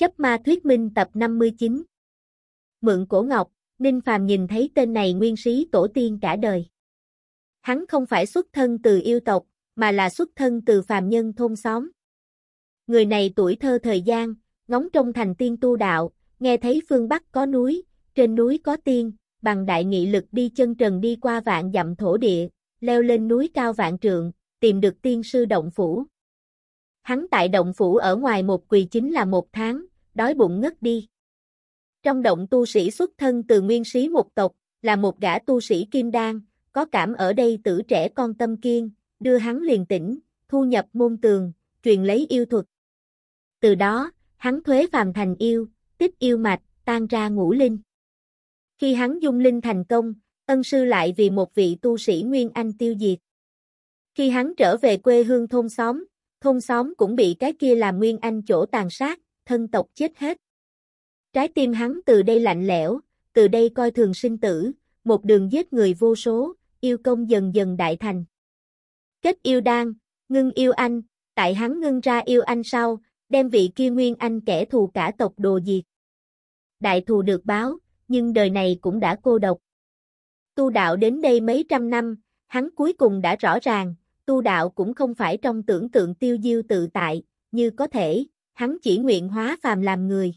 Chấp ma thuyết minh tập 59 Mượn cổ ngọc, Ninh Phàm nhìn thấy tên này nguyên sĩ tổ tiên cả đời. Hắn không phải xuất thân từ yêu tộc, mà là xuất thân từ phàm nhân thôn xóm. Người này tuổi thơ thời gian, ngóng trong thành tiên tu đạo, nghe thấy phương Bắc có núi, trên núi có tiên, bằng đại nghị lực đi chân trần đi qua vạn dặm thổ địa, leo lên núi cao vạn trượng, tìm được tiên sư động phủ. Hắn tại động phủ ở ngoài một quỳ chính là một tháng, đói bụng ngất đi. Trong động tu sĩ xuất thân từ nguyên sĩ một tộc, là một gã tu sĩ kim đan, có cảm ở đây tử trẻ con tâm kiên, đưa hắn liền tỉnh, thu nhập môn tường, truyền lấy yêu thuật. Từ đó, hắn thuế phàm thành yêu, tích yêu mạch, tan ra ngũ linh. Khi hắn dung linh thành công, ân sư lại vì một vị tu sĩ Nguyên Anh tiêu diệt. Khi hắn trở về quê hương thôn xóm, thôn xóm cũng bị cái kia làm Nguyên Anh chỗ tàn sát, thân tộc chết hết. Trái tim hắn từ đây lạnh lẽo, từ đây coi thường sinh tử, một đường giết người vô số, yêu công dần dần đại thành. Kết yêu đan, ngưng yêu anh, tại hắn ngưng ra yêu anh sau, đem vị kia nguyên anh kẻ thù cả tộc đồ diệt. Đại thù được báo, nhưng đời này cũng đã cô độc. Tu đạo đến đây mấy trăm năm, hắn cuối cùng đã rõ ràng, tu đạo cũng không phải trong tưởng tượng tiêu diêu tự tại, như có thể, hắn chỉ nguyện hóa phàm làm người.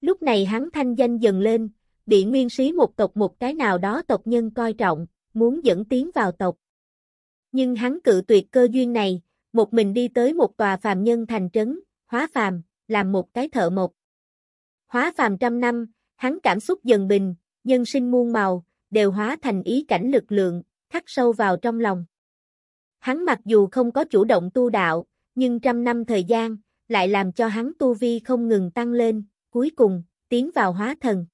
Lúc này hắn thanh danh dần lên, bị nguyên sĩ một tộc một cái nào đó tộc nhân coi trọng, muốn dẫn tiến vào tộc. Nhưng hắn cự tuyệt cơ duyên này, một mình đi tới một tòa phàm nhân thành trấn, hóa phàm, làm một cái thợ mộc. Hóa phàm trăm năm, hắn cảm xúc dần bình, nhân sinh muôn màu, đều hóa thành ý cảnh lực lượng, khắc sâu vào trong lòng. Hắn mặc dù không có chủ động tu đạo, nhưng trăm năm thời gian, lại làm cho hắn tu vi không ngừng tăng lên, cuối cùng, tiến vào hóa thần.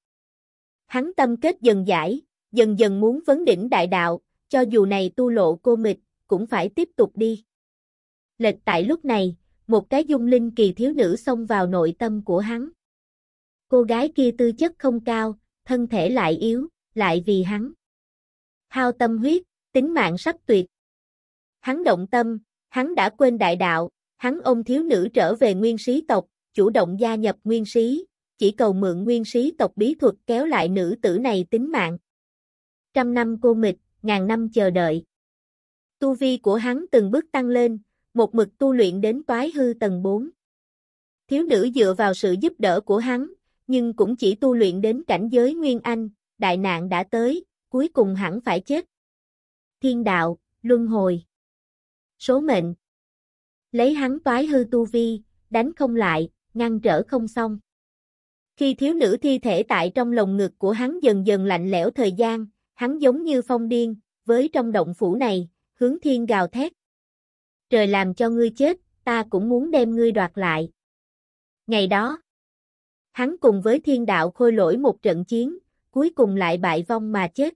Hắn tâm kết dần giải, dần dần muốn vấn đỉnh đại đạo, cho dù này tu lộ cô mịch, cũng phải tiếp tục đi. Lệch tại lúc này, một cái dung linh kỳ thiếu nữ xông vào nội tâm của hắn. Cô gái kia tư chất không cao, thân thể lại yếu, lại vì hắn. Hao tâm huyết, tính mạng sắp tuyệt. Hắn động tâm, hắn đã quên đại đạo, Hắn ôm thiếu nữ trở về nguyên sĩ tộc, chủ động gia nhập nguyên sĩ, chỉ cầu mượn nguyên sĩ tộc bí thuật kéo lại nữ tử này tính mạng. Trăm năm cô mịch, ngàn năm chờ đợi. Tu vi của hắn từng bước tăng lên, một mực tu luyện đến toái hư tầng 4. Thiếu nữ dựa vào sự giúp đỡ của hắn, nhưng cũng chỉ tu luyện đến cảnh giới Nguyên Anh, đại nạn đã tới, cuối cùng hẳn phải chết. Thiên đạo, luân hồi. Số mệnh lấy hắn toái hư tu vi, đánh không lại, ngăn trở không xong. Khi thiếu nữ thi thể tại trong lồng ngực của hắn dần dần lạnh lẽo thời gian, hắn giống như phong điên, với trong động phủ này, hướng thiên gào thét. Trời làm cho ngươi chết, ta cũng muốn đem ngươi đoạt lại. Ngày đó, hắn cùng với thiên đạo khôi lỗi một trận chiến, cuối cùng lại bại vong mà chết.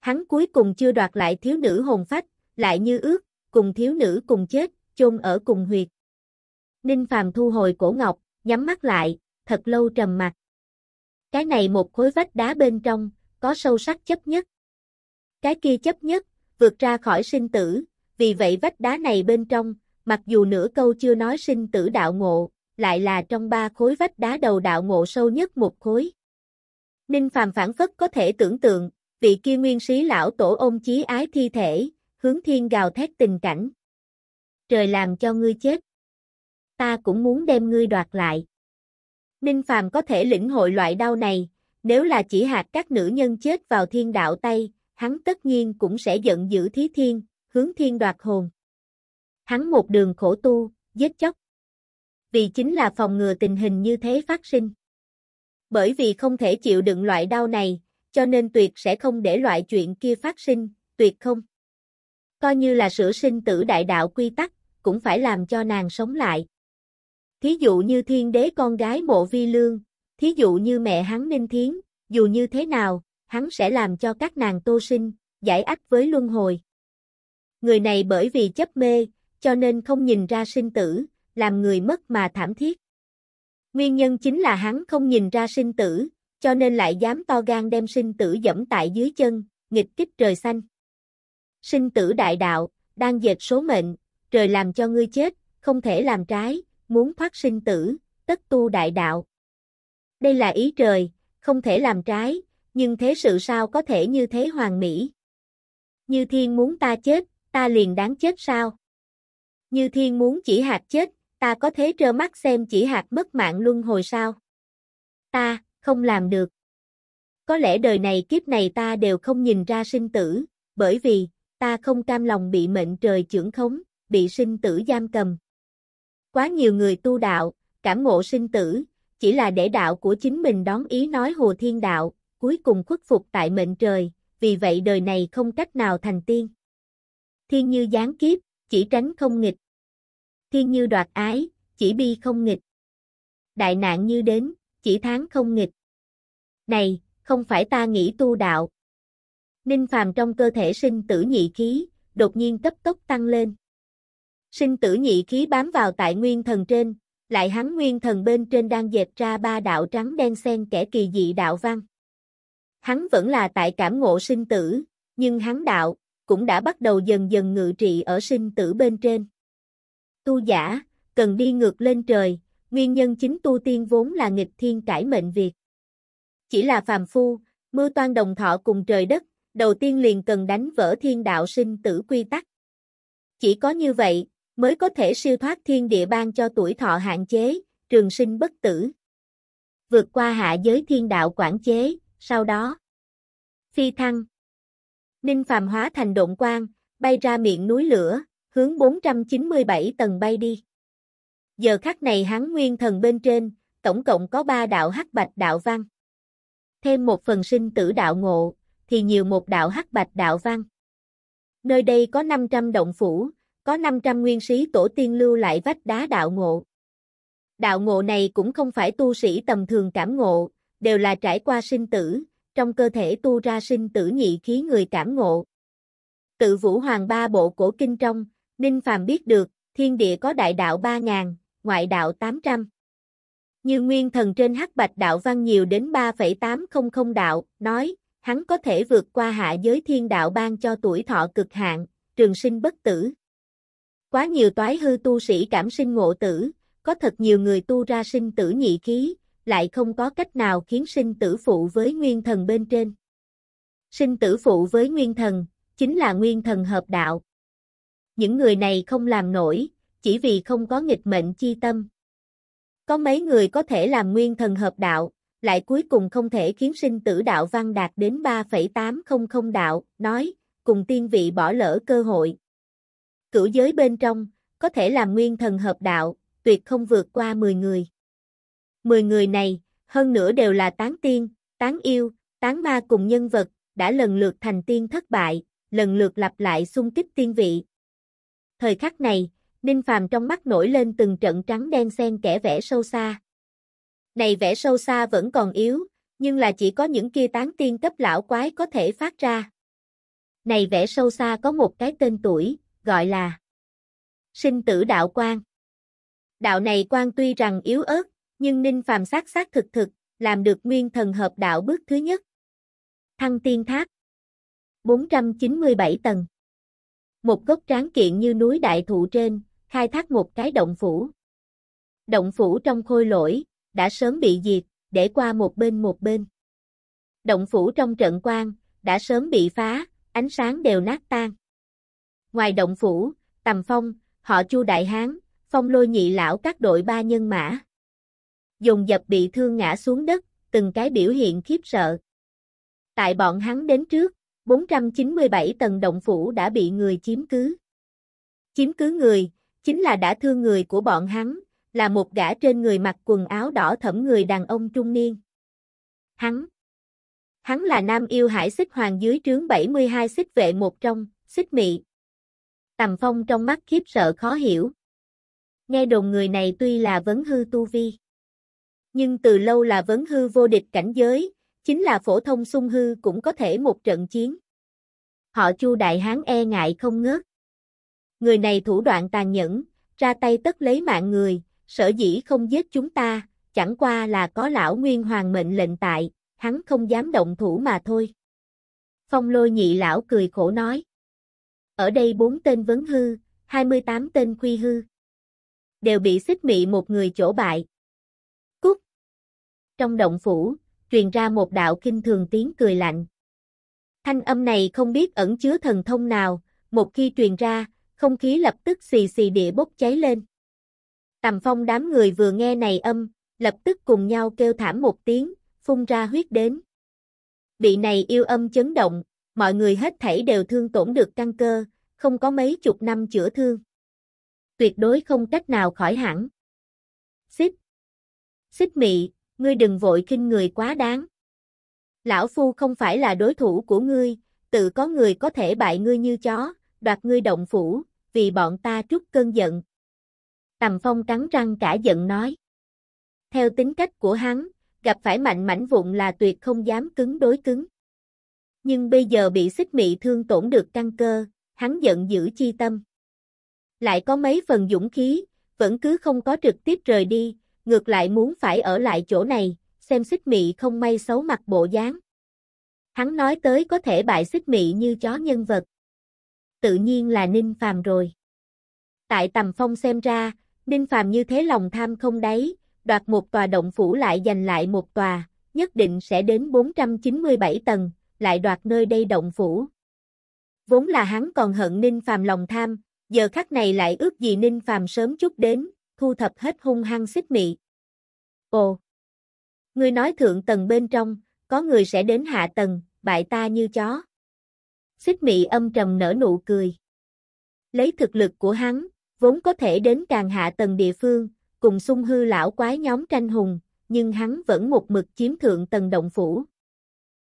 Hắn cuối cùng chưa đoạt lại thiếu nữ hồn phách, lại như ước, cùng thiếu nữ cùng chết, chôn ở cùng huyệt. Ninh Phàm thu hồi cổ ngọc, nhắm mắt lại, thật lâu trầm mặt. Cái này một khối vách đá bên trong, có sâu sắc chấp nhất. Cái kia chấp nhất, vượt ra khỏi sinh tử, vì vậy vách đá này bên trong, mặc dù nửa câu chưa nói sinh tử đạo ngộ, lại là trong ba khối vách đá đầu đạo ngộ sâu nhất một khối. Ninh Phàm phản phất có thể tưởng tượng, vị kia nguyên sĩ lão tổ ôm chí ái thi thể, hướng thiên gào thét tình cảnh trời làm cho ngươi chết. Ta cũng muốn đem ngươi đoạt lại. Ninh Phàm có thể lĩnh hội loại đau này, nếu là chỉ hạt các nữ nhân chết vào thiên đạo tay, hắn tất nhiên cũng sẽ giận dữ thí thiên, hướng thiên đoạt hồn. Hắn một đường khổ tu, giết chóc. Vì chính là phòng ngừa tình hình như thế phát sinh. Bởi vì không thể chịu đựng loại đau này, cho nên tuyệt sẽ không để loại chuyện kia phát sinh, tuyệt không. Coi như là sửa sinh tử đại đạo quy tắc, cũng phải làm cho nàng sống lại. Thí dụ như thiên đế con gái mộ vi lương, thí dụ như mẹ hắn ninh thiến, dù như thế nào, hắn sẽ làm cho các nàng tô sinh, giải ách với luân hồi. Người này bởi vì chấp mê, cho nên không nhìn ra sinh tử, làm người mất mà thảm thiết. Nguyên nhân chính là hắn không nhìn ra sinh tử, cho nên lại dám to gan đem sinh tử dẫm tại dưới chân, nghịch kích trời xanh. Sinh tử đại đạo, đang dệt số mệnh, trời làm cho ngươi chết, không thể làm trái, muốn thoát sinh tử, tất tu đại đạo. Đây là ý trời, không thể làm trái, nhưng thế sự sao có thể như thế hoàn mỹ? Như thiên muốn ta chết, ta liền đáng chết sao? Như thiên muốn chỉ hạt chết, ta có thế trơ mắt xem chỉ hạt mất mạng luân hồi sao? Ta, không làm được. Có lẽ đời này kiếp này ta đều không nhìn ra sinh tử, bởi vì, ta không cam lòng bị mệnh trời trưởng khống bị sinh tử giam cầm. Quá nhiều người tu đạo, cảm ngộ sinh tử, chỉ là để đạo của chính mình đón ý nói hồ thiên đạo, cuối cùng khuất phục tại mệnh trời, vì vậy đời này không cách nào thành tiên. Thiên như gián kiếp, chỉ tránh không nghịch. Thiên như đoạt ái, chỉ bi không nghịch. Đại nạn như đến, chỉ tháng không nghịch. Này, không phải ta nghĩ tu đạo. Ninh phàm trong cơ thể sinh tử nhị khí, đột nhiên cấp tốc tăng lên. Sinh tử nhị khí bám vào tại nguyên thần trên, lại hắn nguyên thần bên trên đang dệt ra ba đạo trắng đen xen kẻ kỳ dị đạo văn. Hắn vẫn là tại cảm ngộ sinh tử, nhưng hắn đạo, cũng đã bắt đầu dần dần ngự trị ở sinh tử bên trên. Tu giả, cần đi ngược lên trời, nguyên nhân chính tu tiên vốn là nghịch thiên cải mệnh việc. Chỉ là phàm phu, mưa toan đồng thọ cùng trời đất, đầu tiên liền cần đánh vỡ thiên đạo sinh tử quy tắc. Chỉ có như vậy, mới có thể siêu thoát thiên địa ban cho tuổi thọ hạn chế, trường sinh bất tử. Vượt qua hạ giới thiên đạo quản chế, sau đó phi thăng. Ninh Phàm hóa thành độn quang, bay ra miệng núi lửa, hướng 497 tầng bay đi. Giờ khắc này hắn nguyên thần bên trên, tổng cộng có 3 đạo hắc bạch đạo văn. Thêm một phần sinh tử đạo ngộ, thì nhiều một đạo hắc bạch đạo văn. Nơi đây có 500 động phủ, có 500 nguyên sĩ tổ tiên lưu lại vách đá đạo ngộ. Đạo ngộ này cũng không phải tu sĩ tầm thường cảm ngộ, đều là trải qua sinh tử, trong cơ thể tu ra sinh tử nhị khí người cảm ngộ. Tự Vũ Hoàng ba bộ cổ kinh trong, Ninh Phàm biết được, thiên địa có đại đạo 3000, ngoại đạo 800. Như nguyên thần trên hắc bạch đạo văn nhiều đến 3,800 đạo, nói, hắn có thể vượt qua hạ giới thiên đạo ban cho tuổi thọ cực hạn, trường sinh bất tử. Quá nhiều toái hư tu sĩ cảm sinh ngộ tử, có thật nhiều người tu ra sinh tử nhị khí, lại không có cách nào khiến sinh tử phụ với nguyên thần bên trên. Sinh tử phụ với nguyên thần, chính là nguyên thần hợp đạo. Những người này không làm nổi, chỉ vì không có nghịch mệnh chi tâm. Có mấy người có thể làm nguyên thần hợp đạo, lại cuối cùng không thể khiến sinh tử đạo văn đạt đến 3,800 đạo, nói, cùng tiên vị bỏ lỡ cơ hội cửu giới bên trong, có thể làm nguyên thần hợp đạo, tuyệt không vượt qua 10 người. 10 người này, hơn nữa đều là tán tiên, tán yêu, tán ma cùng nhân vật, đã lần lượt thành tiên thất bại, lần lượt lặp lại xung kích tiên vị. Thời khắc này, Ninh Phàm trong mắt nổi lên từng trận trắng đen xen kẽ vẽ sâu xa. Này vẽ sâu xa vẫn còn yếu, nhưng là chỉ có những kia tán tiên cấp lão quái có thể phát ra. Này vẽ sâu xa có một cái tên tuổi, gọi là sinh tử đạo quan. Đạo này quan tuy rằng yếu ớt, nhưng Ninh Phàm sát sát thực thực, làm được nguyên thần hợp đạo bước thứ nhất. Thăng tiên tháp 497 tầng Một gốc tráng kiện như núi đại thụ trên, khai thác một cái động phủ. Động phủ trong khôi lỗi, đã sớm bị diệt, để qua một bên một bên. Động phủ trong trận quan, đã sớm bị phá, ánh sáng đều nát tan. Ngoài động phủ, tầm phong, họ chu đại hán, phong lôi nhị lão các đội ba nhân mã. Dùng dập bị thương ngã xuống đất, từng cái biểu hiện khiếp sợ. Tại bọn hắn đến trước, 497 tầng động phủ đã bị người chiếm cứ. Chiếm cứ người, chính là đã thương người của bọn hắn, là một gã trên người mặc quần áo đỏ thẫm người đàn ông trung niên. Hắn Hắn là nam yêu hải xích hoàng dưới trướng 72 xích vệ một trong, xích mị. Tầm Phong trong mắt khiếp sợ khó hiểu. Nghe đồn người này tuy là vấn hư tu vi, nhưng từ lâu là vấn hư vô địch cảnh giới, chính là phổ thông sung hư cũng có thể một trận chiến. Họ Chu Đại Hán e ngại không ngớt. Người này thủ đoạn tàn nhẫn, ra tay tất lấy mạng người, sở dĩ không giết chúng ta, chẳng qua là có lão Nguyên Hoàng mệnh lệnh tại, hắn không dám động thủ mà thôi. Phong lôi nhị lão cười khổ nói. Ở đây 4 tên vấn hư, 28 tên quy hư. Đều bị xích mị một người chỗ bại. Cúc. Trong động phủ, truyền ra một đạo kinh thường tiếng cười lạnh. Thanh âm này không biết ẩn chứa thần thông nào, một khi truyền ra, không khí lập tức xì xì địa bốc cháy lên. Tầm phong đám người vừa nghe này âm, lập tức cùng nhau kêu thảm một tiếng, phun ra huyết đến. Bị này yêu âm chấn động, mọi người hết thảy đều thương tổn được căn cơ, không có mấy chục năm chữa thương. Tuyệt đối không cách nào khỏi hẳn. Xích. Xích mị, ngươi đừng vội khinh người quá đáng. Lão Phu không phải là đối thủ của ngươi, tự có người có thể bại ngươi như chó, đoạt ngươi động phủ, vì bọn ta trút cơn giận. Tầm Phong cắn răng cả giận nói. Theo tính cách của hắn, gặp phải mạnh mảnh vụn là tuyệt không dám cứng đối cứng nhưng bây giờ bị xích mị thương tổn được căn cơ, hắn giận dữ chi tâm. Lại có mấy phần dũng khí, vẫn cứ không có trực tiếp rời đi, ngược lại muốn phải ở lại chỗ này, xem xích mị không may xấu mặt bộ dáng. Hắn nói tới có thể bại xích mị như chó nhân vật. Tự nhiên là Ninh Phàm rồi. Tại Tầm Phong xem ra, Ninh Phàm như thế lòng tham không đáy, đoạt một tòa động phủ lại giành lại một tòa, nhất định sẽ đến 497 tầng, lại đoạt nơi đây động phủ. Vốn là hắn còn hận Ninh Phàm lòng tham, giờ khắc này lại ước gì Ninh Phàm sớm chút đến, thu thập hết hung hăng xích mị. Ồ! Ngươi nói thượng tầng bên trong, có người sẽ đến hạ tầng, bại ta như chó. Xích mị âm trầm nở nụ cười. Lấy thực lực của hắn, vốn có thể đến càng hạ tầng địa phương, cùng sung hư lão quái nhóm tranh hùng, nhưng hắn vẫn một mực chiếm thượng tầng động phủ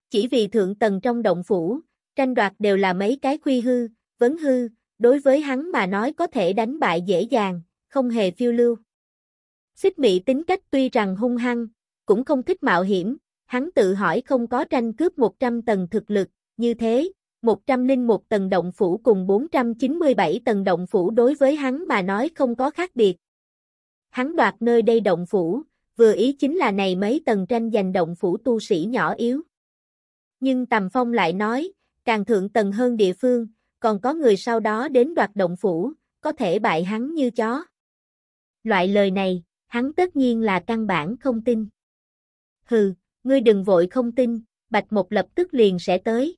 chỉ vì thượng tầng trong động phủ, tranh đoạt đều là mấy cái khuy hư, vấn hư, đối với hắn mà nói có thể đánh bại dễ dàng, không hề phiêu lưu. Xích Mỹ tính cách tuy rằng hung hăng, cũng không thích mạo hiểm, hắn tự hỏi không có tranh cướp 100 tầng thực lực, như thế, 101 tầng động phủ cùng 497 tầng động phủ đối với hắn mà nói không có khác biệt. Hắn đoạt nơi đây động phủ, vừa ý chính là này mấy tầng tranh giành động phủ tu sĩ nhỏ yếu. Nhưng Tầm Phong lại nói, càng thượng tầng hơn địa phương, còn có người sau đó đến đoạt động phủ, có thể bại hắn như chó. Loại lời này, hắn tất nhiên là căn bản không tin. Hừ, ngươi đừng vội không tin, Bạch Mộc lập tức liền sẽ tới.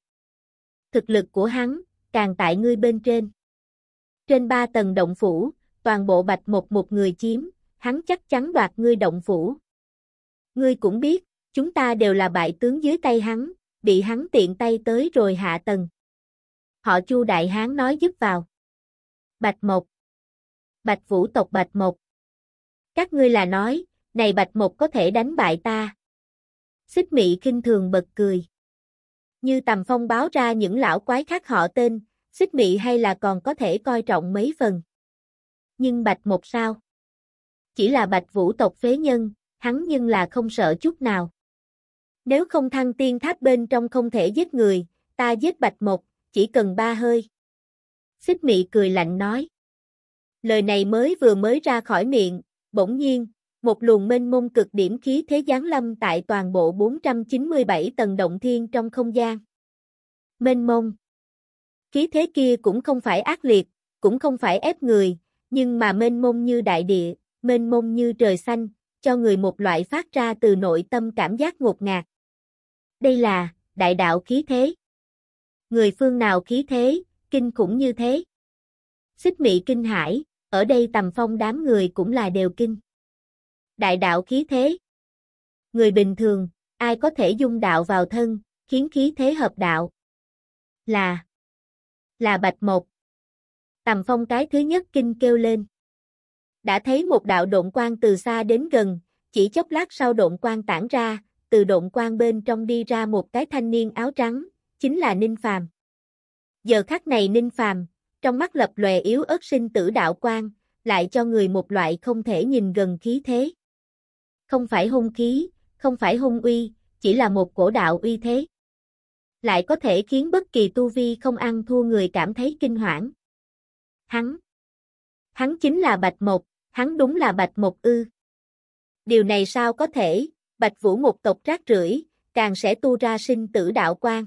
Thực lực của hắn, càng tại ngươi bên trên. Trên ba tầng động phủ, toàn bộ Bạch Mộc một người chiếm, hắn chắc chắn đoạt ngươi động phủ. Ngươi cũng biết, chúng ta đều là bại tướng dưới tay hắn, bị hắn tiện tay tới rồi hạ tầng. Họ Chu đại hán nói giúp vào. Bạch Mộc. Bạch Vũ tộc Bạch Mộc. Các ngươi là nói, này Bạch Mộc có thể đánh bại ta. Xích Mị khinh thường bật cười. Như Tầm Phong báo ra những lão quái khác họ tên, Xích Mị hay là còn có thể coi trọng mấy phần. Nhưng Bạch Mộc sao? Chỉ là Bạch Vũ tộc phế nhân, hắn nhưng là không sợ chút nào. Nếu không thăng tiên tháp bên trong không thể giết người, ta giết bạch một, chỉ cần ba hơi. Xích mị cười lạnh nói. Lời này mới vừa mới ra khỏi miệng, bỗng nhiên, một luồng mênh mông cực điểm khí thế giáng lâm tại toàn bộ 497 tầng động thiên trong không gian. Mênh mông. Khí thế kia cũng không phải ác liệt, cũng không phải ép người, nhưng mà mênh mông như đại địa, mênh mông như trời xanh, cho người một loại phát ra từ nội tâm cảm giác ngột ngạt. Đây là đại đạo khí thế. Người phương nào khí thế, kinh cũng như thế. Xích mị kinh hải, ở đây tầm phong đám người cũng là đều kinh. Đại đạo khí thế. Người bình thường, ai có thể dung đạo vào thân, khiến khí thế hợp đạo. Là là Bạch Mộc. Tầm Phong cái thứ nhất kinh kêu lên. Đã thấy một đạo độn quang từ xa đến gần, chỉ chốc lát sau độn quang tản ra, từ động quang bên trong đi ra một cái thanh niên áo trắng, chính là Ninh Phàm. Giờ khắc này Ninh Phàm, trong mắt lập lòe yếu ớt sinh tử đạo quang lại cho người một loại không thể nhìn gần khí thế. Không phải hung khí, không phải hung uy, chỉ là một cổ đạo uy thế. Lại có thể khiến bất kỳ tu vi không ăn thua người cảm thấy kinh hoảng. Hắn. Hắn chính là Bạch Mộc, hắn đúng là Bạch Mộc ư. Điều này sao có thể, Bạch Vũ một tộc rác rưởi, càng sẽ tu ra sinh tử đạo quan.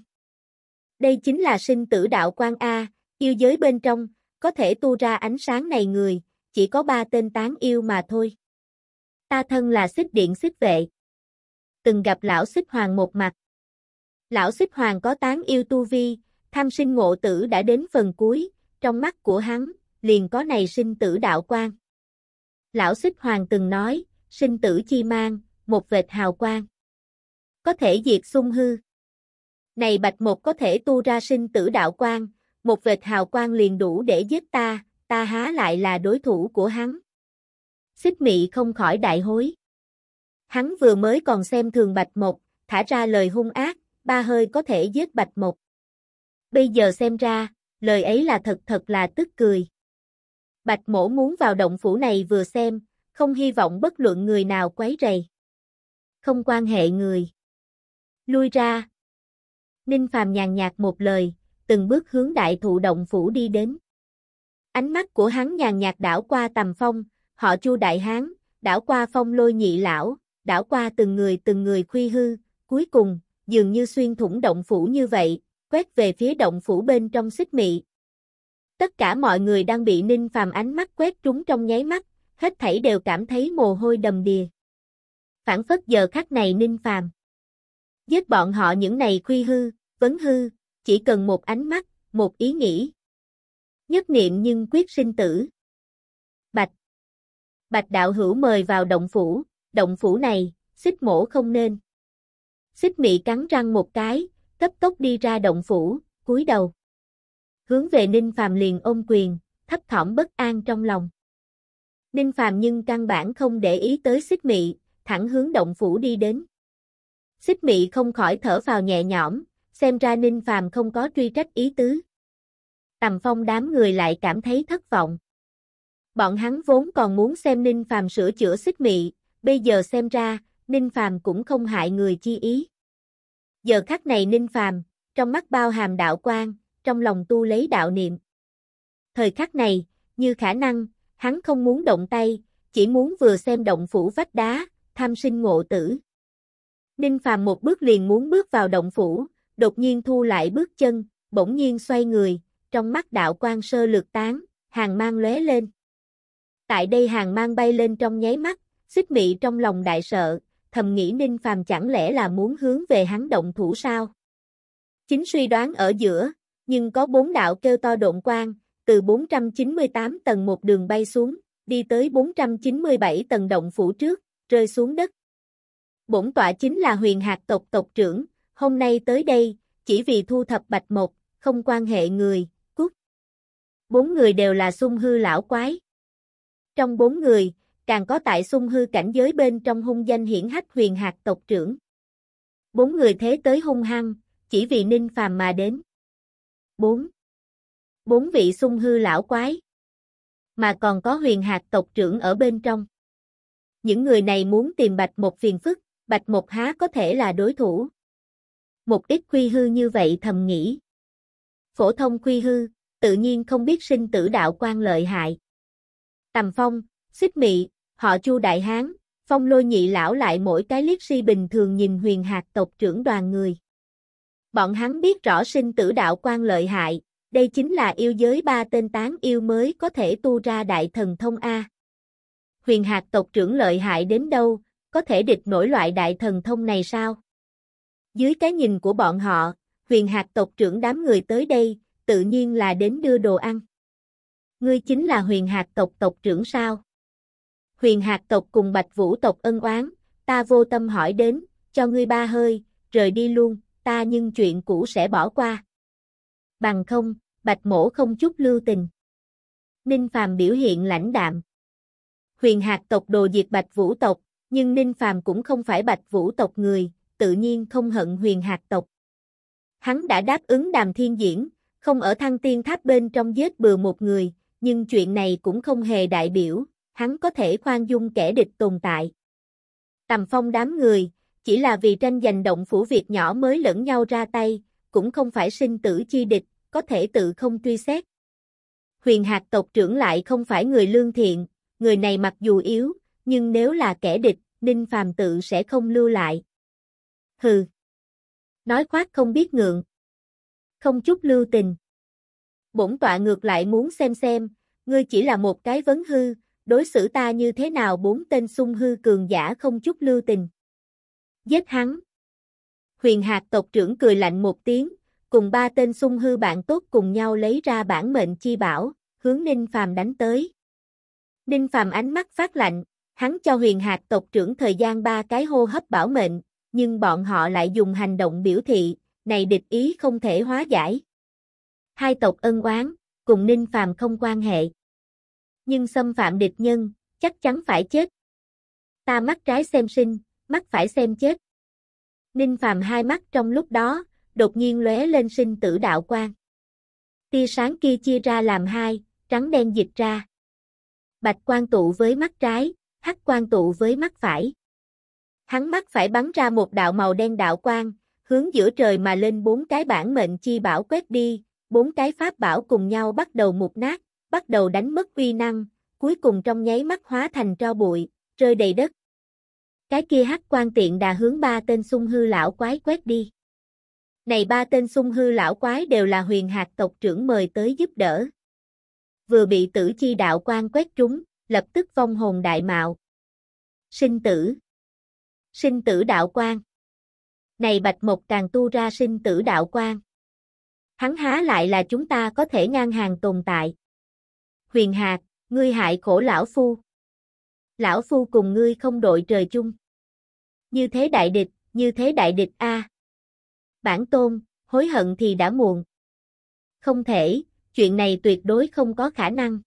Đây chính là sinh tử đạo quan A, yêu giới bên trong, có thể tu ra ánh sáng này người, chỉ có ba tên tán yêu mà thôi. Ta thân là xích điện xích vệ. Từng gặp lão xích hoàng một mặt. Lão xích hoàng có tán yêu tu vi, tham sinh ngộ tử đã đến phần cuối, trong mắt của hắn, liền có này sinh tử đạo quan. Lão xích hoàng từng nói, sinh tử chi mang, một vệt hào quang. Có thể diệt xung hư. Này bạch một có thể tu ra sinh tử đạo quang, một vệt hào quang liền đủ để giết ta, ta há lại là đối thủ của hắn. Xích mị không khỏi đại hối. Hắn vừa mới còn xem thường bạch một, thả ra lời hung ác, ba hơi có thể giết bạch một. Bây giờ xem ra, lời ấy là thật thật là tức cười. Bạch mổ muốn vào động phủ này vừa xem, không hy vọng bất luận người nào quấy rầy không quan hệ người. Lui ra. Ninh Phàm nhàn nhạt một lời, từng bước hướng đại thụ động phủ đi đến. Ánh mắt của hắn nhàn nhạt đảo qua tầm phong, họ Chu đại hán, đảo qua phong lôi nhị lão, đảo qua từng người từng người khuy hư, cuối cùng, dường như xuyên thủng động phủ như vậy, quét về phía động phủ bên trong xích mị. Tất cả mọi người đang bị Ninh Phàm ánh mắt quét trúng trong nháy mắt, hết thảy đều cảm thấy mồ hôi đầm đìa phản phất giờ khắc này ninh phàm. Giết bọn họ những này khuy hư, vấn hư, chỉ cần một ánh mắt, một ý nghĩ. Nhất niệm nhưng quyết sinh tử. Bạch. Bạch đạo hữu mời vào động phủ, động phủ này, xích mổ không nên. Xích mị cắn răng một cái, cấp tốc đi ra động phủ, cúi đầu. Hướng về Ninh Phàm liền ôm quyền, thấp thỏm bất an trong lòng. Ninh Phàm nhưng căn bản không để ý tới xích mị, thẳng hướng động phủ đi đến. Xích mị không khỏi thở vào nhẹ nhõm, xem ra Ninh Phàm không có truy trách ý tứ. Tầm phong đám người lại cảm thấy thất vọng. Bọn hắn vốn còn muốn xem Ninh Phàm sửa chữa xích mị, bây giờ xem ra, Ninh Phàm cũng không hại người chi ý. Giờ khắc này Ninh Phàm, trong mắt bao hàm đạo quan, trong lòng tu lấy đạo niệm. Thời khắc này, như khả năng, hắn không muốn động tay, chỉ muốn vừa xem động phủ vách đá, tham sinh ngộ tử. Ninh Phàm một bước liền muốn bước vào động phủ, đột nhiên thu lại bước chân, bỗng nhiên xoay người, trong mắt đạo quan sơ lược tán, hàng mang lóe lên. Tại đây hàng mang bay lên trong nháy mắt, xích mị trong lòng đại sợ, thầm nghĩ Ninh Phàm chẳng lẽ là muốn hướng về hắn động thủ sao? Chính suy đoán ở giữa, nhưng có bốn đạo kêu to độn quang, từ 498 tầng một đường bay xuống, đi tới 497 tầng động phủ trước rơi xuống đất. Bổn tọa chính là huyền hạt tộc tộc trưởng, hôm nay tới đây, chỉ vì thu thập bạch mộc, không quan hệ người, cút. Bốn người đều là sung hư lão quái. Trong bốn người, càng có tại sung hư cảnh giới bên trong hung danh hiển hách huyền hạt tộc trưởng. Bốn người thế tới hung hăng, chỉ vì ninh phàm mà đến. Bốn. Bốn vị sung hư lão quái. Mà còn có huyền hạt tộc trưởng ở bên trong. Những người này muốn tìm Bạch Mộc phiền phức, Bạch Mộc há có thể là đối thủ. Một ít quy hư như vậy thầm nghĩ. Phổ thông quy hư, tự nhiên không biết sinh tử đạo quan lợi hại. Tầm Phong, Xích Mị, họ Chu Đại Hán, Phong Lôi Nhị lão lại mỗi cái liếc si bình thường nhìn huyền hạt tộc trưởng đoàn người. Bọn hắn biết rõ sinh tử đạo quan lợi hại, đây chính là yêu giới ba tên tán yêu mới có thể tu ra đại thần thông A huyền hạt tộc trưởng lợi hại đến đâu, có thể địch nổi loại đại thần thông này sao? Dưới cái nhìn của bọn họ, huyền hạt tộc trưởng đám người tới đây, tự nhiên là đến đưa đồ ăn. Ngươi chính là huyền hạt tộc tộc trưởng sao? Huyền hạt tộc cùng bạch vũ tộc ân oán, ta vô tâm hỏi đến, cho ngươi ba hơi, rời đi luôn, ta nhưng chuyện cũ sẽ bỏ qua. Bằng không, bạch mổ không chút lưu tình. Ninh Phàm biểu hiện lãnh đạm huyền hạt tộc đồ diệt bạch vũ tộc, nhưng Ninh Phàm cũng không phải bạch vũ tộc người, tự nhiên không hận huyền hạt tộc. Hắn đã đáp ứng đàm thiên diễn, không ở thăng tiên tháp bên trong giết bừa một người, nhưng chuyện này cũng không hề đại biểu, hắn có thể khoan dung kẻ địch tồn tại. Tầm phong đám người, chỉ là vì tranh giành động phủ việc nhỏ mới lẫn nhau ra tay, cũng không phải sinh tử chi địch, có thể tự không truy xét. Huyền hạt tộc trưởng lại không phải người lương thiện, người này mặc dù yếu, nhưng nếu là kẻ địch, Ninh Phàm tự sẽ không lưu lại. Hừ. Nói khoác không biết ngượng. Không chút lưu tình. Bổn tọa ngược lại muốn xem xem, ngươi chỉ là một cái vấn hư, đối xử ta như thế nào bốn tên xung hư cường giả không chút lưu tình. Giết hắn. Huyền Hạc tộc trưởng cười lạnh một tiếng, cùng ba tên xung hư bạn tốt cùng nhau lấy ra bản mệnh chi bảo, hướng Ninh Phàm đánh tới. Đinh Phàm ánh mắt phát lạnh, hắn cho huyền hạt tộc trưởng thời gian ba cái hô hấp bảo mệnh, nhưng bọn họ lại dùng hành động biểu thị, này địch ý không thể hóa giải. Hai tộc ân oán, cùng Ninh Phàm không quan hệ. Nhưng xâm phạm địch nhân, chắc chắn phải chết. Ta mắt trái xem sinh, mắt phải xem chết. Ninh Phàm hai mắt trong lúc đó, đột nhiên lóe lên sinh tử đạo quang. Tia sáng kia chia ra làm hai, trắng đen dịch ra bạch quan tụ với mắt trái, hắc quan tụ với mắt phải. Hắn mắt phải bắn ra một đạo màu đen đạo quang, hướng giữa trời mà lên bốn cái bản mệnh chi bảo quét đi, bốn cái pháp bảo cùng nhau bắt đầu mục nát, bắt đầu đánh mất uy năng, cuối cùng trong nháy mắt hóa thành tro bụi, rơi đầy đất. Cái kia hắc quan tiện đà hướng ba tên sung hư lão quái quét đi. Này ba tên sung hư lão quái đều là huyền hạt tộc trưởng mời tới giúp đỡ vừa bị tử chi đạo quan quét trúng, lập tức vong hồn đại mạo. Sinh tử Sinh tử đạo quan Này Bạch Mộc càng tu ra sinh tử đạo quan. Hắn há lại là chúng ta có thể ngang hàng tồn tại. Huyền Hạc, ngươi hại khổ lão phu. Lão phu cùng ngươi không đội trời chung. Như thế đại địch, như thế đại địch a. Bản tôn, hối hận thì đã muộn. Không thể, chuyện này tuyệt đối không có khả năng.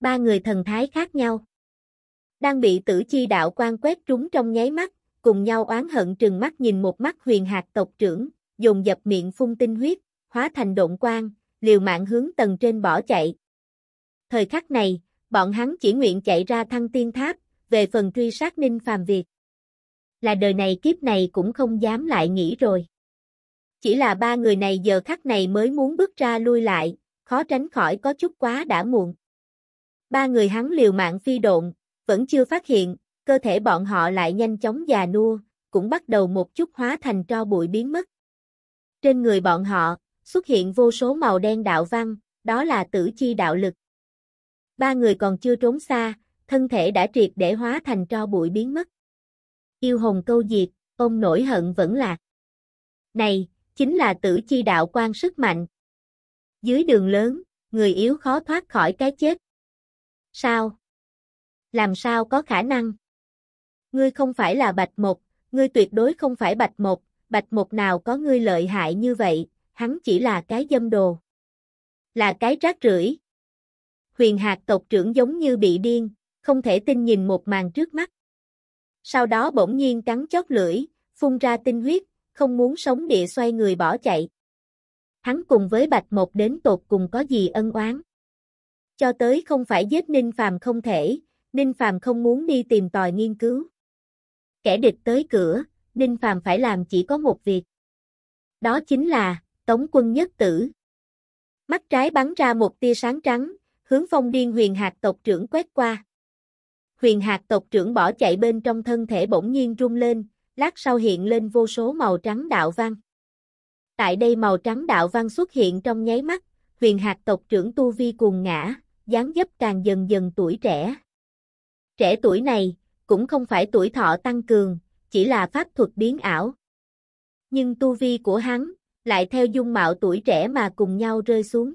Ba người thần thái khác nhau. Đang bị tử chi đạo quan quét trúng trong nháy mắt, cùng nhau oán hận trừng mắt nhìn một mắt huyền hạt tộc trưởng, dùng dập miệng phun tinh huyết, hóa thành động quan liều mạng hướng tầng trên bỏ chạy. Thời khắc này, bọn hắn chỉ nguyện chạy ra thăng tiên tháp, về phần truy sát ninh phàm Việt. Là đời này kiếp này cũng không dám lại nghĩ rồi. Chỉ là ba người này giờ khắc này mới muốn bước ra lui lại, khó tránh khỏi có chút quá đã muộn. Ba người hắn liều mạng phi độn, vẫn chưa phát hiện, cơ thể bọn họ lại nhanh chóng già nua, cũng bắt đầu một chút hóa thành tro bụi biến mất. Trên người bọn họ, xuất hiện vô số màu đen đạo văn, đó là tử chi đạo lực. Ba người còn chưa trốn xa, thân thể đã triệt để hóa thành tro bụi biến mất. Yêu hồn câu diệt, ông nổi hận vẫn lạc. Này, chính là tử chi đạo quan sức mạnh, dưới đường lớn, người yếu khó thoát khỏi cái chết. Sao? Làm sao có khả năng? Ngươi không phải là bạch một, ngươi tuyệt đối không phải bạch một, bạch một nào có ngươi lợi hại như vậy, hắn chỉ là cái dâm đồ. Là cái rác rưởi. Huyền hạt tộc trưởng giống như bị điên, không thể tin nhìn một màn trước mắt. Sau đó bỗng nhiên cắn chót lưỡi, phun ra tinh huyết, không muốn sống địa xoay người bỏ chạy hắn cùng với Bạch Một đến tột cùng có gì ân oán. Cho tới không phải giết Ninh Phàm không thể, Ninh Phàm không muốn đi tìm tòi nghiên cứu. Kẻ địch tới cửa, Ninh Phàm phải làm chỉ có một việc. Đó chính là Tống quân nhất tử. Mắt trái bắn ra một tia sáng trắng, hướng Phong Điên Huyền Hạt tộc trưởng quét qua. Huyền Hạt tộc trưởng bỏ chạy bên trong thân thể bỗng nhiên rung lên, lát sau hiện lên vô số màu trắng đạo văn. Tại đây màu trắng đạo văn xuất hiện trong nháy mắt, huyền hạt tộc trưởng tu vi cuồng ngã, dáng dấp càng dần dần tuổi trẻ. Trẻ tuổi này, cũng không phải tuổi thọ tăng cường, chỉ là pháp thuật biến ảo. Nhưng tu vi của hắn, lại theo dung mạo tuổi trẻ mà cùng nhau rơi xuống.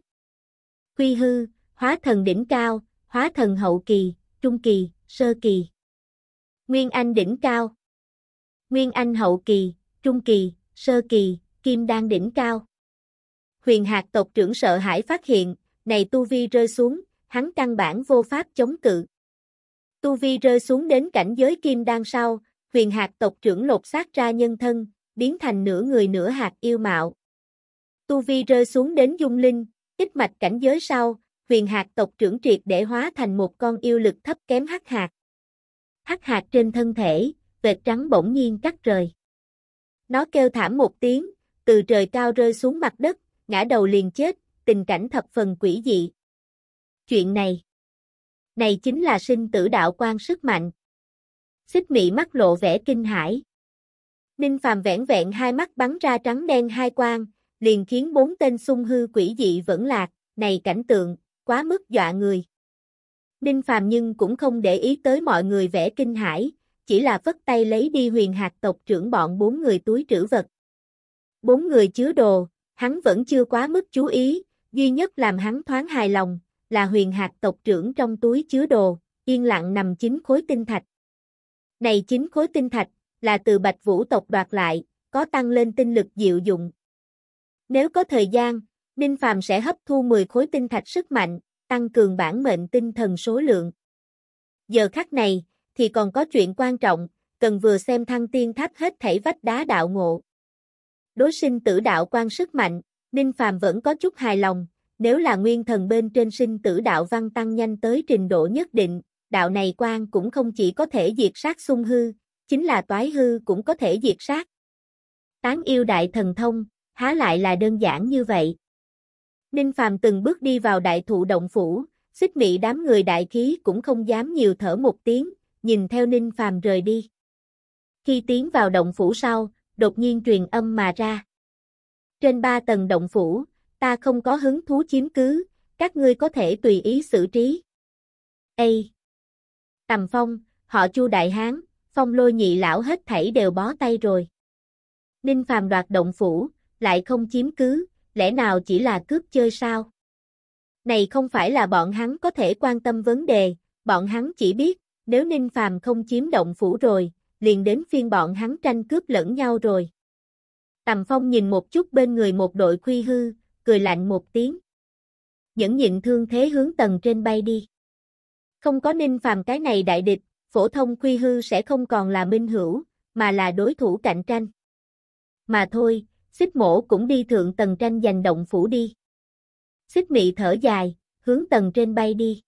Quy hư, hóa thần đỉnh cao, hóa thần hậu kỳ, trung kỳ, sơ kỳ. Nguyên Anh đỉnh cao. Nguyên Anh hậu kỳ, trung kỳ, sơ kỳ, kim đan đỉnh cao. Huyền hạt tộc trưởng sợ hãi phát hiện, này tu vi rơi xuống, hắn căn bản vô pháp chống cự. Tu vi rơi xuống đến cảnh giới kim đan sau, huyền hạt tộc trưởng lột xác ra nhân thân, biến thành nửa người nửa hạt yêu mạo. Tu vi rơi xuống đến dung linh, kích mạch cảnh giới sau, huyền hạt tộc trưởng triệt để hóa thành một con yêu lực thấp kém hắc hạt. Hắc hạt trên thân thể, vệt trắng bỗng nhiên cắt rời. Nó kêu thảm một tiếng, từ trời cao rơi xuống mặt đất, ngã đầu liền chết, tình cảnh thập phần quỷ dị. Chuyện này, này chính là sinh tử đạo quan sức mạnh. Xích mị mắt lộ vẻ kinh hãi. Ninh Phàm vẻn vẹn hai mắt bắn ra trắng đen hai quang, liền khiến bốn tên sung hư quỷ dị vẫn lạc, này cảnh tượng, quá mức dọa người. Ninh Phàm nhưng cũng không để ý tới mọi người vẻ kinh hãi, chỉ là vất tay lấy đi huyền hạt tộc trưởng bọn bốn người túi trữ vật bốn người chứa đồ, hắn vẫn chưa quá mức chú ý, duy nhất làm hắn thoáng hài lòng, là huyền hạt tộc trưởng trong túi chứa đồ, yên lặng nằm chín khối tinh thạch. Này chín khối tinh thạch, là từ bạch vũ tộc đoạt lại, có tăng lên tinh lực dịu dụng. Nếu có thời gian, Ninh Phàm sẽ hấp thu 10 khối tinh thạch sức mạnh, tăng cường bản mệnh tinh thần số lượng. Giờ khắc này, thì còn có chuyện quan trọng, cần vừa xem thăng tiên tháp hết thảy vách đá đạo ngộ đối sinh tử đạo quan sức mạnh, Ninh Phàm vẫn có chút hài lòng, nếu là nguyên thần bên trên sinh tử đạo văn tăng nhanh tới trình độ nhất định, đạo này quan cũng không chỉ có thể diệt sát xung hư, chính là toái hư cũng có thể diệt sát. Tán yêu đại thần thông, há lại là đơn giản như vậy. Ninh Phàm từng bước đi vào đại thụ động phủ, xích mị đám người đại khí cũng không dám nhiều thở một tiếng, nhìn theo Ninh Phàm rời đi. Khi tiến vào động phủ sau, đột nhiên truyền âm mà ra. Trên ba tầng động phủ, ta không có hứng thú chiếm cứ, các ngươi có thể tùy ý xử trí. A, Tầm Phong, họ Chu Đại Hán, Phong Lôi Nhị lão hết thảy đều bó tay rồi. Ninh Phàm đoạt động phủ, lại không chiếm cứ, lẽ nào chỉ là cướp chơi sao? Này không phải là bọn hắn có thể quan tâm vấn đề, bọn hắn chỉ biết, nếu Ninh Phàm không chiếm động phủ rồi, liền đến phiên bọn hắn tranh cướp lẫn nhau rồi. Tầm Phong nhìn một chút bên người một đội quy hư, cười lạnh một tiếng. Nhẫn nhịn thương thế hướng tầng trên bay đi. Không có ninh phàm cái này đại địch, phổ thông quy hư sẽ không còn là minh hữu, mà là đối thủ cạnh tranh. Mà thôi, xích mổ cũng đi thượng tầng tranh giành động phủ đi. Xích mị thở dài, hướng tầng trên bay đi.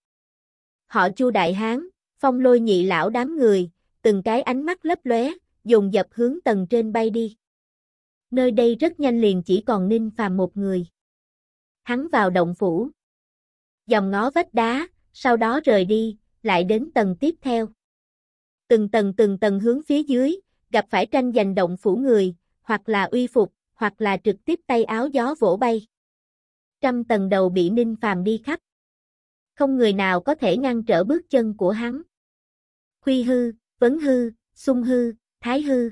Họ chu đại hán, phong lôi nhị lão đám người, từng cái ánh mắt lấp lóe, dồn dập hướng tầng trên bay đi. Nơi đây rất nhanh liền chỉ còn Ninh Phàm một người. Hắn vào động phủ, dòm ngó vách đá, sau đó rời đi, lại đến tầng tiếp theo. Từng tầng từng tầng hướng phía dưới, gặp phải tranh giành động phủ người, hoặc là uy phục, hoặc là trực tiếp tay áo gió vỗ bay. Trăm tầng đầu bị Ninh Phàm đi khắp. Không người nào có thể ngăn trở bước chân của hắn. Khuy hư, Vấn hư, sung hư, thái hư.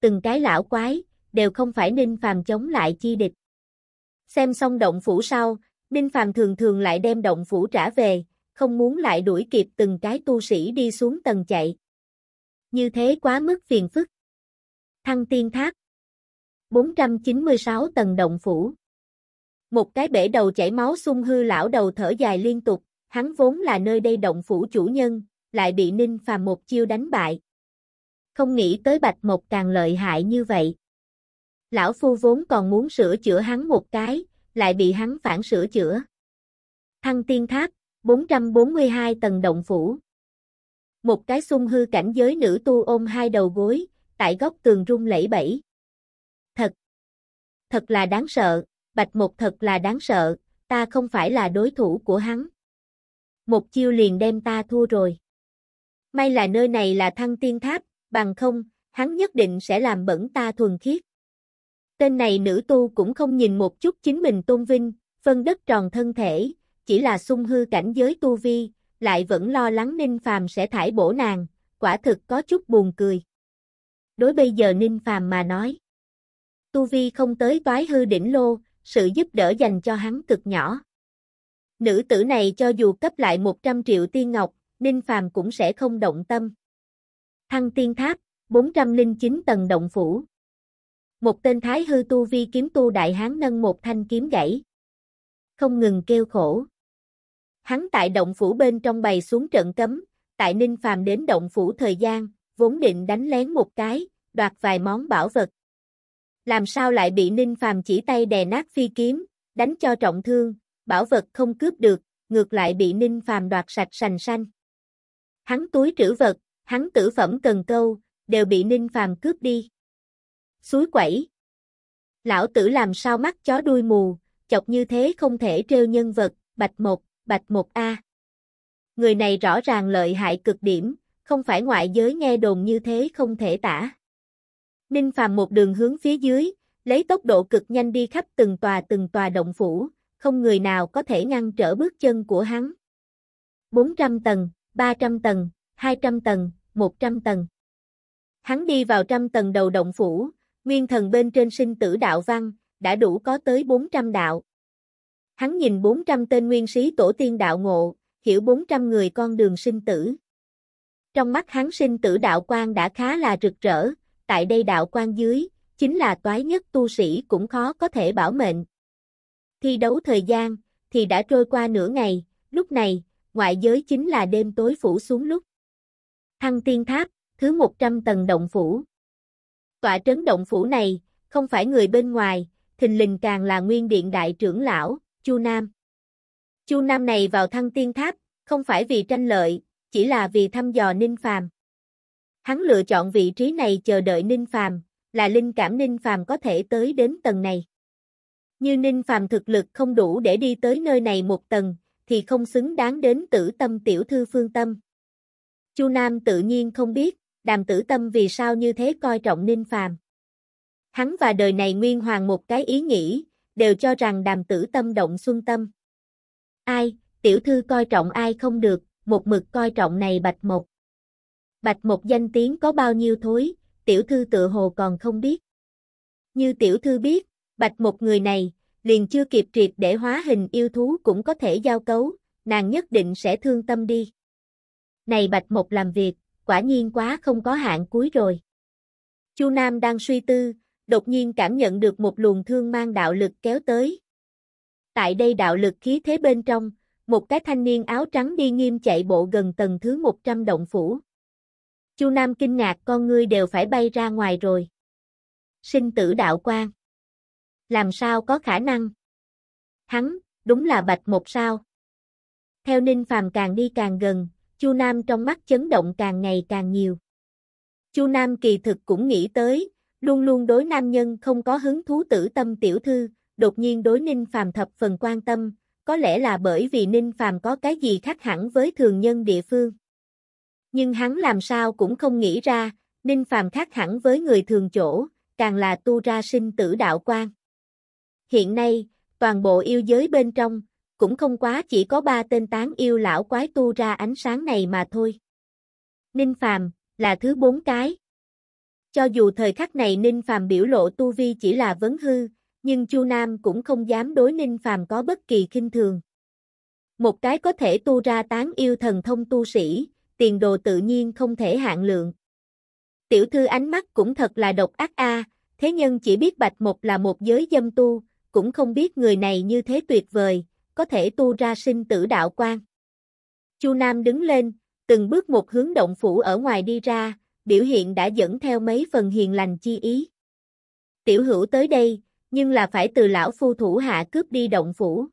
Từng cái lão quái, đều không phải Ninh Phàm chống lại chi địch. Xem xong động phủ sau, Ninh Phàm thường thường lại đem động phủ trả về, không muốn lại đuổi kịp từng cái tu sĩ đi xuống tầng chạy. Như thế quá mức phiền phức. Thăng tiên tháp 496 tầng động phủ Một cái bể đầu chảy máu sung hư lão đầu thở dài liên tục, hắn vốn là nơi đây động phủ chủ nhân, lại bị Ninh Phàm một chiêu đánh bại. Không nghĩ tới Bạch Mộc càng lợi hại như vậy. Lão Phu vốn còn muốn sửa chữa hắn một cái, lại bị hắn phản sửa chữa. Thăng Tiên Tháp, 442 tầng động phủ. Một cái xung hư cảnh giới nữ tu ôm hai đầu gối, tại góc tường rung lẫy bẫy. Thật, thật là đáng sợ, Bạch Mộc thật là đáng sợ, ta không phải là đối thủ của hắn. Một chiêu liền đem ta thua rồi. May là nơi này là thăng tiên tháp, bằng không, hắn nhất định sẽ làm bẩn ta thuần khiết. Tên này nữ tu cũng không nhìn một chút chính mình tôn vinh, phân đất tròn thân thể, chỉ là sung hư cảnh giới tu vi, lại vẫn lo lắng Ninh Phàm sẽ thải bổ nàng, quả thực có chút buồn cười. Đối bây giờ Ninh Phàm mà nói, tu vi không tới toái hư đỉnh lô, sự giúp đỡ dành cho hắn cực nhỏ. Nữ tử này cho dù cấp lại 100 triệu tiên ngọc, Ninh Phàm cũng sẽ không động tâm. Thăng Tiên Tháp, 409 tầng động phủ. Một tên thái hư tu vi kiếm tu đại hán nâng một thanh kiếm gãy. Không ngừng kêu khổ. Hắn tại động phủ bên trong bày xuống trận cấm, tại Ninh Phàm đến động phủ thời gian, vốn định đánh lén một cái, đoạt vài món bảo vật. Làm sao lại bị Ninh Phàm chỉ tay đè nát phi kiếm, đánh cho trọng thương, bảo vật không cướp được, ngược lại bị Ninh Phàm đoạt sạch sành sanh hắn túi trữ vật, hắn tử phẩm cần câu, đều bị Ninh Phàm cướp đi. Suối quẩy. Lão tử làm sao mắt chó đuôi mù, chọc như thế không thể trêu nhân vật, bạch một, bạch một A. Người này rõ ràng lợi hại cực điểm, không phải ngoại giới nghe đồn như thế không thể tả. Ninh Phàm một đường hướng phía dưới, lấy tốc độ cực nhanh đi khắp từng tòa từng tòa động phủ, không người nào có thể ngăn trở bước chân của hắn. 400 tầng 300 tầng, 200 tầng, 100 tầng. Hắn đi vào trăm tầng đầu động phủ, nguyên thần bên trên sinh tử đạo văn, đã đủ có tới 400 đạo. Hắn nhìn 400 tên nguyên sĩ tổ tiên đạo ngộ, hiểu 400 người con đường sinh tử. Trong mắt hắn sinh tử đạo quan đã khá là rực rỡ, tại đây đạo quan dưới, chính là toái nhất tu sĩ cũng khó có thể bảo mệnh. Thi đấu thời gian, thì đã trôi qua nửa ngày, lúc này, ngoại giới chính là đêm tối phủ xuống lúc. Thăng tiên tháp, thứ 100 tầng động phủ. Tọa trấn động phủ này, không phải người bên ngoài, thình lình càng là nguyên điện đại trưởng lão, Chu Nam. Chu Nam này vào thăng tiên tháp, không phải vì tranh lợi, chỉ là vì thăm dò Ninh Phàm. Hắn lựa chọn vị trí này chờ đợi Ninh Phàm, là linh cảm Ninh Phàm có thể tới đến tầng này. Như Ninh Phàm thực lực không đủ để đi tới nơi này một tầng, thì không xứng đáng đến tử tâm tiểu thư phương tâm. Chu Nam tự nhiên không biết, đàm tử tâm vì sao như thế coi trọng ninh phàm. Hắn và đời này nguyên hoàng một cái ý nghĩ, đều cho rằng đàm tử tâm động xuân tâm. Ai, tiểu thư coi trọng ai không được, một mực coi trọng này bạch mộc. Bạch mộc danh tiếng có bao nhiêu thối, tiểu thư tự hồ còn không biết. Như tiểu thư biết, bạch mộc người này, liền chưa kịp triệt để hóa hình yêu thú cũng có thể giao cấu, nàng nhất định sẽ thương tâm đi. Này Bạch Mộc làm việc, quả nhiên quá không có hạn cuối rồi. Chu Nam đang suy tư, đột nhiên cảm nhận được một luồng thương mang đạo lực kéo tới. Tại đây đạo lực khí thế bên trong, một cái thanh niên áo trắng đi nghiêm chạy bộ gần tầng thứ 100 động phủ. Chu Nam kinh ngạc con ngươi đều phải bay ra ngoài rồi. Sinh tử đạo quang làm sao có khả năng. Hắn, đúng là bạch một sao. Theo Ninh Phàm càng đi càng gần, Chu Nam trong mắt chấn động càng ngày càng nhiều. Chu Nam kỳ thực cũng nghĩ tới, luôn luôn đối nam nhân không có hứng thú tử tâm tiểu thư, đột nhiên đối Ninh Phàm thập phần quan tâm, có lẽ là bởi vì Ninh Phàm có cái gì khác hẳn với thường nhân địa phương. Nhưng hắn làm sao cũng không nghĩ ra, Ninh Phàm khác hẳn với người thường chỗ, càng là tu ra sinh tử đạo quan. Hiện nay, toàn bộ yêu giới bên trong, cũng không quá chỉ có ba tên tán yêu lão quái tu ra ánh sáng này mà thôi. Ninh Phàm là thứ bốn cái. Cho dù thời khắc này Ninh Phàm biểu lộ tu vi chỉ là vấn hư, nhưng Chu Nam cũng không dám đối Ninh Phàm có bất kỳ khinh thường. Một cái có thể tu ra tán yêu thần thông tu sĩ, tiền đồ tự nhiên không thể hạn lượng. Tiểu thư ánh mắt cũng thật là độc ác a, thế nhân chỉ biết Bạch Một là một giới dâm tu, cũng không biết người này như thế tuyệt vời, có thể tu ra sinh tử đạo quan. Chu Nam đứng lên, từng bước một hướng động phủ ở ngoài đi ra, biểu hiện đã dẫn theo mấy phần hiền lành chi ý. Tiểu hữu tới đây, nhưng là phải từ lão phu thủ hạ cướp đi động phủ.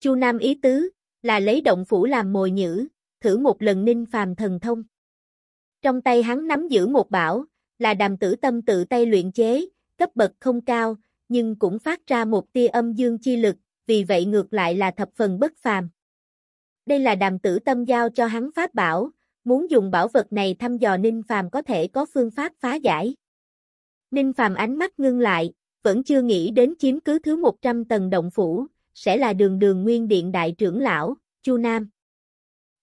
Chu Nam ý tứ, là lấy động phủ làm mồi nhử, thử một lần ninh phàm thần thông. Trong tay hắn nắm giữ một bảo, là đàm tử tâm tự tay luyện chế, cấp bậc không cao, nhưng cũng phát ra một tia âm dương chi lực, vì vậy ngược lại là thập phần bất phàm. Đây là đàm tử tâm giao cho hắn pháp bảo, muốn dùng bảo vật này thăm dò Ninh Phàm có thể có phương pháp phá giải. Ninh Phàm ánh mắt ngưng lại, vẫn chưa nghĩ đến chiếm cứ thứ 100 tầng động phủ, sẽ là đường đường nguyên điện đại trưởng lão, Chu Nam.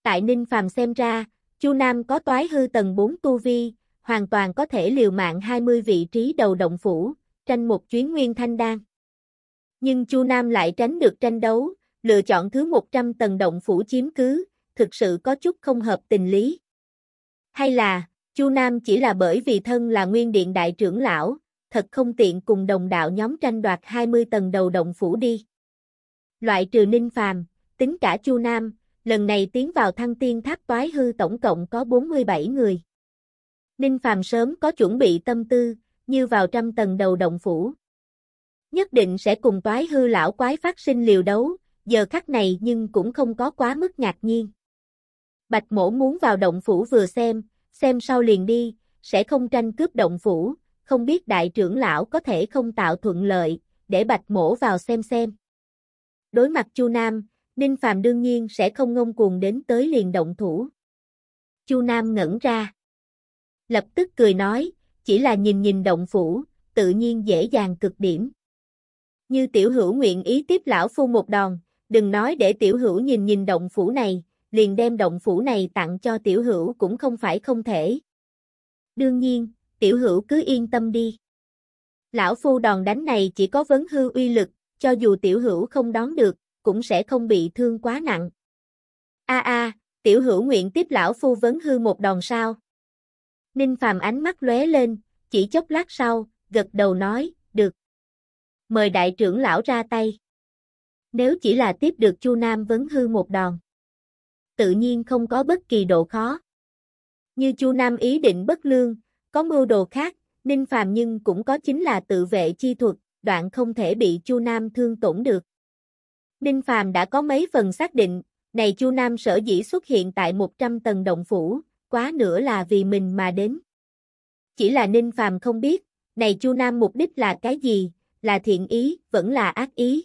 Tại Ninh Phàm xem ra, Chu Nam có toái hư tầng 4 tu vi, hoàn toàn có thể liều mạng 20 vị trí đầu động phủ, tranh một chuyến nguyên thanh đan. Nhưng Chu Nam lại tránh được tranh đấu, lựa chọn thứ 100 tầng động phủ chiếm cứ, thực sự có chút không hợp tình lý. Hay là, Chu Nam chỉ là bởi vì thân là nguyên điện đại trưởng lão, thật không tiện cùng đồng đạo nhóm tranh đoạt 20 tầng đầu động phủ đi. Loại trừ Ninh Phàm, tính cả Chu Nam, lần này tiến vào thăng tiên tháp toái hư tổng cộng có 47 người. Ninh Phàm sớm có chuẩn bị tâm tư, như vào trăm tầng đầu động phủ. Nhất định sẽ cùng toái hư lão quái phát sinh liều đấu, giờ khắc này nhưng cũng không có quá mức ngạc nhiên. Bạch mổ muốn vào động phủ vừa xem, xem sau liền đi, sẽ không tranh cướp động phủ, không biết đại trưởng lão có thể không tạo thuận lợi, để bạch mổ vào xem xem. Đối mặt Chu Nam, Ninh phạm đương nhiên sẽ không ngông cuồng đến tới liền động thủ. Chu Nam ngẩn ra. Lập tức cười nói, chỉ là nhìn nhìn động phủ, tự nhiên dễ dàng cực điểm. Như tiểu hữu nguyện ý tiếp lão phu một đòn, đừng nói để tiểu hữu nhìn nhìn động phủ này, liền đem động phủ này tặng cho tiểu hữu cũng không phải không thể. Đương nhiên, tiểu hữu cứ yên tâm đi. Lão phu đòn đánh này chỉ có vấn hư uy lực, cho dù tiểu hữu không đón được, cũng sẽ không bị thương quá nặng. A a, tiểu hữu nguyện tiếp lão phu vấn hư một đòn sao? Ninh Phàm ánh mắt lóe lên, chỉ chốc lát sau, gật đầu nói, được. Mời đại trưởng lão ra tay. Nếu chỉ là tiếp được Chu Nam vấn hư một đòn, tự nhiên không có bất kỳ độ khó. Như Chu Nam ý định bất lương, có mưu đồ khác, Ninh Phàm nhưng cũng có chính là tự vệ chi thuật, đoạn không thể bị Chu Nam thương tổn được. Ninh Phàm đã có mấy phần xác định, này Chu Nam sở dĩ xuất hiện tại 100 tầng động phủ, quá nữa là vì mình mà đến. Chỉ là Ninh Phàm không biết, này Chu Nam mục đích là cái gì, là thiện ý, vẫn là ác ý.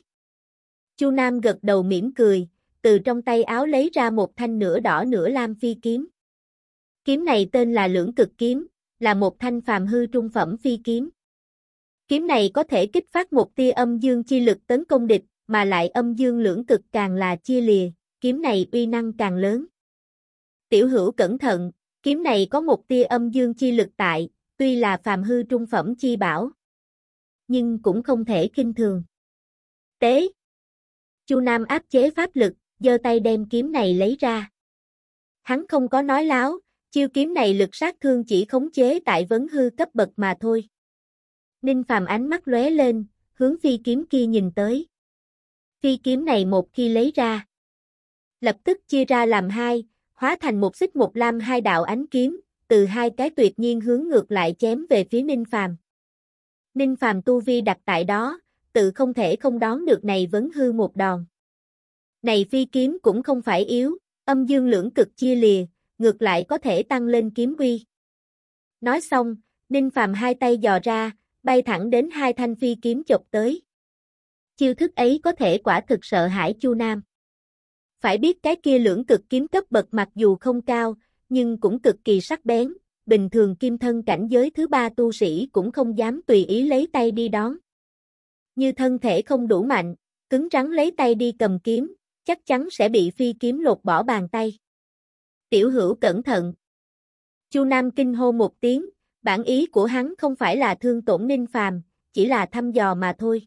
Chu Nam gật đầu mỉm cười, từ trong tay áo lấy ra một thanh nửa đỏ nửa lam phi kiếm. Kiếm này tên là Lưỡng Cực kiếm, là một thanh phàm hư trung phẩm phi kiếm. Kiếm này có thể kích phát một tia âm dương chi lực tấn công địch, mà lại âm dương lưỡng cực càng là chia lìa, kiếm này uy năng càng lớn. Tiểu hữu cẩn thận, Kiếm này có một tia âm dương chi lực tại, tuy là phàm hư trung phẩm chi bảo, nhưng cũng không thể kinh thường. Tế Chu Nam áp chế pháp lực, giơ tay đem kiếm này lấy ra. Hắn không có nói láo, chiêu kiếm này lực sát thương chỉ khống chế tại vấn hư cấp bậc mà thôi. Ninh Phàm ánh mắt lóe lên, hướng phi kiếm kia nhìn tới. Phi kiếm này một khi lấy ra, lập tức chia ra làm hai, hóa thành một xích một lam hai đạo ánh kiếm, từ hai cái tuyệt nhiên hướng ngược lại chém về phía Ninh Phàm. Ninh Phàm tu vi đặt tại đó, tự không thể không đón được này vấn hư một đòn. Này phi kiếm cũng không phải yếu, âm dương lưỡng cực chia lìa, ngược lại có thể tăng lên kiếm uy. Nói xong, Ninh Phàm hai tay dò ra, bay thẳng đến hai thanh phi kiếm chộp tới. Chiêu thức ấy có thể quả thực sợ hãi Chu Nam. Phải biết cái kia lưỡng cực kiếm cấp bậc mặc dù không cao, nhưng cũng cực kỳ sắc bén, bình thường kim thân cảnh giới thứ ba tu sĩ cũng không dám tùy ý lấy tay đi đón. Như thân thể không đủ mạnh, cứng rắn lấy tay đi cầm kiếm, chắc chắn sẽ bị phi kiếm lột bỏ bàn tay. Tiểu hữu cẩn thận. Chu Nam kinh hô một tiếng, bản ý của hắn không phải là thương tổn Ninh Phàm, chỉ là thăm dò mà thôi.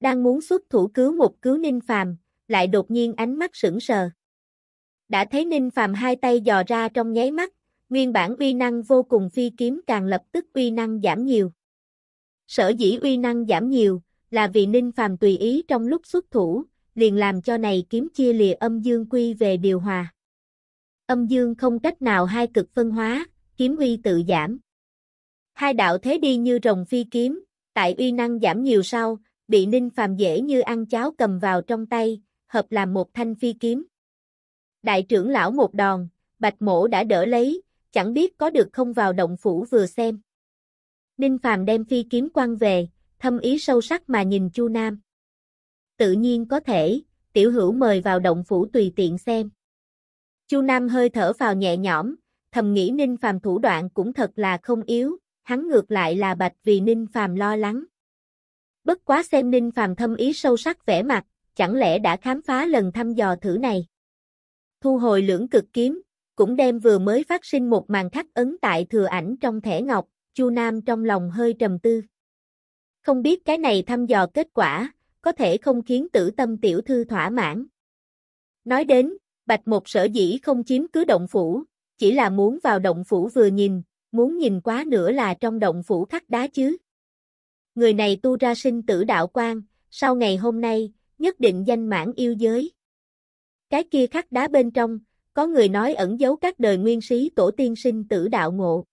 Đang muốn xuất thủ cứu một cứu Ninh Phàm, lại đột nhiên ánh mắt sững sờ. Đã thấy Ninh Phàm hai tay dò ra trong nháy mắt, nguyên bản uy năng vô cùng phi kiếm càng lập tức uy năng giảm nhiều. Sở dĩ uy năng giảm nhiều là vì Ninh Phàm tùy ý trong lúc xuất thủ, liền làm cho này kiếm chia lìa âm dương quy về điều hòa. Âm dương không cách nào hai cực phân hóa, kiếm uy tự giảm. Hai đạo thế đi như rồng phi kiếm, tại uy năng giảm nhiều sau, bị Ninh Phàm dễ như ăn cháo cầm vào trong tay, hợp làm một thanh phi kiếm. Đại trưởng lão một đòn, bạch mổ đã đỡ lấy, chẳng biết có được không vào động phủ vừa xem. Ninh Phàm đem phi kiếm quăng về, thâm ý sâu sắc mà nhìn Chu Nam. Tự nhiên có thể, tiểu hữu mời vào động phủ tùy tiện xem. Chu Nam hơi thở vào nhẹ nhõm, thầm nghĩ Ninh Phàm thủ đoạn cũng thật là không yếu, hắn ngược lại là bạch vì Ninh Phàm lo lắng. Bất quá xem Ninh Phàm thâm ý sâu sắc vẻ mặt, chẳng lẽ đã khám phá lần thăm dò thử này. Thu hồi lưỡng cực kiếm, cũng đem vừa mới phát sinh một màn khắc ấn tại thừa ảnh trong thẻ ngọc, Chu Nam trong lòng hơi trầm tư. Không biết cái này thăm dò kết quả, có thể không khiến tử tâm tiểu thư thỏa mãn. Nói đến, Bạch Một sở dĩ không chiếm cứ động phủ, chỉ là muốn vào động phủ vừa nhìn, muốn nhìn quá nữa là trong động phủ khắc đá chứ. Người này tu ra sinh tử đạo quan, sau ngày hôm nay, nhất định danh mãn yêu giới. Cái kia khắc đá bên trong, có người nói ẩn giấu các đời nguyên sĩ tổ tiên sinh tử đạo ngộ.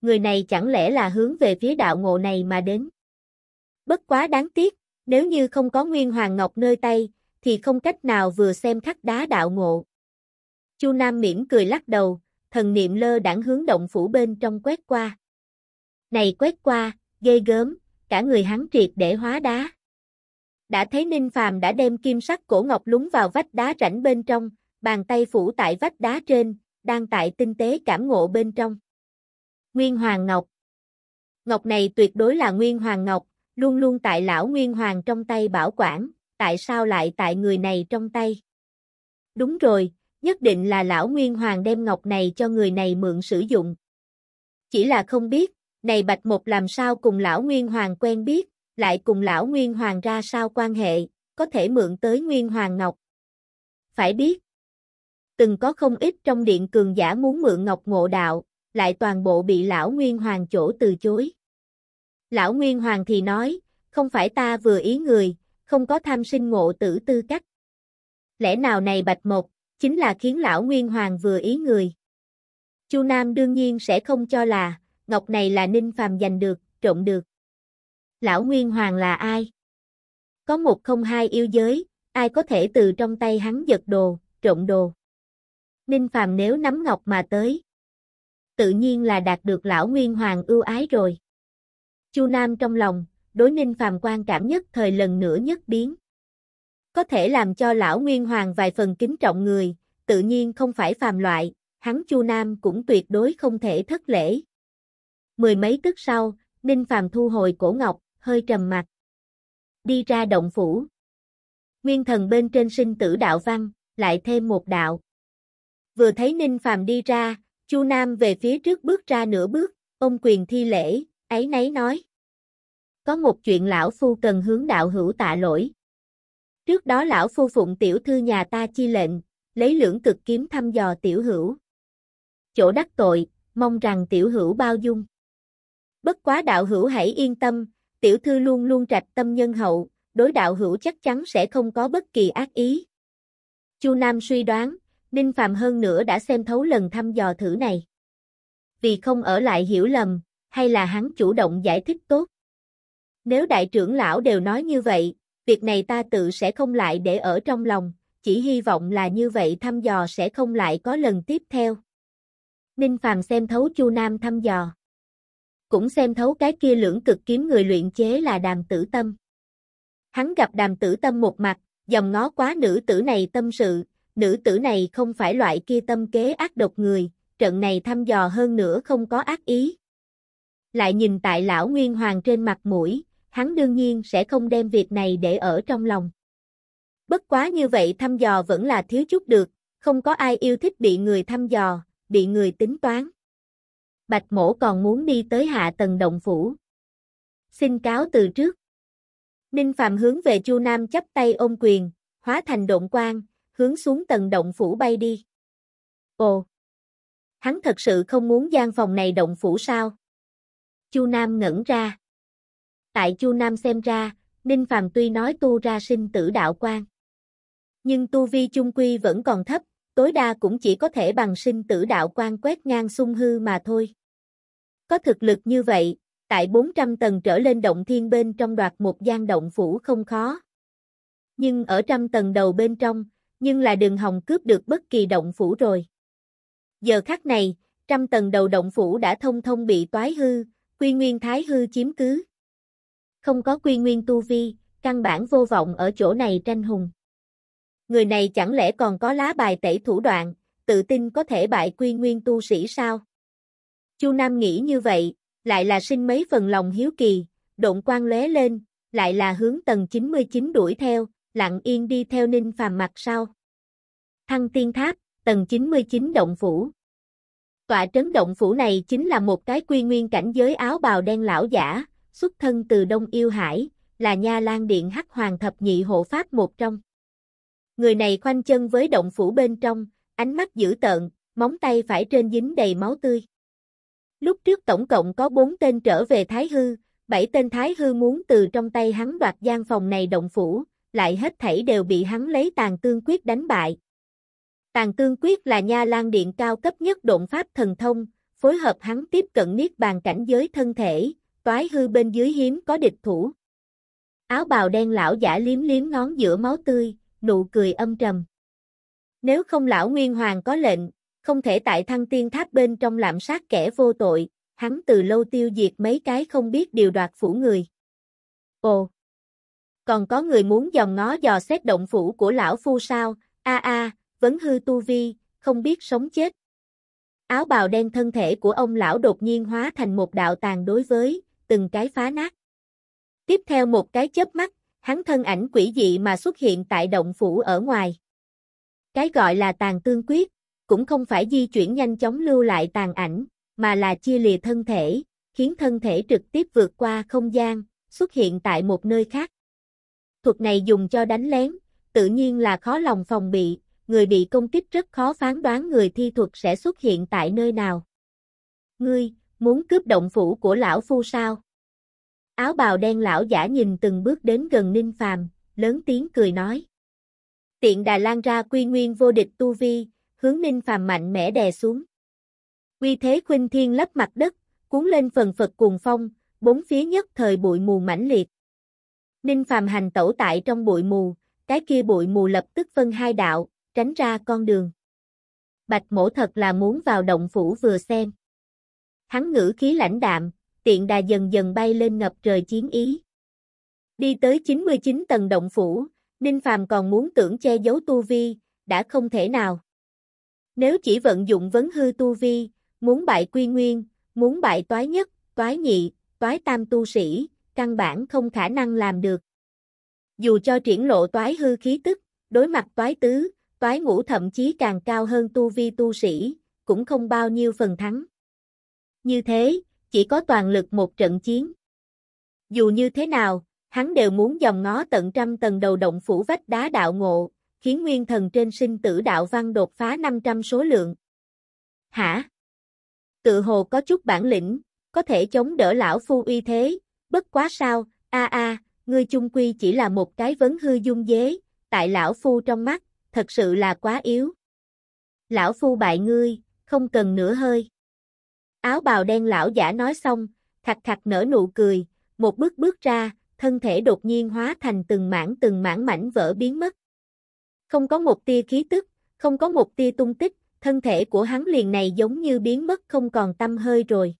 Người này chẳng lẽ là hướng về phía đạo ngộ này mà đến. Bất quá đáng tiếc, nếu như không có Nguyên Hoàng Ngọc nơi tay, thì không cách nào vừa xem khắc đá đạo ngộ. Chu Nam mỉm cười lắc đầu, thần niệm lơ đãng hướng động phủ bên trong quét qua. Này quét qua, ghê gớm, cả người hắn triệt để hóa đá đã thấy Ninh Phàm đã đem kim sắc cổ ngọc lúng vào vách đá rảnh bên trong, bàn tay phủ tại vách đá trên, đang tại tinh tế cảm ngộ bên trong. Nguyên Hoàng Ngọc Ngọc này tuyệt đối là Nguyên Hoàng Ngọc, luôn luôn tại lão Nguyên Hoàng trong tay bảo quản, tại sao lại tại người này trong tay? Đúng rồi, nhất định là lão Nguyên Hoàng đem Ngọc này cho người này mượn sử dụng. Chỉ là không biết, này Bạch Một làm sao cùng lão Nguyên Hoàng quen biết, lại cùng lão Nguyên Hoàng ra sao quan hệ, có thể mượn tới Nguyên Hoàng Ngọc. Phải biết, từng có không ít trong điện cường giả muốn mượn Ngọc Ngộ Đạo, lại toàn bộ bị lão Nguyên Hoàng chỗ từ chối. Lão Nguyên Hoàng thì nói, không phải ta vừa ý người, không có tham sinh ngộ tử tư cách. Lẽ nào này bạch một, chính là khiến lão Nguyên Hoàng vừa ý người. Chu Nam đương nhiên sẽ không cho là, ngọc này là Ninh Phàm giành được, trộn được. Lão Nguyên Hoàng là ai? Có một không hai yêu giới, ai có thể từ trong tay hắn giật đồ, trộn đồ. Ninh Phàm nếu nắm ngọc mà tới. Tự nhiên là đạt được lão Nguyên Hoàng ưu ái rồi. Chu Nam trong lòng, đối Ninh Phàm quan cảm nhất thời lần nữa nhất biến. Có thể làm cho lão Nguyên Hoàng vài phần kính trọng người, tự nhiên không phải phàm loại, hắn Chu Nam cũng tuyệt đối không thể thất lễ. Mười mấy tức sau, Ninh Phàm thu hồi cổ ngọc, hơi trầm mặt. Đi ra động phủ. Nguyên thần bên trên sinh tử đạo văn, lại thêm một đạo. Vừa thấy Ninh Phàm đi ra, Chu Nam về phía trước bước ra nửa bước, ông quyền thi lễ, ấy nấy nói. Có một chuyện lão phu cần hướng đạo hữu tạ lỗi. Trước đó lão phu phụng tiểu thư nhà ta chi lệnh, lấy lưỡng cực kiếm thăm dò tiểu hữu. Chỗ đắc tội, mong rằng tiểu hữu bao dung. Bất quá đạo hữu hãy yên tâm, tiểu thư luôn luôn trạch tâm nhân hậu, đối đạo hữu chắc chắn sẽ không có bất kỳ ác ý. Chu Nam suy đoán, Ninh Phạm hơn nữa đã xem thấu lần thăm dò thử này. Vì không ở lại hiểu lầm, hay là hắn chủ động giải thích tốt. Nếu đại trưởng lão đều nói như vậy, việc này ta tự sẽ không lại để ở trong lòng, chỉ hy vọng là như vậy thăm dò sẽ không lại có lần tiếp theo. Ninh phạm xem thấu Chu Nam thăm dò cũng xem thấu cái kia lưỡng cực kiếm người luyện chế là đàm tử tâm. Hắn gặp đàm tử tâm một mặt, dòng ngó quá nữ tử này tâm sự, nữ tử này không phải loại kia tâm kế ác độc người, trận này thăm dò hơn nữa không có ác ý. Lại nhìn tại lão Nguyên Hoàng trên mặt mũi, hắn đương nhiên sẽ không đem việc này để ở trong lòng. Bất quá như vậy thăm dò vẫn là thiếu chút được, không có ai yêu thích bị người thăm dò, bị người tính toán. Bạch Mổ còn muốn đi tới hạ tầng động phủ. Xin cáo từ trước. Ninh Phạm hướng về Chu Nam chắp tay ôm quyền, hóa thành động quan hướng xuống tầng động phủ bay đi. Ồ! Hắn thật sự không muốn gian phòng này động phủ sao? Chu Nam ngẩn ra. Tại Chu Nam xem ra, Ninh phạm tuy nói tu ra sinh tử đạo quan, nhưng tu vi chung quy vẫn còn thấp, tối đa cũng chỉ có thể bằng sinh tử đạo quan quét ngang sung hư mà thôi. Có thực lực như vậy, tại 400 tầng trở lên động thiên bên trong đoạt một gian động phủ không khó. Nhưng ở trăm tầng đầu bên trong, nhưng là đường hồng cướp được bất kỳ động phủ rồi. Giờ khắc này, trăm tầng đầu động phủ đã thông thông bị toái hư, quy nguyên thái hư chiếm cứ. Không có quy nguyên tu vi, căn bản vô vọng ở chỗ này tranh hùng. Người này chẳng lẽ còn có lá bài tẩy thủ đoạn, tự tin có thể bại quy nguyên tu sĩ sao? Chu Nam nghĩ như vậy, lại là sinh mấy phần lòng hiếu kỳ, độn quan lóe lên, lại là hướng tầng 99 đuổi theo, lặng yên đi theo Ninh Phàm mặt sau. Thăng Tiên Tháp, tầng 99 động phủ. Tọa trấn động phủ này chính là một cái quy nguyên cảnh giới áo bào đen lão giả, xuất thân từ Đông Yêu Hải, là nha lan điện hắc hoàng thập nhị hộ pháp một trong. Người này khoanh chân với động phủ bên trong, ánh mắt dữ tợn, móng tay phải trên dính đầy máu tươi. Lúc trước tổng cộng có 4 tên trở về Thái Hư, 7 tên Thái Hư muốn từ trong tay hắn đoạt gian phòng này động phủ, lại hết thảy đều bị hắn lấy tàn tương quyết đánh bại. Tàn tương quyết là nha lan điện cao cấp nhất độn pháp thần thông, phối hợp hắn tiếp cận niết bàn cảnh giới thân thể, toái hư bên dưới hiếm có địch thủ. Áo bào đen lão giả liếm liếm ngón giữa máu tươi, nụ cười âm trầm. Nếu không lão Nguyên Hoàng có lệnh, không thể tại thăng tiên tháp bên trong lạm sát kẻ vô tội, hắn từ lâu tiêu diệt mấy cái không biết điều đoạt phủ người. Ồ! Còn có người muốn dòng ngó dò xét động phủ của lão phu sao, a a, vấn hư tu vi, không biết sống chết. Áo bào đen thân thể của ông lão đột nhiên hóa thành một đạo tàn đối với, từng cái phá nát. Tiếp theo một cái chớp mắt, hắn thân ảnh quỷ dị mà xuất hiện tại động phủ ở ngoài. Cái gọi là tàn tương quyết, cũng không phải di chuyển nhanh chóng lưu lại tàn ảnh, mà là chia lìa thân thể, khiến thân thể trực tiếp vượt qua không gian, xuất hiện tại một nơi khác. Thuật này dùng cho đánh lén, tự nhiên là khó lòng phòng bị, người bị công kích rất khó phán đoán người thi thuật sẽ xuất hiện tại nơi nào. Ngươi, muốn cướp động phủ của lão phu sao? Áo bào đen lão giả nhìn từng bước đến gần Ninh Phàm, lớn tiếng cười nói. Tiện Đà Lan ra quy nguyên vô địch tu vi, hướng Ninh Phàm mạnh mẽ đè xuống. uy thế khuynh thiên lấp mặt đất, cuốn lên phần phật cuồng phong, bốn phía nhất thời bụi mù mãnh liệt. Ninh Phàm hành tẩu tại trong bụi mù, cái kia bụi mù lập tức phân hai đạo, tránh ra con đường. Bạch mỗ thật là muốn vào động phủ vừa xem. Hắn ngữ khí lãnh đạm, tiện đà dần dần bay lên ngập trời chiến ý. Đi tới 99 tầng động phủ, Ninh Phàm còn muốn tưởng che giấu tu vi, đã không thể nào. Nếu chỉ vận dụng vấn hư tu vi, muốn bại quy nguyên, muốn bại toái nhất, toái nhị, toái tam tu sĩ, căn bản không khả năng làm được. Dù cho triển lộ toái hư khí tức, đối mặt toái tứ, toái ngũ thậm chí càng cao hơn tu vi tu sĩ, cũng không bao nhiêu phần thắng. Như thế, chỉ có toàn lực một trận chiến. Dù như thế nào, hắn đều muốn dòng ngó tận trăm tầng đầu động phủ vách đá đạo ngộ, khiến nguyên thần trên sinh tử đạo văn đột phá 500 số lượng. Hả? Tự hồ có chút bản lĩnh, có thể chống đỡ lão phu uy thế, bất quá sao, a a, ngươi chung quy chỉ là một cái vấn hư dung dế, tại lão phu trong mắt, thật sự là quá yếu. Lão phu bại ngươi, không cần nửa hơi. Áo bào đen lão giả nói xong, khặt khặt nở nụ cười, một bước bước ra, thân thể đột nhiên hóa thành từng mảng từng mảng mảnh vỡ biến mất. Không có một tia khí tức, không có một tia tung tích, thân thể của hắn liền này giống như biến mất không còn tâm hơi rồi.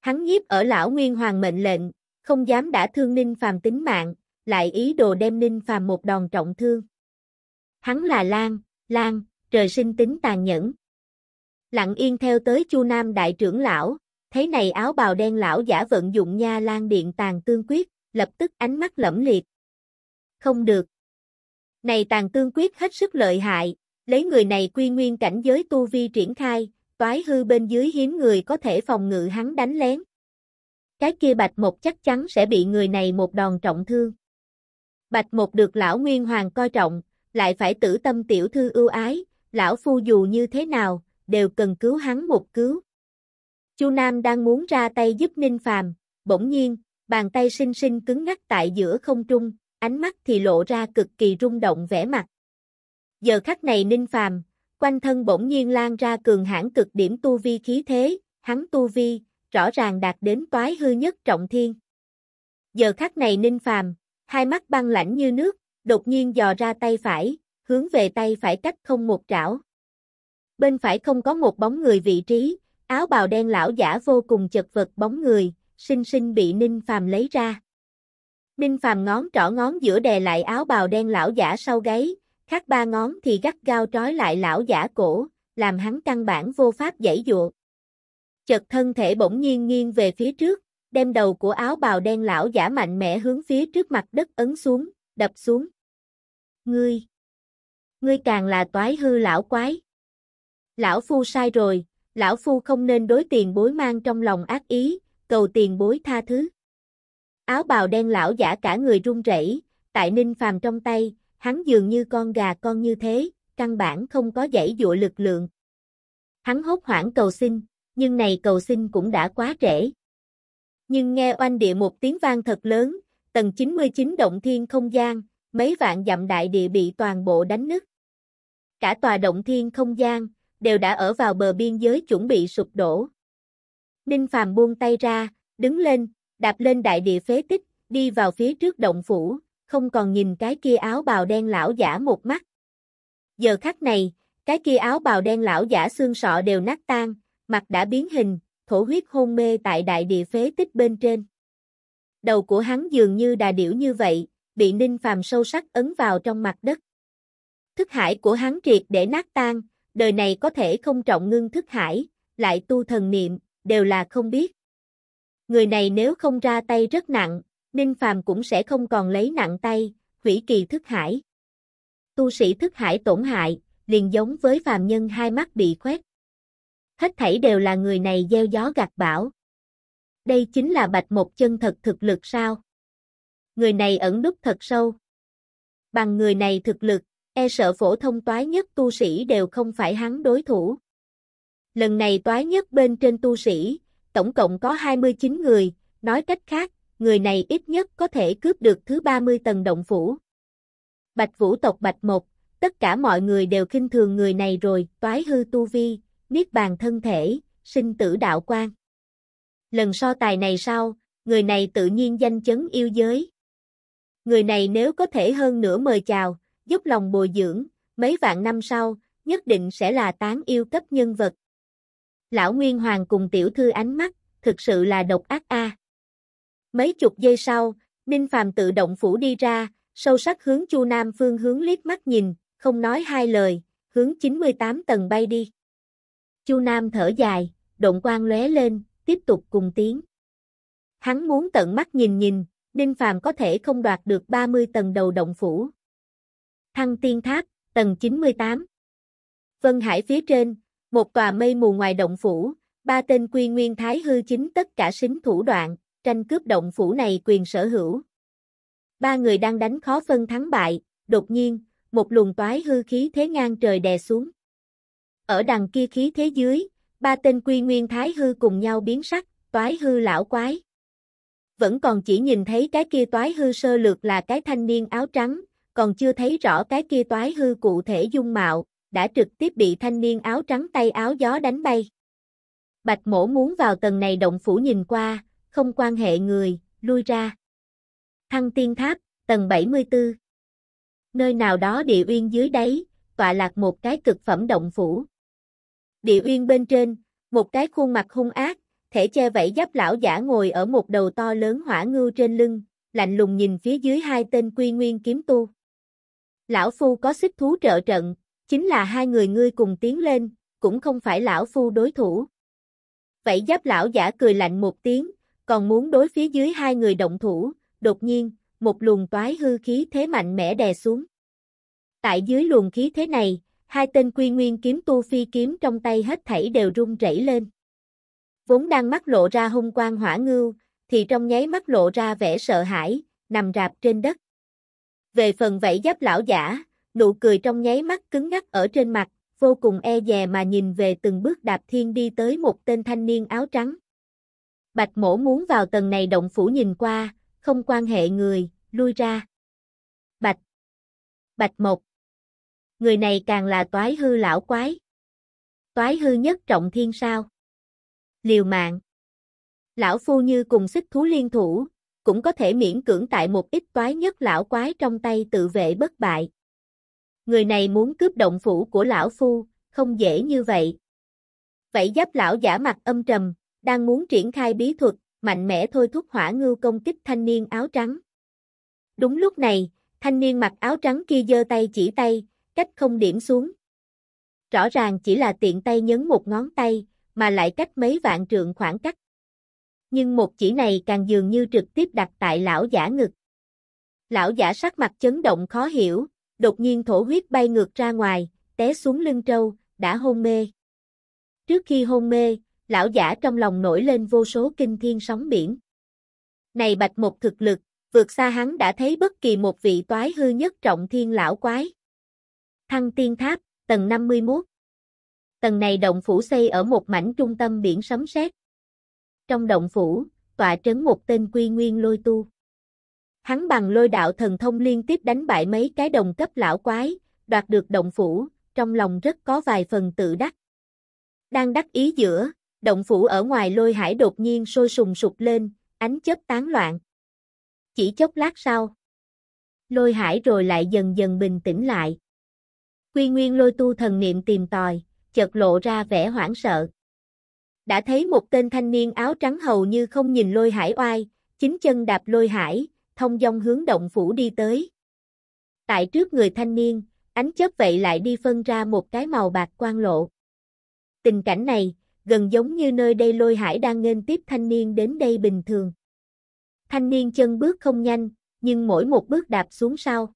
Hắn nhiếp ở lão Nguyên Hoàng mệnh lệnh, không dám đã thương Ninh Phàm tính mạng, lại ý đồ đem Ninh Phàm một đòn trọng thương. Hắn là Lan, Lan, trời sinh tính tàn nhẫn. Lặng yên theo tới Chu Nam đại trưởng lão, thấy này áo bào đen lão giả vận dụng nha lan điện tàn tương quyết, lập tức ánh mắt lẫm liệt. Không được. Này tàn tương quyết hết sức lợi hại, lấy người này quy nguyên cảnh giới tu vi triển khai, toái hư bên dưới hiếm người có thể phòng ngự hắn đánh lén. Cái kia bạch một chắc chắn sẽ bị người này một đòn trọng thương. Bạch một được lão nguyên hoàng coi trọng, lại phải tử tâm tiểu thư ưu ái, lão phu dù như thế nào, đều cần cứu hắn một cứu. Chu Nam đang muốn ra tay giúp Ninh Phàm, bỗng nhiên, bàn tay sinh sinh cứng ngắc tại giữa không trung, ánh mắt thì lộ ra cực kỳ rung động vẻ mặt. Giờ khắc này Ninh Phàm, quanh thân bỗng nhiên lan ra cường hãn cực điểm tu vi khí thế, hắn tu vi rõ ràng đạt đến toái hư nhất trọng thiên. Giờ khắc này Ninh Phàm, hai mắt băng lãnh như nước, đột nhiên dò ra tay phải, hướng về tay phải cách không một trảo. Bên phải không có một bóng người vị trí, áo bào đen lão giả vô cùng chật vật bóng người, sinh sinh bị Ninh Phàm lấy ra. Đinh Phàm ngón trỏ ngón giữa đè lại áo bào đen lão giả sau gáy, khác ba ngón thì gắt gao trói lại lão giả cổ, làm hắn căn bản vô pháp dãy dụa. Chật thân thể bỗng nhiên nghiêng về phía trước, đem đầu của áo bào đen lão giả mạnh mẽ hướng phía trước mặt đất ấn xuống, đập xuống. Ngươi! Ngươi càng là toái hư lão quái. Lão phu sai rồi, lão phu không nên đối tiền bối mang trong lòng ác ý, cầu tiền bối tha thứ. Áo bào đen lão giả cả người run rẩy, tại Ninh Phàm trong tay, hắn dường như con gà con như thế, căn bản không có dãy dụa lực lượng. Hắn hốt hoảng cầu xin, nhưng này cầu xin cũng đã quá trễ. Nhưng nghe oanh địa một tiếng vang thật lớn, tầng 99 động thiên không gian, mấy vạn dặm đại địa bị toàn bộ đánh nứt. Cả tòa động thiên không gian, đều đã ở vào bờ biên giới chuẩn bị sụp đổ. Ninh Phàm buông tay ra, đứng lên, đạp lên đại địa phế tích, đi vào phía trước động phủ, không còn nhìn cái kia áo bào đen lão giả một mắt. Giờ khắc này, cái kia áo bào đen lão giả xương sọ đều nát tan, mặt đã biến hình, thổ huyết hôn mê tại đại địa phế tích bên trên. Đầu của hắn dường như đà điểu như vậy, bị ninh phàm sâu sắc ấn vào trong mặt đất. Thức hải của hắn triệt để nát tan, đời này có thể không trọng ngưng thức hải, lại tu thần niệm, đều là không biết. Người này nếu không ra tay rất nặng, Ninh Phàm cũng sẽ không còn lấy nặng tay, hủy kỳ thức hải. Tu sĩ thức hải tổn hại, liền giống với phàm nhân hai mắt bị khoét. Hết thảy đều là người này gieo gió gặt bão. Đây chính là bạch một chân thật thực lực sao? Người này ẩn đúc thật sâu. Bằng người này thực lực, e sợ phổ thông toái nhất tu sĩ đều không phải hắn đối thủ. Lần này toái nhất bên trên tu sĩ, tổng cộng có 29 người, nói cách khác, người này ít nhất có thể cướp được thứ 30 tầng động phủ. Bạch Vũ tộc Bạch Một, tất cả mọi người đều khinh thường người này rồi, toái hư tu vi, niết bàn thân thể, sinh tử đạo quan. Lần so tài này sau, người này tự nhiên danh chấn yêu giới. Người này nếu có thể hơn nữa mời chào, giúp lòng bồi dưỡng, mấy vạn năm sau, nhất định sẽ là tán yêu cấp nhân vật lão Nguyên Hoàng cùng tiểu thư ánh mắt, thực sự là độc ác a. Mấy chục giây sau, Ninh Phàm tự động phủ đi ra, sâu sắc hướng Chu Nam phương hướng liếc mắt nhìn, không nói hai lời, hướng 98 tầng bay đi. Chu Nam thở dài, động quang lóe lên, tiếp tục cùng tiến. Hắn muốn tận mắt nhìn nhìn, Ninh Phàm có thể không đoạt được 30 tầng đầu động phủ. Thăng Tiên Tháp, tầng 98. Vân Hải phía trên, một tòa mây mù ngoài động phủ, ba tên quy nguyên thái hư chính tất cả xính thủ đoạn, tranh cướp động phủ này quyền sở hữu. Ba người đang đánh khó phân thắng bại, đột nhiên, một luồng toái hư khí thế ngang trời đè xuống. Ở đằng kia khí thế dưới, ba tên quy nguyên thái hư cùng nhau biến sắc, toái hư lão quái. Vẫn còn chỉ nhìn thấy cái kia toái hư sơ lược là cái thanh niên áo trắng, còn chưa thấy rõ cái kia toái hư cụ thể dung mạo, đã trực tiếp bị thanh niên áo trắng tay áo gió đánh bay. Bạch mổ muốn vào tầng này động phủ nhìn qua, không quan hệ người, lui ra. Thăng tiên tháp, tầng 74. Nơi nào đó địa uyên dưới đáy, tọa lạc một cái cực phẩm động phủ. Địa uyên bên trên, một cái khuôn mặt hung ác, thể che vẫy giáp lão giả ngồi ở một đầu to lớn hỏa ngưu trên lưng, lạnh lùng nhìn phía dưới hai tên quy nguyên kiếm tu. Lão phu có xích thú trợ trận, Chính là hai người ngươi cùng tiến lên, cũng không phải lão phu đối thủ. Vậy giáp lão giả cười lạnh một tiếng, còn muốn đối phía dưới hai người động thủ, đột nhiên, một luồng toái hư khí thế mạnh mẽ đè xuống. Tại dưới luồng khí thế này, hai tên quy nguyên kiếm tu phi kiếm trong tay hết thảy đều run rẩy lên. Vốn đang mắt lộ ra hung quang hỏa ngưu, thì trong nháy mắt lộ ra vẻ sợ hãi, nằm rạp trên đất. Về phần vẫy giáp lão giả, nụ cười trong nháy mắt cứng ngắc ở trên mặt, vô cùng e dè mà nhìn về từng bước đạp thiên đi tới một tên thanh niên áo trắng. Bạch mổ muốn vào tầng này động phủ nhìn qua, không quan hệ người, lui ra. Bạch. Bạch một. Người này càng là toái hư lão quái. Toái hư nhất trọng thiên sao. Liều mạng. Lão phu như cùng xích thú liên thủ, cũng có thể miễn cưỡng tại một ít toái nhất lão quái trong tay tự vệ bất bại người này muốn cướp động phủ của lão phu, không dễ như vậy. Vậy giáp lão giả mặt âm trầm, đang muốn triển khai bí thuật, mạnh mẽ thôi thúc hỏa ngưu công kích thanh niên áo trắng. Đúng lúc này, thanh niên mặc áo trắng kia giơ tay chỉ tay, cách không điểm xuống. Rõ ràng chỉ là tiện tay nhấn một ngón tay, mà lại cách mấy vạn trượng khoảng cách. Nhưng một chỉ này càng dường như trực tiếp đặt tại lão giả ngực. Lão giả sắc mặt chấn động khó hiểu, đột nhiên thổ huyết bay ngược ra ngoài, té xuống lưng trâu, đã hôn mê. Trước khi hôn mê, lão giả trong lòng nổi lên vô số kinh thiên sóng biển. Này bạch một thực lực, vượt xa hắn đã thấy bất kỳ một vị toái hư nhất trọng thiên lão quái. Thăng tiên tháp, tầng 51. Tầng này động phủ xây ở một mảnh trung tâm biển sấm sét. Trong động phủ, tọa trấn một tên quy nguyên lôi tu. Hắn bằng lôi đạo thần thông liên tiếp đánh bại mấy cái đồng cấp lão quái, đoạt được động phủ, trong lòng rất có vài phần tự đắc. Đang đắc ý giữa, động phủ ở ngoài lôi hải đột nhiên sôi sùng sụp lên, ánh chớp tán loạn. Chỉ chốc lát sau, lôi hải rồi lại dần dần bình tĩnh lại. Quy nguyên lôi tu thần niệm tìm tòi, chợt lộ ra vẻ hoảng sợ. Đã thấy một tên thanh niên áo trắng hầu như không nhìn lôi hải oai, chính chân đạp lôi hải, thông dong hướng động phủ đi tới. Tại trước người thanh niên, ánh chớp vậy lại đi phân ra một cái màu bạc quan lộ. Tình cảnh này, gần giống như nơi đây lôi hải đang nghênh tiếp thanh niên đến đây bình thường. Thanh niên chân bước không nhanh, nhưng mỗi một bước đạp xuống sau.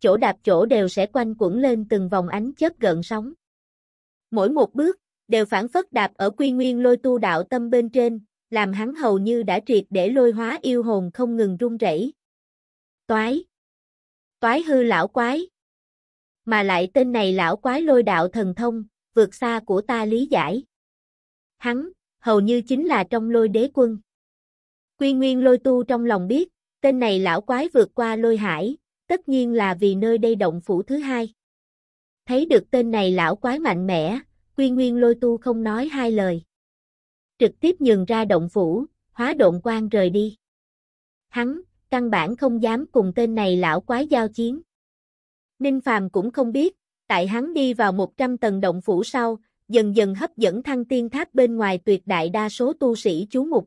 Chỗ đạp chỗ đều sẽ quanh quẩn lên từng vòng ánh chớp gợn sóng. Mỗi một bước, đều phản phất đạp ở quy nguyên lôi tu đạo tâm bên trên, làm hắn hầu như đã triệt để lôi hóa yêu hồn không ngừng run rẩy. Toái. Toái hư lão quái. Mà lại tên này lão quái lôi đạo thần thông, vượt xa của ta lý giải. Hắn, hầu như chính là trong lôi đế quân. Quy nguyên lôi tu trong lòng biết, tên này lão quái vượt qua lôi hải, tất nhiên là vì nơi đây động phủ thứ hai. Thấy được tên này lão quái mạnh mẽ, quy nguyên lôi tu không nói hai lời trực tiếp nhường ra động phủ, hóa độn quan rời đi. Hắn, căn bản không dám cùng tên này lão quái giao chiến. Ninh Phàm cũng không biết, tại hắn đi vào 100 tầng động phủ sau, dần dần hấp dẫn thăng tiên tháp bên ngoài tuyệt đại đa số tu sĩ chú mục.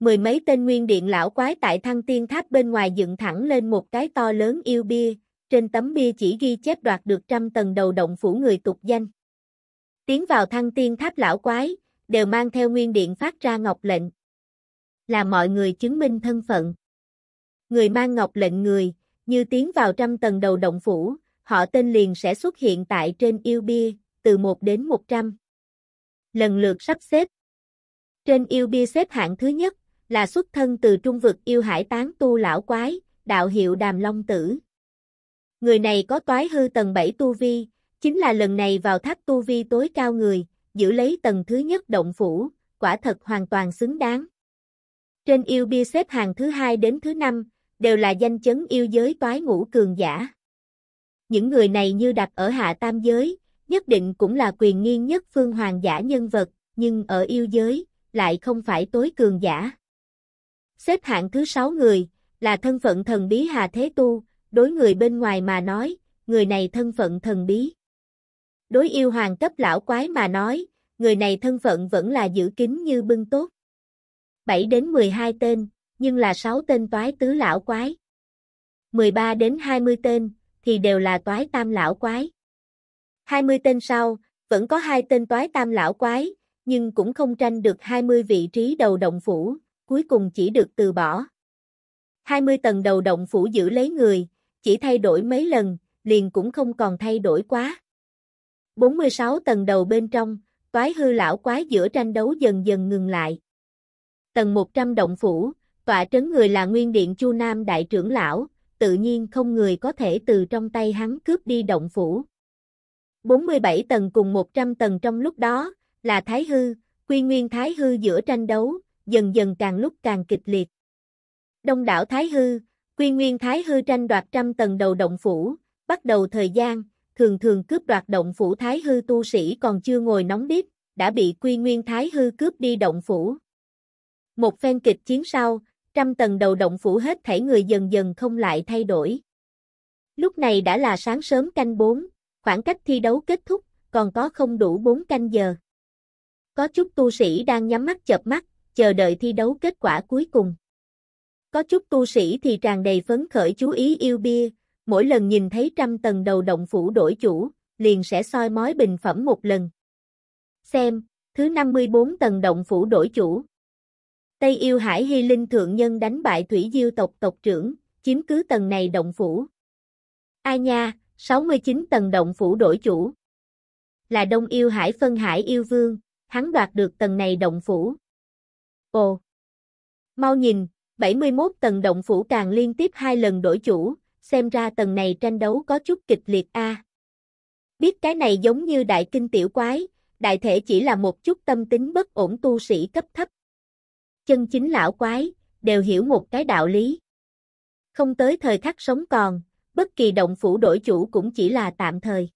Mười mấy tên nguyên điện lão quái tại thăng tiên tháp bên ngoài dựng thẳng lên một cái to lớn yêu bia, trên tấm bia chỉ ghi chép đoạt được trăm tầng đầu động phủ người tục danh. Tiến vào thăng tiên tháp lão quái, đều mang theo nguyên điện phát ra ngọc lệnh. Là mọi người chứng minh thân phận. Người mang ngọc lệnh người, như tiến vào trăm tầng đầu động phủ, họ tên liền sẽ xuất hiện tại trên yêu bia, từ 1 đến 100. Lần lượt sắp xếp. Trên yêu bia xếp hạng thứ nhất, là xuất thân từ trung vực yêu hải tán tu lão quái, đạo hiệu đàm long tử. Người này có toái hư tầng 7 tu vi, chính là lần này vào tháp tu vi tối cao người, giữ lấy tầng thứ nhất động phủ, quả thật hoàn toàn xứng đáng. Trên yêu bia xếp hàng thứ hai đến thứ năm, đều là danh chấn yêu giới toái ngũ cường giả. Những người này như đặt ở hạ tam giới, nhất định cũng là quyền nghiêng nhất phương hoàng giả nhân vật, nhưng ở yêu giới, lại không phải tối cường giả. Xếp hạng thứ sáu người, là thân phận thần bí Hà Thế Tu, đối người bên ngoài mà nói, người này thân phận thần bí. Đối yêu hoàng cấp lão quái mà nói, người này thân phận vẫn là giữ kín như bưng tốt. 7 đến 12 tên, nhưng là 6 tên toái tứ lão quái. 13 đến 20 tên, thì đều là toái tam lão quái. 20 tên sau, vẫn có hai tên toái tam lão quái, nhưng cũng không tranh được 20 vị trí đầu động phủ, cuối cùng chỉ được từ bỏ. 20 tầng đầu động phủ giữ lấy người, chỉ thay đổi mấy lần, liền cũng không còn thay đổi quá. 46 tầng đầu bên trong, toái hư lão quái giữa tranh đấu dần dần ngừng lại. Tầng 100 động phủ, tọa trấn người là nguyên điện Chu Nam đại trưởng lão, tự nhiên không người có thể từ trong tay hắn cướp đi động phủ. 47 tầng cùng 100 tầng trong lúc đó, là Thái Hư, quy nguyên Thái Hư giữa tranh đấu, dần dần càng lúc càng kịch liệt. Đông đảo Thái Hư, quy nguyên Thái Hư tranh đoạt trăm tầng đầu động phủ, bắt đầu thời gian, thường thường cướp đoạt động phủ thái hư tu sĩ còn chưa ngồi nóng đít, đã bị quy nguyên thái hư cướp đi động phủ. Một phen kịch chiến sau, trăm tầng đầu động phủ hết thảy người dần dần không lại thay đổi. Lúc này đã là sáng sớm canh 4, khoảng cách thi đấu kết thúc, còn có không đủ 4 canh giờ. Có chút tu sĩ đang nhắm mắt chợp mắt, chờ đợi thi đấu kết quả cuối cùng. Có chút tu sĩ thì tràn đầy phấn khởi chú ý yêu bia, mỗi lần nhìn thấy trăm tầng đầu động phủ đổi chủ, liền sẽ soi mói bình phẩm một lần. Xem, thứ 54 tầng động phủ đổi chủ. Tây yêu hải hy linh thượng nhân đánh bại thủy diêu tộc tộc trưởng, chiếm cứ tầng này động phủ. Ai nha, 69 tầng động phủ đổi chủ. Là đông yêu hải phân hải yêu vương, hắn đoạt được tầng này động phủ. Ồ! Mau nhìn, 71 tầng động phủ càng liên tiếp hai lần đổi chủ, xem ra tầng này tranh đấu có chút kịch liệt a. Biết cái này giống như đại kinh tiểu quái, đại thể chỉ là một chút tâm tính bất ổn tu sĩ cấp thấp. Chân chính lão quái, đều hiểu một cái đạo lý. Không tới thời khắc sống còn, bất kỳ động phủ đổi chủ cũng chỉ là tạm thời.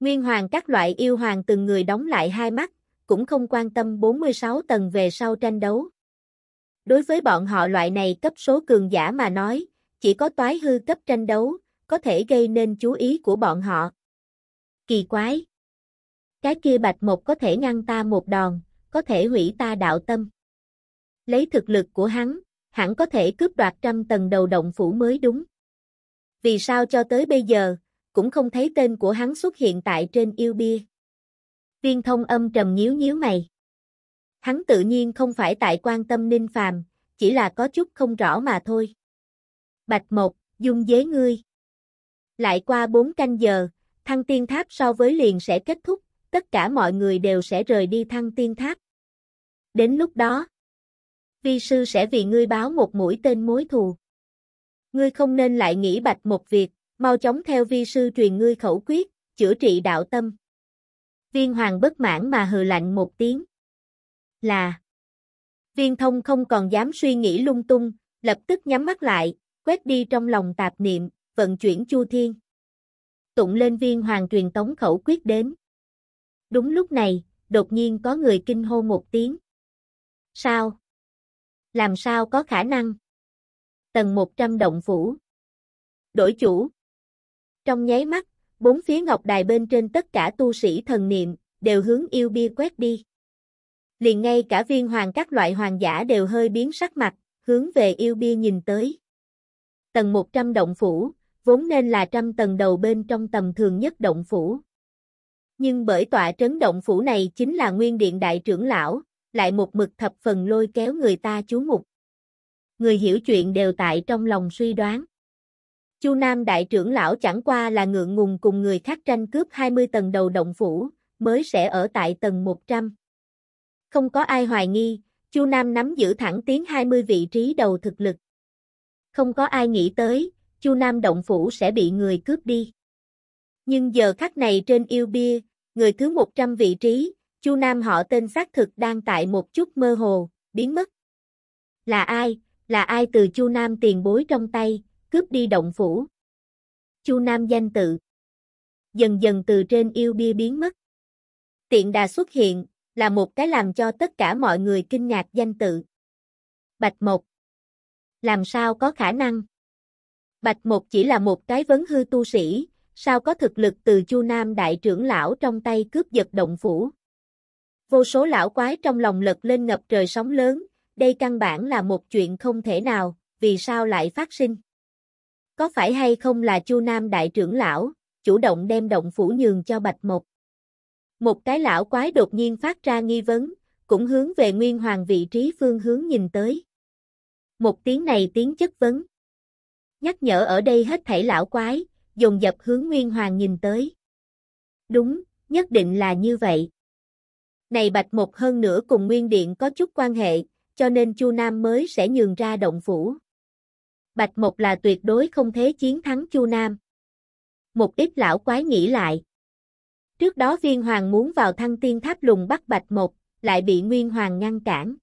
Nguyên hoàng các loại yêu hoàng từng người đóng lại hai mắt, cũng không quan tâm 46 tầng về sau tranh đấu. Đối với bọn họ loại này cấp số cường giả mà nói, chỉ có toái hư cấp tranh đấu, có thể gây nên chú ý của bọn họ. Kỳ quái! Cái kia bạch một có thể ngăn ta một đòn, có thể hủy ta đạo tâm. Lấy thực lực của hắn, hẳn có thể cướp đoạt trăm tầng đầu động phủ mới đúng. Vì sao cho tới bây giờ, cũng không thấy tên của hắn xuất hiện tại trên yêu bia. Viên thông âm trầm nhíu nhíu mày. Hắn tự nhiên không phải tại quan tâm ninh phàm, chỉ là có chút không rõ mà thôi bạch một, dung dế ngươi. Lại qua bốn canh giờ, thăng tiên tháp so với liền sẽ kết thúc, tất cả mọi người đều sẽ rời đi thăng tiên tháp. Đến lúc đó, vi sư sẽ vì ngươi báo một mũi tên mối thù. Ngươi không nên lại nghĩ bạch một việc, mau chóng theo vi sư truyền ngươi khẩu quyết, chữa trị đạo tâm. Viên hoàng bất mãn mà hừ lạnh một tiếng. Là Viên thông không còn dám suy nghĩ lung tung, lập tức nhắm mắt lại, quét đi trong lòng tạp niệm, vận chuyển chu thiên. Tụng lên viên hoàng truyền tống khẩu quyết đến. Đúng lúc này, đột nhiên có người kinh hô một tiếng. Sao? Làm sao có khả năng? Tầng 100 động phủ. Đổi chủ. Trong nháy mắt, bốn phía ngọc đài bên trên tất cả tu sĩ thần niệm đều hướng yêu bia quét đi. Liền ngay cả viên hoàng các loại hoàng giả đều hơi biến sắc mặt, hướng về yêu bia nhìn tới tầng 100 động phủ, vốn nên là trăm tầng đầu bên trong tầm thường nhất động phủ. Nhưng bởi tọa trấn động phủ này chính là nguyên điện đại trưởng lão, lại một mực thập phần lôi kéo người ta chú mục. Người hiểu chuyện đều tại trong lòng suy đoán. Chu Nam đại trưởng lão chẳng qua là ngượng ngùng cùng người khác tranh cướp 20 tầng đầu động phủ, mới sẽ ở tại tầng 100. Không có ai hoài nghi, Chu Nam nắm giữ thẳng tiếng 20 vị trí đầu thực lực không có ai nghĩ tới, Chu Nam Động Phủ sẽ bị người cướp đi. Nhưng giờ khắc này trên yêu bia, người thứ 100 vị trí, Chu Nam họ tên xác thực đang tại một chút mơ hồ, biến mất. Là ai? Là ai từ Chu Nam tiền bối trong tay, cướp đi động phủ? Chu Nam danh tự. Dần dần từ trên yêu bia biến mất. Tiện đà xuất hiện, là một cái làm cho tất cả mọi người kinh ngạc danh tự. Bạch Mộc làm sao có khả năng? Bạch mục chỉ là một cái vấn hư tu sĩ, sao có thực lực từ Chu Nam đại trưởng lão trong tay cướp giật động phủ? Vô số lão quái trong lòng lật lên ngập trời sóng lớn, đây căn bản là một chuyện không thể nào, vì sao lại phát sinh? Có phải hay không là Chu Nam đại trưởng lão, chủ động đem động phủ nhường cho Bạch mục Một cái lão quái đột nhiên phát ra nghi vấn, cũng hướng về nguyên hoàng vị trí phương hướng nhìn tới. Một tiếng này tiếng chất vấn. Nhắc nhở ở đây hết thảy lão quái, dồn dập hướng Nguyên Hoàng nhìn tới. Đúng, nhất định là như vậy. Này Bạch Mục hơn nữa cùng Nguyên Điện có chút quan hệ, cho nên Chu Nam mới sẽ nhường ra động phủ. Bạch Mục là tuyệt đối không thể chiến thắng Chu Nam. Một ít lão quái nghĩ lại. Trước đó viên hoàng muốn vào thăng tiên tháp lùng bắt Bạch Mục, lại bị Nguyên Hoàng ngăn cản.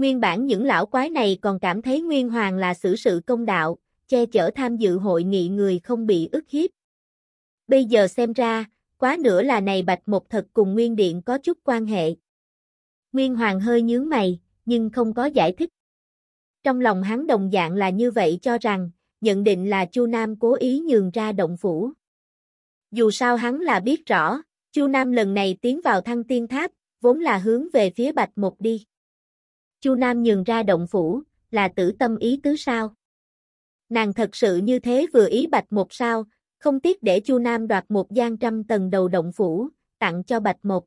Nguyên bản những lão quái này còn cảm thấy Nguyên Hoàng là xử sự công đạo, che chở tham dự hội nghị người không bị ức hiếp. Bây giờ xem ra, quá nữa là này Bạch Một thật cùng Nguyên Điện có chút quan hệ. Nguyên Hoàng hơi nhướng mày, nhưng không có giải thích. Trong lòng hắn đồng dạng là như vậy cho rằng, nhận định là Chu Nam cố ý nhường ra động phủ. Dù sao hắn là biết rõ, Chu Nam lần này tiến vào thăng tiên tháp, vốn là hướng về phía Bạch một đi. Chu Nam nhường ra động phủ, là tử tâm ý tứ sao? Nàng thật sự như thế vừa ý Bạch Một sao, không tiếc để Chu Nam đoạt một gian trăm tầng đầu động phủ, tặng cho Bạch Một.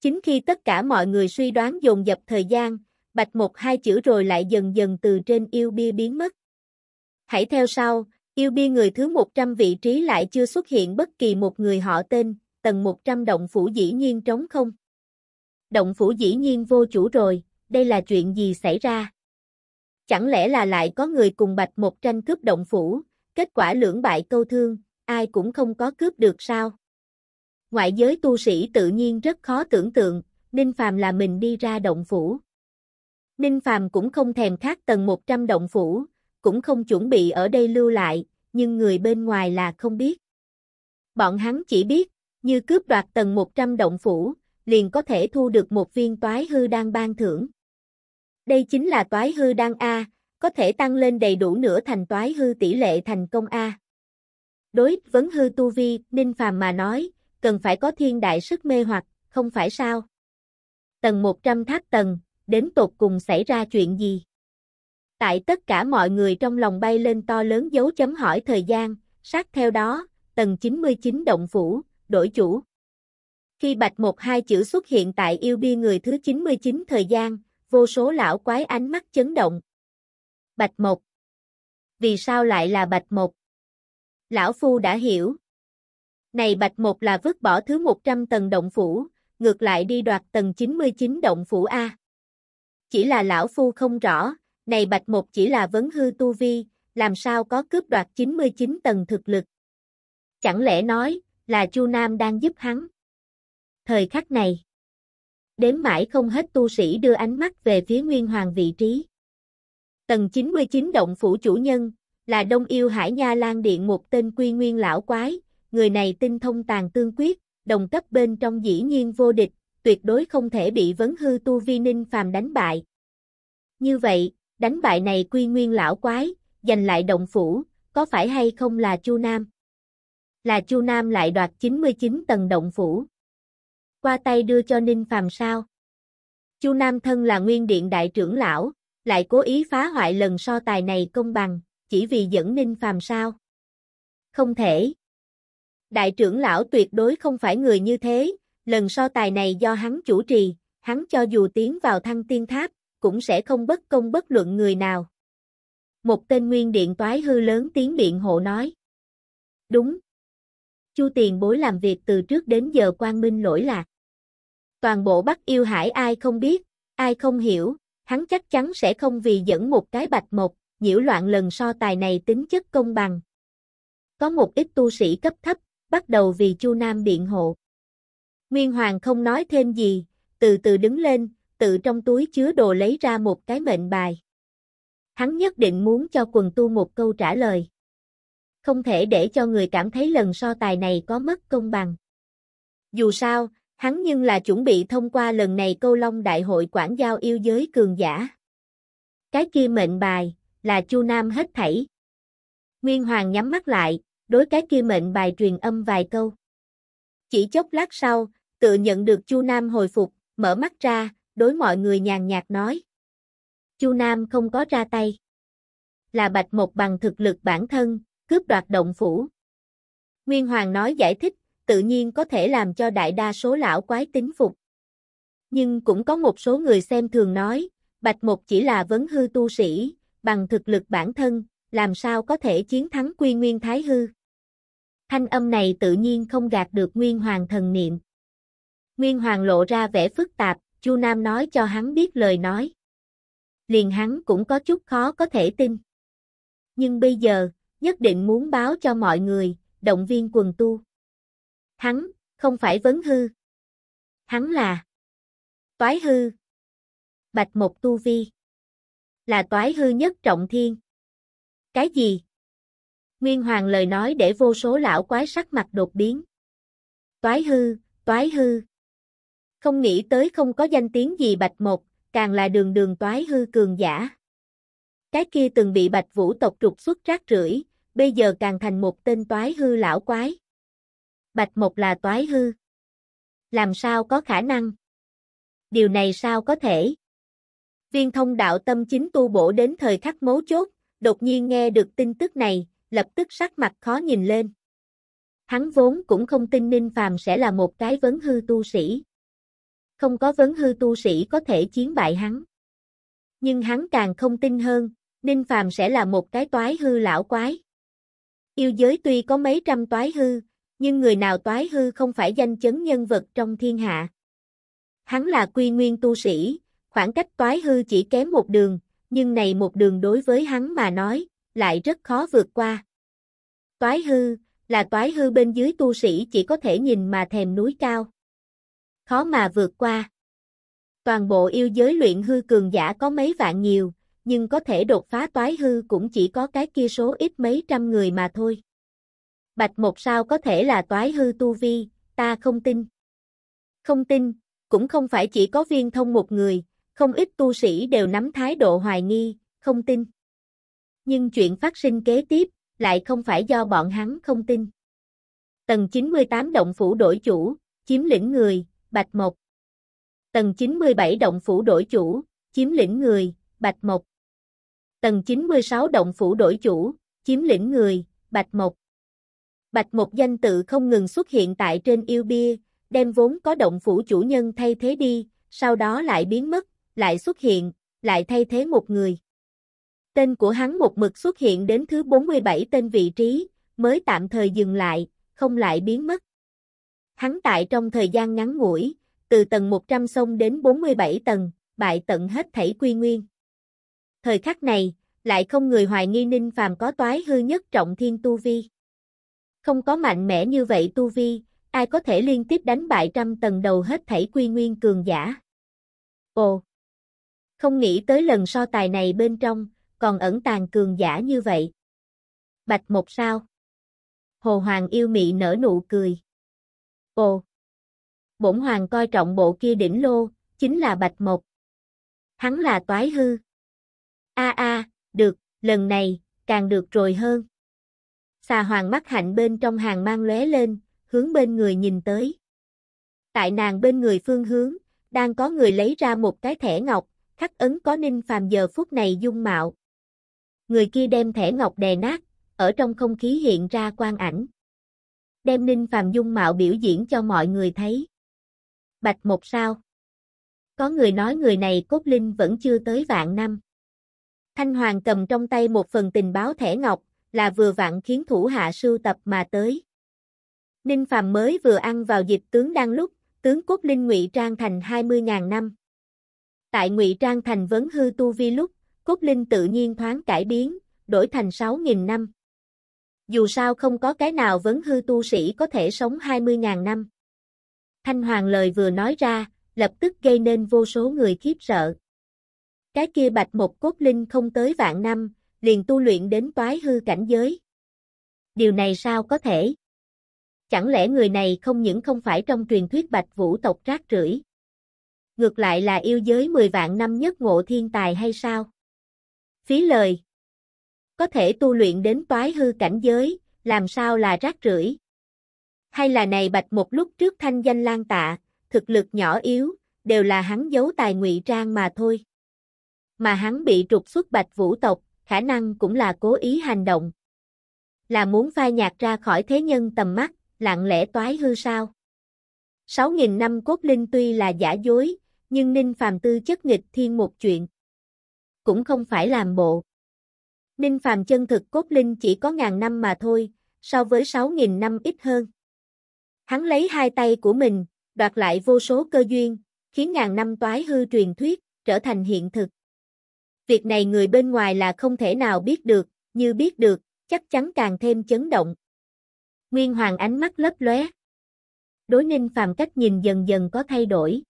Chính khi tất cả mọi người suy đoán dồn dập thời gian, Bạch Một hai chữ rồi lại dần dần từ trên yêu bia biến mất. Hãy theo sau, yêu bia người thứ 100 vị trí lại chưa xuất hiện bất kỳ một người họ tên, tầng 100 động phủ dĩ nhiên trống không. Động phủ dĩ nhiên vô chủ rồi, đây là chuyện gì xảy ra? Chẳng lẽ là lại có người cùng bạch một tranh cướp động phủ, kết quả lưỡng bại câu thương, ai cũng không có cướp được sao? Ngoại giới tu sĩ tự nhiên rất khó tưởng tượng, Ninh Phàm là mình đi ra động phủ. Ninh Phàm cũng không thèm khát tầng 100 động phủ, cũng không chuẩn bị ở đây lưu lại, nhưng người bên ngoài là không biết. Bọn hắn chỉ biết, như cướp đoạt tầng 100 động phủ, liền có thể thu được một viên toái hư đang ban thưởng. Đây chính là toái hư đan A, có thể tăng lên đầy đủ nửa thành toái hư tỷ lệ thành công A. Đối vấn hư tu vi, Ninh Phàm mà nói, cần phải có thiên đại sức mê hoặc, không phải sao? Tầng 100 tháp tầng, đến tột cùng xảy ra chuyện gì? Tại tất cả mọi người trong lòng bay lên to lớn dấu chấm hỏi thời gian, sát theo đó, tầng 99 động phủ, đổi chủ. Khi bạch một hai chữ xuất hiện tại yêu bi người thứ 99 thời gian, vô số lão quái ánh mắt chấn động. Bạch Mộc Vì sao lại là Bạch Mộc? Lão Phu đã hiểu. Này Bạch Mộc là vứt bỏ thứ 100 tầng động phủ, ngược lại đi đoạt tầng 99 động phủ A. Chỉ là Lão Phu không rõ, này Bạch Mộc chỉ là vấn hư tu vi, làm sao có cướp đoạt 99 tầng thực lực. Chẳng lẽ nói, là Chu Nam đang giúp hắn. Thời khắc này, đến mãi không hết tu sĩ đưa ánh mắt về phía Nguyên Hoàng vị trí. Tầng 99 động phủ chủ nhân, là Đông Yêu Hải Nha Lan Điện một tên quy nguyên lão quái, người này tinh thông tàn tương quyết, đồng cấp bên trong dĩ nhiên vô địch, tuyệt đối không thể bị vấn hư tu vi ninh phàm đánh bại. Như vậy, đánh bại này quy nguyên lão quái, giành lại động phủ, có phải hay không là Chu Nam? Là Chu Nam lại đoạt 99 tầng động phủ qua tay đưa cho Ninh Phàm sao? Chu Nam thân là nguyên điện đại trưởng lão, lại cố ý phá hoại lần so tài này công bằng, chỉ vì dẫn Ninh Phàm sao? Không thể. Đại trưởng lão tuyệt đối không phải người như thế, lần so tài này do hắn chủ trì, hắn cho dù tiến vào thăng tiên tháp, cũng sẽ không bất công bất luận người nào. Một tên nguyên điện toái hư lớn tiếng biện hộ nói. Đúng. Chu tiền bối làm việc từ trước đến giờ quang minh lỗi lạc. Toàn bộ Bắc Yêu Hải ai không biết, ai không hiểu, hắn chắc chắn sẽ không vì dẫn một cái bạch một, nhiễu loạn lần so tài này tính chất công bằng. Có một ít tu sĩ cấp thấp, bắt đầu vì Chu Nam biện hộ. Nguyên Hoàng không nói thêm gì, từ từ đứng lên, tự trong túi chứa đồ lấy ra một cái mệnh bài. Hắn nhất định muốn cho quần tu một câu trả lời. Không thể để cho người cảm thấy lần so tài này có mất công bằng. Dù sao, hắn nhưng là chuẩn bị thông qua lần này câu long đại hội quản giao yêu giới cường giả. Cái kia mệnh bài, là Chu Nam hết thảy. Nguyên Hoàng nhắm mắt lại, đối cái kia mệnh bài truyền âm vài câu. Chỉ chốc lát sau, tự nhận được Chu Nam hồi phục, mở mắt ra, đối mọi người nhàn nhạt nói. Chu Nam không có ra tay. Là Bạch một bằng thực lực bản thân, cướp đoạt động phủ. Nguyên Hoàng nói giải thích tự nhiên có thể làm cho đại đa số lão quái tính phục. Nhưng cũng có một số người xem thường nói, Bạch mục chỉ là vấn hư tu sĩ, bằng thực lực bản thân, làm sao có thể chiến thắng quy nguyên thái hư. Thanh âm này tự nhiên không gạt được Nguyên Hoàng thần niệm. Nguyên Hoàng lộ ra vẻ phức tạp, Chu Nam nói cho hắn biết lời nói. Liền hắn cũng có chút khó có thể tin. Nhưng bây giờ, nhất định muốn báo cho mọi người, động viên quần tu. Hắn, không phải vấn hư. Hắn là Toái hư. Bạch một Tu Vi. Là toái hư nhất trọng thiên. Cái gì? Nguyên Hoàng lời nói để vô số lão quái sắc mặt đột biến. Toái hư, toái hư. Không nghĩ tới không có danh tiếng gì Bạch một càng là đường đường toái hư cường giả. Cái kia từng bị Bạch Vũ tộc trục xuất rác rưởi, bây giờ càng thành một tên toái hư lão quái. Bạch Mộc là toái hư. Làm sao có khả năng? Điều này sao có thể? Viên thông đạo tâm chính tu bổ đến thời khắc mấu chốt, đột nhiên nghe được tin tức này, lập tức sắc mặt khó nhìn lên. Hắn vốn cũng không tin Ninh Phàm sẽ là một cái vấn hư tu sĩ. Không có vấn hư tu sĩ có thể chiến bại hắn. Nhưng hắn càng không tin hơn, Ninh Phàm sẽ là một cái toái hư lão quái. Yêu giới tuy có mấy trăm toái hư, nhưng người nào toái hư không phải danh chấn nhân vật trong thiên hạ. Hắn là quy nguyên tu sĩ, khoảng cách toái hư chỉ kém một đường, nhưng này một đường đối với hắn mà nói, lại rất khó vượt qua. Toái hư, là toái hư bên dưới tu sĩ chỉ có thể nhìn mà thèm núi cao. Khó mà vượt qua. Toàn bộ yêu giới luyện hư cường giả có mấy vạn nhiều, nhưng có thể đột phá toái hư cũng chỉ có cái kia số ít mấy trăm người mà thôi. Bạch một sao có thể là toái hư tu vi, ta không tin. Không tin, cũng không phải chỉ có viên thông một người, không ít tu sĩ đều nắm thái độ hoài nghi, không tin. Nhưng chuyện phát sinh kế tiếp, lại không phải do bọn hắn không tin. Tầng 98 động phủ đổi chủ, chiếm lĩnh người, Bạch Mộc. Tầng 97 động phủ đổi chủ, chiếm lĩnh người, Bạch Mộc. Tầng 96 động phủ đổi chủ, chiếm lĩnh người, Bạch Mộc. Bạch một danh tự không ngừng xuất hiện tại trên yêu bia, đem vốn có động phủ chủ nhân thay thế đi, sau đó lại biến mất, lại xuất hiện, lại thay thế một người. Tên của hắn một mực xuất hiện đến thứ 47 tên vị trí, mới tạm thời dừng lại, không lại biến mất. Hắn tại trong thời gian ngắn ngủi, từ tầng 100 sông đến 47 tầng, bại tận hết thảy quy nguyên. Thời khắc này, lại không người hoài nghi Ninh Phàm có toái hư nhất trọng thiên tu vi. Không có mạnh mẽ như vậy tu vi, ai có thể liên tiếp đánh bại trăm tầng đầu hết thảy quy nguyên cường giả. Ồ! Không nghĩ tới lần so tài này bên trong, còn ẩn tàng cường giả như vậy. Bạch một sao. Hồ Hoàng yêu mị nở nụ cười. Ồ! Bổn Hoàng coi trọng bộ kia đỉnh lô, chính là Bạch Mộc. Hắn là Toái Hư. A a, được, lần này, càng được rồi hơn xà hoàng mắt hạnh bên trong hàng mang lóe lên, hướng bên người nhìn tới. Tại nàng bên người phương hướng, đang có người lấy ra một cái thẻ ngọc, khắc ấn có ninh phàm giờ phút này dung mạo. Người kia đem thẻ ngọc đè nát, ở trong không khí hiện ra quang ảnh. Đem ninh phàm dung mạo biểu diễn cho mọi người thấy. Bạch một sao. Có người nói người này cốt linh vẫn chưa tới vạn năm. Thanh Hoàng cầm trong tay một phần tình báo thẻ ngọc, là vừa vặn khiến thủ hạ sưu tập mà tới. Ninh Phàm mới vừa ăn vào dịch tướng đang lúc, tướng cốt linh ngụy trang thành 20.000 năm. Tại ngụy trang thành vấn hư tu vi lúc, cốt linh tự nhiên thoáng cải biến, đổi thành 6.000 năm. Dù sao không có cái nào vấn hư tu sĩ có thể sống 20.000 năm. Thanh Hoàng lời vừa nói ra, lập tức gây nên vô số người khiếp sợ. Cái kia bạch một cốt linh không tới vạn năm, liền tu luyện đến toái hư cảnh giới. Điều này sao có thể? Chẳng lẽ người này không những không phải trong truyền thuyết bạch vũ tộc rác rưởi Ngược lại là yêu giới 10 vạn năm nhất ngộ thiên tài hay sao? Phí lời Có thể tu luyện đến toái hư cảnh giới, làm sao là rác rưởi Hay là này bạch một lúc trước thanh danh lan tạ, thực lực nhỏ yếu, đều là hắn giấu tài ngụy trang mà thôi. Mà hắn bị trục xuất bạch vũ tộc, khả năng cũng là cố ý hành động. Là muốn phai nhạt ra khỏi thế nhân tầm mắt, lặng lẽ toái hư sao. 6.000 năm cốt linh tuy là giả dối, nhưng Ninh Phàm tư chất nghịch thiên một chuyện. Cũng không phải làm bộ. Ninh Phàm chân thực cốt linh chỉ có ngàn năm mà thôi, so với 6.000 năm ít hơn. Hắn lấy hai tay của mình, đoạt lại vô số cơ duyên, khiến ngàn năm toái hư truyền thuyết, trở thành hiện thực việc này người bên ngoài là không thể nào biết được, như biết được, chắc chắn càng thêm chấn động. Nguyên Hoàng ánh mắt lấp lóe. Đối Ninh Phàm cách nhìn dần dần có thay đổi.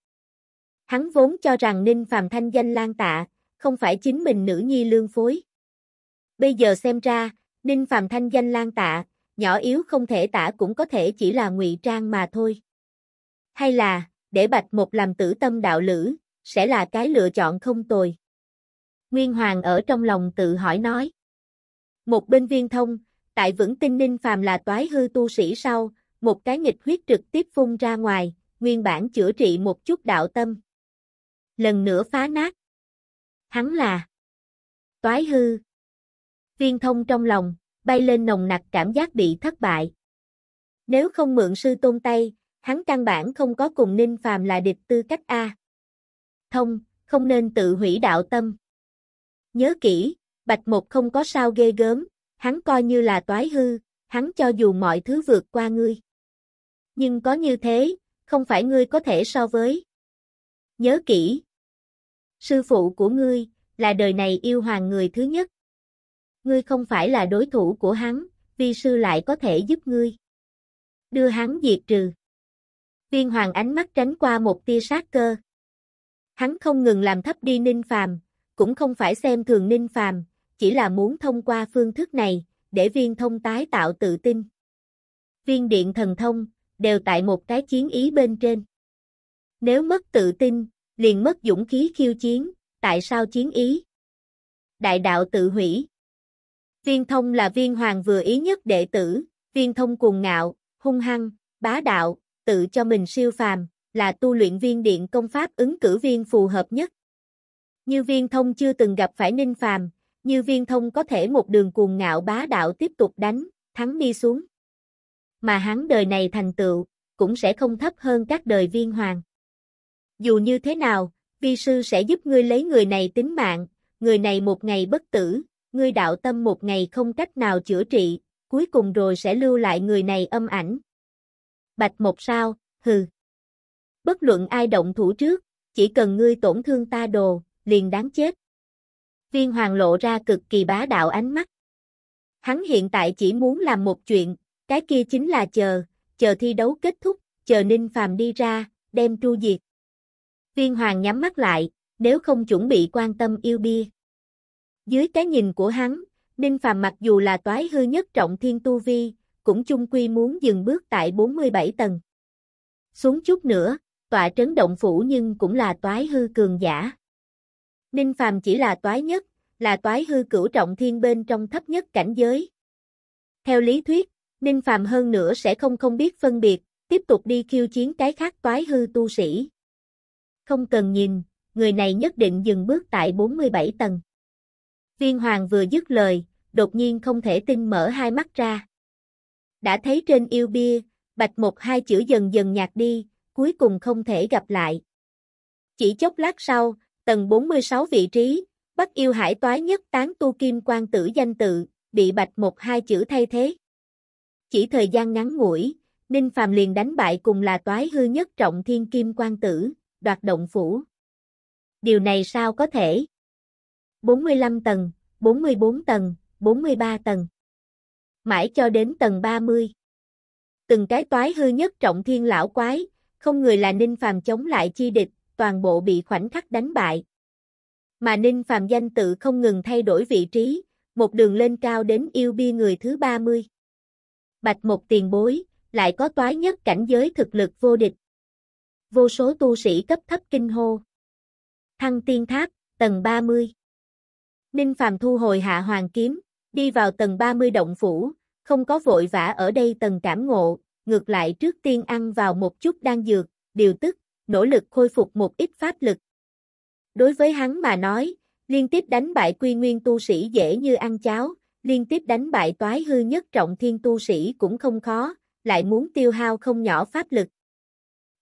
Hắn vốn cho rằng Ninh Phàm thanh danh lan tạ, không phải chính mình nữ nhi lương phối. Bây giờ xem ra, Ninh Phàm thanh danh lan tạ, nhỏ yếu không thể tả cũng có thể chỉ là ngụy trang mà thôi. Hay là, để Bạch một làm tử tâm đạo lữ, sẽ là cái lựa chọn không tồi. Nguyên Hoàng ở trong lòng tự hỏi nói. Một bên viên thông, tại vững tinh ninh phàm là toái hư tu sĩ sau, một cái nghịch huyết trực tiếp phun ra ngoài, nguyên bản chữa trị một chút đạo tâm. Lần nữa phá nát. Hắn là toái hư. Viên thông trong lòng, bay lên nồng nặc cảm giác bị thất bại. Nếu không mượn sư tôn tay, hắn căn bản không có cùng ninh phàm là địch tư cách A. Thông, không nên tự hủy đạo tâm. Nhớ kỹ, Bạch Một không có sao ghê gớm, hắn coi như là toái hư, hắn cho dù mọi thứ vượt qua ngươi. Nhưng có như thế, không phải ngươi có thể so với. Nhớ kỹ, sư phụ của ngươi là đời này yêu hoàng người thứ nhất. Ngươi không phải là đối thủ của hắn, vi sư lại có thể giúp ngươi. Đưa hắn diệt trừ. Viên hoàng ánh mắt tránh qua một tia sát cơ. Hắn không ngừng làm thấp đi ninh phàm, cũng không phải xem thường ninh phàm, chỉ là muốn thông qua phương thức này, để viên thông tái tạo tự tin. Viên điện thần thông, đều tại một cái chiến ý bên trên. Nếu mất tự tin, liền mất dũng khí khiêu chiến, tại sao chiến ý? Đại đạo tự hủy. Viên thông là viên hoàng vừa ý nhất đệ tử, viên thông cuồng ngạo, hung hăng, bá đạo, tự cho mình siêu phàm, là tu luyện viên điện công pháp ứng cử viên phù hợp nhất. Như viên thông chưa từng gặp phải ninh phàm, như viên thông có thể một đường cuồng ngạo bá đạo tiếp tục đánh, thắng đi xuống. Mà hắn đời này thành tựu, cũng sẽ không thấp hơn các đời viên hoàng. Dù như thế nào, vi sư sẽ giúp ngươi lấy người này tính mạng, người này một ngày bất tử, ngươi đạo tâm một ngày không cách nào chữa trị, cuối cùng rồi sẽ lưu lại người này âm ảnh. Bạch một sao, hừ. Bất luận ai động thủ trước, chỉ cần ngươi tổn thương ta đồ, liền đáng chết. Viên hoàng lộ ra cực kỳ bá đạo ánh mắt. Hắn hiện tại chỉ muốn làm một chuyện, cái kia chính là chờ, chờ thi đấu kết thúc, chờ Ninh Phàm đi ra, đem tru diệt. Viên hoàng nhắm mắt lại, nếu không chuẩn bị quan tâm yêu bia. Dưới cái nhìn của hắn, Ninh Phàm mặc dù là toái hư nhất trọng thiên tu vi, cũng chung quy muốn dừng bước tại 47 tầng. Xuống chút nữa, tọa trấn động phủ nhưng cũng là toái hư cường giả. Ninh Phàm chỉ là toái nhất, là toái hư cửu trọng thiên bên trong thấp nhất cảnh giới. Theo lý thuyết, Ninh Phàm hơn nữa sẽ không không biết phân biệt, tiếp tục đi khiêu chiến cái khác toái hư tu sĩ. Không cần nhìn, người này nhất định dừng bước tại 47 tầng. Viên Hoàng vừa dứt lời, đột nhiên không thể tin mở hai mắt ra. Đã thấy trên yêu bia, bạch một hai chữ dần dần nhạt đi, cuối cùng không thể gặp lại. Chỉ chốc lát sau, tầng 46 vị trí, bắt yêu hải toái nhất tán tu kim quan tử danh tự, bị bạch một hai chữ thay thế. Chỉ thời gian ngắn ngủi, Ninh Phàm liền đánh bại cùng là toái hư nhất trọng thiên kim quan tử, đoạt động phủ. Điều này sao có thể? 45 tầng, 44 tầng, 43 tầng. Mãi cho đến tầng 30. Từng cái toái hư nhất trọng thiên lão quái, không người là Ninh Phàm chống lại chi địch, toàn bộ bị khoảnh khắc đánh bại. Mà Ninh phạm danh tự không ngừng thay đổi vị trí, một đường lên cao đến yêu bi người thứ 30. Bạch một tiền bối, lại có toái nhất cảnh giới thực lực vô địch. Vô số tu sĩ cấp thấp kinh hô. Thăng tiên tháp, tầng 30. Ninh phạm thu hồi hạ hoàng kiếm, đi vào tầng 30 động phủ, không có vội vã ở đây tầng cảm ngộ, ngược lại trước tiên ăn vào một chút đan dược, điều tức, nỗ lực khôi phục một ít pháp lực. Đối với hắn mà nói, liên tiếp đánh bại quy nguyên tu sĩ dễ như ăn cháo, liên tiếp đánh bại toái hư nhất trọng thiên tu sĩ cũng không khó, lại muốn tiêu hao không nhỏ pháp lực.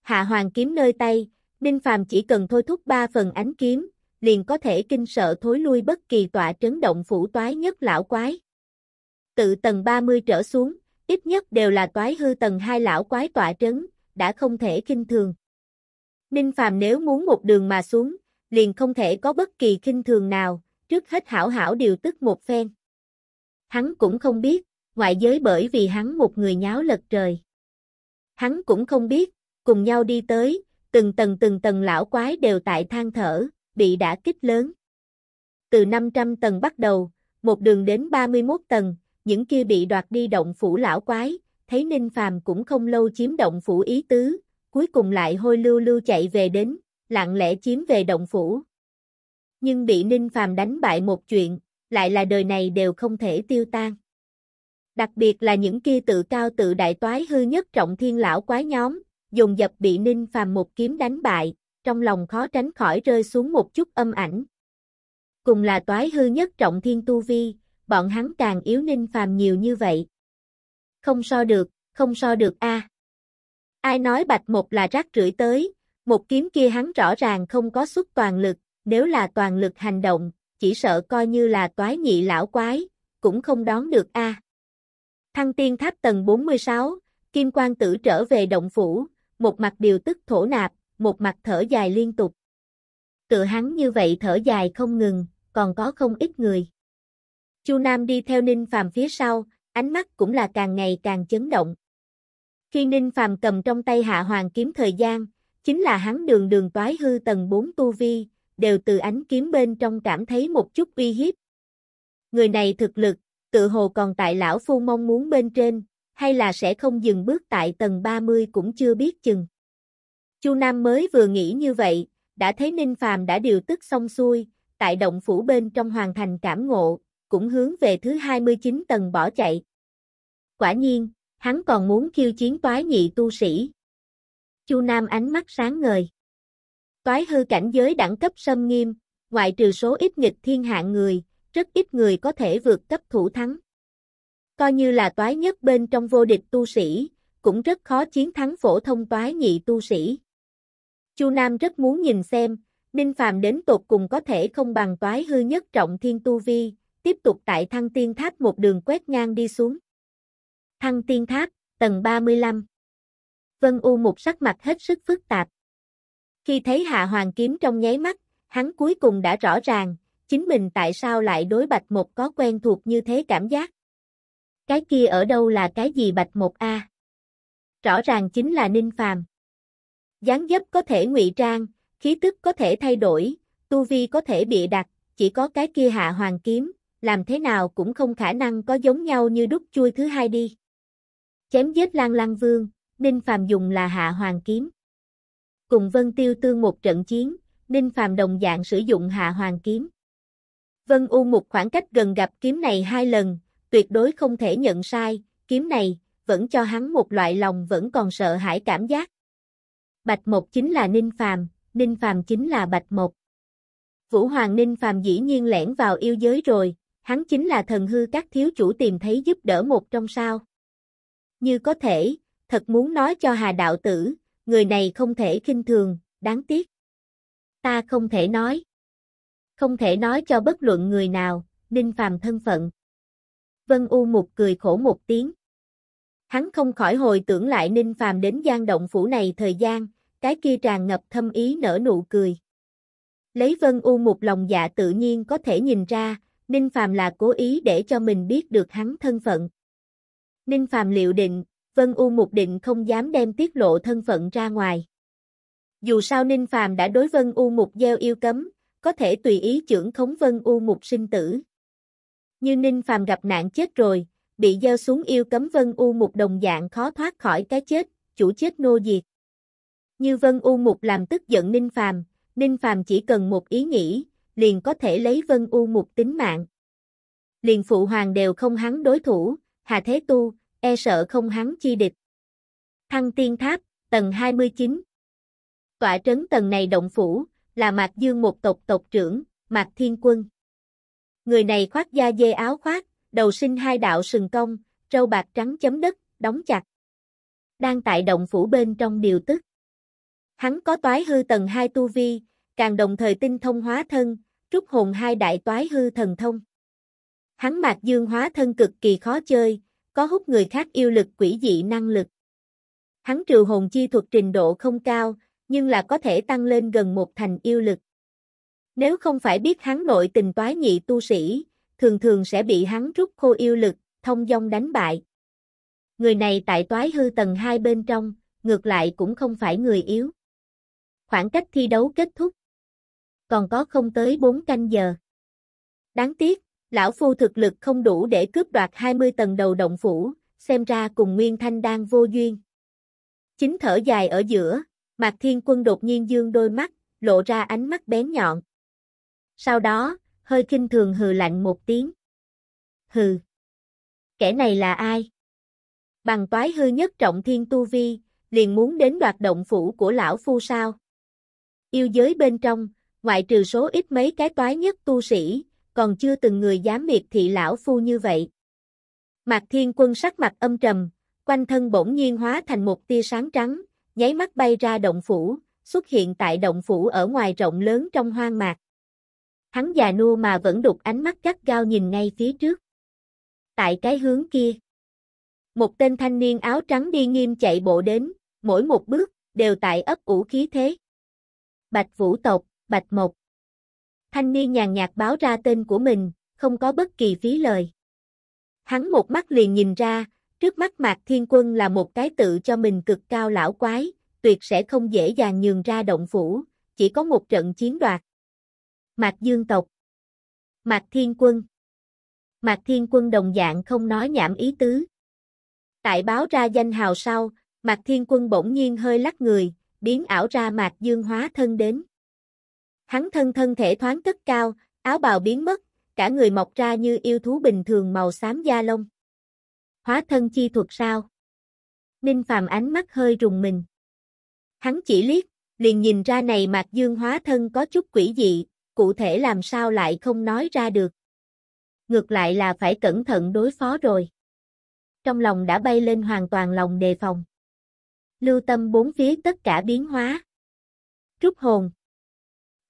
Hạ hoàng kiếm nơi tay, Ninh Phàm chỉ cần thôi thúc ba phần ánh kiếm, liền có thể kinh sợ thối lui bất kỳ tọa trấn động phủ toái nhất lão quái. Tự tầng 30 trở xuống, ít nhất đều là toái hư tầng 2 lão quái tọa trấn, đã không thể kinh thường. Ninh Phàm nếu muốn một đường mà xuống, liền không thể có bất kỳ khinh thường nào, trước hết hảo hảo điều tức một phen. Hắn cũng không biết, ngoại giới bởi vì hắn một người nháo lật trời. Hắn cũng không biết, cùng nhau đi tới, từng tầng từng tầng lão quái đều tại than thở, bị đã kích lớn. Từ 500 tầng bắt đầu, một đường đến 31 tầng, những kia bị đoạt đi động phủ lão quái, thấy Ninh Phàm cũng không lâu chiếm động phủ ý tứ, cuối cùng lại hôi lưu lưu chạy về đến, lặng lẽ chiếm về động phủ. Nhưng bị Ninh Phàm đánh bại một chuyện, lại là đời này đều không thể tiêu tan. Đặc biệt là những kia tự cao tự đại toái hư nhất trọng thiên lão quái nhóm, dùng dập bị Ninh Phàm một kiếm đánh bại, trong lòng khó tránh khỏi rơi xuống một chút âm ảnh. Cùng là toái hư nhất trọng thiên tu vi, bọn hắn càng yếu Ninh Phàm nhiều như vậy. Không so được, không so được a. À. Ai nói bạch một là rác rưởi tới, một kiếm kia hắn rõ ràng không có xuất toàn lực, nếu là toàn lực hành động, chỉ sợ coi như là toái nhị lão quái, cũng không đón được a. Thăng tiên tháp tầng 46, Kim Quang Tử trở về động phủ, một mặt điều tức thổ nạp, một mặt thở dài liên tục. Tự hắn như vậy thở dài không ngừng, còn có không ít người. Chu Nam đi theo Ninh Phàm phía sau, ánh mắt cũng là càng ngày càng chấn động. Khi Ninh Phàm cầm trong tay hạ hoàng kiếm thời gian, chính là hắn đường đường toái hư tầng 4 tu vi, đều từ ánh kiếm bên trong cảm thấy một chút uy hiếp. Người này thực lực, tự hồ còn tại lão phu mong muốn bên trên, hay là sẽ không dừng bước tại tầng 30 cũng chưa biết chừng. Chu Nam mới vừa nghĩ như vậy, đã thấy Ninh Phàm đã điều tức xong xuôi, tại động phủ bên trong hoàn thành cảm ngộ, cũng hướng về thứ 29 tầng bỏ chạy. Quả nhiên, hắn còn muốn khiêu chiến toái nhị tu sĩ. Chu Nam ánh mắt sáng ngời. Toái hư cảnh giới đẳng cấp sâm nghiêm, ngoại trừ số ít nghịch thiên hạng người, rất ít người có thể vượt cấp thủ thắng. Coi như là toái nhất bên trong vô địch tu sĩ, cũng rất khó chiến thắng phổ thông toái nhị tu sĩ. Chu Nam rất muốn nhìn xem, Ninh Phàm đến tột cùng có thể không bằng toái hư nhất trọng thiên tu vi, tiếp tục tại thăng tiên tháp một đường quét ngang đi xuống. Thăng tiên tháp, tầng 35. Vân U một sắc mặt hết sức phức tạp. Khi thấy Hạ Hoàng kiếm trong nháy mắt, hắn cuối cùng đã rõ ràng, chính mình tại sao lại đối bạch một có quen thuộc như thế cảm giác. Cái kia ở đâu là cái gì bạch một a? Rõ ràng chính là Ninh Phàm. Dáng dấp có thể ngụy trang, khí tức có thể thay đổi, tu vi có thể bị đặt, chỉ có cái kia hạ hoàng kiếm, làm thế nào cũng không khả năng có giống nhau như đúc chui thứ hai đi chém giết Lan Lăng Vương, Ninh Phàm dùng là Hạ Hoàng kiếm. Cùng Vân Tiêu Tương một trận chiến, Ninh Phàm đồng dạng sử dụng Hạ Hoàng kiếm. Vân U một khoảng cách gần gặp kiếm này hai lần, tuyệt đối không thể nhận sai, kiếm này vẫn cho hắn một loại lòng vẫn còn sợ hãi cảm giác. Bạch Mộc chính là Ninh Phàm, Ninh Phàm chính là Bạch Mộc. Vũ Hoàng Ninh Phàm dĩ nhiên lẻn vào yêu giới rồi, hắn chính là thần hư các thiếu chủ tìm thấy giúp đỡ một trong sao như có thể, thật muốn nói cho Hà đạo tử, người này không thể khinh thường, đáng tiếc. Ta không thể nói. Không thể nói cho bất luận người nào, Ninh Phàm thân phận. Vân U Mục cười khổ một tiếng. Hắn không khỏi hồi tưởng lại Ninh Phàm đến gian động phủ này thời gian, cái kia tràn ngập thâm ý nở nụ cười. Lấy Vân U Mục lòng dạ tự nhiên có thể nhìn ra, Ninh Phàm là cố ý để cho mình biết được hắn thân phận. Ninh Phàm liệu định, Vân U Mục định không dám đem tiết lộ thân phận ra ngoài. Dù sao Ninh Phàm đã đối Vân U Mục gieo yêu cấm, có thể tùy ý trưởng khống Vân U Mục sinh tử. Như Ninh Phàm gặp nạn chết rồi, bị gieo xuống yêu cấm Vân U Mục đồng dạng khó thoát khỏi cái chết, chủ chết nô diệt. Như Vân U Mục làm tức giận Ninh Phàm, Ninh Phàm chỉ cần một ý nghĩ, liền có thể lấy Vân U Mục tính mạng. Liền phụ hoàng đều không hắn đối thủ, Hà Thế Tu, e sợ không hắn chi địch. Thăng Tiên Tháp, tầng 29 Tọa trấn tầng này động phủ, là Mạc Dương một tộc tộc trưởng, Mạc Thiên Quân. Người này khoác da dê áo khoác, đầu sinh hai đạo sừng cong, râu bạc trắng chấm đất, đóng chặt. Đang tại động phủ bên trong điều tức. Hắn có toái hư tầng 2 tu vi, càng đồng thời tinh thông hóa thân, trúc hồn hai đại toái hư thần thông. Hắn mạc dương hóa thân cực kỳ khó chơi, có hút người khác yêu lực quỷ dị năng lực. Hắn trừ hồn chi thuật trình độ không cao, nhưng là có thể tăng lên gần một thành yêu lực. Nếu không phải biết hắn nội tình toái nhị tu sĩ, thường thường sẽ bị hắn rút khô yêu lực, thông dong đánh bại. Người này tại toái hư tầng hai bên trong, ngược lại cũng không phải người yếu. Khoảng cách thi đấu kết thúc. Còn có không tới 4 canh giờ. Đáng tiếc, Lão Phu thực lực không đủ để cướp đoạt 20 tầng đầu động phủ, xem ra cùng Nguyên Thanh đang vô duyên. Chính thở dài ở giữa, Mạc Thiên Quân đột nhiên dương đôi mắt, lộ ra ánh mắt bén nhọn. Sau đó, hơi kinh thường hừ lạnh một tiếng. Hừ! Kẻ này là ai? Bằng toái hư nhất trọng thiên tu vi, liền muốn đến đoạt động phủ của lão phu sao? Yêu giới bên trong, ngoại trừ số ít mấy cái toái nhất tu sĩ, còn chưa từng người dám miệt thị lão phu như vậy. Mạc Thiên Quân sắc mặt âm trầm, quanh thân bỗng nhiên hóa thành một tia sáng trắng, nháy mắt bay ra động phủ, xuất hiện tại động phủ ở ngoài rộng lớn trong hoang mạc. Hắn già nua mà vẫn đục ánh mắt gắt gao nhìn ngay phía trước. Tại cái hướng kia, một tên thanh niên áo trắng đi nghiêm chạy bộ đến, mỗi một bước đều tại ấp ủ khí thế. Bạch Vũ tộc, Bạch Mộc Thanh niên nhàn nhạt báo ra tên của mình, không có bất kỳ phí lời. Hắn một mắt liền nhìn ra, trước mắt Mạc Thiên Quân là một cái tự cho mình cực cao lão quái, tuyệt sẽ không dễ dàng nhường ra động phủ, chỉ có một trận chiến đoạt. Mạc Dương tộc Mạc Thiên Quân Mạc Thiên Quân đồng dạng không nói nhảm ý tứ. Tại báo ra danh hào sau, Mạc Thiên Quân bỗng nhiên hơi lắc người, biến ảo ra Mạc Dương hóa thân đến. Hắn thân thân thể thoáng cất cao, áo bào biến mất, cả người mọc ra như yêu thú bình thường màu xám da lông. Hóa thân chi thuật sao? Ninh Phàm ánh mắt hơi rùng mình. Hắn chỉ liếc, liền nhìn ra này Mạc Dương hóa thân có chút quỷ dị, cụ thể làm sao lại không nói ra được. Ngược lại là phải cẩn thận đối phó rồi. Trong lòng đã bay lên hoàn toàn lòng đề phòng. Lưu tâm bốn phía tất cả biến hóa. Trúc hồn.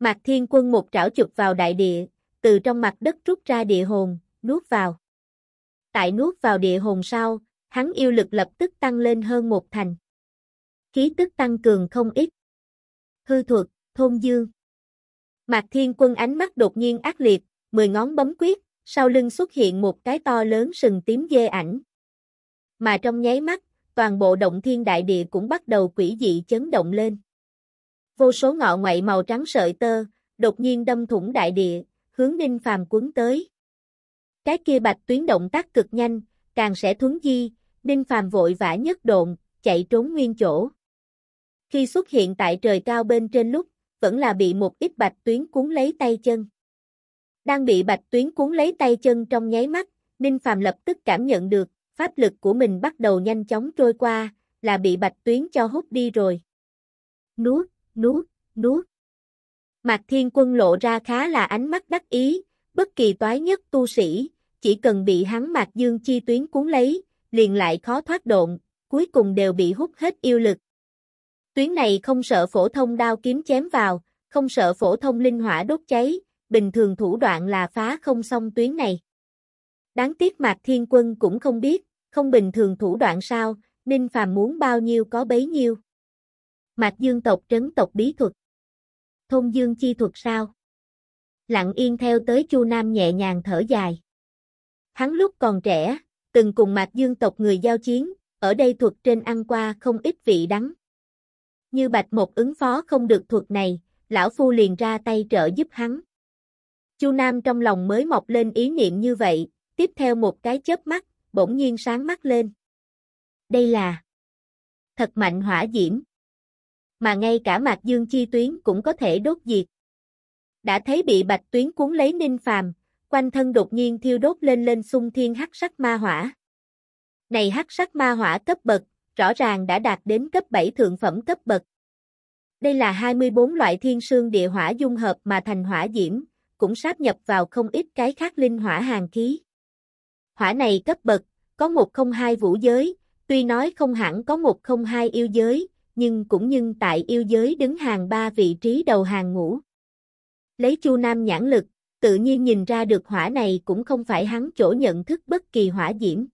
Mạc Thiên Quân một trảo chụp vào đại địa, từ trong mặt đất rút ra địa hồn, nuốt vào. Tại nuốt vào địa hồn sau, hắn yêu lực lập tức tăng lên hơn một thành. Khí tức tăng cường không ít. Hư thuật, thôn dương. Mạc Thiên Quân ánh mắt đột nhiên ác liệt, mười ngón bấm quyết, sau lưng xuất hiện một cái to lớn sừng tím dê ảnh. Mà trong nháy mắt, toàn bộ động thiên đại địa cũng bắt đầu quỷ dị chấn động lên vô số ngọ ngoại màu trắng sợi tơ, đột nhiên đâm thủng đại địa, hướng Ninh Phàm cuốn tới. Cái kia bạch tuyến động tác cực nhanh, càng sẽ thuấn di, Ninh Phàm vội vã nhất độn, chạy trốn nguyên chỗ. Khi xuất hiện tại trời cao bên trên lúc, vẫn là bị một ít bạch tuyến cuốn lấy tay chân. Đang bị bạch tuyến cuốn lấy tay chân trong nháy mắt, Ninh Phàm lập tức cảm nhận được, pháp lực của mình bắt đầu nhanh chóng trôi qua, là bị bạch tuyến cho hút đi rồi. Nuốt nuốt, nuốt. Mạc Thiên Quân lộ ra khá là ánh mắt đắc ý, bất kỳ toái nhất tu sĩ, chỉ cần bị hắn Mạc Dương chi tuyến cuốn lấy, liền lại khó thoát độn, cuối cùng đều bị hút hết yêu lực. Tuyến này không sợ phổ thông đao kiếm chém vào, không sợ phổ thông linh hỏa đốt cháy, bình thường thủ đoạn là phá không xong tuyến này. Đáng tiếc Mạc Thiên Quân cũng không biết, không bình thường thủ đoạn sao, Ninh Phàm muốn bao nhiêu có bấy nhiêu. Mạc Dương tộc trấn tộc bí thuật. Thông Dương chi thuật sao? Lặng yên theo tới Chu Nam nhẹ nhàng thở dài. Hắn lúc còn trẻ, từng cùng Mạc Dương tộc người giao chiến, ở đây thuật trên ăn qua không ít vị đắng. Như Bạch một ứng phó không được thuật này, lão phu liền ra tay trợ giúp hắn. Chu Nam trong lòng mới mọc lên ý niệm như vậy, tiếp theo một cái chớp mắt, bỗng nhiên sáng mắt lên. Đây là thật mạnh hỏa diễm mà ngay cả mạc dương chi tuyến cũng có thể đốt diệt. Đã thấy bị bạch tuyến cuốn lấy ninh phàm, quanh thân đột nhiên thiêu đốt lên lên xung thiên hắc sắc ma hỏa. Này hắc sắc ma hỏa cấp bậc, rõ ràng đã đạt đến cấp 7 thượng phẩm cấp bậc. Đây là 24 loại thiên sương địa hỏa dung hợp mà thành hỏa diễm, cũng sáp nhập vào không ít cái khác linh hỏa hàng khí. Hỏa này cấp bậc, có 102 vũ giới, tuy nói không hẳn có 102 yêu giới, nhưng cũng nhưng tại yêu giới đứng hàng ba vị trí đầu hàng ngũ. Lấy Chu Nam nhãn lực, tự nhiên nhìn ra được hỏa này cũng không phải hắn chỗ nhận thức bất kỳ hỏa diễm.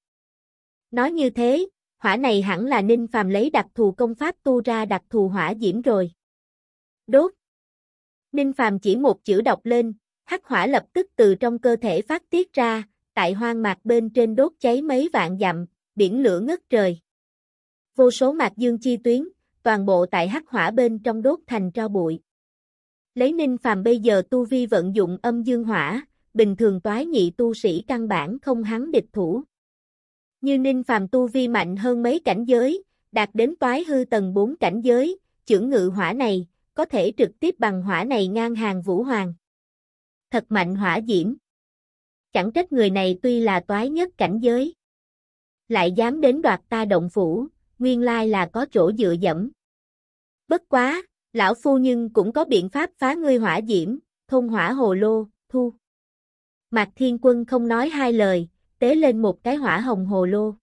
Nói như thế, hỏa này hẳn là Ninh Phàm lấy đặc thù công pháp tu ra đặc thù hỏa diễm rồi. Đốt. Ninh Phàm chỉ một chữ đọc lên, hắc hỏa lập tức từ trong cơ thể phát tiết ra, tại hoang mạc bên trên đốt cháy mấy vạn dặm, biển lửa ngất trời. Vô số mạc dương chi tuyến, toàn bộ tại hắc hỏa bên trong đốt thành tro bụi. Lấy ninh phàm bây giờ tu vi vận dụng âm dương hỏa, bình thường toái nhị tu sĩ căn bản không hắn địch thủ. Như ninh phàm tu vi mạnh hơn mấy cảnh giới, đạt đến toái hư tầng 4 cảnh giới, chưởng ngự hỏa này, có thể trực tiếp bằng hỏa này ngang hàng vũ hoàng. Thật mạnh hỏa diễm. Chẳng trách người này tuy là toái nhất cảnh giới. Lại dám đến đoạt ta động phủ, nguyên lai là có chỗ dựa dẫm. Bất quá, lão phu nhưng cũng có biện pháp phá ngươi hỏa diễm, thôn hỏa hồ lô, thu. Mạc Thiên Quân không nói hai lời, tế lên một cái hỏa hồng hồ lô.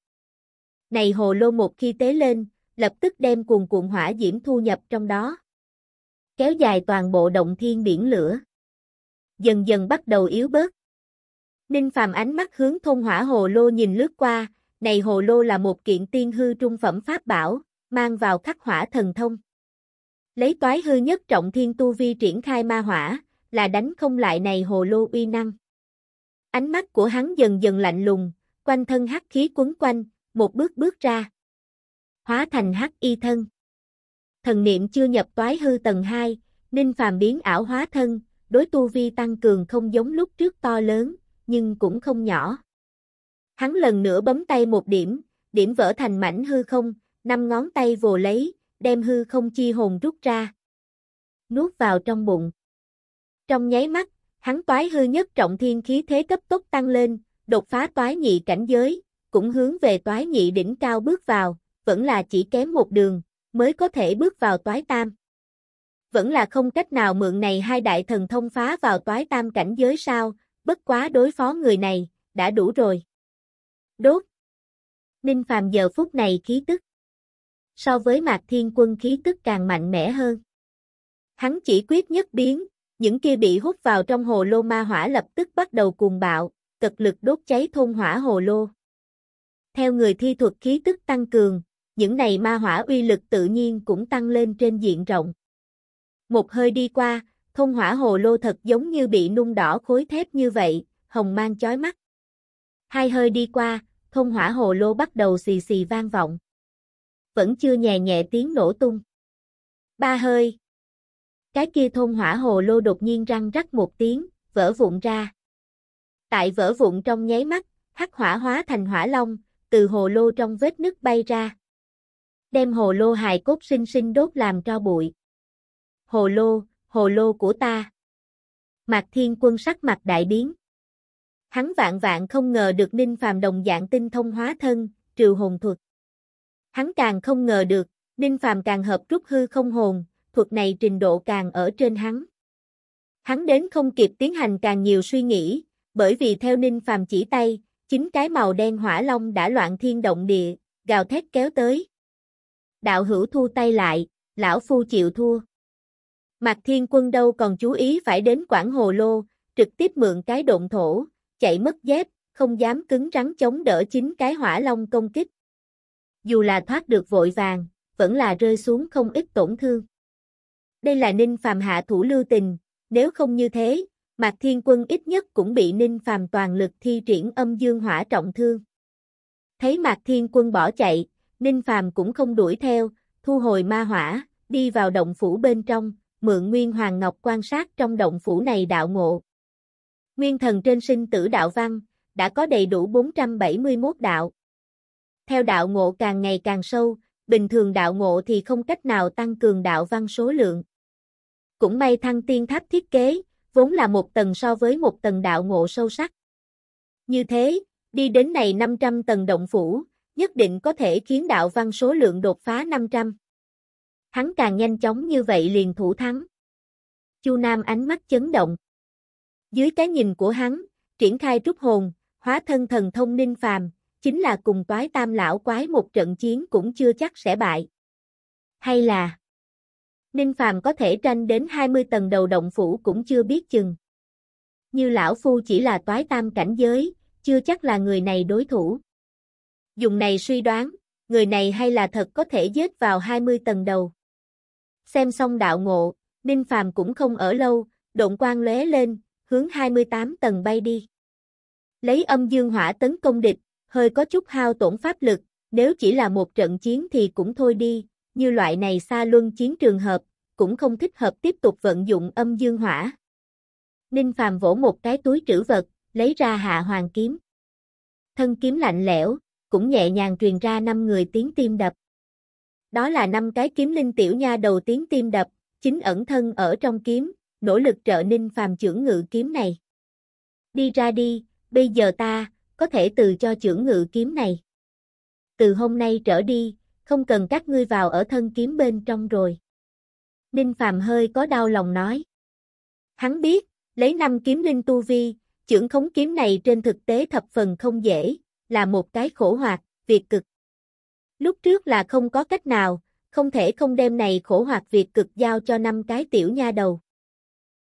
Này hồ lô một khi tế lên, lập tức đem cuồn cuộn hỏa diễm thu nhập trong đó. Kéo dài toàn bộ động thiên biển lửa. Dần dần bắt đầu yếu bớt. Ninh Phàm ánh mắt hướng thôn hỏa hồ lô nhìn lướt qua, này hồ lô là một kiện tiên hư trung phẩm pháp bảo, mang vào khắc hỏa thần thông. Lấy toái hư nhất trọng thiên tu vi triển khai ma hỏa, là đánh không lại này hồ lô uy năng. Ánh mắt của hắn dần dần lạnh lùng, quanh thân hắc khí quấn quanh, một bước bước ra. Hóa thành hắc y thân. Thần niệm chưa nhập toái hư tầng 2, Ninh Phàm biến ảo hóa thân, đối tu vi tăng cường không giống lúc trước to lớn, nhưng cũng không nhỏ. Hắn lần nữa bấm tay một điểm, điểm vỡ thành mảnh hư không, năm ngón tay vồ lấy, đem hư không chi hồn rút ra. Nuốt vào trong bụng. Trong nháy mắt, hắn toái hư nhất trọng thiên khí thế cấp tốc tăng lên, đột phá toái nhị cảnh giới, cũng hướng về toái nhị đỉnh cao bước vào, vẫn là chỉ kém một đường, mới có thể bước vào toái tam. Vẫn là không cách nào mượn này hai đại thần thông phá vào toái tam cảnh giới sao, bất quá đối phó người này, đã đủ rồi. Đốt! Ninh Phàm giờ phút này khí tức so với Mạc Thiên Quân khí tức càng mạnh mẽ hơn. Hắn chỉ quyết nhất biến, những kia bị hút vào trong hồ lô ma hỏa lập tức bắt đầu cuồng bạo, cực lực đốt cháy thôn hỏa hồ lô. Theo người thi thuật khí tức tăng cường, những này ma hỏa uy lực tự nhiên cũng tăng lên trên diện rộng. Một hơi đi qua, thôn hỏa hồ lô thật giống như bị nung đỏ khối thép như vậy, hồng mang chói mắt. Hai hơi đi qua, thôn hỏa hồ lô bắt đầu xì xì vang vọng vẫn chưa nhẹ nhẹ tiếng nổ tung. Ba hơi. Cái kia thôn hỏa hồ lô đột nhiên răng rắc một tiếng, vỡ vụn ra. Tại vỡ vụn trong nháy mắt, hắc hỏa hóa thành hỏa long, từ hồ lô trong vết nứt bay ra. Đem hồ lô hài cốt sinh sinh đốt làm cho bụi. Hồ lô, hồ lô của ta. Mạc Thiên Quân sắc mặt đại biến. Hắn vạn vạn không ngờ được Ninh Phàm đồng dạng tinh thông hóa thân, trừ hồn thuật. Hắn càng không ngờ được, Ninh Phàm càng hợp rút hư không hồn, thuật này trình độ càng ở trên hắn. Hắn đến không kịp tiến hành càng nhiều suy nghĩ, bởi vì theo Ninh Phàm chỉ tay, chính cái màu đen hỏa long đã loạn thiên động địa, gào thét kéo tới. Đạo hữu thu tay lại, lão phu chịu thua. Mạc Thiên Quân đâu còn chú ý phải đến Quảng Hồ Lô, trực tiếp mượn cái động thổ, chạy mất dép, không dám cứng rắn chống đỡ chính cái hỏa long công kích dù là thoát được vội vàng, vẫn là rơi xuống không ít tổn thương. Đây là Ninh Phàm hạ thủ lưu tình, nếu không như thế, Mạc Thiên Quân ít nhất cũng bị Ninh Phàm toàn lực thi triển âm dương hỏa trọng thương. Thấy Mạc Thiên Quân bỏ chạy, Ninh Phàm cũng không đuổi theo, thu hồi ma hỏa, đi vào động phủ bên trong, mượn Nguyên Hoàng Ngọc quan sát trong động phủ này đạo ngộ. Nguyên thần trên sinh tử đạo văn, đã có đầy đủ 471 đạo. Theo đạo ngộ càng ngày càng sâu, bình thường đạo ngộ thì không cách nào tăng cường đạo văn số lượng. Cũng may thăng tiên tháp thiết kế, vốn là một tầng so với một tầng đạo ngộ sâu sắc. Như thế, đi đến này 500 tầng động phủ, nhất định có thể khiến đạo văn số lượng đột phá 500. Hắn càng nhanh chóng như vậy liền thủ thắng. Chu Nam ánh mắt chấn động. Dưới cái nhìn của hắn, triển khai trúc hồn, hóa thân thần thông ninh phàm, chính là cùng toái tam lão quái một trận chiến cũng chưa chắc sẽ bại. Hay là Ninh Phàm có thể tranh đến 20 tầng đầu động phủ cũng chưa biết chừng. Như lão phu chỉ là toái tam cảnh giới, chưa chắc là người này đối thủ. Dùng này suy đoán, người này hay là thật có thể giết vào 20 tầng đầu. Xem xong đạo ngộ, Ninh Phàm cũng không ở lâu, động quang lóe lên, hướng 28 tầng bay đi. Lấy âm dương hỏa tấn công địch, hơi có chút hao tổn pháp lực, nếu chỉ là một trận chiến thì cũng thôi đi, như loại này xa luân chiến trường hợp, cũng không thích hợp tiếp tục vận dụng âm dương hỏa. Ninh Phàm vỗ một cái túi trữ vật, lấy ra hạ hoàng kiếm. Thân kiếm lạnh lẽo, cũng nhẹ nhàng truyền ra năm người tiếng tim đập. Đó là năm cái kiếm linh tiểu nha đầu tiếng tim đập, chính ẩn thân ở trong kiếm, nỗ lực trợ Ninh Phàm trưởng ngự kiếm này. Đi ra đi, bây giờ ta, có thể từ cho trưởng ngự kiếm này. Từ hôm nay trở đi, không cần các ngươi vào ở thân kiếm bên trong rồi. Ninh Phàm hơi có đau lòng nói. Hắn biết, lấy năm kiếm linh tu vi, trưởng khống kiếm này trên thực tế thập phần không dễ, là một cái khổ hoạt, việc cực. Lúc trước là không có cách nào, không thể không đem này khổ hoạt việc cực giao cho năm cái tiểu nha đầu.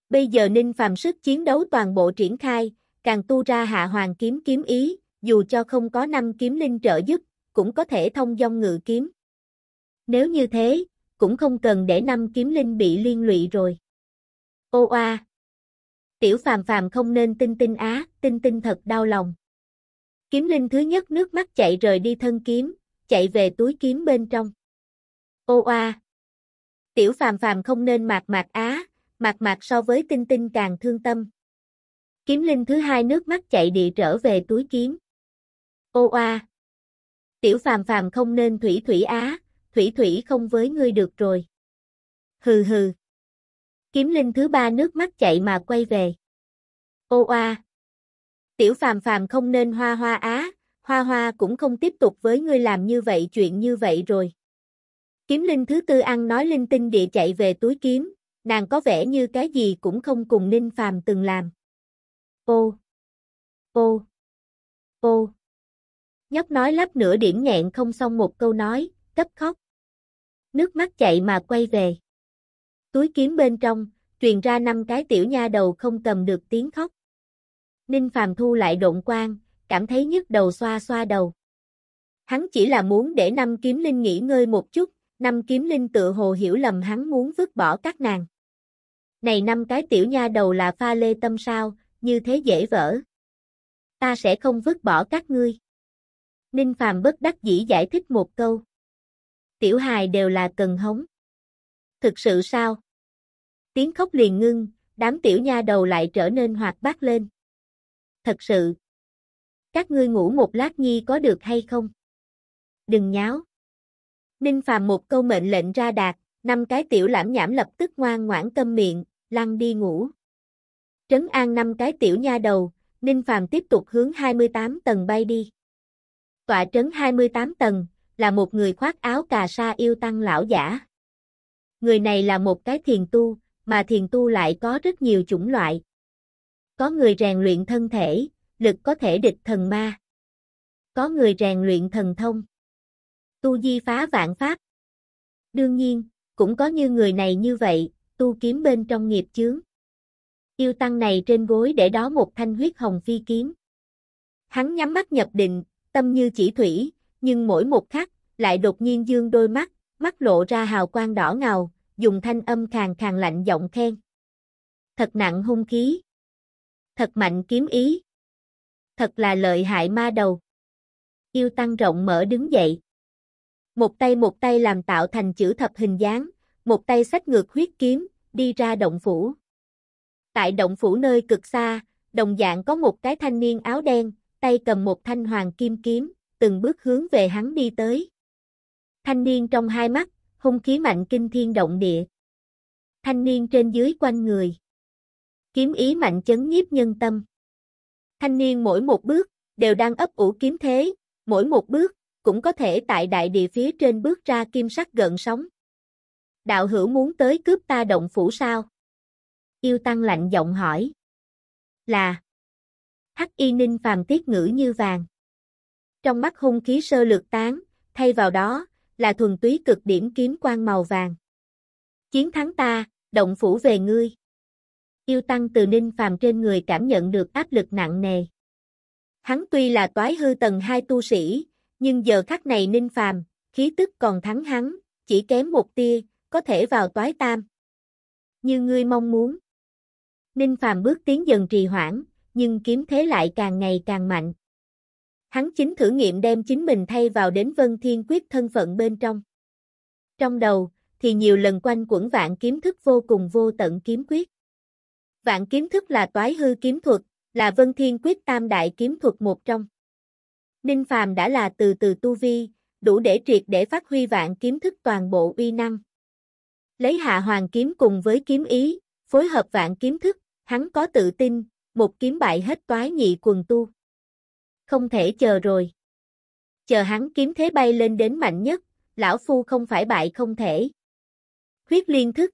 Bây giờ Ninh Phàm sức chiến đấu toàn bộ triển khai, càng tu ra hạ hoàng kiếm kiếm ý, dù cho không có năm kiếm linh trợ giúp, cũng có thể thông dong ngự kiếm. Nếu như thế, cũng không cần để năm kiếm linh bị liên lụy rồi. Ô oa. Tiểu Phàm Phàm không nên tinh tinh á, tinh tinh thật đau lòng. Kiếm linh thứ nhất nước mắt chạy rời đi thân kiếm, chạy về túi kiếm bên trong. Ô oa. Tiểu Phàm Phàm không nên mạc mạc á, mạc mạc so với tinh tinh càng thương tâm. Kiếm linh thứ hai nước mắt chạy địa trở về túi kiếm. Ô a. Tiểu phàm phàm không nên thủy thủy á, thủy thủy không với ngươi được rồi. Hừ hừ. Kiếm linh thứ ba nước mắt chạy mà quay về. Ô a. Tiểu phàm phàm không nên hoa hoa á, hoa hoa cũng không tiếp tục với ngươi làm như vậy chuyện như vậy rồi. Kiếm linh thứ tư ăn nói linh tinh địa chạy về túi kiếm, nàng có vẻ như cái gì cũng không cùng ninh phàm từng làm. Ô. Ô. Ô. Nhóc nói lắp nửa điểm nghẹn không xong một câu nói, cấp khóc. Nước mắt chạy mà quay về. Túi kiếm bên trong, truyền ra năm cái tiểu nha đầu không cầm được tiếng khóc. Ninh Phàm Thu lại độn quang, cảm thấy nhức đầu xoa xoa đầu. Hắn chỉ là muốn để năm kiếm linh nghỉ ngơi một chút, năm kiếm linh tự hồ hiểu lầm hắn muốn vứt bỏ các nàng. Này năm cái tiểu nha đầu là pha lê tâm sao, như thế dễ vỡ. Ta sẽ không vứt bỏ các ngươi. Ninh Phàm bất đắc dĩ giải thích một câu. Tiểu hài đều là cần hống. Thực sự sao? Tiếng khóc liền ngưng, đám tiểu nha đầu lại trở nên hoạt bát lên. Thật sự. Các ngươi ngủ một lát nhi có được hay không? Đừng nháo. Ninh Phàm một câu mệnh lệnh ra đạt, năm cái tiểu lãm nhảm lập tức ngoan ngoãn câm miệng, lăn đi ngủ. Trấn an năm cái tiểu nha đầu, Ninh Phàm tiếp tục hướng 28 tầng bay đi. Tọa trấn 28 tầng, là một người khoác áo cà sa yêu tăng lão giả. Người này là một cái thiền tu, mà thiền tu lại có rất nhiều chủng loại. Có người rèn luyện thân thể, lực có thể địch thần ma. Có người rèn luyện thần thông. Tu di phá vạn pháp. Đương nhiên, cũng có như người này như vậy, tu kiếm bên trong nghiệp chướng. Yêu tăng này trên gối để đó một thanh huyết hồng phi kiếm. Hắn nhắm mắt nhập định, tâm như chỉ thủy, nhưng mỗi một khắc, lại đột nhiên dương đôi mắt, mắt lộ ra hào quang đỏ ngầu, dùng thanh âm khàn khàn lạnh giọng khen. Thật nặng hung khí. Thật mạnh kiếm ý. Thật là lợi hại ma đầu. Yêu tăng rộng mở đứng dậy. Một tay một tay làm tạo thành chữ thập hình dáng, một tay sách ngược huyết kiếm, đi ra động phủ. Tại động phủ nơi cực xa, đồng dạng có một cái thanh niên áo đen, tay cầm một thanh hoàng kim kiếm, từng bước hướng về hắn đi tới. Thanh niên trong hai mắt, hung khí mạnh kinh thiên động địa. Thanh niên trên dưới quanh người. Kiếm ý mạnh chấn nhiếp nhân tâm. Thanh niên mỗi một bước, đều đang ấp ủ kiếm thế, mỗi một bước, cũng có thể tại đại địa phía trên bước ra kim sắc gợn sóng. Đạo hữu muốn tới cướp ta động phủ sao? Yêu Tăng lạnh giọng hỏi. Là. Hắc Y Ninh phàm tiết ngữ như vàng. Trong mắt hung khí sơ lược tán, thay vào đó, là thuần túy cực điểm kiếm quang màu vàng. Chiến thắng ta, động phủ về ngươi. Yêu Tăng từ Ninh phàm trên người cảm nhận được áp lực nặng nề. Hắn tuy là toái hư tầng hai tu sĩ, nhưng giờ khắc này Ninh phàm, khí tức còn thắng hắn, chỉ kém một tia, có thể vào toái tam. Như ngươi mong muốn. Ninh Phàm bước tiến dần trì hoãn, nhưng kiếm thế lại càng ngày càng mạnh. Hắn chính thử nghiệm đem chính mình thay vào đến Vân Thiên Quyết thân phận bên trong. Trong đầu, thì nhiều lần quanh quẩn vạn kiếm thức vô cùng vô tận kiếm quyết. Vạn kiếm thức là toái hư kiếm thuật, là Vân Thiên Quyết tam đại kiếm thuật một trong. Ninh Phàm đã là từ từ tu vi, đủ để triệt để phát huy vạn kiếm thức toàn bộ uy năng. Lấy hạ hoàng kiếm cùng với kiếm ý, phối hợp vạn kiếm thức, hắn có tự tin, một kiếm bại hết toái nhị quần tu. Không thể chờ rồi. Chờ hắn kiếm thế bay lên đến mạnh nhất, lão phu không phải bại không thể. khuyết liên thức.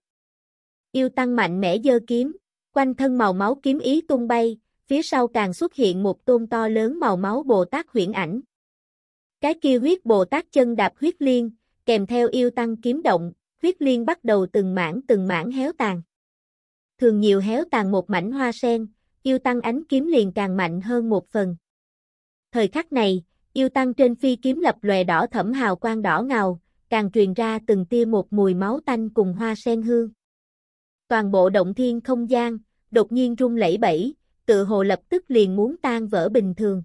Yêu tăng mạnh mẽ dơ kiếm, quanh thân màu máu kiếm ý tung bay, phía sau càng xuất hiện một tôn to lớn màu máu Bồ Tát huyễn ảnh. Cái kia huyết Bồ Tát chân đạp huyết liên, kèm theo yêu tăng kiếm động, huyết liên bắt đầu từng mảng từng mảng héo tàn thường nhiều héo tàn một mảnh hoa sen, yêu tăng ánh kiếm liền càng mạnh hơn một phần. Thời khắc này, yêu tăng trên phi kiếm lập lòe đỏ thẫm hào quang đỏ ngào càng truyền ra từng tia một mùi máu tanh cùng hoa sen hương. Toàn bộ động thiên không gian, đột nhiên rung lẫy bẩy, tự hồ lập tức liền muốn tan vỡ bình thường.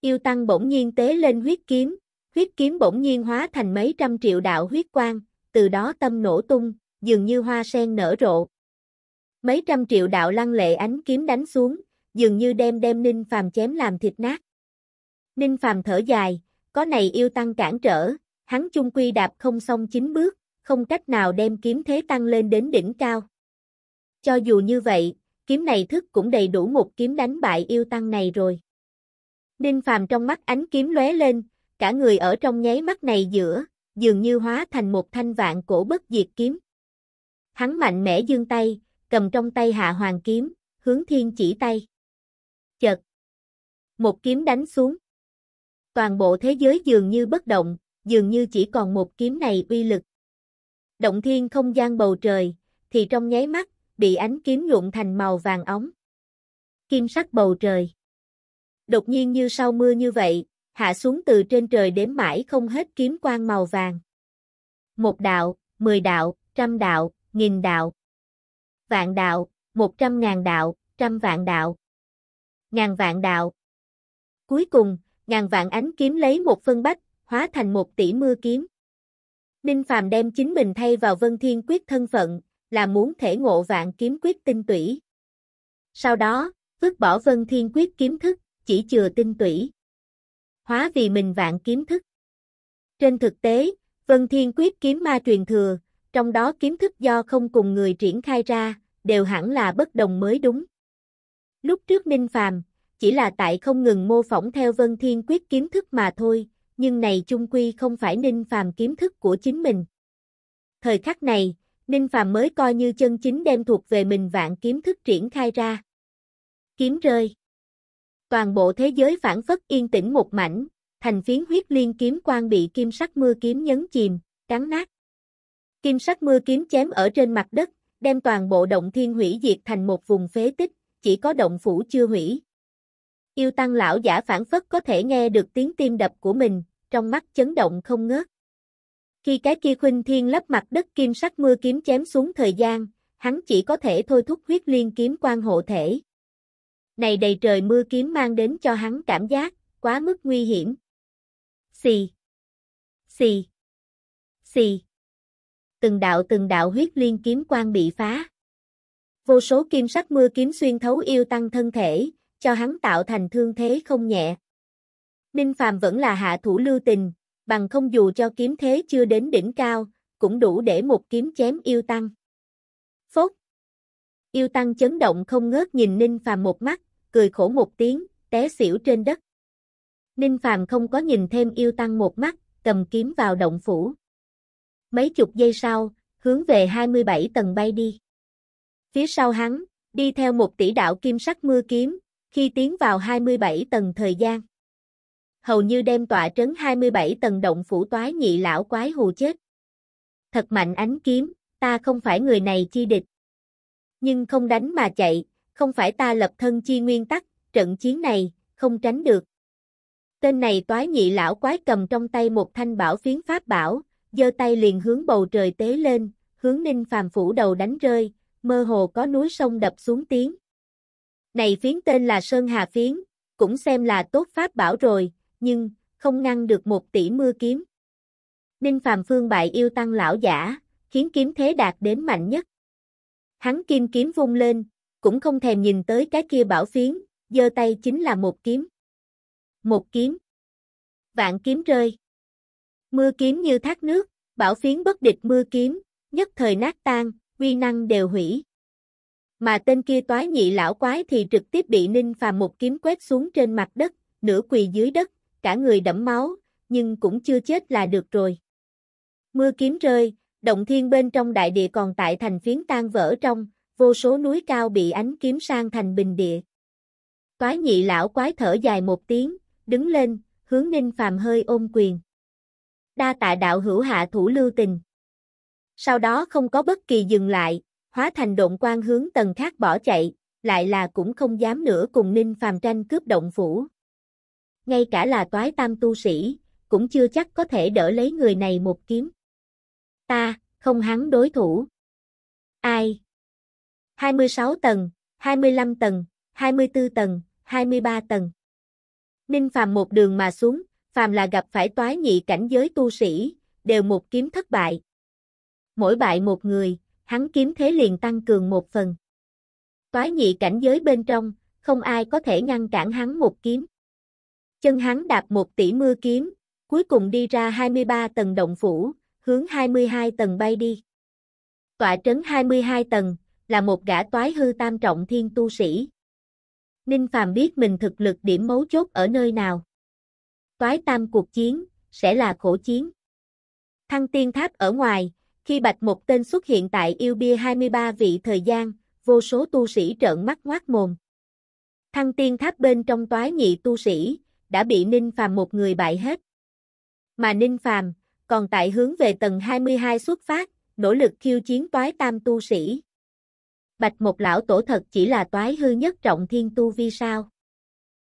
Yêu tăng bỗng nhiên tế lên huyết kiếm, huyết kiếm bỗng nhiên hóa thành mấy trăm triệu đạo huyết quang, từ đó tâm nổ tung, dường như hoa sen nở rộ. Mấy trăm triệu đạo lăng lệ ánh kiếm đánh xuống, dường như đem đem Ninh Phàm chém làm thịt nát. Ninh Phàm thở dài, có này yêu tăng cản trở, hắn chung quy đạp không xong chín bước, không cách nào đem kiếm thế tăng lên đến đỉnh cao. Cho dù như vậy, kiếm này thức cũng đầy đủ một kiếm đánh bại yêu tăng này rồi. Ninh Phàm trong mắt ánh kiếm lóe lên, cả người ở trong nháy mắt này giữa, dường như hóa thành một thanh vạn cổ bất diệt kiếm. Hắn mạnh mẽ dương tay, cầm trong tay hạ hoàng kiếm, hướng thiên chỉ tay. Chợt, một kiếm đánh xuống. Toàn bộ thế giới dường như bất động, dường như chỉ còn một kiếm này uy lực. Động thiên không gian bầu trời, thì trong nháy mắt, bị ánh kiếm nhuộm thành màu vàng óng. Kim sắc bầu trời. Đột nhiên như sau mưa như vậy, hạ xuống từ trên trời đếm mãi không hết kiếm quang màu vàng. Một đạo, mười đạo, trăm đạo, nghìn đạo vạn đạo, một trăm ngàn đạo, trăm vạn đạo, ngàn vạn đạo. Cuối cùng, ngàn vạn ánh kiếm lấy một phân bách, hóa thành một tỷ mưa kiếm. Ninh Phàm đem chính mình thay vào Vân Thiên Quyết thân phận, là muốn thể ngộ vạn kiếm quyết tinh tủy. Sau đó, vứt bỏ Vân Thiên Quyết kiếm thức, chỉ chừa tinh tủy. Hóa vì mình vạn kiếm thức. Trên thực tế, Vân Thiên Quyết kiếm ma truyền thừa, trong đó kiếm thức do không cùng người triển khai ra, đều hẳn là bất đồng mới đúng. Lúc trước Ninh Phàm chỉ là tại không ngừng mô phỏng theo Vân Thiên Quyết kiếm thức mà thôi, nhưng này chung quy không phải Ninh Phàm kiếm thức của chính mình. Thời khắc này, Ninh Phàm mới coi như chân chính đem thuộc về mình vạn kiếm thức triển khai ra. Kiếm rơi. Toàn bộ thế giới phản phất yên tĩnh một mảnh, thành phiến huyết liên kiếm quang bị kim sắc mưa kiếm nhấn chìm, cắn nát. Kim sắc mưa kiếm chém ở trên mặt đất, đem toàn bộ động thiên hủy diệt thành một vùng phế tích, chỉ có động phủ chưa hủy. Yêu tăng lão giả phản phất có thể nghe được tiếng tim đập của mình, trong mắt chấn động không ngớt. Khi cái kia khuynh thiên lấp mặt đất kim sắc mưa kiếm chém xuống thời gian, hắn chỉ có thể thôi thúc huyết liên kiếm quan hộ thể. Này đầy trời mưa kiếm mang đến cho hắn cảm giác, quá mức nguy hiểm. Xì. Xì. Xì từng đạo từng đạo huyết liên kiếm quang bị phá. Vô số kim sắc mưa kiếm xuyên thấu yêu tăng thân thể, cho hắn tạo thành thương thế không nhẹ. Ninh Phàm vẫn là hạ thủ lưu tình, bằng không dù cho kiếm thế chưa đến đỉnh cao, cũng đủ để một kiếm chém yêu tăng. Phốt! Yêu tăng chấn động không ngớt nhìn Ninh Phàm một mắt, cười khổ một tiếng, té xỉu trên đất. Ninh Phàm không có nhìn thêm yêu tăng một mắt, cầm kiếm vào động phủ mấy chục giây sau, hướng về 27 tầng bay đi. Phía sau hắn, đi theo một tỷ đạo kim sắc mưa kiếm, khi tiến vào 27 tầng thời gian. Hầu như đem tọa trấn 27 tầng động phủ toái nhị lão quái hù chết. Thật mạnh ánh kiếm, ta không phải người này chi địch. Nhưng không đánh mà chạy, không phải ta lập thân chi nguyên tắc, trận chiến này, không tránh được. Tên này toái nhị lão quái cầm trong tay một thanh bảo phiến pháp bảo, giơ tay liền hướng bầu trời tế lên, hướng ninh phàm phủ đầu đánh rơi, mơ hồ có núi sông đập xuống tiếng. Này phiến tên là Sơn Hà Phiến, cũng xem là tốt pháp bảo rồi, nhưng, không ngăn được một tỷ mưa kiếm. Ninh Phàm Phương bại yêu tăng lão giả, khiến kiếm thế đạt đến mạnh nhất. Hắn kim kiếm vung lên, cũng không thèm nhìn tới cái kia bảo phiến, giơ tay chính là một kiếm. Một kiếm. Vạn kiếm rơi. Mưa kiếm như thác nước, bảo phiến bất địch mưa kiếm, nhất thời nát tan, uy năng đều hủy. Mà tên kia toái nhị lão quái thì trực tiếp bị Ninh Phàm một kiếm quét xuống trên mặt đất, nửa quỳ dưới đất, cả người đẫm máu, nhưng cũng chưa chết là được rồi. Mưa kiếm rơi, động thiên bên trong đại địa còn tại thành phiến tan vỡ trong, vô số núi cao bị ánh kiếm sang thành bình địa. Toái nhị lão quái thở dài một tiếng, đứng lên, hướng Ninh Phàm hơi ôm quyền đa tạ đạo hữu hạ thủ lưu tình. Sau đó không có bất kỳ dừng lại, hóa thành động quan hướng tầng khác bỏ chạy, lại là cũng không dám nữa cùng Ninh Phàm tranh cướp động phủ. Ngay cả là toái tam tu sĩ, cũng chưa chắc có thể đỡ lấy người này một kiếm. Ta, không hắn đối thủ. Ai? 26 tầng, 25 tầng, 24 tầng, 23 tầng. Ninh Phàm một đường mà xuống, phàm là gặp phải toái nhị cảnh giới tu sĩ, đều một kiếm thất bại. Mỗi bại một người, hắn kiếm thế liền tăng cường một phần. Toái nhị cảnh giới bên trong, không ai có thể ngăn cản hắn một kiếm. Chân hắn đạp một tỷ mưa kiếm, cuối cùng đi ra 23 tầng động phủ, hướng 22 tầng bay đi. Tọa trấn 22 tầng, là một gã toái hư tam trọng thiên tu sĩ. Ninh Phàm biết mình thực lực điểm mấu chốt ở nơi nào toái tam cuộc chiến, sẽ là khổ chiến. Thăng tiên tháp ở ngoài, khi bạch một tên xuất hiện tại yêu bia 23 vị thời gian, vô số tu sĩ trợn mắt ngoác mồm. Thăng tiên tháp bên trong toái nhị tu sĩ, đã bị Ninh Phàm một người bại hết. Mà Ninh Phàm còn tại hướng về tầng 22 xuất phát, nỗ lực khiêu chiến toái tam tu sĩ. Bạch một lão tổ thật chỉ là toái hư nhất trọng thiên tu vi sao.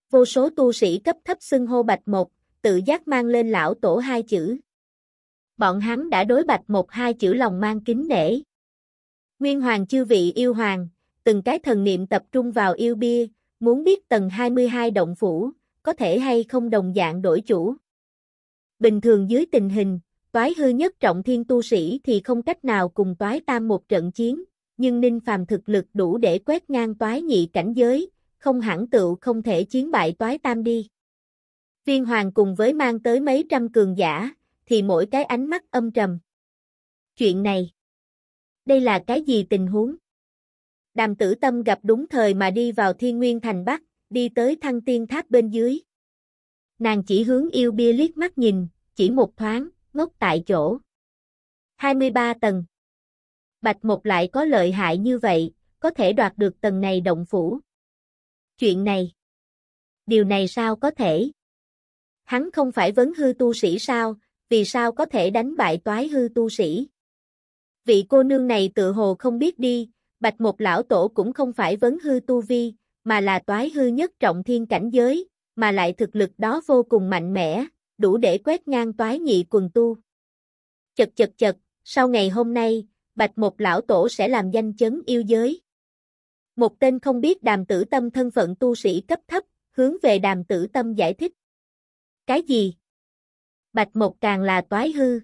Vô số tu sĩ cấp thấp xưng hô bạch một, tự giác mang lên lão tổ hai chữ. Bọn hắn đã đối bạch một hai chữ lòng mang kính nể. Nguyên hoàng chư vị yêu hoàng, từng cái thần niệm tập trung vào yêu bia, muốn biết tầng 22 động phủ, có thể hay không đồng dạng đổi chủ. Bình thường dưới tình hình, toái hư nhất trọng thiên tu sĩ thì không cách nào cùng toái tam một trận chiến, nhưng Ninh Phàm thực lực đủ để quét ngang toái nhị cảnh giới, không hẳn tựu không thể chiến bại toái tam đi viên hoàng cùng với mang tới mấy trăm cường giả, thì mỗi cái ánh mắt âm trầm. Chuyện này, đây là cái gì tình huống? Đàm tử tâm gặp đúng thời mà đi vào thiên nguyên thành Bắc, đi tới thăng tiên tháp bên dưới. Nàng chỉ hướng yêu bia liếc mắt nhìn, chỉ một thoáng, ngốc tại chỗ. 23 tầng Bạch Mộc lại có lợi hại như vậy, có thể đoạt được tầng này động phủ. Chuyện này Điều này sao có thể? Hắn không phải vấn hư tu sĩ sao, vì sao có thể đánh bại toái hư tu sĩ? Vị cô nương này tự hồ không biết đi, bạch một lão tổ cũng không phải vấn hư tu vi, mà là toái hư nhất trọng thiên cảnh giới, mà lại thực lực đó vô cùng mạnh mẽ, đủ để quét ngang toái nhị quần tu. Chật chật chật, sau ngày hôm nay, bạch một lão tổ sẽ làm danh chấn yêu giới. Một tên không biết đàm tử tâm thân phận tu sĩ cấp thấp, hướng về đàm tử tâm giải thích. Cái gì? Bạch Mộc càng là toái hư.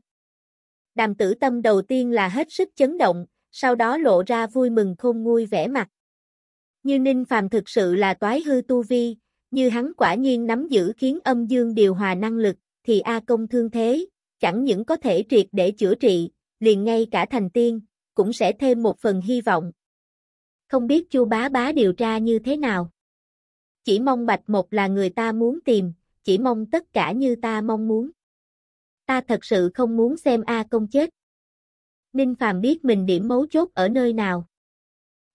Đàm tử tâm đầu tiên là hết sức chấn động, sau đó lộ ra vui mừng khôn nguôi vẻ mặt. Như Ninh Phàm thực sự là toái hư tu vi, như hắn quả nhiên nắm giữ khiến âm dương điều hòa năng lực, thì A công thương thế, chẳng những có thể triệt để chữa trị, liền ngay cả thành tiên, cũng sẽ thêm một phần hy vọng. Không biết chu bá bá điều tra như thế nào? Chỉ mong Bạch Mộc là người ta muốn tìm, chỉ mong tất cả như ta mong muốn. Ta thật sự không muốn xem A công chết. Ninh Phàm biết mình điểm mấu chốt ở nơi nào.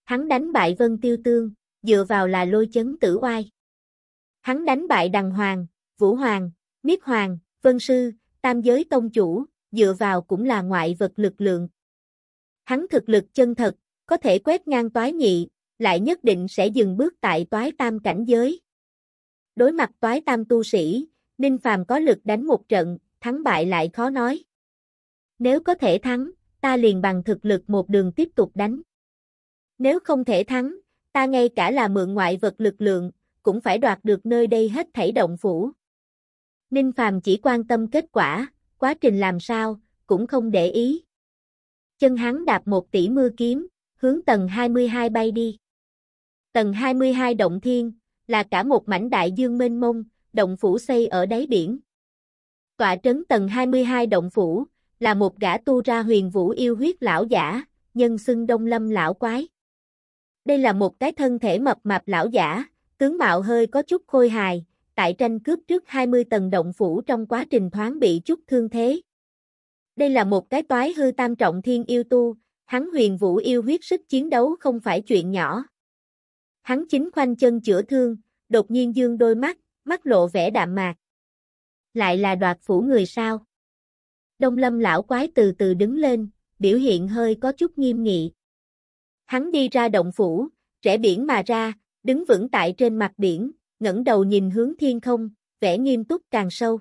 Hắn đánh bại Vân Tiêu Tương, dựa vào là lôi chấn tử oai. Hắn đánh bại Đằng Hoàng, Vũ Hoàng, Niết Hoàng, Vân Sư, Tam Giới Tông Chủ, dựa vào cũng là ngoại vật lực lượng. Hắn thực lực chân thật, có thể quét ngang toái nhị, lại nhất định sẽ dừng bước tại toái tam cảnh giới, Đối mặt toái tam tu sĩ, Ninh Phàm có lực đánh một trận, thắng bại lại khó nói. Nếu có thể thắng, ta liền bằng thực lực một đường tiếp tục đánh. Nếu không thể thắng, ta ngay cả là mượn ngoại vật lực lượng, cũng phải đoạt được nơi đây hết thảy động phủ. Ninh Phàm chỉ quan tâm kết quả, quá trình làm sao, cũng không để ý. Chân hắn đạp một tỷ mưa kiếm, hướng tầng 22 bay đi. Tầng 22 động thiên, là cả một mảnh đại dương mênh mông, động phủ xây ở đáy biển. Tọa trấn tầng 22 động phủ, là một gã tu ra huyền vũ yêu huyết lão giả, nhân xưng đông lâm lão quái. Đây là một cái thân thể mập mạp lão giả, tướng mạo hơi có chút khôi hài, tại tranh cướp trước 20 tầng động phủ trong quá trình thoáng bị chút thương thế. Đây là một cái toái hư tam trọng thiên yêu tu, hắn huyền vũ yêu huyết sức chiến đấu không phải chuyện nhỏ. Hắn chính khoanh chân chữa thương, đột nhiên dương đôi mắt, mắt lộ vẻ đạm mạc. Lại là đoạt phủ người sao? Đông lâm lão quái từ từ đứng lên, biểu hiện hơi có chút nghiêm nghị. Hắn đi ra động phủ, rẽ biển mà ra, đứng vững tại trên mặt biển, ngẩng đầu nhìn hướng thiên không, vẻ nghiêm túc càng sâu.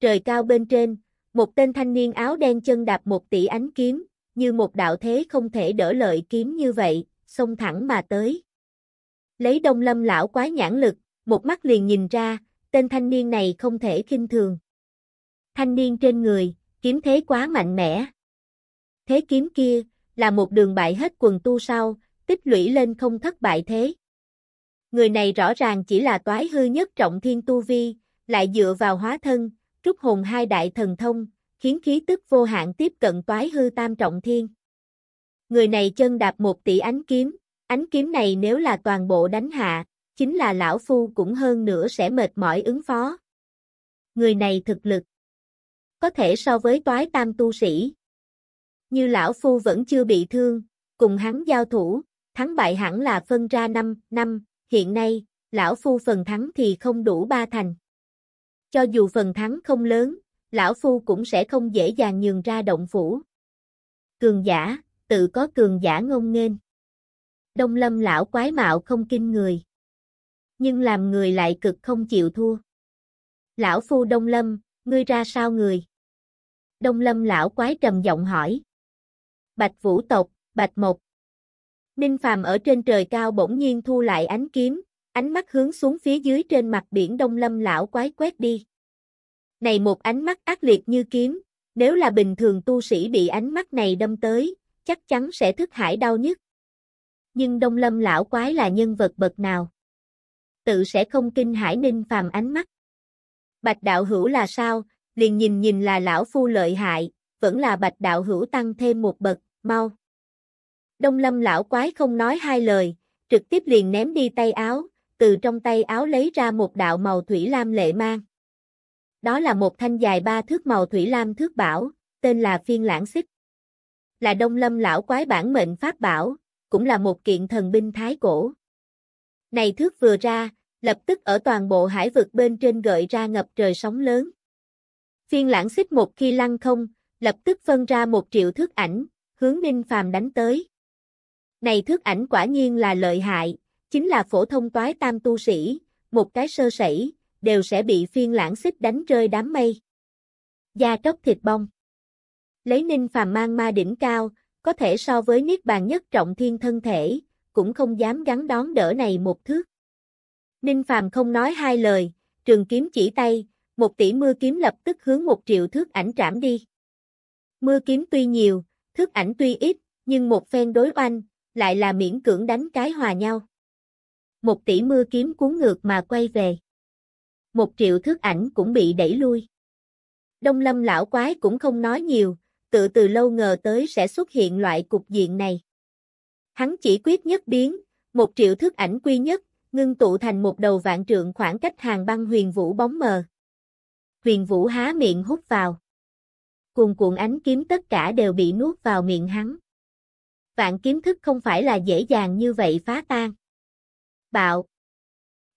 Trời cao bên trên, một tên thanh niên áo đen chân đạp một tỷ ánh kiếm, như một đạo thế không thể đỡ lợi kiếm như vậy, xông thẳng mà tới lấy đông lâm lão quái nhãn lực, một mắt liền nhìn ra, tên thanh niên này không thể kinh thường. Thanh niên trên người, kiếm thế quá mạnh mẽ. Thế kiếm kia, là một đường bại hết quần tu sau, tích lũy lên không thất bại thế. Người này rõ ràng chỉ là toái hư nhất trọng thiên tu vi, lại dựa vào hóa thân, trúc hồn hai đại thần thông, khiến khí tức vô hạn tiếp cận toái hư tam trọng thiên. Người này chân đạp một tỷ ánh kiếm, Ánh kiếm này nếu là toàn bộ đánh hạ, chính là lão phu cũng hơn nữa sẽ mệt mỏi ứng phó. Người này thực lực có thể so với toái tam tu sĩ. Như lão phu vẫn chưa bị thương, cùng hắn giao thủ, thắng bại hẳn là phân ra 5 năm, hiện nay, lão phu phần thắng thì không đủ ba thành. Cho dù phần thắng không lớn, lão phu cũng sẽ không dễ dàng nhường ra động phủ. Cường giả, tự có cường giả ngông nghênh đông lâm lão quái mạo không kinh người. Nhưng làm người lại cực không chịu thua. Lão phu đông lâm, ngươi ra sao người? Đông lâm lão quái trầm giọng hỏi. Bạch vũ tộc, bạch mộc. Ninh phàm ở trên trời cao bỗng nhiên thu lại ánh kiếm, ánh mắt hướng xuống phía dưới trên mặt biển đông lâm lão quái quét đi. Này một ánh mắt ác liệt như kiếm, nếu là bình thường tu sĩ bị ánh mắt này đâm tới, chắc chắn sẽ thức hải đau nhức nhưng Đông Lâm lão quái là nhân vật bậc nào? Tự sẽ không kinh hải ninh phàm ánh mắt. Bạch đạo hữu là sao, liền nhìn nhìn là lão phu lợi hại, vẫn là bạch đạo hữu tăng thêm một bậc, mau. Đông lâm lão quái không nói hai lời, trực tiếp liền ném đi tay áo, từ trong tay áo lấy ra một đạo màu thủy lam lệ mang. Đó là một thanh dài ba thước màu thủy lam thước bảo, tên là phiên lãng xích. Là đông lâm lão quái bản mệnh pháp bảo, cũng là một kiện thần binh thái cổ. Này thước vừa ra, lập tức ở toàn bộ hải vực bên trên gợi ra ngập trời sóng lớn. Phiên lãng xích một khi lăng không, lập tức phân ra một triệu thước ảnh, hướng Ninh Phàm đánh tới. Này thước ảnh quả nhiên là lợi hại, chính là phổ thông toái tam tu sĩ, một cái sơ sẩy, đều sẽ bị phiên lãng xích đánh rơi đám mây. Da tróc thịt bong. Lấy Ninh Phàm mang ma đỉnh cao, có thể so với niết bàn nhất trọng thiên thân thể, cũng không dám gắn đón đỡ này một thước. Ninh Phàm không nói hai lời, trường kiếm chỉ tay, một tỷ mưa kiếm lập tức hướng một triệu thước ảnh trảm đi. Mưa kiếm tuy nhiều, thước ảnh tuy ít, nhưng một phen đối oanh, lại là miễn cưỡng đánh cái hòa nhau. Một tỷ mưa kiếm cuốn ngược mà quay về. Một triệu thước ảnh cũng bị đẩy lui. Đông lâm lão quái cũng không nói nhiều, tự từ lâu ngờ tới sẽ xuất hiện loại cục diện này. Hắn chỉ quyết nhất biến, một triệu thước ảnh quy nhất, ngưng tụ thành một đầu vạn trượng khoảng cách hàng băng huyền vũ bóng mờ. Huyền vũ há miệng hút vào. Cuồn cuộn ánh kiếm tất cả đều bị nuốt vào miệng hắn. Vạn kiếm thức không phải là dễ dàng như vậy phá tan. Bạo.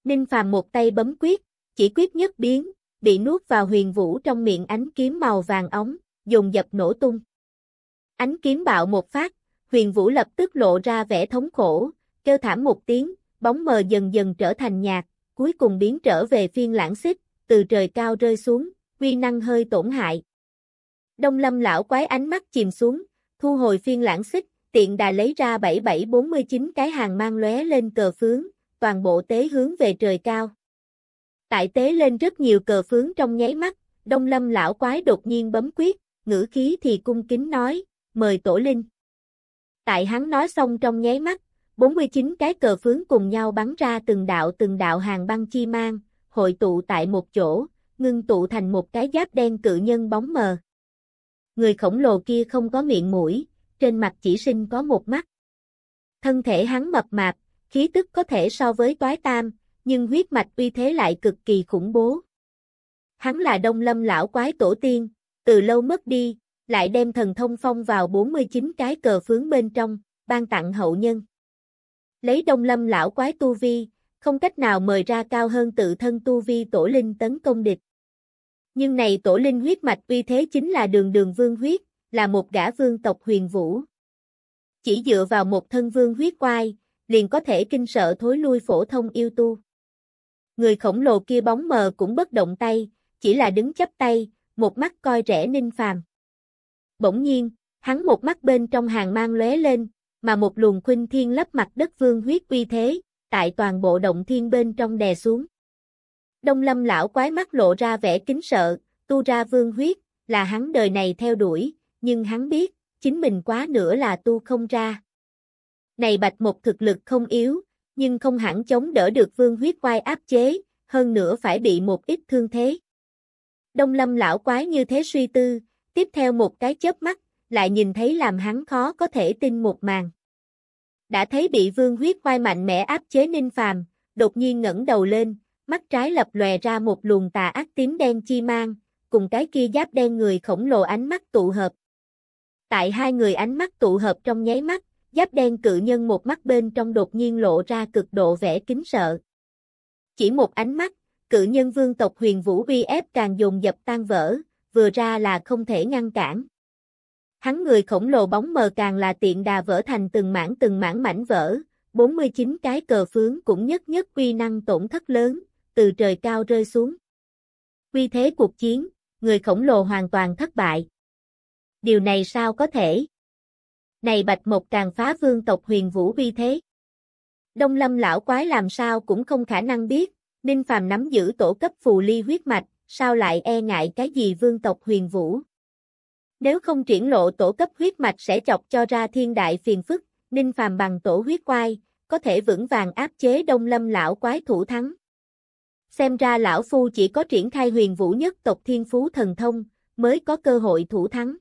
Ninh Phàm một tay bấm quyết, chỉ quyết nhất biến, bị nuốt vào huyền vũ trong miệng ánh kiếm màu vàng ống, dùng dập nổ tung. Ánh kiếm bạo một phát, huyền vũ lập tức lộ ra vẻ thống khổ, kêu thảm một tiếng, bóng mờ dần dần trở thành nhạt, cuối cùng biến trở về phiên lãng xích, từ trời cao rơi xuống, quy năng hơi tổn hại. Đông lâm lão quái ánh mắt chìm xuống, thu hồi phiên lãng xích, tiện đà lấy ra 7749 cái hàng mang lóe lên cờ phướng, toàn bộ tế hướng về trời cao. Tại tế lên rất nhiều cờ phướng trong nháy mắt, đông lâm lão quái đột nhiên bấm quyết, ngữ khí thì cung kính nói, mời tổ linh. Tại hắn nói xong trong nháy mắt, 49 cái cờ phướng cùng nhau bắn ra từng đạo từng đạo hàng băng chi mang, hội tụ tại một chỗ, ngưng tụ thành một cái giáp đen cự nhân bóng mờ. Người khổng lồ kia không có miệng mũi, trên mặt chỉ sinh có một mắt. Thân thể hắn mập mạp, khí tức có thể so với toái tam, nhưng huyết mạch uy thế lại cực kỳ khủng bố. Hắn là đông lâm lão quái tổ tiên, từ lâu mất đi, lại đem thần thông phong vào 49 cái cờ phướng bên trong, ban tặng hậu nhân. Lấy đông lâm lão quái tu vi, không cách nào mời ra cao hơn tự thân tu vi tổ linh tấn công địch. Nhưng này tổ linh huyết mạch uy thế chính là đường đường vương huyết, là một gã vương tộc huyền vũ. Chỉ dựa vào một thân vương huyết quai, liền có thể kinh sợ thối lui phổ thông yêu tu. Người khổng lồ kia bóng mờ cũng bất động tay, chỉ là đứng chắp tay, một mắt coi rẻ Ninh Phàm. Bỗng nhiên, hắn một mắt bên trong hàng mang lóe lên, mà một luồng khuynh thiên lấp mặt đất vương huyết uy thế, tại toàn bộ động thiên bên trong đè xuống. Đông Lâm lão quái mắt lộ ra vẻ kính sợ, tu ra vương huyết là hắn đời này theo đuổi, nhưng hắn biết, chính mình quá nữa là tu không ra. Này Bạch một thực lực không yếu, nhưng không hẳn chống đỡ được vương huyết quay áp chế, hơn nữa phải bị một ít thương thế. Đông lâm lão quái như thế suy tư, tiếp theo một cái chớp mắt, lại nhìn thấy làm hắn khó có thể tin một màn. Đã thấy bị vương huyết quai mạnh mẽ áp chế ninh phàm, đột nhiên ngẩng đầu lên, mắt trái lập lòe ra một luồng tà ác tím đen chi mang, cùng cái kia giáp đen người khổng lồ ánh mắt tụ hợp. Tại hai người ánh mắt tụ hợp trong nháy mắt, giáp đen cự nhân một mắt bên trong đột nhiên lộ ra cực độ vẻ kính sợ. Chỉ một ánh mắt, cự nhân vương tộc huyền vũ uy ép càng dồn dập tan vỡ, vừa ra là không thể ngăn cản. Hắn người khổng lồ bóng mờ càng là tiện đà vỡ thành từng mảng từng mảng mảnh vỡ, 49 cái cờ phướng cũng nhất nhất quy năng tổn thất lớn, từ trời cao rơi xuống. Quy thế cuộc chiến, người khổng lồ hoàn toàn thất bại. Điều này sao có thể? Này bạch một càng phá vương tộc huyền vũ uy thế. Đông lâm lão quái làm sao cũng không khả năng biết, Ninh Phàm nắm giữ tổ cấp phù ly huyết mạch, sao lại e ngại cái gì vương tộc huyền vũ. Nếu không triển lộ tổ cấp huyết mạch sẽ chọc cho ra thiên đại phiền phức, Ninh Phàm bằng tổ huyết quai, có thể vững vàng áp chế đông lâm lão quái thủ thắng. Xem ra lão phu chỉ có triển khai huyền vũ nhất tộc thiên phú thần thông, mới có cơ hội thủ thắng.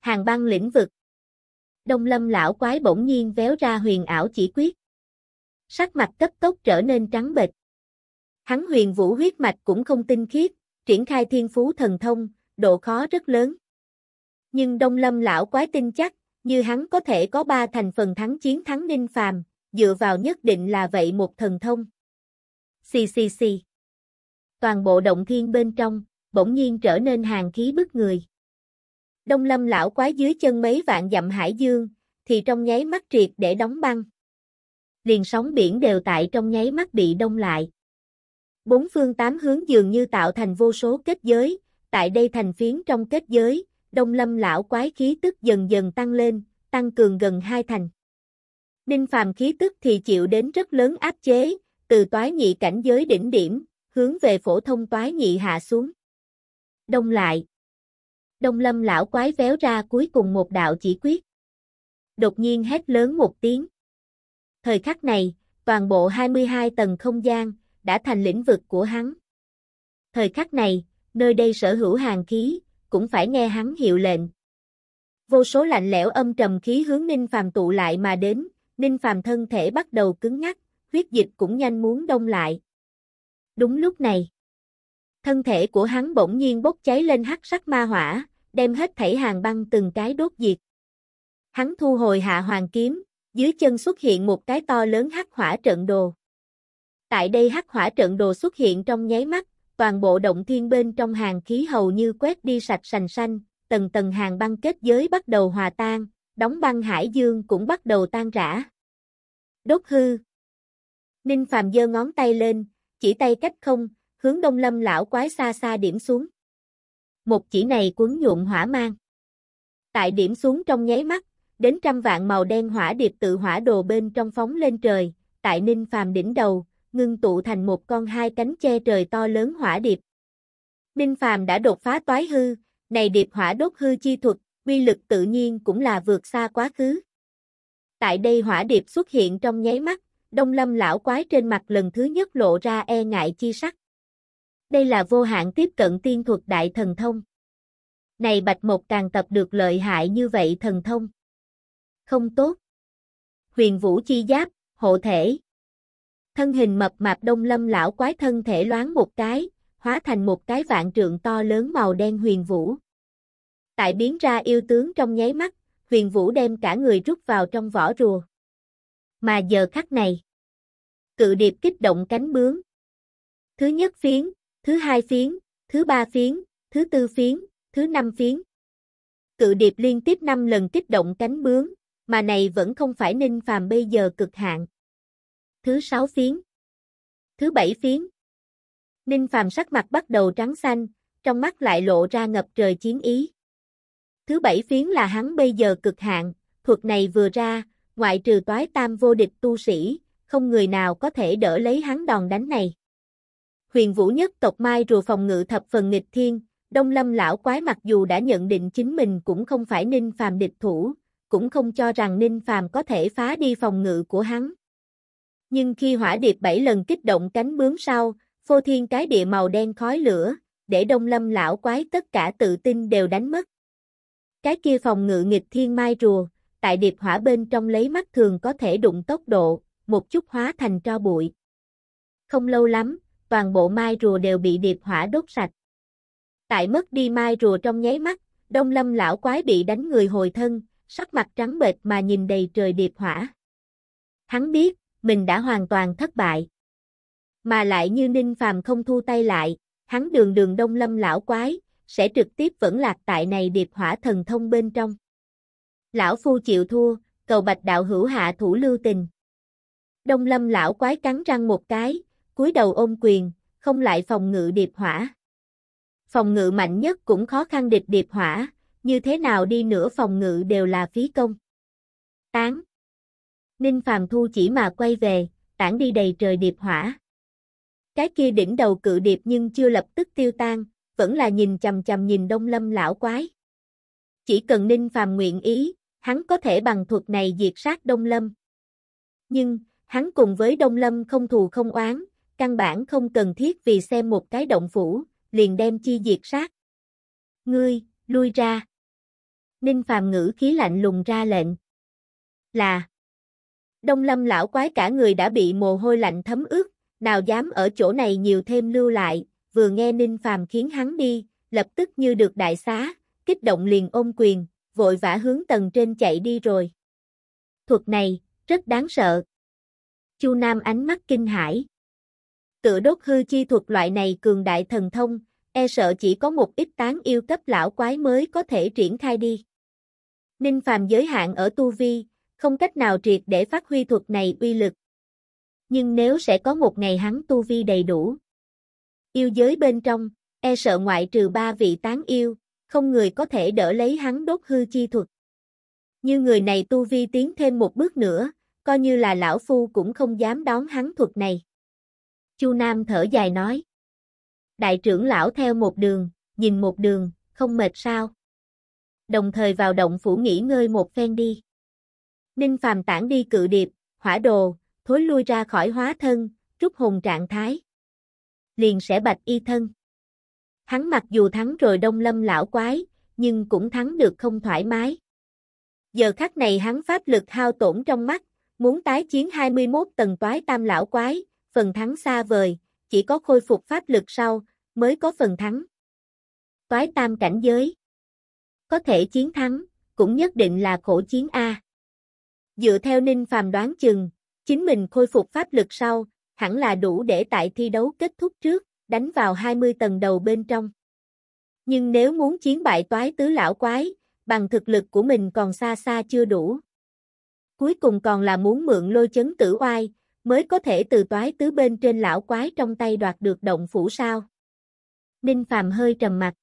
Hàng băng lĩnh vực Đông lâm lão quái bỗng nhiên véo ra huyền ảo chỉ quyết. Sắc mặt cấp tốc trở nên trắng bệch. Hắn huyền vũ huyết mạch cũng không tinh khiết, triển khai thiên phú thần thông, độ khó rất lớn. Nhưng Đông Lâm lão quái tin chắc, như hắn có thể có ba thành phần thắng chiến thắng Ninh Phàm, dựa vào nhất định là vậy một thần thông. Xì xì xì. Toàn bộ động thiên bên trong, bỗng nhiên trở nên hàng khí bức người. Đông Lâm lão quái dưới chân mấy vạn dặm hải dương, thì trong nháy mắt triệt để đóng băng. Liền sóng biển đều tại trong nháy mắt bị đông lại. Bốn phương tám hướng dường như tạo thành vô số kết giới, tại đây thành phiến trong kết giới, đông lâm lão quái khí tức dần dần tăng lên, tăng cường gần hai thành. Ninh phàm khí tức thì chịu đến rất lớn áp chế, từ toái nhị cảnh giới đỉnh điểm, hướng về phổ thông toái nhị hạ xuống. Đông lại. Đông lâm lão quái véo ra cuối cùng một đạo chỉ quyết. Đột nhiên hét lớn một tiếng. Thời khắc này, toàn bộ 22 tầng không gian, đã thành lĩnh vực của hắn. Thời khắc này, nơi đây sở hữu hàng khí, cũng phải nghe hắn hiệu lệnh. Vô số lạnh lẽo âm trầm khí hướng Ninh Phàm tụ lại mà đến, Ninh Phàm thân thể bắt đầu cứng ngắc, huyết dịch cũng nhanh muốn đông lại. Đúng lúc này, thân thể của hắn bỗng nhiên bốc cháy lên hắc sắc ma hỏa, đem hết thảy hàng băng từng cái đốt diệt. Hắn thu hồi hạ hoàng kiếm, dưới chân xuất hiện một cái to lớn hắc hỏa trận đồ. Tại đây hắc hỏa trận đồ xuất hiện trong nháy mắt, toàn bộ động thiên bên trong hàng khí hầu như quét đi sạch sành xanh, tầng tầng hàng băng kết giới bắt đầu hòa tan, đóng băng hải dương cũng bắt đầu tan rã. Đốt hư Ninh phạm giơ ngón tay lên, chỉ tay cách không, hướng đông lâm lão quái xa xa điểm xuống. Một chỉ này cuốn nhuộm hỏa mang. Tại điểm xuống trong nháy mắt, đến trăm vạn màu đen hỏa điệp tự hỏa đồ bên trong phóng lên trời, tại Ninh Phàm đỉnh đầu, ngưng tụ thành một con hai cánh che trời to lớn hỏa điệp. Ninh Phàm đã đột phá toái hư, này điệp hỏa đốt hư chi thuật, uy lực tự nhiên cũng là vượt xa quá khứ. Tại đây hỏa điệp xuất hiện trong nháy mắt, Đông Lâm lão quái trên mặt lần thứ nhất lộ ra e ngại chi sắc. Đây là vô hạn tiếp cận tiên thuật đại thần thông. Này Bạch Mộc càng tập được lợi hại như vậy thần thông. Không tốt. Huyền Vũ chi giáp, hộ thể, thân hình mập mạp đông lâm lão quái thân thể loáng một cái, hóa thành một cái vạn trượng to lớn màu đen huyền vũ. Tại biến ra yêu tướng trong nháy mắt, huyền vũ đem cả người rút vào trong vỏ rùa. Mà giờ khắc này, cự điệp kích động cánh bướm. Thứ nhất phiến, thứ hai phiến, thứ ba phiến, thứ tư phiến, thứ năm phiến. Cự điệp liên tiếp năm lần kích động cánh bướm, mà này vẫn không phải ninh phàm bây giờ cực hạn thứ sáu phiến, thứ bảy phiến. Ninh Phàm sắc mặt bắt đầu trắng xanh, trong mắt lại lộ ra ngập trời chiến ý. Thứ bảy phiến là hắn bây giờ cực hạn, thuật này vừa ra, ngoại trừ toái tam vô địch tu sĩ, không người nào có thể đỡ lấy hắn đòn đánh này. Huyền Vũ nhất tộc Mai rùa phòng ngự thập phần nghịch thiên, Đông Lâm lão quái mặc dù đã nhận định chính mình cũng không phải Ninh Phàm địch thủ, cũng không cho rằng Ninh Phàm có thể phá đi phòng ngự của hắn. Nhưng khi hỏa điệp bảy lần kích động cánh bướm sau, phô thiên cái địa màu đen khói lửa, để đông lâm lão quái tất cả tự tin đều đánh mất. Cái kia phòng ngự nghịch thiên mai rùa, tại điệp hỏa bên trong lấy mắt thường có thể đụng tốc độ, một chút hóa thành tro bụi. Không lâu lắm, toàn bộ mai rùa đều bị điệp hỏa đốt sạch. Tại mất đi mai rùa trong nháy mắt, đông lâm lão quái bị đánh người hồi thân, sắc mặt trắng bệch mà nhìn đầy trời điệp hỏa. Hắn biết, mình đã hoàn toàn thất bại. Mà lại như Ninh Phàm không thu tay lại, hắn đường đường đông lâm lão quái, sẽ trực tiếp vẫn lạc tại này điệp hỏa thần thông bên trong. Lão phu chịu thua, cầu bạch đạo hữu hạ thủ lưu tình. Đông lâm lão quái cắn răng một cái, cúi đầu ôm quyền, không lại phòng ngự điệp hỏa. Phòng ngự mạnh nhất cũng khó khăn địch điệp hỏa, như thế nào đi nữa phòng ngự đều là phí công. Tán Ninh Phàm Thu chỉ mà quay về, tản đi đầy trời điệp hỏa. Cái kia đỉnh đầu cự điệp nhưng chưa lập tức tiêu tan, vẫn là nhìn chầm chầm nhìn đông lâm lão quái. Chỉ cần Ninh Phàm nguyện ý, hắn có thể bằng thuật này diệt sát đông lâm. Nhưng, hắn cùng với đông lâm không thù không oán, căn bản không cần thiết vì xem một cái động phủ, liền đem chi diệt sát. Ngươi, lui ra. Ninh Phàm ngữ khí lạnh lùng ra lệnh. Là Đông lâm lão quái cả người đã bị mồ hôi lạnh thấm ướt, nào dám ở chỗ này nhiều thêm lưu lại, vừa nghe Ninh Phàm khiến hắn đi, lập tức như được đại xá, kích động liền ôm quyền, vội vã hướng tầng trên chạy đi rồi. Thuật này, rất đáng sợ. Chu Nam ánh mắt kinh hãi. tự đốt hư chi thuật loại này cường đại thần thông, e sợ chỉ có một ít tán yêu cấp lão quái mới có thể triển khai đi. Ninh Phàm giới hạn ở tu vi, không cách nào triệt để phát huy thuật này uy lực. Nhưng nếu sẽ có một ngày hắn tu vi đầy đủ. Yêu giới bên trong, e sợ ngoại trừ ba vị tán yêu, không người có thể đỡ lấy hắn đốt hư chi thuật. Như người này tu vi tiến thêm một bước nữa, coi như là lão phu cũng không dám đón hắn thuật này. Chu Nam thở dài nói. Đại trưởng lão theo một đường, nhìn một đường, không mệt sao. Đồng thời vào động phủ nghỉ ngơi một phen đi. Ninh Phàm tản đi cự điệp, hỏa đồ, thối lui ra khỏi hóa thân, rút hồn trạng thái. Liền sẽ bạch y thân. Hắn mặc dù thắng rồi đông lâm lão quái, nhưng cũng thắng được không thoải mái. Giờ khắc này hắn pháp lực hao tổn trong mắt, muốn tái chiến 21 tầng toái tam lão quái, phần thắng xa vời, chỉ có khôi phục pháp lực sau, mới có phần thắng. Toái tam cảnh giới. Có thể chiến thắng, cũng nhất định là khổ chiến A. Dựa theo Ninh Phàm đoán chừng, chính mình khôi phục pháp lực sau, hẳn là đủ để tại thi đấu kết thúc trước, đánh vào 20 tầng đầu bên trong. Nhưng nếu muốn chiến bại toái tứ lão quái, bằng thực lực của mình còn xa xa chưa đủ. Cuối cùng còn là muốn mượn lôi chấn tử oai, mới có thể từ toái tứ bên trên lão quái trong tay đoạt được động phủ sao. Ninh Phàm hơi trầm mặt.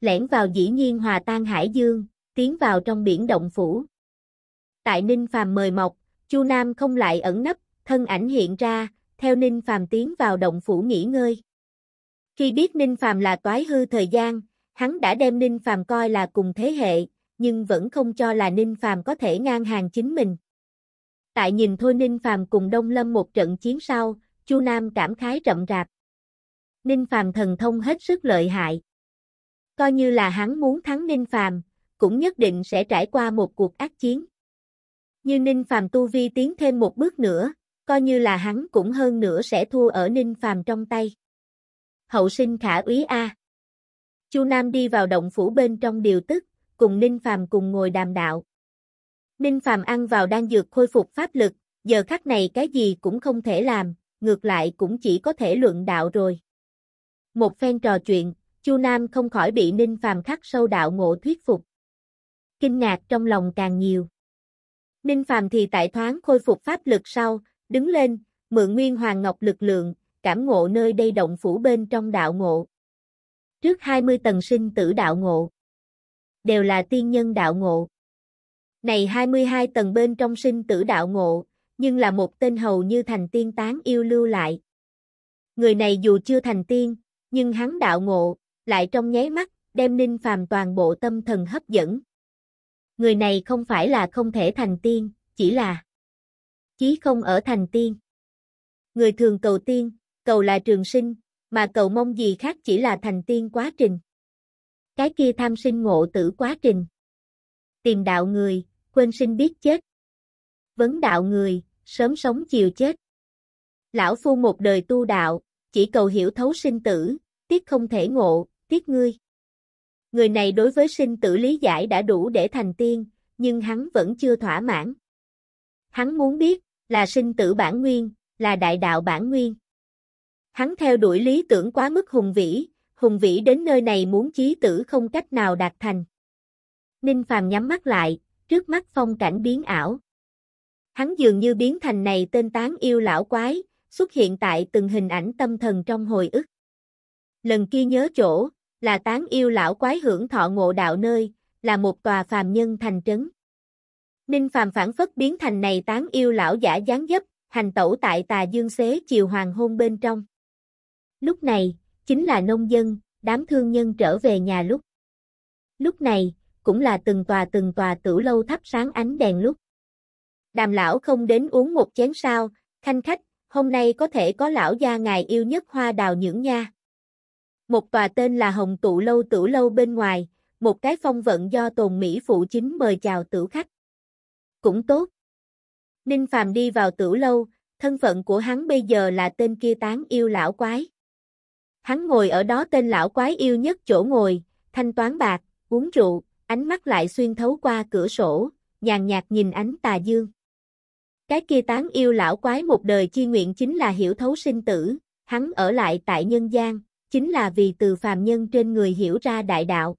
Lẻn vào dĩ nhiên hòa tan hải dương, tiến vào trong biển động phủ tại Ninh Phàm mời mọc, Chu Nam không lại ẩn nấp, thân ảnh hiện ra, theo Ninh Phàm tiến vào động phủ nghỉ ngơi. Khi biết Ninh Phàm là toái hư thời gian, hắn đã đem Ninh Phàm coi là cùng thế hệ, nhưng vẫn không cho là Ninh Phàm có thể ngang hàng chính mình. Tại nhìn thôi Ninh Phàm cùng Đông Lâm một trận chiến sau, Chu Nam cảm khái rậm rạp. Ninh Phàm thần thông hết sức lợi hại. Coi như là hắn muốn thắng Ninh Phàm, cũng nhất định sẽ trải qua một cuộc ác chiến. Như Ninh Phàm tu vi tiến thêm một bước nữa, coi như là hắn cũng hơn nữa sẽ thua ở Ninh Phàm trong tay. Hậu sinh khả úy A. Chu Nam đi vào động phủ bên trong điều tức, cùng Ninh Phàm cùng ngồi đàm đạo. Ninh Phàm ăn vào đang dược khôi phục pháp lực, giờ khắc này cái gì cũng không thể làm, ngược lại cũng chỉ có thể luận đạo rồi. Một phen trò chuyện, Chu Nam không khỏi bị Ninh Phàm khắc sâu đạo ngộ thuyết phục. Kinh ngạc trong lòng càng nhiều. Ninh Phàm thì tại thoáng khôi phục pháp lực sau, đứng lên, mượn Nguyên Hoàng Ngọc lực lượng, cảm ngộ nơi đây động phủ bên trong đạo ngộ. Trước 20 tầng sinh tử đạo ngộ, đều là tiên nhân đạo ngộ. Này 22 tầng bên trong sinh tử đạo ngộ, nhưng là một tên hầu như thành tiên tán yêu lưu lại. Người này dù chưa thành tiên, nhưng hắn đạo ngộ, lại trong nháy mắt, đem Ninh Phàm toàn bộ tâm thần hấp dẫn người này không phải là không thể thành tiên, chỉ là chí không ở thành tiên. Người thường cầu tiên, cầu là trường sinh, mà cầu mong gì khác chỉ là thành tiên quá trình. Cái kia tham sinh ngộ tử quá trình. Tìm đạo người, quên sinh biết chết. Vấn đạo người, sớm sống chiều chết. Lão phu một đời tu đạo, chỉ cầu hiểu thấu sinh tử, tiếc không thể ngộ, tiếc ngươi. Người này đối với sinh tử lý giải đã đủ để thành tiên, nhưng hắn vẫn chưa thỏa mãn. Hắn muốn biết, là sinh tử bản nguyên, là đại đạo bản nguyên. Hắn theo đuổi lý tưởng quá mức hùng vĩ, hùng vĩ đến nơi này muốn chí tử không cách nào đạt thành. Ninh Phàm nhắm mắt lại, trước mắt phong cảnh biến ảo. Hắn dường như biến thành này tên tán yêu lão quái, xuất hiện tại từng hình ảnh tâm thần trong hồi ức. Lần kia nhớ chỗ, là tán yêu lão quái hưởng thọ ngộ đạo nơi, là một tòa phàm nhân thành trấn. Ninh phàm phản phất biến thành này tán yêu lão giả gián dấp, hành tẩu tại tà dương xế chiều hoàng hôn bên trong. Lúc này, chính là nông dân, đám thương nhân trở về nhà lúc. Lúc này, cũng là từng tòa từng tòa tử lâu thắp sáng ánh đèn lúc. Đàm lão không đến uống một chén sao, khanh khách, hôm nay có thể có lão gia ngài yêu nhất hoa đào nhưỡng nha một tòa tên là Hồng Tụ Lâu Tử Lâu bên ngoài, một cái phong vận do Tồn Mỹ phụ chính mời chào tử khách. Cũng tốt. Ninh Phàm đi vào tử lâu, thân phận của hắn bây giờ là tên kia tán yêu lão quái. Hắn ngồi ở đó tên lão quái yêu nhất chỗ ngồi, thanh toán bạc, uống rượu, ánh mắt lại xuyên thấu qua cửa sổ, nhàn nhạt nhìn ánh tà dương. Cái kia tán yêu lão quái một đời chi nguyện chính là hiểu thấu sinh tử, hắn ở lại tại nhân gian, chính là vì từ phàm nhân trên người hiểu ra đại đạo.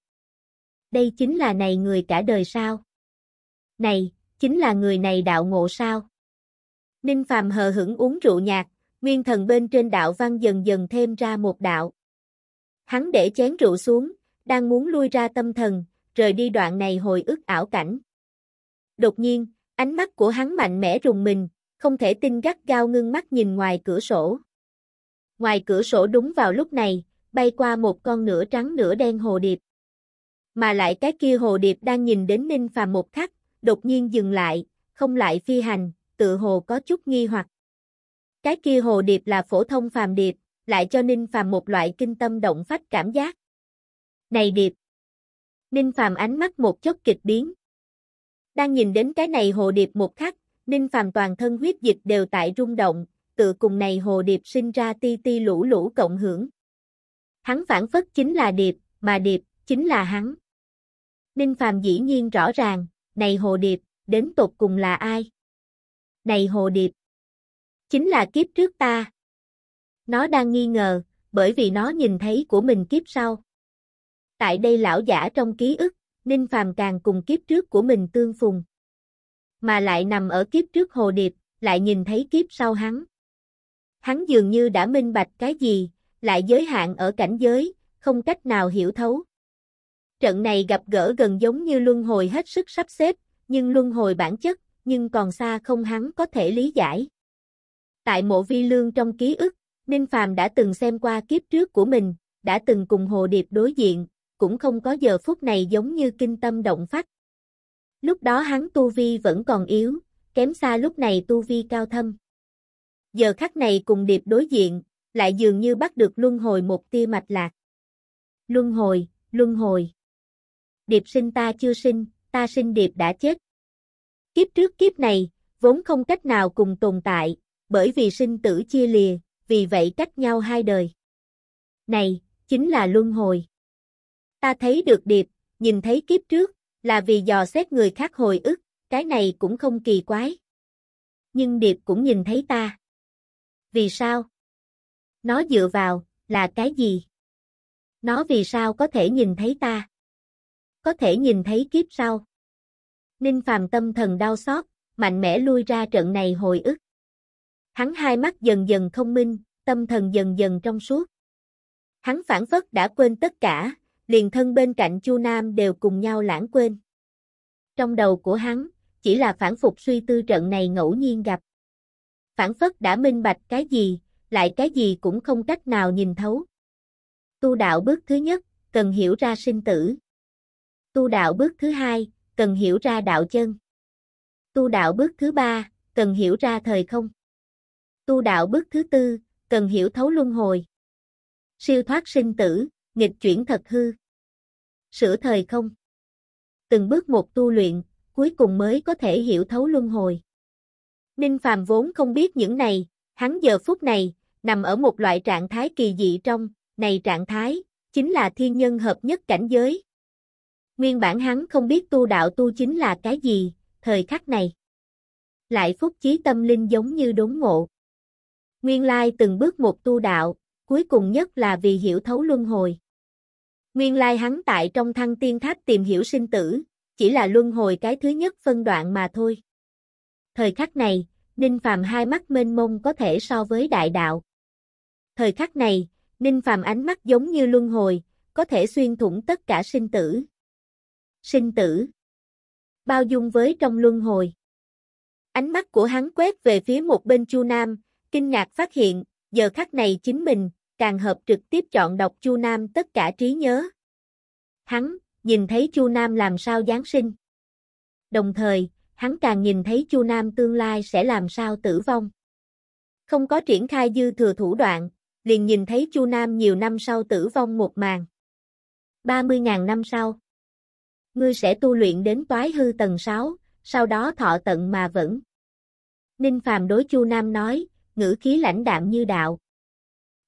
Đây chính là này người cả đời sao? Này, chính là người này đạo ngộ sao? Ninh Phàm hờ hững uống rượu nhạt, nguyên thần bên trên đạo văn dần dần thêm ra một đạo. Hắn để chén rượu xuống, đang muốn lui ra tâm thần, rời đi đoạn này hồi ức ảo cảnh. Đột nhiên, ánh mắt của hắn mạnh mẽ rùng mình, không thể tin gắt gao ngưng mắt nhìn ngoài cửa sổ. Ngoài cửa sổ đúng vào lúc này, bay qua một con nửa trắng nửa đen hồ điệp. Mà lại cái kia hồ điệp đang nhìn đến Ninh Phàm một khắc, đột nhiên dừng lại, không lại phi hành, tự hồ có chút nghi hoặc. Cái kia hồ điệp là phổ thông phàm điệp, lại cho Ninh Phàm một loại kinh tâm động phách cảm giác. Này điệp! Ninh Phàm ánh mắt một chốc kịch biến. Đang nhìn đến cái này hồ điệp một khắc, Ninh Phàm toàn thân huyết dịch đều tại rung động, tựa cùng này hồ điệp sinh ra ti ti lũ lũ cộng hưởng. Hắn phản phất chính là điệp, mà điệp, chính là hắn. Ninh Phàm dĩ nhiên rõ ràng, này hồ điệp, đến tột cùng là ai? Này hồ điệp, chính là kiếp trước ta. Nó đang nghi ngờ, bởi vì nó nhìn thấy của mình kiếp sau. Tại đây lão giả trong ký ức, Ninh Phàm càng cùng kiếp trước của mình tương phùng. Mà lại nằm ở kiếp trước hồ điệp, lại nhìn thấy kiếp sau hắn. Hắn dường như đã minh bạch cái gì, lại giới hạn ở cảnh giới, không cách nào hiểu thấu. Trận này gặp gỡ gần giống như luân hồi hết sức sắp xếp, nhưng luân hồi bản chất, nhưng còn xa không hắn có thể lý giải. Tại mộ vi lương trong ký ức, Ninh Phàm đã từng xem qua kiếp trước của mình, đã từng cùng Hồ Điệp đối diện, cũng không có giờ phút này giống như kinh tâm động phách. Lúc đó hắn tu vi vẫn còn yếu, kém xa lúc này tu vi cao thâm giờ khắc này cùng điệp đối diện, lại dường như bắt được luân hồi một tia mạch lạc. Luân hồi, luân hồi. Điệp sinh ta chưa sinh, ta sinh điệp đã chết. Kiếp trước kiếp này, vốn không cách nào cùng tồn tại, bởi vì sinh tử chia lìa, vì vậy cách nhau hai đời. Này, chính là luân hồi. Ta thấy được điệp, nhìn thấy kiếp trước, là vì dò xét người khác hồi ức, cái này cũng không kỳ quái. Nhưng điệp cũng nhìn thấy ta. Vì sao? Nó dựa vào, là cái gì? Nó vì sao có thể nhìn thấy ta? Có thể nhìn thấy kiếp sau. Ninh Phàm tâm thần đau xót, mạnh mẽ lui ra trận này hồi ức. Hắn hai mắt dần dần thông minh, tâm thần dần dần trong suốt. Hắn phản phất đã quên tất cả, liền thân bên cạnh Chu Nam đều cùng nhau lãng quên. Trong đầu của hắn, chỉ là phản phục suy tư trận này ngẫu nhiên gặp phản phất đã minh bạch cái gì, lại cái gì cũng không cách nào nhìn thấu. Tu đạo bước thứ nhất, cần hiểu ra sinh tử. Tu đạo bước thứ hai, cần hiểu ra đạo chân. Tu đạo bước thứ ba, cần hiểu ra thời không. Tu đạo bước thứ tư, cần hiểu thấu luân hồi. Siêu thoát sinh tử, nghịch chuyển thật hư. Sửa thời không. Từng bước một tu luyện, cuối cùng mới có thể hiểu thấu luân hồi. Ninh Phàm vốn không biết những này, hắn giờ phút này, nằm ở một loại trạng thái kỳ dị trong, này trạng thái, chính là thiên nhân hợp nhất cảnh giới. Nguyên bản hắn không biết tu đạo tu chính là cái gì, thời khắc này. Lại phúc chí tâm linh giống như đốn ngộ. Nguyên lai từng bước một tu đạo, cuối cùng nhất là vì hiểu thấu luân hồi. Nguyên lai hắn tại trong thăng tiên tháp tìm hiểu sinh tử, chỉ là luân hồi cái thứ nhất phân đoạn mà thôi. Thời khắc này, Ninh Phàm hai mắt mênh mông có thể so với đại đạo. Thời khắc này, Ninh Phàm ánh mắt giống như luân hồi, có thể xuyên thủng tất cả sinh tử. Sinh tử. Bao dung với trong luân hồi. Ánh mắt của hắn quét về phía một bên Chu Nam, kinh ngạc phát hiện, giờ khắc này chính mình, càng hợp trực tiếp chọn đọc Chu Nam tất cả trí nhớ. Hắn, nhìn thấy Chu Nam làm sao Giáng sinh. Đồng thời, hắn càng nhìn thấy Chu Nam tương lai sẽ làm sao tử vong. Không có triển khai dư thừa thủ đoạn, liền nhìn thấy Chu Nam nhiều năm sau tử vong một màn. 30.000 năm sau, ngươi sẽ tu luyện đến toái hư tầng 6, sau đó thọ tận mà vẫn. Ninh Phàm đối Chu Nam nói, ngữ khí lãnh đạm như đạo.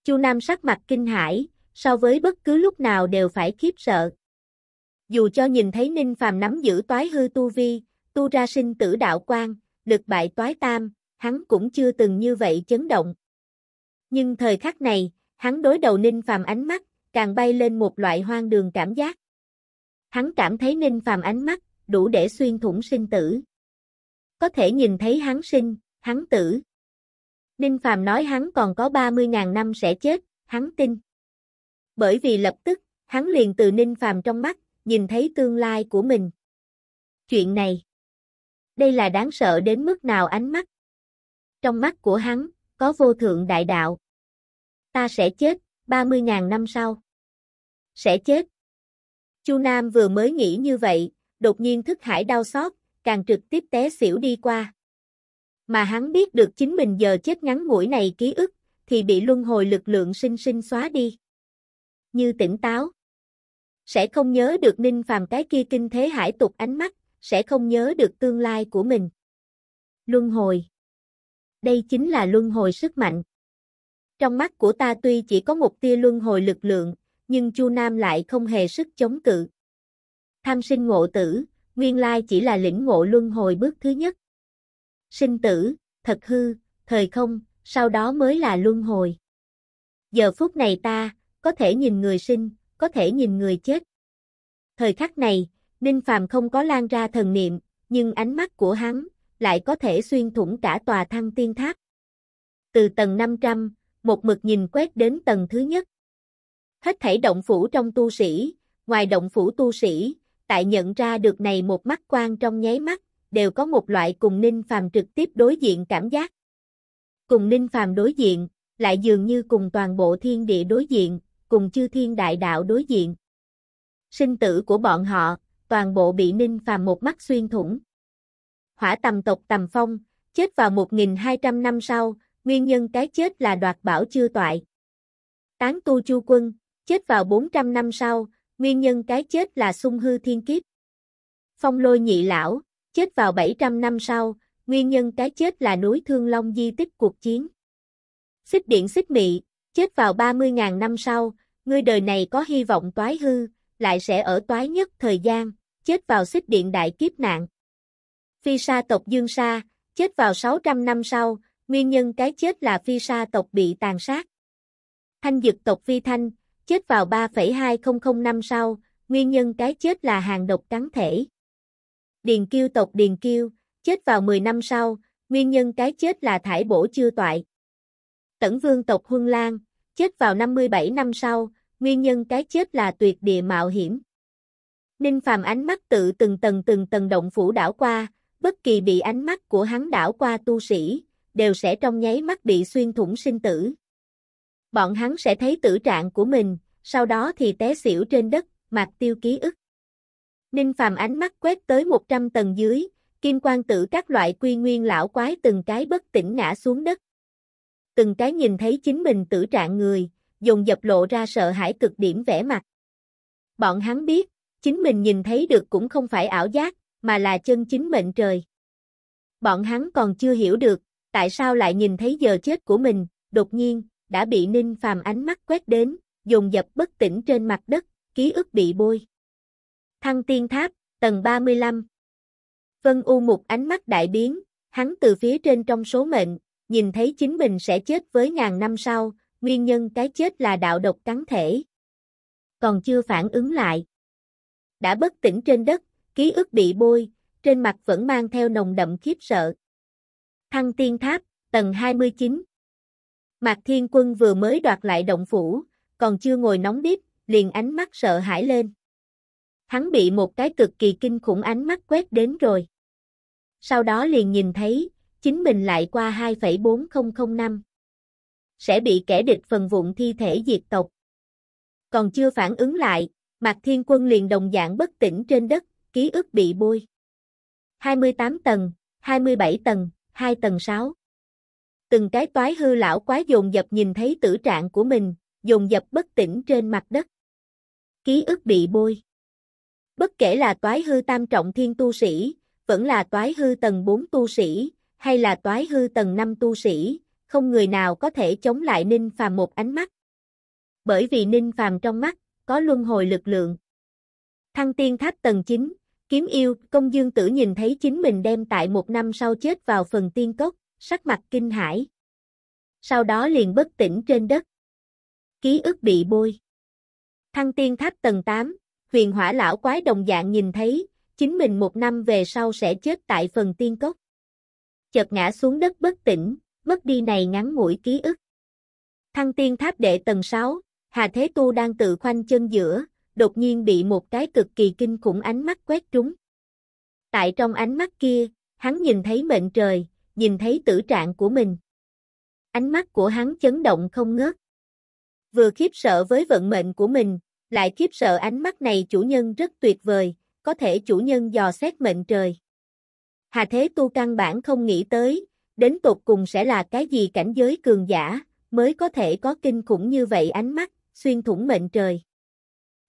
Chu Nam sắc mặt kinh hãi, so với bất cứ lúc nào đều phải khiếp sợ. Dù cho nhìn thấy Ninh Phàm nắm giữ toái hư tu vi, tu ra sinh tử đạo quan, lực bại toái tam, hắn cũng chưa từng như vậy chấn động. Nhưng thời khắc này, hắn đối đầu Ninh Phàm ánh mắt, càng bay lên một loại hoang đường cảm giác. Hắn cảm thấy Ninh Phàm ánh mắt, đủ để xuyên thủng sinh tử. Có thể nhìn thấy hắn sinh, hắn tử. Ninh Phàm nói hắn còn có 30.000 năm sẽ chết, hắn tin. Bởi vì lập tức, hắn liền từ Ninh Phàm trong mắt, nhìn thấy tương lai của mình. Chuyện này đây là đáng sợ đến mức nào ánh mắt. Trong mắt của hắn, có vô thượng đại đạo. Ta sẽ chết, 30.000 năm sau. Sẽ chết. Chu Nam vừa mới nghĩ như vậy, đột nhiên thức hải đau xót, càng trực tiếp té xỉu đi qua. Mà hắn biết được chính mình giờ chết ngắn ngủi này ký ức, thì bị luân hồi lực lượng sinh sinh xóa đi. Như tỉnh táo. Sẽ không nhớ được ninh phàm cái kia kinh thế hải tục ánh mắt, sẽ không nhớ được tương lai của mình. Luân hồi Đây chính là luân hồi sức mạnh. Trong mắt của ta tuy chỉ có một tia luân hồi lực lượng, nhưng Chu Nam lại không hề sức chống cự. Tham sinh ngộ tử, nguyên lai chỉ là lĩnh ngộ luân hồi bước thứ nhất. Sinh tử, thật hư, thời không, sau đó mới là luân hồi. Giờ phút này ta, có thể nhìn người sinh, có thể nhìn người chết. Thời khắc này, Ninh Phàm không có lan ra thần niệm, nhưng ánh mắt của hắn lại có thể xuyên thủng cả tòa thăng tiên tháp. Từ tầng 500, một mực nhìn quét đến tầng thứ nhất. Hết thảy động phủ trong tu sĩ, ngoài động phủ tu sĩ, tại nhận ra được này một mắt quan trong nháy mắt, đều có một loại cùng Ninh Phàm trực tiếp đối diện cảm giác. Cùng Ninh Phàm đối diện, lại dường như cùng toàn bộ thiên địa đối diện, cùng chư thiên đại đạo đối diện. Sinh tử của bọn họ, toàn bộ bị Ninh Phàm một mắt xuyên thủng. Hỏa tầm tộc Tầm Phong, chết vào 1.200 năm sau, nguyên nhân cái chết là đoạt bảo chưa toại. Tán tu chu quân, chết vào 400 năm sau, nguyên nhân cái chết là sung hư thiên kiếp. Phong lôi nhị lão, chết vào 700 năm sau, nguyên nhân cái chết là núi Thương Long di tích cuộc chiến. Xích điện xích mị, chết vào 30.000 năm sau, ngươi đời này có hy vọng toái hư, lại sẽ ở toái nhất thời gian chết vào xích điện đại kiếp nạn. Phi sa tộc Dương Sa, chết vào 600 năm sau, nguyên nhân cái chết là phi sa tộc bị tàn sát. Thanh dực tộc Phi Thanh, chết vào 3,2005 năm sau, nguyên nhân cái chết là hàng độc cắn thể. Điền Kiêu tộc Điền Kiêu, chết vào 10 năm sau, nguyên nhân cái chết là thải bổ chưa toại. Tẩn Vương tộc Huân Lan, chết vào 57 năm sau, nguyên nhân cái chết là tuyệt địa mạo hiểm. Ninh Phàm ánh mắt tự từng tầng từng tầng động phủ đảo qua, bất kỳ bị ánh mắt của hắn đảo qua tu sĩ, đều sẽ trong nháy mắt bị xuyên thủng sinh tử. Bọn hắn sẽ thấy tử trạng của mình, sau đó thì té xỉu trên đất, mặc tiêu ký ức. Ninh Phàm ánh mắt quét tới 100 tầng dưới, kim quan tử các loại quy nguyên lão quái từng cái bất tỉnh ngã xuống đất. Từng cái nhìn thấy chính mình tử trạng người, dùng dập lộ ra sợ hãi cực điểm vẻ mặt. Bọn hắn biết, Chính mình nhìn thấy được cũng không phải ảo giác, mà là chân chính mệnh trời. Bọn hắn còn chưa hiểu được, tại sao lại nhìn thấy giờ chết của mình, đột nhiên, đã bị Ninh Phàm ánh mắt quét đến, dùng dập bất tỉnh trên mặt đất, ký ức bị bôi. Thăng tiên tháp, tầng 35 Vân U một ánh mắt đại biến, hắn từ phía trên trong số mệnh, nhìn thấy chính mình sẽ chết với ngàn năm sau, nguyên nhân cái chết là đạo độc cắn thể. Còn chưa phản ứng lại đã bất tỉnh trên đất, ký ức bị bôi, trên mặt vẫn mang theo nồng đậm khiếp sợ. Thăng tiên tháp, tầng 29 Mạc Thiên Quân vừa mới đoạt lại động phủ, còn chưa ngồi nóng bếp, liền ánh mắt sợ hãi lên. Hắn bị một cái cực kỳ kinh khủng ánh mắt quét đến rồi. Sau đó liền nhìn thấy, chính mình lại qua 2,4005. Sẽ bị kẻ địch phần vụn thi thể diệt tộc. Còn chưa phản ứng lại, Mạc Thiên Quân liền đồng dạng bất tỉnh trên đất, ký ức bị bôi. 28 tầng, 27 tầng, 2 tầng 6. Từng cái toái hư lão quá dồn dập nhìn thấy tử trạng của mình, dồn dập bất tỉnh trên mặt đất. Ký ức bị bôi. Bất kể là toái hư tam trọng thiên tu sĩ, vẫn là toái hư tầng 4 tu sĩ, hay là toái hư tầng 5 tu sĩ, không người nào có thể chống lại Ninh Phàm một ánh mắt. Bởi vì Ninh Phàm trong mắt, có luân hồi lực lượng. Thăng tiên tháp tầng 9, kiếm yêu, công dương tử nhìn thấy chính mình đem tại một năm sau chết vào phần tiên cốc, sắc mặt kinh hãi. Sau đó liền bất tỉnh trên đất. Ký ức bị bôi. Thăng tiên tháp tầng 8, huyền hỏa lão quái đồng dạng nhìn thấy, chính mình một năm về sau sẽ chết tại phần tiên cốc. Chợt ngã xuống đất bất tỉnh, mất đi này ngắn ngủi ký ức. Thăng tiên tháp đệ tầng 6, Hà Thế Tu đang tự khoanh chân giữa, đột nhiên bị một cái cực kỳ kinh khủng ánh mắt quét trúng. Tại trong ánh mắt kia, hắn nhìn thấy mệnh trời, nhìn thấy tử trạng của mình. Ánh mắt của hắn chấn động không ngớt. Vừa khiếp sợ với vận mệnh của mình, lại khiếp sợ ánh mắt này chủ nhân rất tuyệt vời, có thể chủ nhân dò xét mệnh trời. Hà Thế Tu căn bản không nghĩ tới, đến tột cùng sẽ là cái gì cảnh giới cường giả, mới có thể có kinh khủng như vậy ánh mắt, xuyên thủng mệnh trời.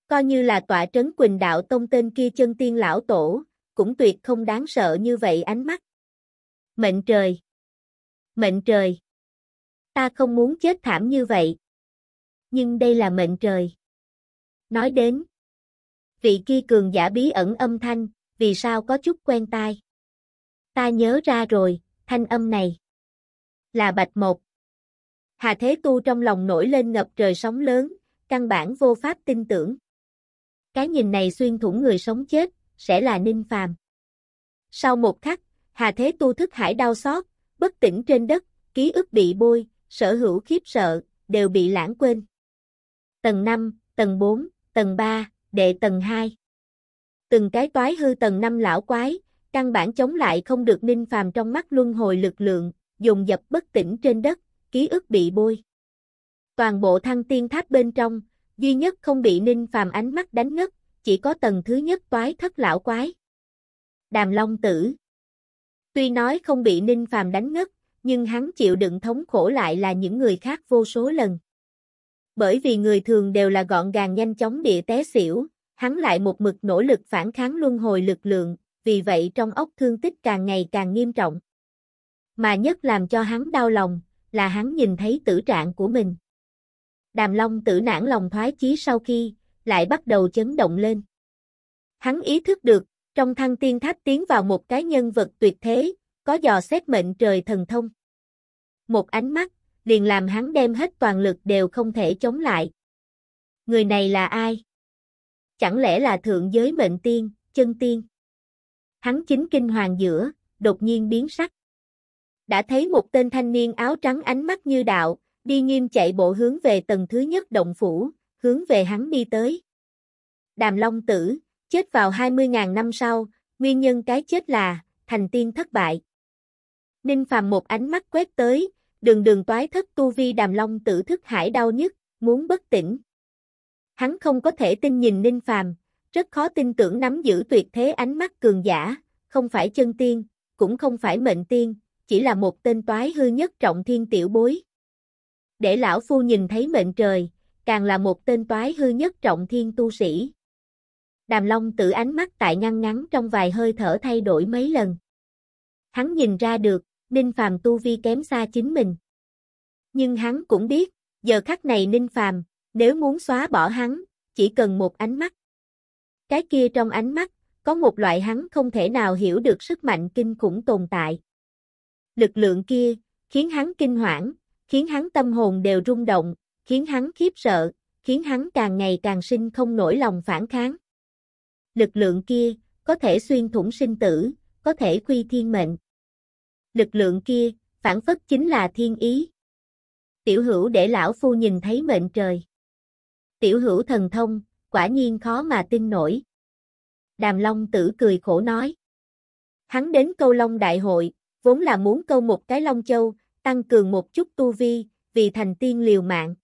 Coi như là tọa trấn Quỳnh Đạo Tông tên kia chân tiên lão tổ, cũng tuyệt không đáng sợ như vậy ánh mắt. Mệnh trời! Mệnh trời! Ta không muốn chết thảm như vậy. Nhưng đây là mệnh trời. Nói đến, vị kia cường giả bí ẩn âm thanh, vì sao có chút quen tai. Ta nhớ ra rồi, thanh âm này. Là Bạch Một. Hà Thế Tu trong lòng nổi lên ngập trời sóng lớn, căn bản vô pháp tin tưởng. Cái nhìn này xuyên thủng người sống chết, sẽ là ninh phàm. Sau một khắc, Hà Thế Tu thức hải đau xót, bất tỉnh trên đất, ký ức bị bôi, sở hữu khiếp sợ, đều bị lãng quên. Tầng 5, tầng 4, tầng 3, đệ tầng 2. Từng cái toái hư tầng 5 lão quái, căn bản chống lại không được ninh phàm trong mắt luân hồi lực lượng, dùng dập bất tỉnh trên đất, ký ức bị bôi. Toàn bộ thăng tiên tháp bên trong, duy nhất không bị ninh phàm ánh mắt đánh ngất, chỉ có tầng thứ nhất toái thất lão quái. Đàm Long Tử Tuy nói không bị ninh phàm đánh ngất, nhưng hắn chịu đựng thống khổ lại là những người khác vô số lần. Bởi vì người thường đều là gọn gàng nhanh chóng địa té xỉu, hắn lại một mực nỗ lực phản kháng luân hồi lực lượng, vì vậy trong ốc thương tích càng ngày càng nghiêm trọng. Mà nhất làm cho hắn đau lòng, là hắn nhìn thấy tử trạng của mình. Đàm Long tử nản lòng thoái chí sau khi, lại bắt đầu chấn động lên. Hắn ý thức được, trong thăng tiên tháp tiến vào một cái nhân vật tuyệt thế, có dò xét mệnh trời thần thông. Một ánh mắt, liền làm hắn đem hết toàn lực đều không thể chống lại. Người này là ai? Chẳng lẽ là thượng giới mệnh tiên, chân tiên? Hắn chính kinh hoàng giữa, đột nhiên biến sắc đã thấy một tên thanh niên áo trắng ánh mắt như đạo, đi nghiêm chạy bộ hướng về tầng thứ nhất động phủ, hướng về hắn đi tới. Đàm Long Tử, chết vào 20.000 năm sau, nguyên nhân cái chết là, thành tiên thất bại. Ninh Phàm một ánh mắt quét tới, đường đường toái thất tu vi Đàm Long Tử thức hải đau nhất, muốn bất tỉnh. Hắn không có thể tin nhìn Ninh Phàm, rất khó tin tưởng nắm giữ tuyệt thế ánh mắt cường giả, không phải chân tiên, cũng không phải mệnh tiên, chỉ là một tên toái hư nhất trọng thiên tiểu bối. Để lão phu nhìn thấy mệnh trời, càng là một tên toái hư nhất trọng thiên tu sĩ. Đàm Long tự ánh mắt tại ngăn ngắn trong vài hơi thở thay đổi mấy lần. Hắn nhìn ra được, Ninh Phàm tu vi kém xa chính mình. Nhưng hắn cũng biết, giờ khắc này Ninh Phàm, nếu muốn xóa bỏ hắn, chỉ cần một ánh mắt. Cái kia trong ánh mắt, có một loại hắn không thể nào hiểu được sức mạnh kinh khủng tồn tại lực lượng kia, khiến hắn kinh hoảng, khiến hắn tâm hồn đều rung động, khiến hắn khiếp sợ, khiến hắn càng ngày càng sinh không nổi lòng phản kháng. Lực lượng kia, có thể xuyên thủng sinh tử, có thể quy thiên mệnh. Lực lượng kia, phản phất chính là thiên ý. Tiểu hữu để lão phu nhìn thấy mệnh trời. Tiểu hữu thần thông, quả nhiên khó mà tin nổi. Đàm Long tử cười khổ nói. Hắn đến câu Long Đại hội, vốn là muốn câu một cái Long Châu, tăng cường một chút tu vi, vì thành tiên liều mạng.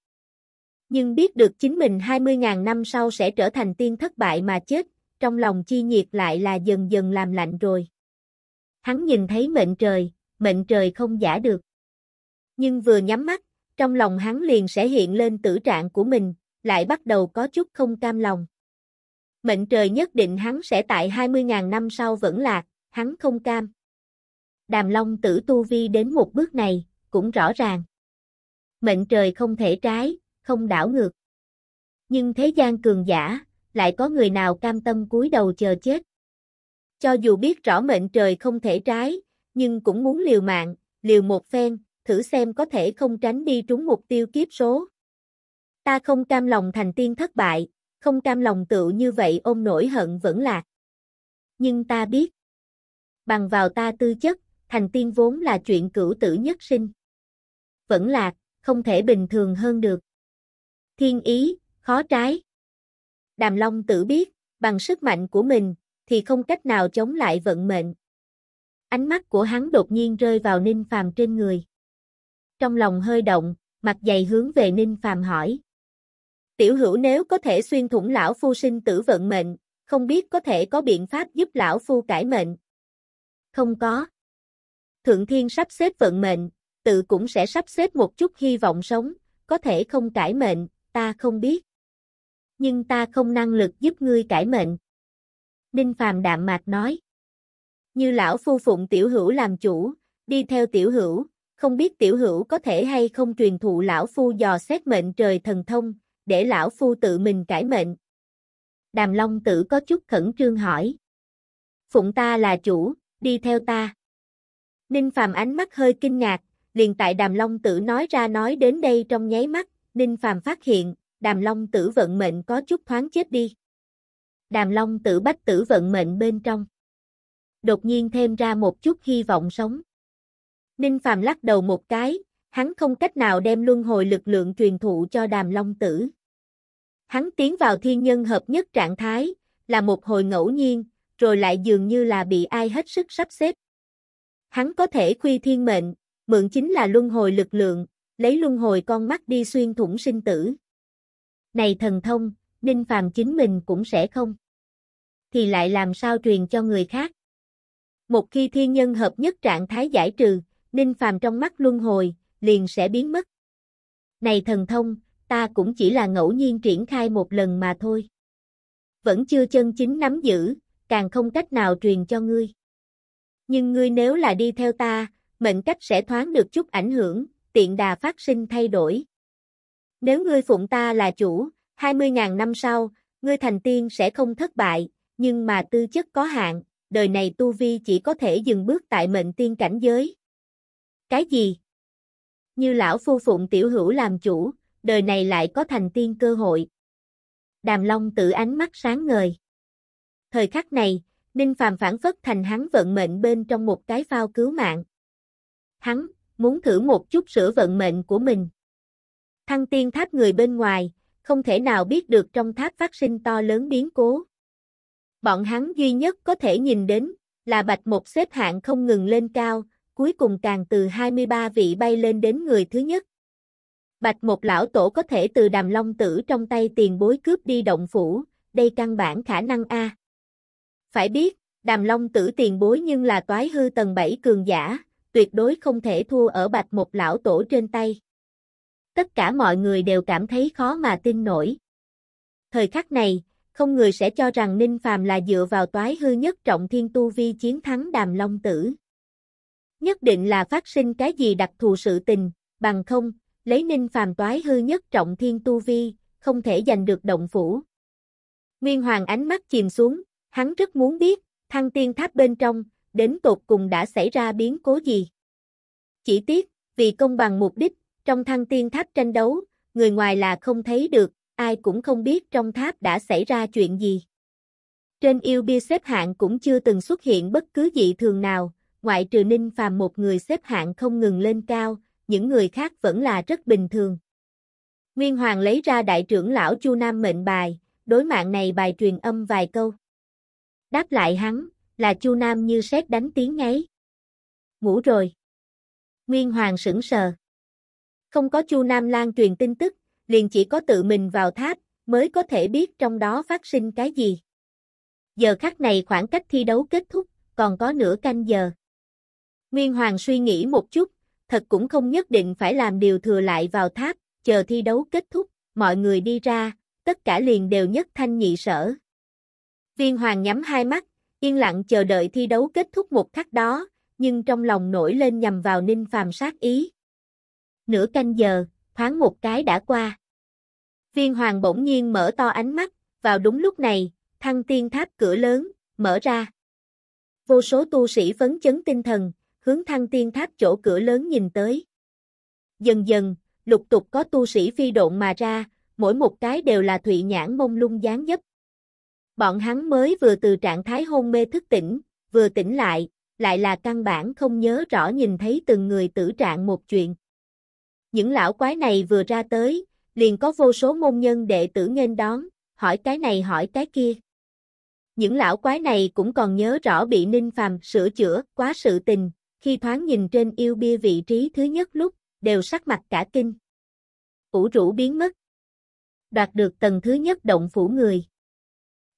Nhưng biết được chính mình 20.000 năm sau sẽ trở thành tiên thất bại mà chết, trong lòng chi nhiệt lại là dần dần làm lạnh rồi. Hắn nhìn thấy mệnh trời, mệnh trời không giả được. Nhưng vừa nhắm mắt, trong lòng hắn liền sẽ hiện lên tử trạng của mình, lại bắt đầu có chút không cam lòng. Mệnh trời nhất định hắn sẽ tại 20.000 năm sau vẫn lạc, hắn không cam đàm long tử tu vi đến một bước này, cũng rõ ràng. Mệnh trời không thể trái, không đảo ngược. Nhưng thế gian cường giả, lại có người nào cam tâm cúi đầu chờ chết. Cho dù biết rõ mệnh trời không thể trái, nhưng cũng muốn liều mạng, liều một phen, thử xem có thể không tránh đi trúng mục tiêu kiếp số. Ta không cam lòng thành tiên thất bại, không cam lòng tựu như vậy ôm nổi hận vẫn lạc. Nhưng ta biết, bằng vào ta tư chất, thành tiên vốn là chuyện cửu tử nhất sinh. Vẫn lạc, không thể bình thường hơn được. Thiên ý, khó trái. Đàm Long tự biết, bằng sức mạnh của mình, thì không cách nào chống lại vận mệnh. Ánh mắt của hắn đột nhiên rơi vào Ninh Phàm trên người. Trong lòng hơi động, mặt dày hướng về Ninh Phàm hỏi. Tiểu hữu nếu có thể xuyên thủng lão phu sinh tử vận mệnh, không biết có thể có biện pháp giúp lão phu cải mệnh. Không có. Thượng thiên sắp xếp vận mệnh, tự cũng sẽ sắp xếp một chút hy vọng sống, có thể không cải mệnh, ta không biết. Nhưng ta không năng lực giúp ngươi cải mệnh. Ninh Phàm đạm mạc nói. Như lão phu phụng tiểu hữu làm chủ, đi theo tiểu hữu, không biết tiểu hữu có thể hay không truyền thụ lão phu dò xét mệnh trời thần thông, để lão phu tự mình cải mệnh. Đàm Long tử có chút khẩn trương hỏi. Phụng ta là chủ, đi theo ta. Ninh Phàm ánh mắt hơi kinh ngạc, liền tại Đàm Long Tử nói ra nói đến đây trong nháy mắt, Ninh Phàm phát hiện, Đàm Long Tử vận mệnh có chút thoáng chết đi. Đàm Long Tử bách tử vận mệnh bên trong. Đột nhiên thêm ra một chút hy vọng sống. Ninh Phàm lắc đầu một cái, hắn không cách nào đem luân hồi lực lượng truyền thụ cho Đàm Long Tử. Hắn tiến vào thiên nhân hợp nhất trạng thái, là một hồi ngẫu nhiên, rồi lại dường như là bị ai hết sức sắp xếp. Hắn có thể khuy thiên mệnh, mượn chính là luân hồi lực lượng, lấy luân hồi con mắt đi xuyên thủng sinh tử. Này thần thông, Ninh Phàm chính mình cũng sẽ không. Thì lại làm sao truyền cho người khác? Một khi thiên nhân hợp nhất trạng thái giải trừ, Ninh Phàm trong mắt luân hồi, liền sẽ biến mất. Này thần thông, ta cũng chỉ là ngẫu nhiên triển khai một lần mà thôi. Vẫn chưa chân chính nắm giữ, càng không cách nào truyền cho ngươi nhưng ngươi nếu là đi theo ta, mệnh cách sẽ thoáng được chút ảnh hưởng, tiện đà phát sinh thay đổi. Nếu ngươi phụng ta là chủ, 20.000 năm sau, ngươi thành tiên sẽ không thất bại, nhưng mà tư chất có hạn, đời này tu vi chỉ có thể dừng bước tại mệnh tiên cảnh giới. Cái gì? Như lão phu phụng tiểu hữu làm chủ, đời này lại có thành tiên cơ hội. Đàm Long tự ánh mắt sáng ngời. Thời khắc này, Đinh Phàm phản phất thành hắn vận mệnh bên trong một cái phao cứu mạng. Hắn, muốn thử một chút sửa vận mệnh của mình. Thăng tiên tháp người bên ngoài, không thể nào biết được trong tháp phát sinh to lớn biến cố. Bọn hắn duy nhất có thể nhìn đến, là bạch một xếp hạng không ngừng lên cao, cuối cùng càng từ 23 vị bay lên đến người thứ nhất. Bạch một lão tổ có thể từ đàm long tử trong tay tiền bối cướp đi động phủ, đây căn bản khả năng A. Phải biết, đàm long tử tiền bối nhưng là toái hư tầng 7 cường giả, tuyệt đối không thể thua ở bạch một lão tổ trên tay. Tất cả mọi người đều cảm thấy khó mà tin nổi. Thời khắc này, không người sẽ cho rằng Ninh Phàm là dựa vào toái hư nhất trọng thiên tu vi chiến thắng đàm long tử. Nhất định là phát sinh cái gì đặc thù sự tình, bằng không, lấy Ninh Phàm toái hư nhất trọng thiên tu vi, không thể giành được động phủ. Nguyên Hoàng ánh mắt chìm xuống, Hắn rất muốn biết, thăng tiên tháp bên trong, đến tột cùng đã xảy ra biến cố gì. Chỉ tiếc, vì công bằng mục đích, trong thăng tiên tháp tranh đấu, người ngoài là không thấy được, ai cũng không biết trong tháp đã xảy ra chuyện gì. Trên yêu bia xếp hạng cũng chưa từng xuất hiện bất cứ dị thường nào, ngoại trừ Ninh Phàm một người xếp hạng không ngừng lên cao, những người khác vẫn là rất bình thường. Nguyên Hoàng lấy ra đại trưởng lão Chu Nam mệnh bài, đối mạng này bài truyền âm vài câu. Đáp lại hắn, là Chu Nam như sét đánh tiếng ngáy. Ngủ rồi. Nguyên Hoàng sững sờ. Không có Chu Nam Lan truyền tin tức, liền chỉ có tự mình vào tháp, mới có thể biết trong đó phát sinh cái gì. Giờ khắc này khoảng cách thi đấu kết thúc, còn có nửa canh giờ. Nguyên Hoàng suy nghĩ một chút, thật cũng không nhất định phải làm điều thừa lại vào tháp, chờ thi đấu kết thúc, mọi người đi ra, tất cả liền đều nhất thanh nhị sở. Viên Hoàng nhắm hai mắt, yên lặng chờ đợi thi đấu kết thúc một khắc đó, nhưng trong lòng nổi lên nhằm vào Ninh Phàm sát ý. Nửa canh giờ, thoáng một cái đã qua. Viên Hoàng bỗng nhiên mở to ánh mắt, vào đúng lúc này, thăng tiên tháp cửa lớn, mở ra. Vô số tu sĩ phấn chấn tinh thần, hướng thăng tiên tháp chỗ cửa lớn nhìn tới. Dần dần, lục tục có tu sĩ phi độn mà ra, mỗi một cái đều là thụy nhãn mông lung dáng dấp. Bọn hắn mới vừa từ trạng thái hôn mê thức tỉnh, vừa tỉnh lại, lại là căn bản không nhớ rõ nhìn thấy từng người tử trạng một chuyện. Những lão quái này vừa ra tới, liền có vô số môn nhân đệ tử nghênh đón, hỏi cái này hỏi cái kia. Những lão quái này cũng còn nhớ rõ bị Ninh Phàm sửa chữa quá sự tình, khi thoáng nhìn trên yêu bia vị trí thứ nhất lúc, đều sắc mặt cả kinh. Ủ rũ biến mất. đạt được tầng thứ nhất động phủ người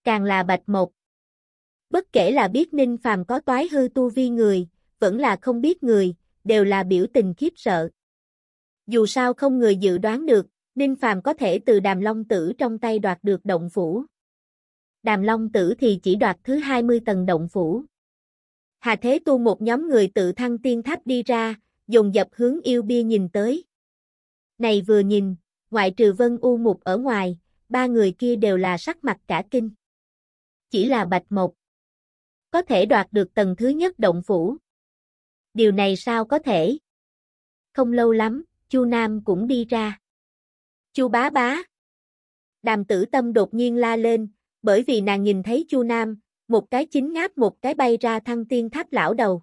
càng là bạch một. Bất kể là biết Ninh Phàm có toái hư tu vi người, vẫn là không biết người, đều là biểu tình khiếp sợ. Dù sao không người dự đoán được, Ninh Phàm có thể từ Đàm Long Tử trong tay đoạt được động phủ. Đàm Long Tử thì chỉ đoạt thứ 20 tầng động phủ. Hà Thế Tu một nhóm người tự thăng tiên tháp đi ra, dùng dập hướng yêu bia nhìn tới. Này vừa nhìn, ngoại trừ Vân U Mục ở ngoài, ba người kia đều là sắc mặt cả kinh chỉ là bạch mộc. Có thể đoạt được tầng thứ nhất động phủ. Điều này sao có thể? Không lâu lắm, Chu Nam cũng đi ra. Chu bá bá. Đàm tử tâm đột nhiên la lên, bởi vì nàng nhìn thấy Chu Nam, một cái chín ngáp một cái bay ra thăng tiên tháp lão đầu.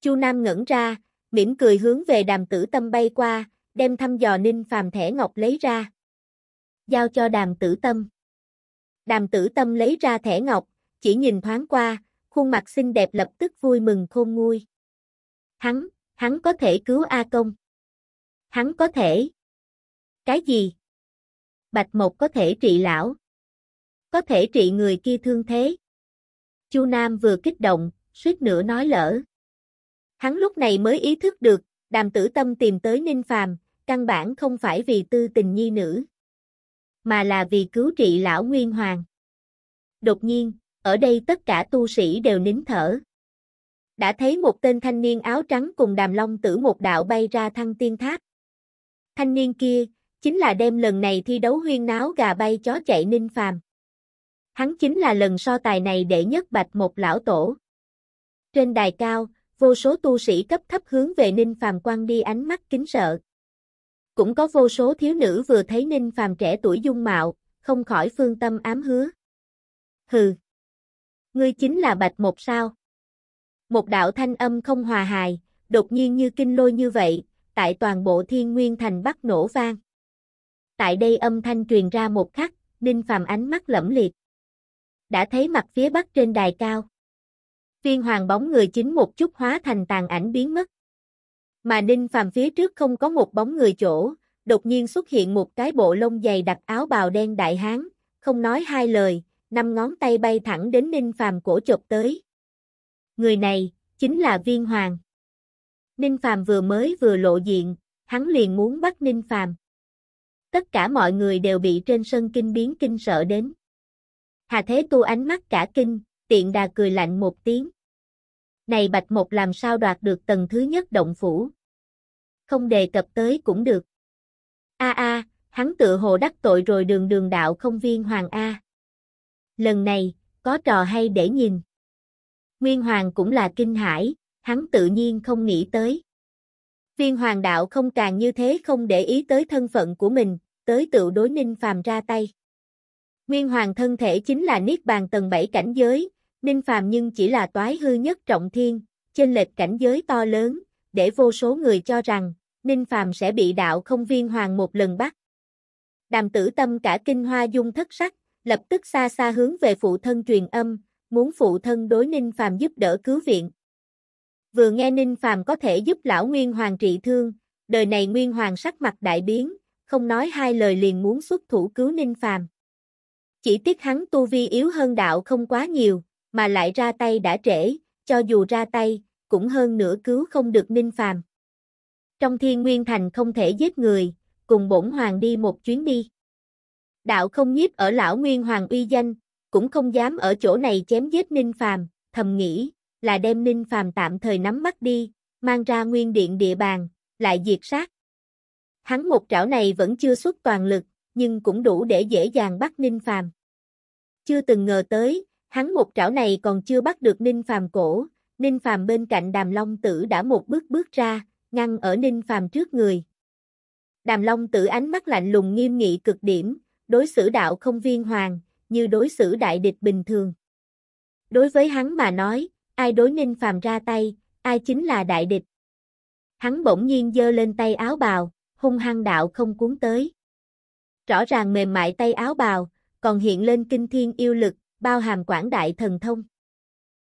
Chu Nam ngẩn ra, mỉm cười hướng về đàm tử tâm bay qua, đem thăm dò ninh phàm thẻ ngọc lấy ra. Giao cho đàm tử tâm. Đàm tử tâm lấy ra thẻ ngọc, chỉ nhìn thoáng qua, khuôn mặt xinh đẹp lập tức vui mừng khôn nguôi. Hắn, hắn có thể cứu A Công. Hắn có thể. Cái gì? Bạch Mộc có thể trị lão. Có thể trị người kia thương thế. Chu Nam vừa kích động, suýt nữa nói lỡ. Hắn lúc này mới ý thức được, đàm tử tâm tìm tới Ninh Phàm, căn bản không phải vì tư tình nhi nữ mà là vì cứu trị lão Nguyên Hoàng. Đột nhiên, ở đây tất cả tu sĩ đều nín thở. Đã thấy một tên thanh niên áo trắng cùng đàm long tử một đạo bay ra thăng tiên tháp. Thanh niên kia, chính là đem lần này thi đấu huyên náo gà bay chó chạy ninh phàm. Hắn chính là lần so tài này để nhất bạch một lão tổ. Trên đài cao, vô số tu sĩ cấp thấp hướng về ninh phàm quan đi ánh mắt kính sợ. Cũng có vô số thiếu nữ vừa thấy Ninh Phàm trẻ tuổi dung mạo, không khỏi phương tâm ám hứa. Hừ! Ngươi chính là Bạch Một sao? Một đạo thanh âm không hòa hài, đột nhiên như kinh lôi như vậy, tại toàn bộ thiên nguyên thành bắc nổ vang. Tại đây âm thanh truyền ra một khắc, Ninh Phàm ánh mắt lẫm liệt. Đã thấy mặt phía bắc trên đài cao. Viên hoàng bóng người chính một chút hóa thành tàn ảnh biến mất mà Ninh Phàm phía trước không có một bóng người chỗ, đột nhiên xuất hiện một cái bộ lông dày đặc áo bào đen đại hán, không nói hai lời, năm ngón tay bay thẳng đến Ninh Phàm cổ chộp tới. Người này chính là Viên Hoàng. Ninh Phàm vừa mới vừa lộ diện, hắn liền muốn bắt Ninh Phàm. Tất cả mọi người đều bị trên sân kinh biến kinh sợ đến. Hà Thế Tu ánh mắt cả kinh, tiện đà cười lạnh một tiếng. Này Bạch Mộc làm sao đoạt được tầng thứ nhất động phủ? không đề cập tới cũng được. A a, hắn tự hồ đắc tội rồi đường đường đạo không viên hoàng A. Lần này, có trò hay để nhìn. Nguyên hoàng cũng là kinh hãi, hắn tự nhiên không nghĩ tới. Viên hoàng đạo không càng như thế không để ý tới thân phận của mình, tới tự đối ninh phàm ra tay. Nguyên hoàng thân thể chính là niết bàn tầng 7 cảnh giới, ninh phàm nhưng chỉ là toái hư nhất trọng thiên, trên lệch cảnh giới to lớn, để vô số người cho rằng, Ninh Phàm sẽ bị đạo không viên hoàng một lần bắt. Đàm tử tâm cả kinh hoa dung thất sắc, lập tức xa xa hướng về phụ thân truyền âm, muốn phụ thân đối Ninh Phàm giúp đỡ cứu viện. Vừa nghe Ninh Phàm có thể giúp lão Nguyên Hoàng trị thương, đời này Nguyên Hoàng sắc mặt đại biến, không nói hai lời liền muốn xuất thủ cứu Ninh Phàm. Chỉ tiếc hắn tu vi yếu hơn đạo không quá nhiều, mà lại ra tay đã trễ, cho dù ra tay, cũng hơn nửa cứu không được Ninh Phàm. Trong thiên nguyên thành không thể giết người, cùng bổn hoàng đi một chuyến đi. Đạo không nhiếp ở lão nguyên hoàng uy danh, cũng không dám ở chỗ này chém giết Ninh Phàm, thầm nghĩ, là đem Ninh Phàm tạm thời nắm bắt đi, mang ra nguyên điện địa bàn, lại diệt sát. Hắn một trảo này vẫn chưa xuất toàn lực, nhưng cũng đủ để dễ dàng bắt Ninh Phàm. Chưa từng ngờ tới, hắn một trảo này còn chưa bắt được Ninh Phàm cổ, Ninh Phàm bên cạnh Đàm Long Tử đã một bước bước ra, ngăn ở Ninh Phàm trước người. Đàm Long Tử ánh mắt lạnh lùng nghiêm nghị cực điểm, đối xử đạo không viên hoàng, như đối xử đại địch bình thường. Đối với hắn mà nói, ai đối Ninh Phàm ra tay, ai chính là đại địch. Hắn bỗng nhiên giơ lên tay áo bào, hung hăng đạo không cuốn tới. Rõ ràng mềm mại tay áo bào, còn hiện lên kinh thiên yêu lực, bao hàm quảng đại thần thông.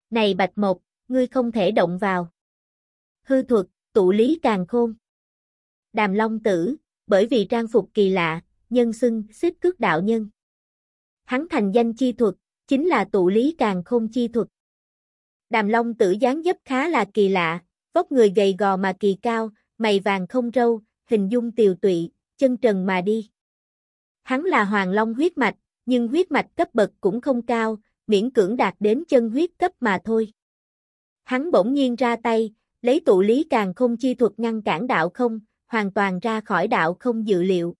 Này Bạch Mộc, ngươi không thể động vào. Hư thuật, tụ lý càng khôn. Đàm Long Tử, bởi vì trang phục kỳ lạ, nhân xưng xếp cước đạo nhân. Hắn thành danh chi thuật, chính là tụ lý càng khôn chi thuật. Đàm Long Tử dáng dấp khá là kỳ lạ, vóc người gầy gò mà kỳ cao, mày vàng không râu, hình dung tiều tụy, chân trần mà đi. Hắn là hoàng long huyết mạch, nhưng huyết mạch cấp bậc cũng không cao, miễn cưỡng đạt đến chân huyết cấp mà thôi. Hắn bỗng nhiên ra tay, lấy tụ lý càng không chi thuật ngăn cản đạo không, hoàn toàn ra khỏi đạo không dự liệu.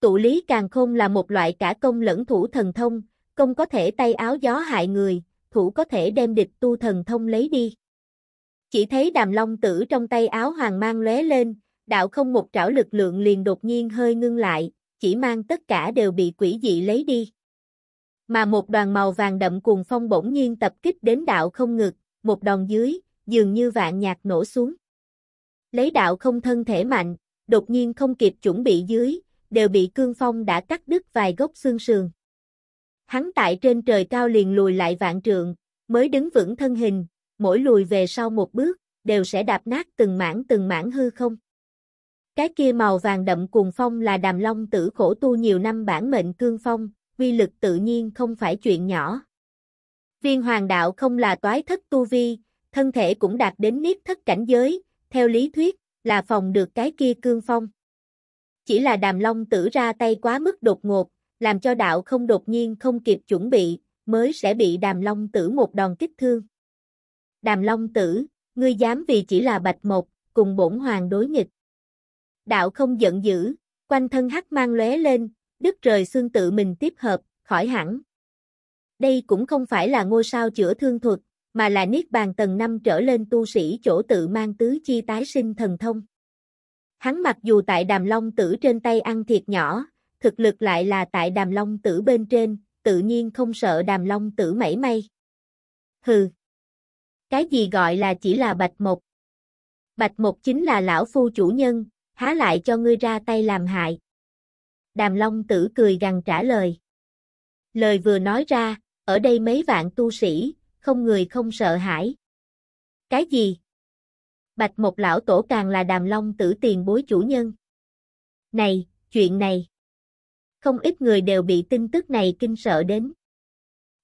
Tụ lý càng không là một loại cả công lẫn thủ thần thông, công có thể tay áo gió hại người, thủ có thể đem địch tu thần thông lấy đi. Chỉ thấy đàm long tử trong tay áo hoàng mang lóe lên, đạo không một trảo lực lượng liền đột nhiên hơi ngưng lại, chỉ mang tất cả đều bị quỷ dị lấy đi. Mà một đoàn màu vàng đậm cuồng phong bỗng nhiên tập kích đến đạo không ngực, một đòn dưới, dường như vạn nhạc nổ xuống. Lấy đạo không thân thể mạnh, đột nhiên không kịp chuẩn bị dưới, đều bị cương phong đã cắt đứt vài gốc xương sườn. Hắn tại trên trời cao liền lùi lại vạn trượng, mới đứng vững thân hình, mỗi lùi về sau một bước, đều sẽ đạp nát từng mảng từng mảng hư không. Cái kia màu vàng đậm cuồng phong là đàm long tử khổ tu nhiều năm bản mệnh cương phong, uy lực tự nhiên không phải chuyện nhỏ. Viên hoàng đạo không là toái thất tu vi, thân thể cũng đạt đến niết thất cảnh giới, theo lý thuyết, là phòng được cái kia cương phong. Chỉ là đàm long tử ra tay quá mức đột ngột, làm cho đạo không đột nhiên không kịp chuẩn bị, mới sẽ bị đàm long tử một đòn kích thương. Đàm long tử, ngươi dám vì chỉ là bạch một, cùng bổn hoàng đối nghịch. Đạo không giận dữ, quanh thân hắc mang lóe lên, đứt trời xương tự mình tiếp hợp, khỏi hẳn. Đây cũng không phải là ngôi sao chữa thương thuật, mà là niết bàn tầng 5 trở lên tu sĩ chỗ tự mang tứ chi tái sinh thần thông. Hắn mặc dù tại đàm long tử trên tay ăn thiệt nhỏ, thực lực lại là tại đàm long tử bên trên, tự nhiên không sợ đàm long tử mảy may. Hừ! Cái gì gọi là chỉ là bạch một? Bạch một chính là lão phu chủ nhân, há lại cho ngươi ra tay làm hại. Đàm long tử cười gằn trả lời. Lời vừa nói ra, ở đây mấy vạn tu sĩ, không người không sợ hãi. Cái gì? Bạch một lão tổ càng là Đàm Long tử tiền bối chủ nhân. Này, chuyện này. Không ít người đều bị tin tức này kinh sợ đến.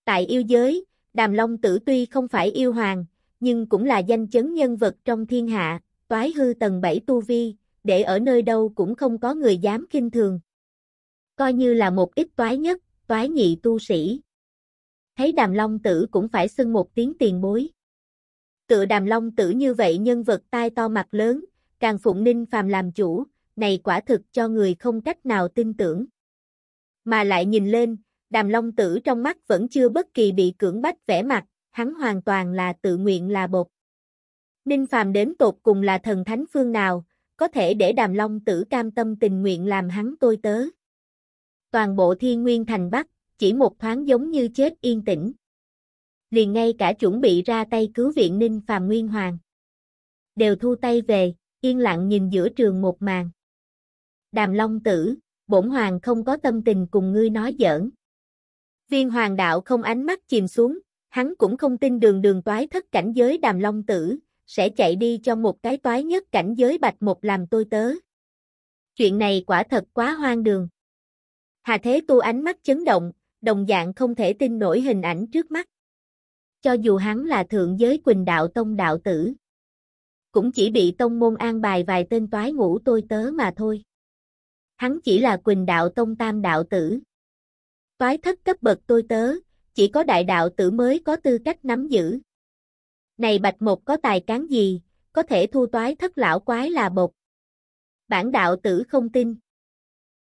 Tại yêu giới, Đàm Long tử tuy không phải yêu hoàng, nhưng cũng là danh chấn nhân vật trong thiên hạ, toái hư tầng 7 tu vi, để ở nơi đâu cũng không có người dám kinh thường. Coi như là một ít toái nhất, toái nhị tu sĩ, thấy đàm long tử cũng phải xưng một tiếng tiền bối. Tựa đàm long tử như vậy nhân vật tai to mặt lớn, càng phụng ninh phàm làm chủ, này quả thực cho người không cách nào tin tưởng. Mà lại nhìn lên, đàm long tử trong mắt vẫn chưa bất kỳ bị cưỡng bách vẻ mặt, hắn hoàn toàn là tự nguyện là bột. Ninh phàm đến tột cùng là thần thánh phương nào, có thể để đàm long tử cam tâm tình nguyện làm hắn tôi tớ. Toàn bộ thiên nguyên thành Bắc, chỉ một thoáng giống như chết yên tĩnh. Liền ngay cả chuẩn bị ra tay cứu viện Ninh Phàm Nguyên Hoàng. Đều thu tay về, yên lặng nhìn giữa trường một màn. Đàm Long Tử, bổn hoàng không có tâm tình cùng ngươi nói giỡn. Viên hoàng đạo không ánh mắt chìm xuống, hắn cũng không tin đường đường toái thất cảnh giới Đàm Long Tử, sẽ chạy đi cho một cái toái nhất cảnh giới bạch một làm tôi tớ. Chuyện này quả thật quá hoang đường. Hà Thế Tu ánh mắt chấn động, đồng dạng không thể tin nổi hình ảnh trước mắt. Cho dù hắn là thượng giới Quỳnh Đạo Tông đạo tử, cũng chỉ bị tông môn an bài vài tên toái ngũ tôi tớ mà thôi. Hắn chỉ là Quỳnh Đạo Tông Tam đạo tử. Toái thất cấp bậc tôi tớ, chỉ có đại đạo tử mới có tư cách nắm giữ. Này Bạch Mộc có tài cán gì, có thể thu toái thất lão quái là bột. Bản đạo tử không tin.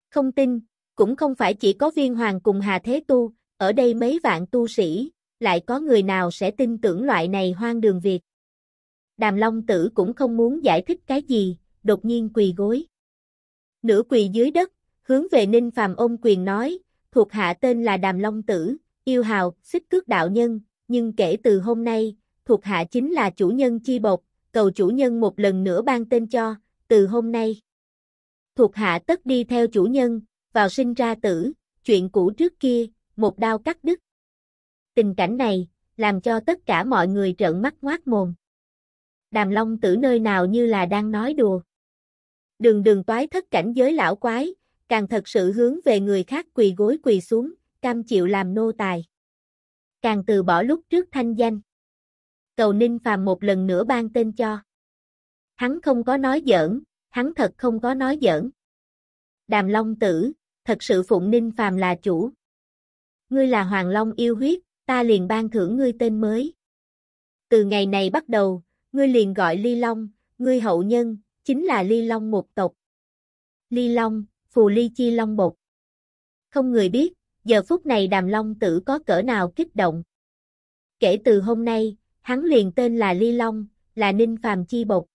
Không tin, cũng không phải chỉ có viên hoàng cùng Hà Thế Tu, ở đây mấy vạn tu sĩ, lại có người nào sẽ tin tưởng loại này hoang đường Việt. Đàm Long Tử cũng không muốn giải thích cái gì, đột nhiên quỳ gối. Nửa quỳ dưới đất, hướng về Ninh Phàm ôm quyền nói, thuộc hạ tên là Đàm Long Tử, yêu hào, xích cước đạo nhân, nhưng kể từ hôm nay, thuộc hạ chính là chủ nhân chi bột, cầu chủ nhân một lần nữa ban tên cho, từ hôm nay. Thuộc hạ tất đi theo chủ nhân, vào sinh ra tử, chuyện cũ trước kia, một đao cắt đứt. Tình cảnh này, làm cho tất cả mọi người trợn mắt ngoác mồm. Đàm Long tử nơi nào như là đang nói đùa. Đường đường toái thất cảnh giới lão quái, càng thật sự hướng về người khác quỳ gối quỳ xuống, cam chịu làm nô tài. Càng từ bỏ lúc trước thanh danh. Cầu Ninh Phàm một lần nữa ban tên cho. Hắn không có nói giỡn, hắn thật không có nói giỡn. Đàm Long Tử, thật sự phụng ninh phàm là chủ. Ngươi là Hoàng Long yêu huyết, ta liền ban thưởng ngươi tên mới. Từ ngày này bắt đầu, ngươi liền gọi Ly Long, ngươi hậu nhân, chính là Ly Long một tộc. Ly Long, phù ly chi long bột. Không người biết, giờ phút này đàm long tử có cỡ nào kích động. Kể từ hôm nay, hắn liền tên là Ly Long, là Ninh Phàm chi bột.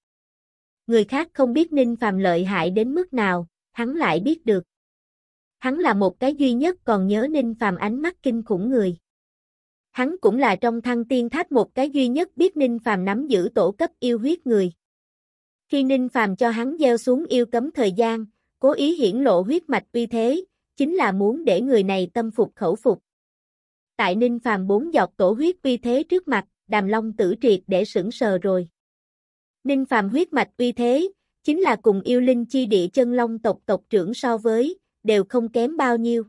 Người khác không biết Ninh Phàm lợi hại đến mức nào, hắn lại biết được. Hắn là một cái duy nhất còn nhớ Ninh Phàm ánh mắt kinh khủng người. Hắn cũng là trong thăng tiên tháp một cái duy nhất biết Ninh Phàm nắm giữ tổ cấp yêu huyết người. Khi Ninh Phàm cho hắn gieo xuống yêu cấm thời gian, cố ý hiển lộ huyết mạch uy thế, chính là muốn để người này tâm phục khẩu phục. Tại Ninh Phàm bốn dọc tổ huyết uy thế trước mặt, Đàm Long tử triệt để sững sờ rồi. Ninh Phàm huyết mạch uy thế, chính là cùng yêu linh chi địa chân long tộc tộc trưởng so với, đều không kém bao nhiêu.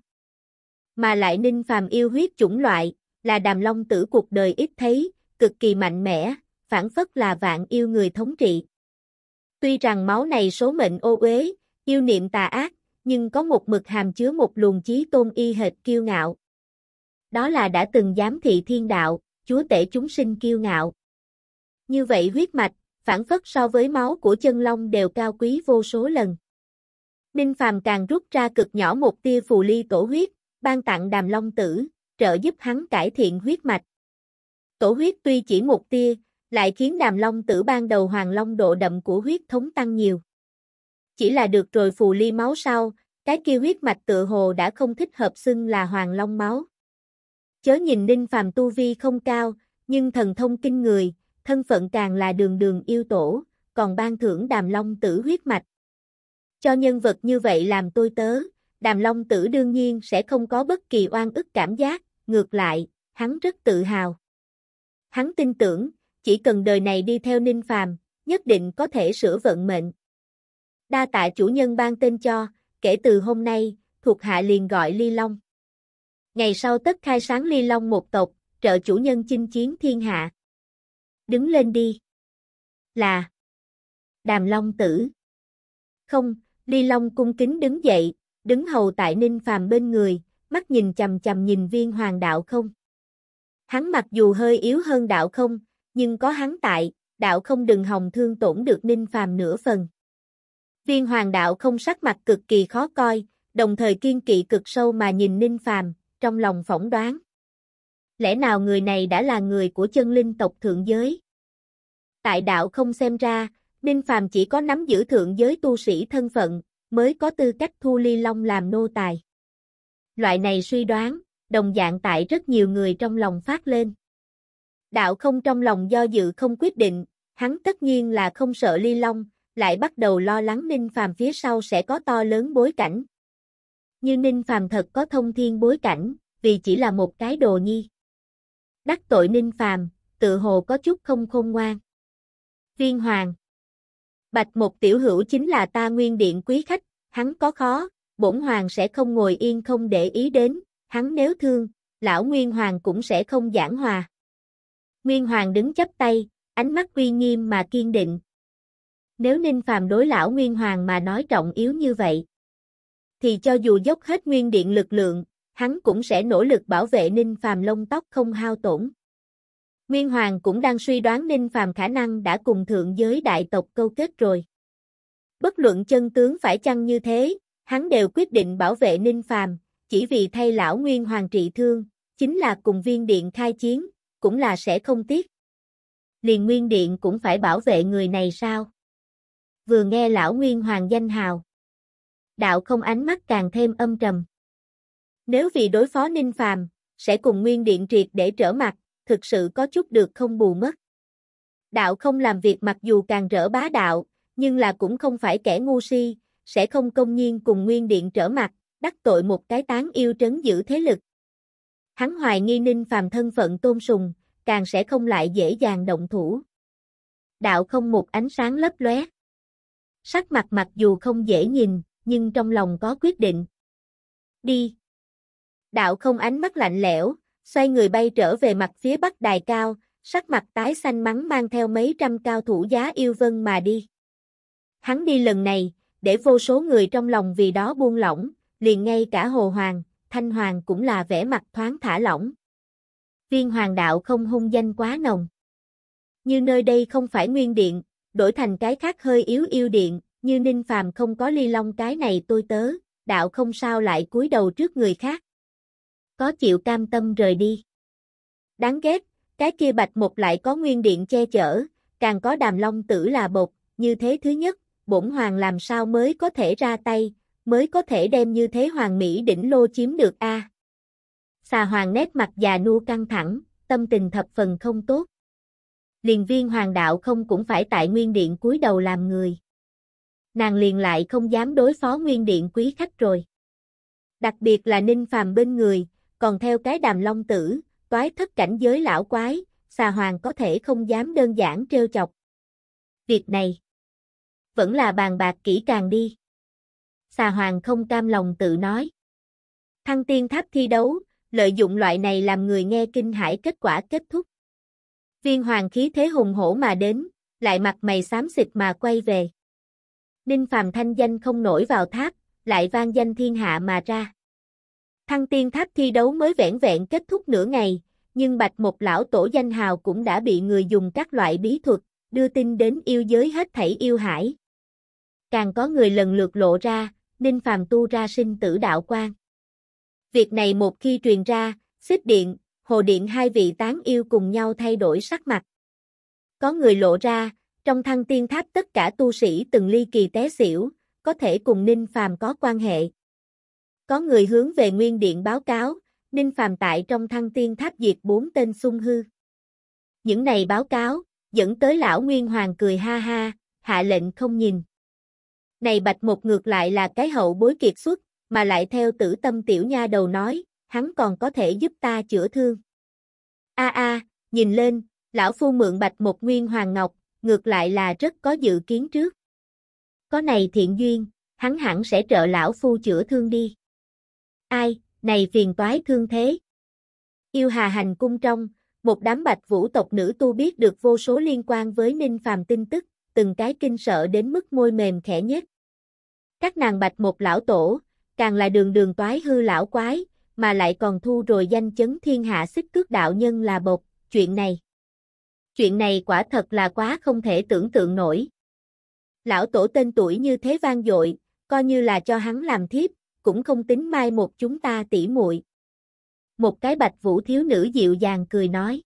Mà lại Ninh Phàm yêu huyết chủng loại, là đàm long tử cuộc đời ít thấy, cực kỳ mạnh mẽ, phản phất là vạn yêu người thống trị. Tuy rằng máu này số mệnh ô uế, yêu niệm tà ác, nhưng có một mực hàm chứa một luồng chí tôn y hệt kiêu ngạo. Đó là đã từng giám thị thiên đạo, chúa tể chúng sinh kiêu ngạo. Như vậy huyết mạch, phản phất so với máu của chân long đều cao quý vô số lần. Ninh Phàm càng rút ra cực nhỏ một tia phù ly tổ huyết, ban tặng đàm long tử, trợ giúp hắn cải thiện huyết mạch. Tổ huyết tuy chỉ một tia, lại khiến đàm long tử ban đầu hoàng long độ đậm của huyết thống tăng nhiều. Chỉ là được rồi phù ly máu sau, cái kia huyết mạch tự hồ đã không thích hợp xưng là hoàng long máu. Chớ nhìn Ninh Phàm tu vi không cao, nhưng thần thông kinh người, thân phận càng là đường đường yêu tổ, còn ban thưởng đàm long tử huyết mạch. Cho nhân vật như vậy làm tôi tớ, đàm long tử đương nhiên sẽ không có bất kỳ oan ức cảm giác, ngược lại, hắn rất tự hào. Hắn tin tưởng, chỉ cần đời này đi theo ninh phàm, nhất định có thể sửa vận mệnh. Đa tạ chủ nhân ban tên cho, kể từ hôm nay, thuộc hạ liền gọi Ly Long. Ngày sau tất khai sáng Ly Long một tộc, trợ chủ nhân chinh chiến thiên hạ. Đứng lên đi. Là Đàm Long Tử. Không, Ly Long cung kính đứng dậy, đứng hầu tại Ninh Phàm bên người, mắt nhìn chầm chầm nhìn viên hoàng đạo không. Hắn mặc dù hơi yếu hơn đạo không, nhưng có hắn tại, đạo không đừng hồng thương tổn được Ninh Phàm nửa phần. Viên hoàng đạo không sắc mặt cực kỳ khó coi, đồng thời kiên kỵ cực sâu mà nhìn Ninh Phàm, trong lòng phỏng đoán. Lẽ nào người này đã là người của chân linh tộc thượng giới? Tại đạo không xem ra, Đinh Phàm chỉ có nắm giữ thượng giới tu sĩ thân phận, mới có tư cách thu Ly Long làm nô tài. Loại này suy đoán, đồng dạng tại rất nhiều người trong lòng phát lên. Đạo không trong lòng do dự không quyết định, hắn tất nhiên là không sợ Ly Long, lại bắt đầu lo lắng Ninh Phàm phía sau sẽ có to lớn bối cảnh. Như Ninh Phàm thật có thông thiên bối cảnh, vì chỉ là một cái đồ nhi. Đắc tội Ninh Phàm, tự hồ có chút không khôn ngoan. Viên Hoàng Bạch một tiểu hữu chính là ta nguyên điện quý khách, hắn có khó, bổn hoàng sẽ không ngồi yên không để ý đến, hắn nếu thương, lão nguyên hoàng cũng sẽ không giảng hòa. Nguyên hoàng đứng chắp tay, ánh mắt uy nghiêm mà kiên định. Nếu Ninh Phàm đối lão Nguyên Hoàng mà nói trọng yếu như vậy, thì cho dù dốc hết nguyên điện lực lượng, hắn cũng sẽ nỗ lực bảo vệ Ninh Phàm lông tóc không hao tổn. Nguyên Hoàng cũng đang suy đoán Ninh Phàm khả năng đã cùng thượng giới đại tộc câu kết rồi. Bất luận chân tướng phải chăng như thế, hắn đều quyết định bảo vệ Ninh Phàm, chỉ vì thay lão Nguyên Hoàng trị thương, chính là cùng viên điện khai chiến, cũng là sẽ không tiếc. Liền Nguyên Điện cũng phải bảo vệ người này sao? Vừa nghe lão Nguyên Hoàng danh hào. Đạo không ánh mắt càng thêm âm trầm. Nếu vì đối phó Ninh Phàm, sẽ cùng Nguyên Điện triệt để trở mặt, thực sự có chút được không bù mất. Đạo không làm việc mặc dù càng rỡ bá đạo, nhưng là cũng không phải kẻ ngu si, sẽ không công nhiên cùng nguyên điện trở mặt, đắc tội một cái tán yêu trấn giữ thế lực. Hắn hoài nghi ninh phàm thân phận tôn sùng, càng sẽ không lại dễ dàng động thủ. Đạo không một ánh sáng lấp lóe. Sắc mặt mặc dù không dễ nhìn, nhưng trong lòng có quyết định. Đi. Đạo không ánh mắt lạnh lẽo, xoay người bay trở về mặt phía bắc đài cao, sắc mặt tái xanh mắng mang theo mấy trăm cao thủ giá yêu vân mà đi. Hắn đi lần này, để vô số người trong lòng vì đó buông lỏng, liền ngay cả Hồ Hoàng, Thanh Hoàng cũng là vẻ mặt thoáng thả lỏng. Viên hoàng đạo không hung danh quá nồng. Như nơi đây không phải nguyên điện, đổi thành cái khác hơi yếu yêu điện, như Ninh Phàm không có ly long cái này tôi tớ, đạo không sao lại cúi đầu trước người khác có chịu cam tâm rời đi. Đáng ghét, cái kia bạch một lại có nguyên điện che chở, càng có đàm long tử là bột, như thế thứ nhất, bổn hoàng làm sao mới có thể ra tay, mới có thể đem như thế hoàng mỹ đỉnh lô chiếm được a. Xà hoàng nét mặt già nua căng thẳng, tâm tình thập phần không tốt. Liền viên hoàng đạo không cũng phải tại nguyên điện cúi đầu làm người. Nàng liền lại không dám đối phó nguyên điện quý khách rồi. Đặc biệt là Ninh Phàm bên người, còn theo cái đàm long tử, toái thất cảnh giới lão quái, xà hoàng có thể không dám đơn giản trêu chọc. Việc này, vẫn là bàn bạc kỹ càng đi. Xà hoàng không cam lòng tự nói. Thăng tiên tháp thi đấu, lợi dụng loại này làm người nghe kinh hãi kết quả kết thúc. Viên hoàng khí thế hùng hổ mà đến, lại mặt mày xám xịt mà quay về. Ninh Phàm thanh danh không nổi vào tháp, lại vang danh thiên hạ mà ra. Thăng tiên tháp thi đấu mới vẻn vẹn kết thúc nửa ngày, nhưng bạch một lão tổ danh hào cũng đã bị người dùng các loại bí thuật, đưa tin đến yêu giới hết thảy yêu hải. Càng có người lần lượt lộ ra, Ninh Phàm tu ra sinh tử đạo quan. Việc này một khi truyền ra, xích điện, hồ điện hai vị tán yêu cùng nhau thay đổi sắc mặt. Có người lộ ra, trong thăng tiên tháp tất cả tu sĩ từng ly kỳ té xỉu, có thể cùng Ninh Phàm có quan hệ. Có người hướng về Nguyên Điện báo cáo, Ninh Phàm tại trong thăng tiên tháp diệt bốn tên sung hư. Những này báo cáo, dẫn tới lão Nguyên Hoàng cười ha ha, hạ lệnh không nhìn. Này bạch một ngược lại là cái hậu bối kiệt xuất, mà lại theo tử tâm tiểu nha đầu nói, hắn còn có thể giúp ta chữa thương. A a, nhìn lên, lão phu mượn bạch một nguyên hoàng ngọc, ngược lại là rất có dự kiến trước. Có này thiện duyên, hắn hẳn sẽ trợ lão phu chữa thương đi ai, này phiền toái thương thế. Yêu Hà Hành cung trong, một đám bạch vũ tộc nữ tu biết được vô số liên quan với Ninh Phàm tin tức, từng cái kinh sợ đến mức môi mềm khẽ nhất. Các nàng bạch một lão tổ, càng là đường đường toái hư lão quái, mà lại còn thu rồi danh chấn thiên hạ xích cước đạo nhân là bột, chuyện này. Chuyện này quả thật là quá không thể tưởng tượng nổi. Lão tổ tên tuổi như thế vang dội, coi như là cho hắn làm thiếp, cũng không tính mai một chúng ta tỉ muội. Một cái bạch vũ thiếu nữ dịu dàng cười nói.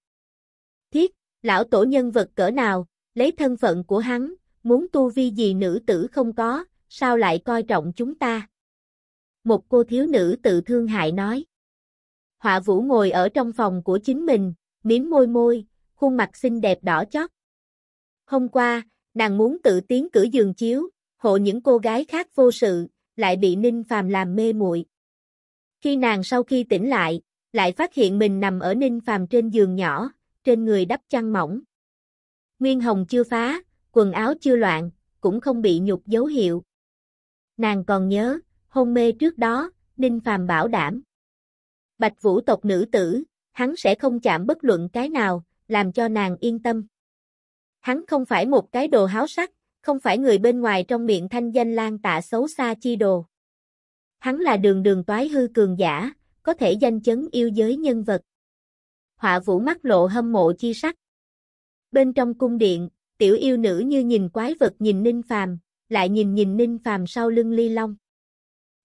Thiết, lão tổ nhân vật cỡ nào, lấy thân phận của hắn, muốn tu vi gì nữ tử không có, sao lại coi trọng chúng ta? Một cô thiếu nữ tự thương hại nói. Họa vũ ngồi ở trong phòng của chính mình, miếm môi môi, khuôn mặt xinh đẹp đỏ chót. Hôm qua, nàng muốn tự tiến cử giường chiếu, hộ những cô gái khác vô sự, lại bị Ninh Phàm làm mê muội. Khi nàng sau khi tỉnh lại, lại phát hiện mình nằm ở Ninh Phàm trên giường nhỏ, trên người đắp chăn mỏng. Nguyên hồng chưa phá, quần áo chưa loạn, cũng không bị nhục dấu hiệu. Nàng còn nhớ, hôn mê trước đó, Ninh Phàm bảo đảm. Bạch Vũ tộc nữ tử, hắn sẽ không chạm bất luận cái nào, làm cho nàng yên tâm. Hắn không phải một cái đồ háo sắc, không phải người bên ngoài trong miệng thanh danh lan tạ xấu xa chi đồ. Hắn là đường đường toái hư cường giả, có thể danh chấn yêu giới nhân vật. Họa vũ mắt lộ hâm mộ chi sắc. Bên trong cung điện, tiểu yêu nữ như nhìn quái vật nhìn ninh phàm, lại nhìn nhìn ninh phàm sau lưng ly long.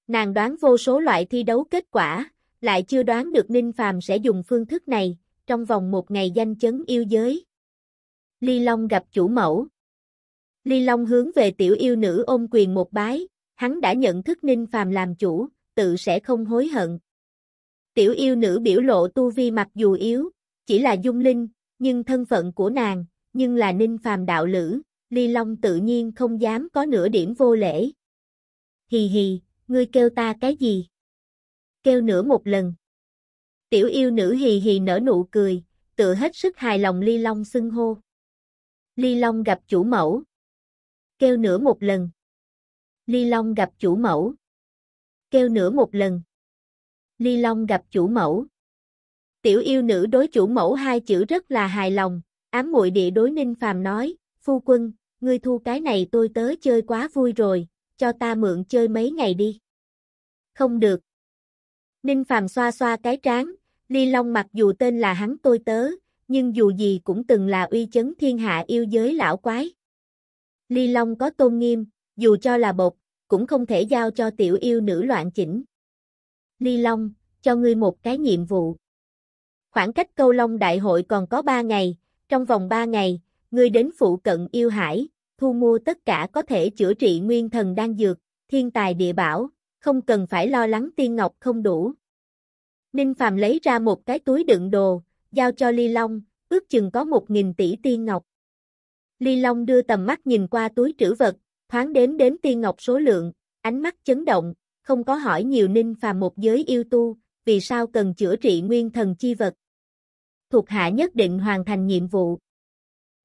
Nàng đoán vô số loại thi đấu kết quả, lại chưa đoán được ninh phàm sẽ dùng phương thức này, trong vòng một ngày danh chấn yêu giới. Ly Long gặp chủ mẫu, Ly Long hướng về tiểu yêu nữ ôm quyền một bái, hắn đã nhận thức Ninh Phàm làm chủ, tự sẽ không hối hận. Tiểu yêu nữ biểu lộ tu vi mặc dù yếu, chỉ là dung linh, nhưng thân phận của nàng, nhưng là Ninh Phàm đạo lữ, Ly Long tự nhiên không dám có nửa điểm vô lễ. Hì hì, ngươi kêu ta cái gì? Kêu nửa một lần. Tiểu yêu nữ hì hì nở nụ cười, tự hết sức hài lòng Ly Long xưng hô. Ly Long gặp chủ mẫu, Kêu nửa một lần. Ly Long gặp chủ mẫu. Kêu nửa một lần. Ly Long gặp chủ mẫu. Tiểu yêu nữ đối chủ mẫu hai chữ rất là hài lòng, ám muội địa đối Ninh Phàm nói, "Phu quân, ngươi thu cái này tôi tớ chơi quá vui rồi, cho ta mượn chơi mấy ngày đi." "Không được." Ninh Phàm xoa xoa cái trán, Ly Long mặc dù tên là hắn tôi tớ, nhưng dù gì cũng từng là uy chấn thiên hạ yêu giới lão quái. Ly Long có tôn nghiêm, dù cho là bột, cũng không thể giao cho tiểu yêu nữ loạn chỉnh. Ly Long, cho ngươi một cái nhiệm vụ. Khoảng cách câu Long đại hội còn có 3 ngày, trong vòng 3 ngày, ngươi đến phụ cận yêu hải, thu mua tất cả có thể chữa trị nguyên thần đang dược, thiên tài địa bảo, không cần phải lo lắng tiên ngọc không đủ. Ninh Phàm lấy ra một cái túi đựng đồ, giao cho Ly Long, ước chừng có 1.000 tỷ tiên ngọc. Ly Long đưa tầm mắt nhìn qua túi trữ vật, thoáng đếm đến tiên ngọc số lượng, ánh mắt chấn động, không có hỏi nhiều ninh phàm một giới yêu tu, vì sao cần chữa trị nguyên thần chi vật. Thuộc hạ nhất định hoàn thành nhiệm vụ.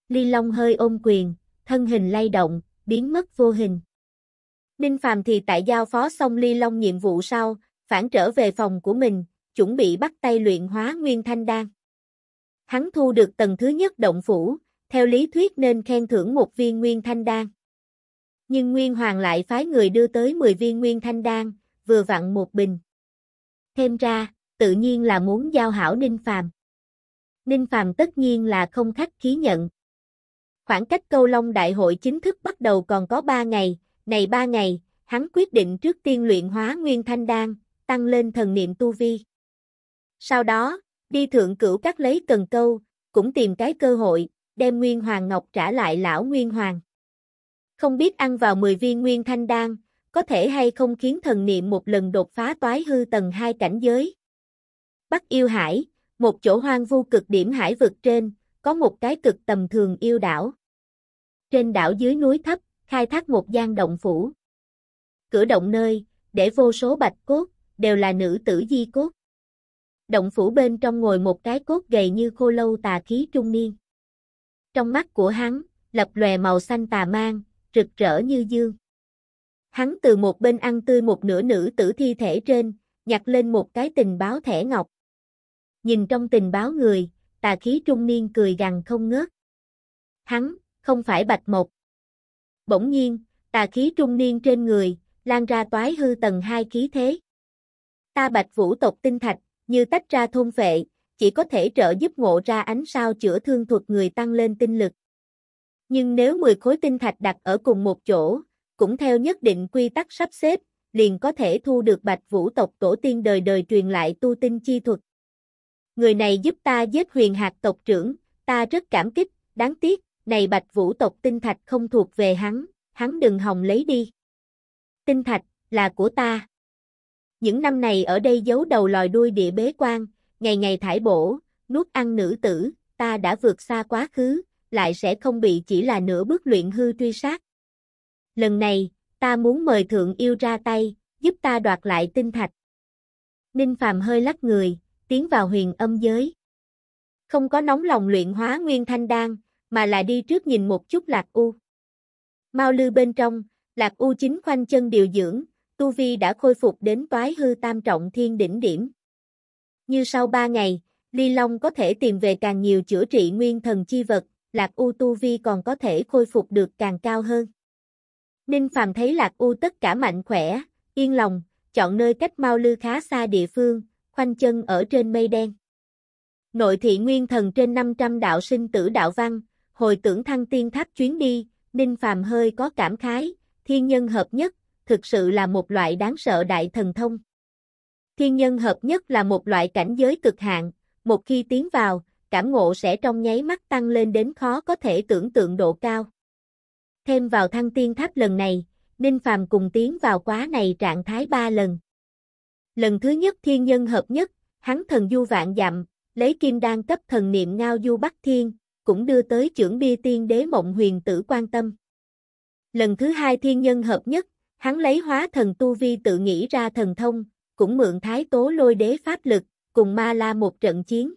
Ly Long hơi ôm quyền, thân hình lay động, biến mất vô hình. Ninh Phàm thì tại giao phó xong Ly Long nhiệm vụ sau, phản trở về phòng của mình, chuẩn bị bắt tay luyện hóa Nguyên Thanh Đan. Hắn thu được tầng thứ nhất động phủ, theo lý thuyết nên khen thưởng một viên nguyên thanh đan. Nhưng Nguyên Hoàng lại phái người đưa tới 10 viên nguyên thanh đan, vừa vặn một bình. Thêm ra, tự nhiên là muốn giao hảo Ninh Phàm. Ninh Phàm tất nhiên là không khách khí nhận. Khoảng cách câu long đại hội chính thức bắt đầu còn có 3 ngày, này 3 ngày, hắn quyết định trước tiên luyện hóa nguyên thanh đan, tăng lên thần niệm tu vi. Sau đó, đi thượng cửu các lấy cần câu, cũng tìm cái cơ hội, đem Nguyên Hoàng Ngọc trả lại lão Nguyên Hoàng. Không biết ăn vào 10 viên Nguyên Thanh Đan, có thể hay không khiến thần niệm một lần đột phá toái hư tầng 2 cảnh giới. Bắc yêu hải, một chỗ hoang vu cực điểm hải vực trên, có một cái cực tầm thường yêu đảo. Trên đảo dưới núi thấp, khai thác một gian động phủ. Cửa động nơi, để vô số bạch cốt, đều là nữ tử di cốt. Động phủ bên trong ngồi một cái cốt gầy như khô lâu tà khí trung niên. Trong mắt của hắn, lập lòe màu xanh tà mang, rực rỡ như dương. Hắn từ một bên ăn tươi một nửa nữ tử thi thể trên, nhặt lên một cái tình báo thẻ ngọc. Nhìn trong tình báo người, tà khí trung niên cười gằn không ngớt. Hắn, không phải bạch mộc. Bỗng nhiên, tà khí trung niên trên người, lan ra toái hư tầng hai khí thế. Ta bạch vũ tộc tinh thạch, như tách ra thôn vệ, chỉ có thể trợ giúp ngộ ra ánh sao chữa thương thuật người tăng lên tinh lực. Nhưng nếu 10 khối tinh thạch đặt ở cùng một chỗ, cũng theo nhất định quy tắc sắp xếp, liền có thể thu được bạch vũ tộc tổ tiên đời đời truyền lại tu tinh chi thuật. Người này giúp ta giết huyền hạt tộc trưởng, ta rất cảm kích, đáng tiếc, này bạch vũ tộc tinh thạch không thuộc về hắn, hắn đừng hòng lấy đi. Tinh thạch, là của ta. Những năm này ở đây giấu đầu lòi đuôi địa bế quan, ngày ngày thải bổ, nuốt ăn nữ tử, ta đã vượt xa quá khứ, lại sẽ không bị chỉ là nửa bước luyện hư truy sát. Lần này, ta muốn mời thượng yêu ra tay, giúp ta đoạt lại tinh thạch. Ninh Phàm hơi lắc người, tiến vào huyền âm giới. Không có nóng lòng luyện hóa nguyên thanh đan, mà là đi trước nhìn một chút lạc u. Mau lư bên trong, lạc u chính khoanh chân điều dưỡng, tu vi đã khôi phục đến toái hư tam trọng thiên đỉnh điểm như sau 3 ngày, Ly Long có thể tìm về càng nhiều chữa trị nguyên thần chi vật, Lạc U Tu Vi còn có thể khôi phục được càng cao hơn. Ninh Phàm thấy Lạc U tất cả mạnh khỏe, yên lòng, chọn nơi cách Mau Lư khá xa địa phương, khoanh chân ở trên mây đen. Nội thị nguyên thần trên 500 đạo sinh tử đạo văn, hồi tưởng thăng tiên tháp chuyến đi, Ninh Phàm hơi có cảm khái, thiên nhân hợp nhất, thực sự là một loại đáng sợ đại thần thông. Thiên nhân hợp nhất là một loại cảnh giới cực hạn, một khi tiến vào, cảm ngộ sẽ trong nháy mắt tăng lên đến khó có thể tưởng tượng độ cao. Thêm vào thăng tiên tháp lần này, Ninh Phàm cùng tiến vào quá này trạng thái ba lần. Lần thứ nhất thiên nhân hợp nhất, hắn thần du vạn dặm, lấy kim đan cấp thần niệm ngao du bắc thiên, cũng đưa tới trưởng bia tiên đế mộng huyền tử quan tâm. Lần thứ hai thiên nhân hợp nhất, hắn lấy hóa thần tu vi tự nghĩ ra thần thông, cũng mượn thái tố lôi đế pháp lực, cùng ma la một trận chiến.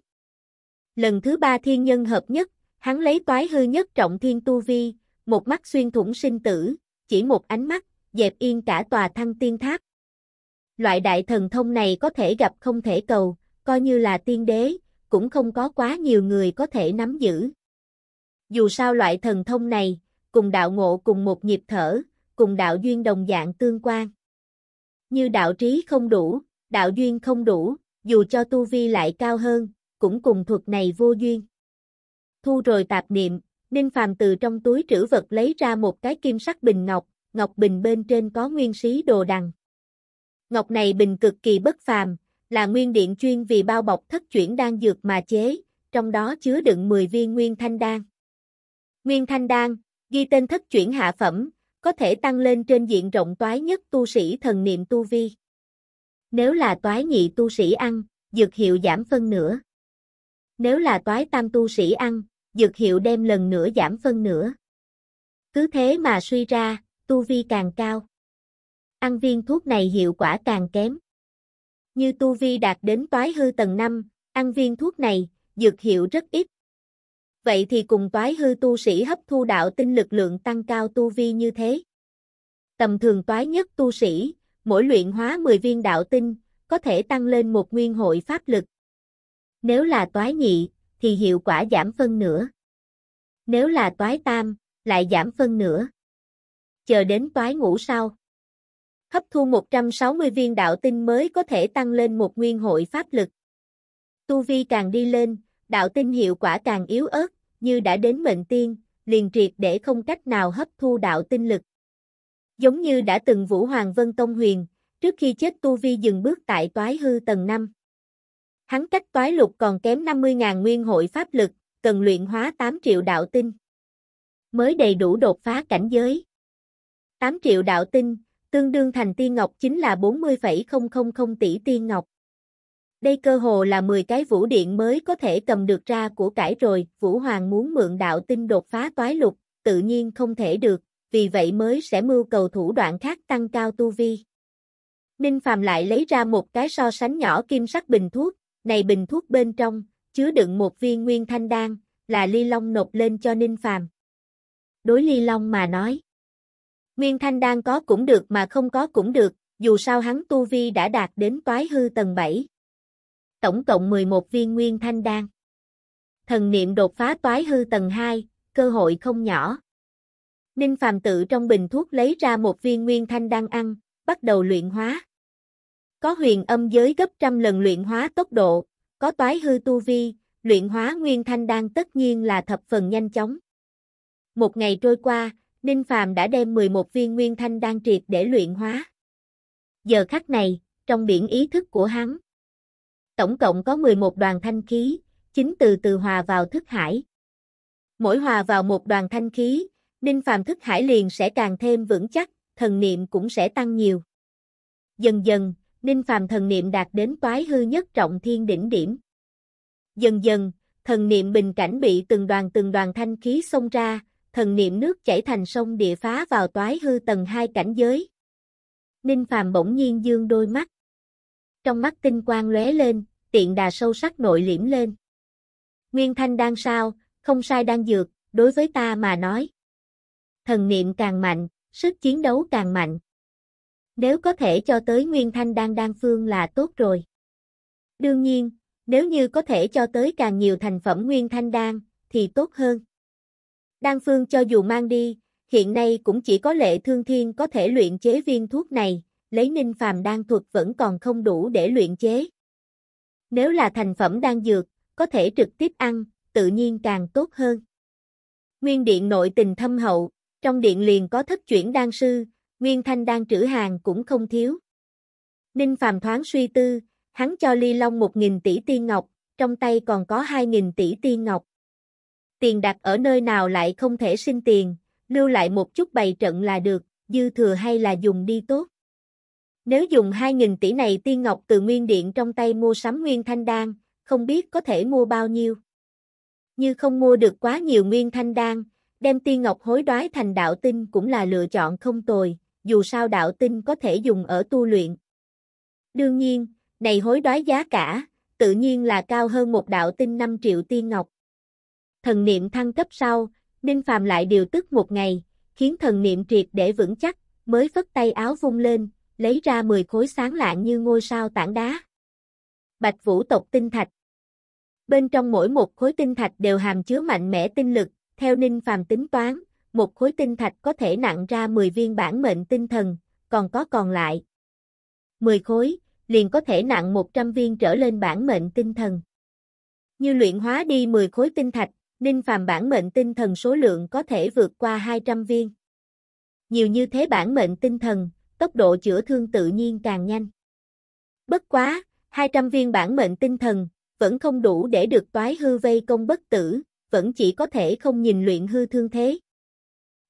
Lần thứ ba thiên nhân hợp nhất, hắn lấy toái hư nhất trọng thiên tu vi, một mắt xuyên thủng sinh tử, chỉ một ánh mắt, dẹp yên cả tòa thăng tiên tháp. Loại đại thần thông này có thể gặp không thể cầu, coi như là tiên đế, cũng không có quá nhiều người có thể nắm giữ. Dù sao loại thần thông này, cùng đạo ngộ cùng một nhịp thở, cùng đạo duyên đồng dạng tương quan như đạo trí không đủ, đạo duyên không đủ, dù cho tu vi lại cao hơn, cũng cùng thuật này vô duyên. Thu rồi tạp niệm, Ninh Phàm từ trong túi trữ vật lấy ra một cái kim sắc bình ngọc, ngọc bình bên trên có nguyên sĩ đồ đằng. Ngọc này bình cực kỳ bất phàm, là nguyên điện chuyên vì bao bọc thất chuyển đan dược mà chế, trong đó chứa đựng 10 viên nguyên thanh đan. Nguyên thanh đan, ghi tên thất chuyển hạ phẩm, có thể tăng lên trên diện rộng toái nhất tu sĩ thần niệm tu vi. Nếu là toái nhị tu sĩ ăn, dược hiệu giảm phân nửa. Nếu là toái tam tu sĩ ăn, dược hiệu đem lần nữa giảm phân nửa. Cứ thế mà suy ra, tu vi càng cao. Ăn viên thuốc này hiệu quả càng kém. Như tu vi đạt đến toái hư tầng 5, ăn viên thuốc này, dược hiệu rất ít, vậy thì cùng toái hư tu sĩ hấp thu đạo tinh lực lượng tăng cao tu vi như thế. Tầm thường toái nhất tu sĩ, mỗi luyện hóa 10 viên đạo tinh, có thể tăng lên một nguyên hội pháp lực. Nếu là toái nhị, thì hiệu quả giảm phân nửa. Nếu là toái tam, lại giảm phân nửa. Chờ đến toái ngủ sau. Hấp thu 160 viên đạo tinh mới có thể tăng lên một nguyên hội pháp lực. Tu vi càng đi lên, đạo tinh hiệu quả càng yếu ớt, như đã đến mệnh tiên, liền triệt để không cách nào hấp thu đạo tinh lực. Giống như đã từng Vũ Hoàng Vân Tông Huyền, trước khi chết Tu Vi dừng bước tại toái hư tầng 5. Hắn cách toái lục còn kém 50.000 nguyên hội pháp lực, cần luyện hóa 8 triệu đạo tinh. Mới đầy đủ đột phá cảnh giới. 8 triệu đạo tinh, tương đương thành tiên ngọc chính là 40,000 tỷ tiên ngọc. Đây cơ hồ là 10 cái vũ điện mới có thể cầm được ra của cải rồi, Vũ Hoàng muốn mượn đạo tinh đột phá toái lục, tự nhiên không thể được, vì vậy mới sẽ mưu cầu thủ đoạn khác tăng cao tu vi. Ninh Phàm lại lấy ra một cái so sánh nhỏ kim sắc bình thuốc, này bình thuốc bên trong, chứa đựng một viên nguyên thanh đan, là Ly Long nộp lên cho Ninh Phàm. Đối Ly Long mà nói, Nguyên Thanh Đan có cũng được mà không có cũng được, dù sao hắn tu vi đã đạt đến toái hư tầng 7 tổng cộng 11 viên nguyên thanh đan. Thần niệm đột phá toái hư tầng 2, cơ hội không nhỏ. Ninh Phàm tự trong bình thuốc lấy ra một viên nguyên thanh đan ăn, bắt đầu luyện hóa. Có huyền âm giới gấp trăm lần luyện hóa tốc độ, có toái hư tu vi, luyện hóa nguyên thanh đan tất nhiên là thập phần nhanh chóng. Một ngày trôi qua, Ninh Phàm đã đem 11 viên nguyên thanh đan triệt để luyện hóa. Giờ khắc này, trong biển ý thức của hắn, Tổng cộng có 11 đoàn thanh khí, chính từ từ hòa vào thức hải. Mỗi hòa vào một đoàn thanh khí, Ninh Phàm thức hải liền sẽ càng thêm vững chắc, thần niệm cũng sẽ tăng nhiều. Dần dần, Ninh Phàm thần niệm đạt đến toái hư nhất trọng thiên đỉnh điểm. Dần dần, thần niệm bình cảnh bị từng đoàn từng đoàn thanh khí xông ra, thần niệm nước chảy thành sông địa phá vào toái hư tầng hai cảnh giới. Ninh Phàm bỗng nhiên dương đôi mắt trong mắt tinh quang lóe lên, tiện đà sâu sắc nội liễm lên. Nguyên Thanh đang sao, không sai đang dược, đối với ta mà nói. Thần niệm càng mạnh, sức chiến đấu càng mạnh. Nếu có thể cho tới Nguyên Thanh đang đan phương là tốt rồi. Đương nhiên, nếu như có thể cho tới càng nhiều thành phẩm Nguyên Thanh đan thì tốt hơn. Đan phương cho dù mang đi, hiện nay cũng chỉ có lệ thương thiên có thể luyện chế viên thuốc này, lấy ninh phàm đan thuật vẫn còn không đủ để luyện chế. Nếu là thành phẩm đan dược, có thể trực tiếp ăn, tự nhiên càng tốt hơn. Nguyên điện nội tình thâm hậu, trong điện liền có thất chuyển đan sư, Nguyên Thanh đan trữ hàng cũng không thiếu. Ninh Phàm thoáng suy tư, hắn cho Ly Long 1000 tỷ tiên ngọc, trong tay còn có 2000 tỷ tiên ngọc. Tiền đặt ở nơi nào lại không thể sinh tiền, lưu lại một chút bày trận là được, dư thừa hay là dùng đi tốt. Nếu dùng 2.000 tỷ này tiên ngọc từ nguyên điện trong tay mua sắm nguyên thanh đan, không biết có thể mua bao nhiêu. Như không mua được quá nhiều nguyên thanh đan, đem tiên ngọc hối đoái thành đạo tinh cũng là lựa chọn không tồi, dù sao đạo tinh có thể dùng ở tu luyện. Đương nhiên, này hối đoái giá cả, tự nhiên là cao hơn một đạo tinh 5 triệu tiên ngọc. Thần niệm thăng cấp sau, Ninh Phàm lại điều tức một ngày, khiến thần niệm triệt để vững chắc, mới phất tay áo vung lên, lấy ra 10 khối sáng lạng như ngôi sao tảng đá. Bạch Vũ tộc tinh thạch. Bên trong mỗi một khối tinh thạch đều hàm chứa mạnh mẽ tinh lực, theo Ninh Phàm tính toán, một khối tinh thạch có thể nặng ra 10 viên bản mệnh tinh thần, còn có còn lại. 10 khối, liền có thể nặng 100 viên trở lên bản mệnh tinh thần. Như luyện hóa đi 10 khối tinh thạch, Ninh Phàm bản mệnh tinh thần số lượng có thể vượt qua 200 viên. Nhiều như thế bản mệnh tinh thần, tốc độ chữa thương tự nhiên càng nhanh. Bất quá, 200 viên bản mệnh tinh thần, vẫn không đủ để được toái hư vây công bất tử, vẫn chỉ có thể không nhìn luyện hư thương thế.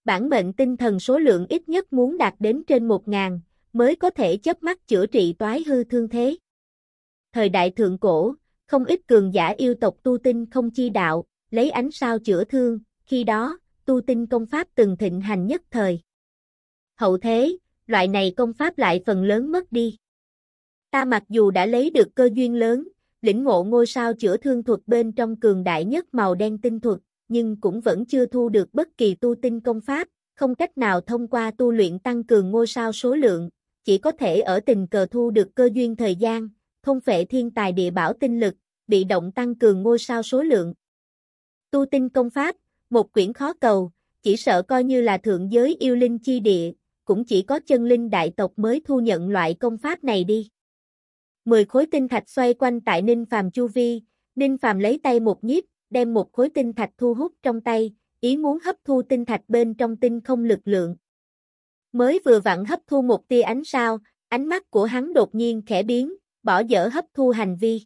Bản mệnh tinh thần số lượng ít nhất muốn đạt đến trên 1.000, mới có thể chấp mắt chữa trị toái hư thương thế. Thời đại thượng cổ, không ít cường giả yêu tộc tu tinh không chi đạo, lấy ánh sao chữa thương, khi đó, tu tinh công pháp từng thịnh hành nhất thời. Hậu thế, loại này công pháp lại phần lớn mất đi. Ta mặc dù đã lấy được cơ duyên lớn, lĩnh ngộ ngôi sao chữa thương thuật bên trong cường đại nhất màu đen tinh thuật, nhưng cũng vẫn chưa thu được bất kỳ tu tinh công pháp, không cách nào thông qua tu luyện tăng cường ngôi sao số lượng, chỉ có thể ở tình cờ thu được cơ duyên thời gian, thông phệ thiên tài địa bảo tinh lực, bị động tăng cường ngôi sao số lượng. Tu tinh công pháp, một quyển khó cầu, chỉ sợ coi như là thượng giới yêu linh chi địa, cũng chỉ có chân linh đại tộc mới thu nhận loại công pháp này đi. Mười khối tinh thạch xoay quanh tại Ninh Phàm chu vi, Ninh Phàm lấy tay một nhíp, đem một khối tinh thạch thu hút trong tay, ý muốn hấp thu tinh thạch bên trong tinh không lực lượng. Mới vừa vặn hấp thu một tia ánh sao, ánh mắt của hắn đột nhiên khẽ biến, bỏ dở hấp thu hành vi.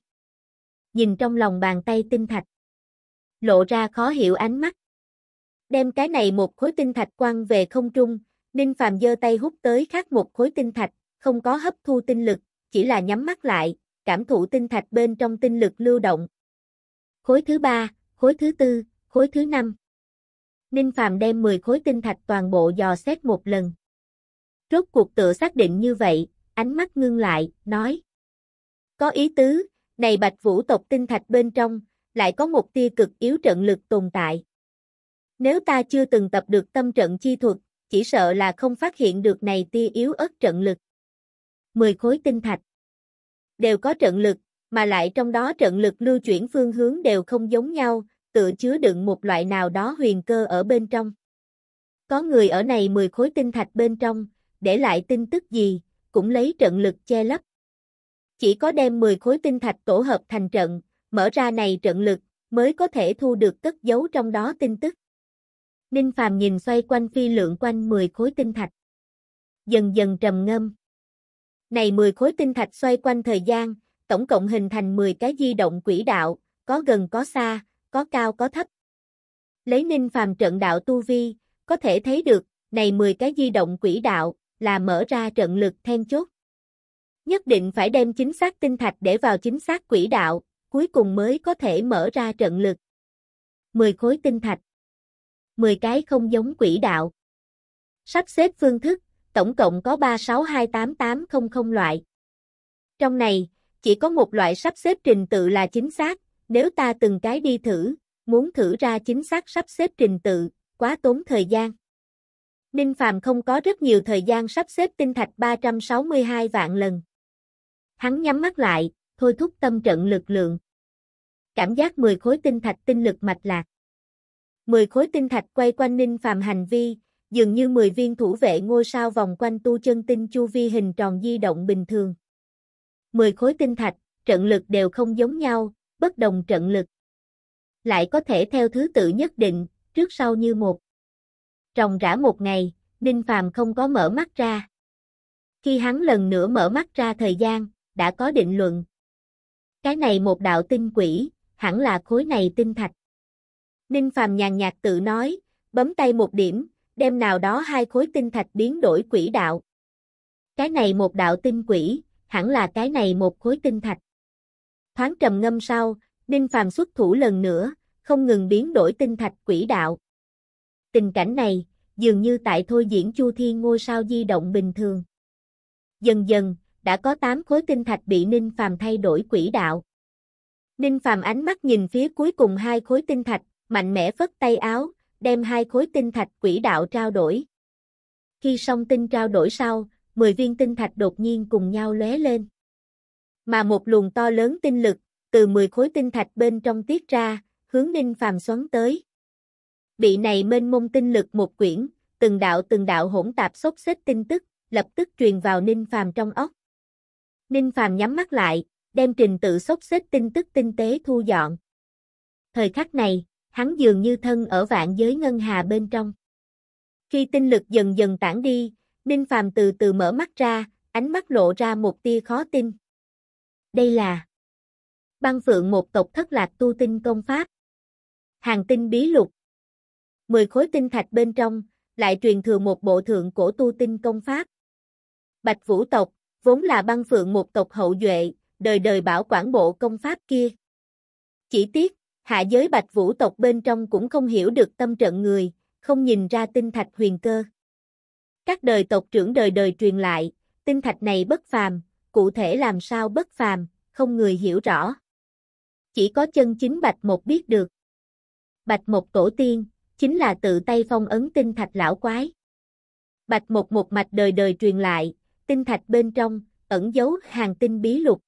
Nhìn trong lòng bàn tay tinh thạch, lộ ra khó hiểu ánh mắt. Đem cái này một khối tinh thạch quăng về không trung, Ninh Phạm giơ tay hút tới khác một khối tinh thạch, không có hấp thu tinh lực, chỉ là nhắm mắt lại, cảm thụ tinh thạch bên trong tinh lực lưu động. Khối thứ ba, khối thứ tư, khối thứ năm. Ninh Phạm đem 10 khối tinh thạch toàn bộ dò xét một lần. Rốt cuộc tựa xác định như vậy, ánh mắt ngưng lại, nói. Có ý tứ, này bạch vũ tộc tinh thạch bên trong, lại có một tia cực yếu trận lực tồn tại. Nếu ta chưa từng tập được tâm trận chi thuật, chỉ sợ là không phát hiện được này tia yếu ớt trận lực. 10 khối tinh thạch đều có trận lực, mà lại trong đó trận lực lưu chuyển phương hướng đều không giống nhau, tựa chứa đựng một loại nào đó huyền cơ ở bên trong. Có người ở này 10 khối tinh thạch bên trong, để lại tin tức gì, cũng lấy trận lực che lấp. Chỉ có đem 10 khối tinh thạch tổ hợp thành trận, mở ra này trận lực, mới có thể thu được cất giấu trong đó tin tức. Đinh Phàm nhìn xoay quanh phi lượng quanh 10 khối tinh thạch. Dần dần trầm ngâm. Này 10 khối tinh thạch xoay quanh thời gian, tổng cộng hình thành 10 cái di động quỹ đạo, có gần có xa, có cao có thấp. Lấy Ninh Phàm trận đạo tu vi, có thể thấy được, này 10 cái di động quỹ đạo là mở ra trận lực then chốt. Nhất định phải đem chính xác tinh thạch để vào chính xác quỹ đạo, cuối cùng mới có thể mở ra trận lực. 10 khối tinh thạch. 10 cái không giống quỹ đạo. Sắp xếp phương thức, tổng cộng có 362880 loại. Trong này, chỉ có một loại sắp xếp trình tự là chính xác, nếu ta từng cái đi thử, muốn thử ra chính xác sắp xếp trình tự, quá tốn thời gian. Ninh Phàm không có rất nhiều thời gian sắp xếp tinh thạch 362 vạn lần. Hắn nhắm mắt lại, thôi thúc tâm trận lực lượng. Cảm giác 10 khối tinh thạch tinh lực mạch lạc. 10 khối tinh thạch quay quanh Ninh Phàm hành vi, dường như 10 viên thủ vệ ngôi sao vòng quanh tu chân tinh chu vi hình tròn di động bình thường. 10 khối tinh thạch, trận lực đều không giống nhau, bất đồng trận lực. Lại có thể theo thứ tự nhất định, trước sau như một. Trồng rã một ngày, Ninh Phàm không có mở mắt ra. Khi hắn lần nữa mở mắt ra thời gian, đã có định luận. Cái này một đạo tinh quỷ, hẳn là khối này tinh thạch. Ninh Phàm nhàn nhạt tự nói, bấm tay một điểm, đem nào đó hai khối tinh thạch biến đổi quỹ đạo. Cái này một đạo tinh quỷ, hẳn là cái này một khối tinh thạch. Thoáng trầm ngâm sau, Ninh Phàm xuất thủ lần nữa, không ngừng biến đổi tinh thạch quỹ đạo. Tình cảnh này, dường như tại thôi diễn Chu Thiên ngôi sao di động bình thường. Dần dần, đã có 8 khối tinh thạch bị Ninh Phàm thay đổi quỹ đạo. Ninh Phàm ánh mắt nhìn phía cuối cùng hai khối tinh thạch, mạnh mẽ phất tay áo, đem hai khối tinh thạch quỷ đạo trao đổi. Khi xong tinh trao đổi sau, 10 viên tinh thạch đột nhiên cùng nhau lóe lên. Mà một luồng to lớn tinh lực, từ 10 khối tinh thạch bên trong tiết ra, hướng Ninh Phàm xoắn tới. Bị này mênh mông tinh lực một quyển, từng đạo từng đạo hỗn tạp xốc xếp tin tức, lập tức truyền vào Ninh Phàm trong óc. Ninh Phàm nhắm mắt lại, đem trình tự xốc xếp tin tức tinh tế thu dọn. Thời khắc này, hắn dường như thân ở vạn giới ngân hà bên trong. Khi tinh lực dần dần tản đi, Ninh Phàm từ từ mở mắt ra, ánh mắt lộ ra một tia khó tin. Đây là Băng Phượng một tộc thất lạc tu tinh công pháp. Hàng tinh bí lục. Mười khối tinh thạch bên trong, lại truyền thừa một bộ thượng cổ tu tinh công pháp. Bạch Vũ tộc, vốn là băng phượng một tộc hậu duệ, đời đời bảo quản bộ công pháp kia. Chỉ tiếc, hạ giới bạch vũ tộc bên trong cũng không hiểu được tâm trận người, không nhìn ra tinh thạch huyền cơ. Các đời tộc trưởng đời đời truyền lại, tinh thạch này bất phàm, cụ thể làm sao bất phàm, không người hiểu rõ. Chỉ có chân chính bạch một biết được. Bạch một tổ tiên, chính là tự tay phong ấn tinh thạch lão quái. Bạch một một mạch đời đời truyền lại, tinh thạch bên trong, ẩn dấu hàng tinh bí lục.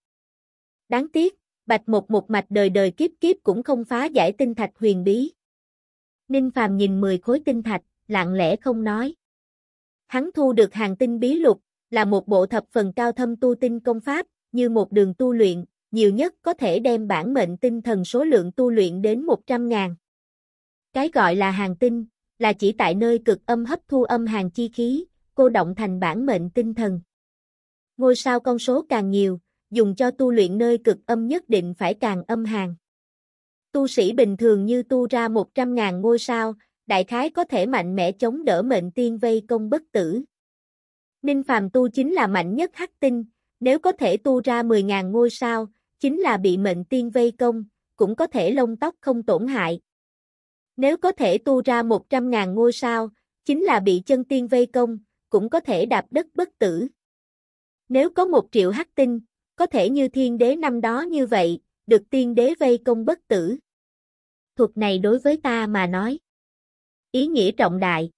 Đáng tiếc, Bạch một một mạch đời đời kiếp kiếp cũng không phá giải tinh thạch huyền bí. Ninh Phàm nhìn 10 khối tinh thạch, lặng lẽ không nói. Hắn thu được hàng tinh bí lục, là một bộ thập phần cao thâm tu tinh công pháp, như một đường tu luyện, nhiều nhất có thể đem bản mệnh tinh thần số lượng tu luyện đến 100.000. Cái gọi là hàng tinh, là chỉ tại nơi cực âm hấp thu âm hàng chi khí, cô động thành bản mệnh tinh thần. Ngôi sao con số càng nhiều, dùng cho tu luyện nơi cực âm nhất định phải càng âm hàng. Tu sĩ bình thường như tu ra 100.000 ngôi sao, đại khái có thể mạnh mẽ chống đỡ mệnh tiên vây công bất tử. Ninh Phàm tu chính là mạnh nhất hắc tinh, nếu có thể tu ra 10.000 ngôi sao, chính là bị mệnh tiên vây công, cũng có thể lông tóc không tổn hại. Nếu có thể tu ra 100.000 ngôi sao, chính là bị chân tiên vây công, cũng có thể đạp đất bất tử. Nếu có một triệu hắc tinh, có thể như thiên đế năm đó như vậy, được tiên đế vây công bất tử. Thuật này đối với ta mà nói, ý nghĩa trọng đại.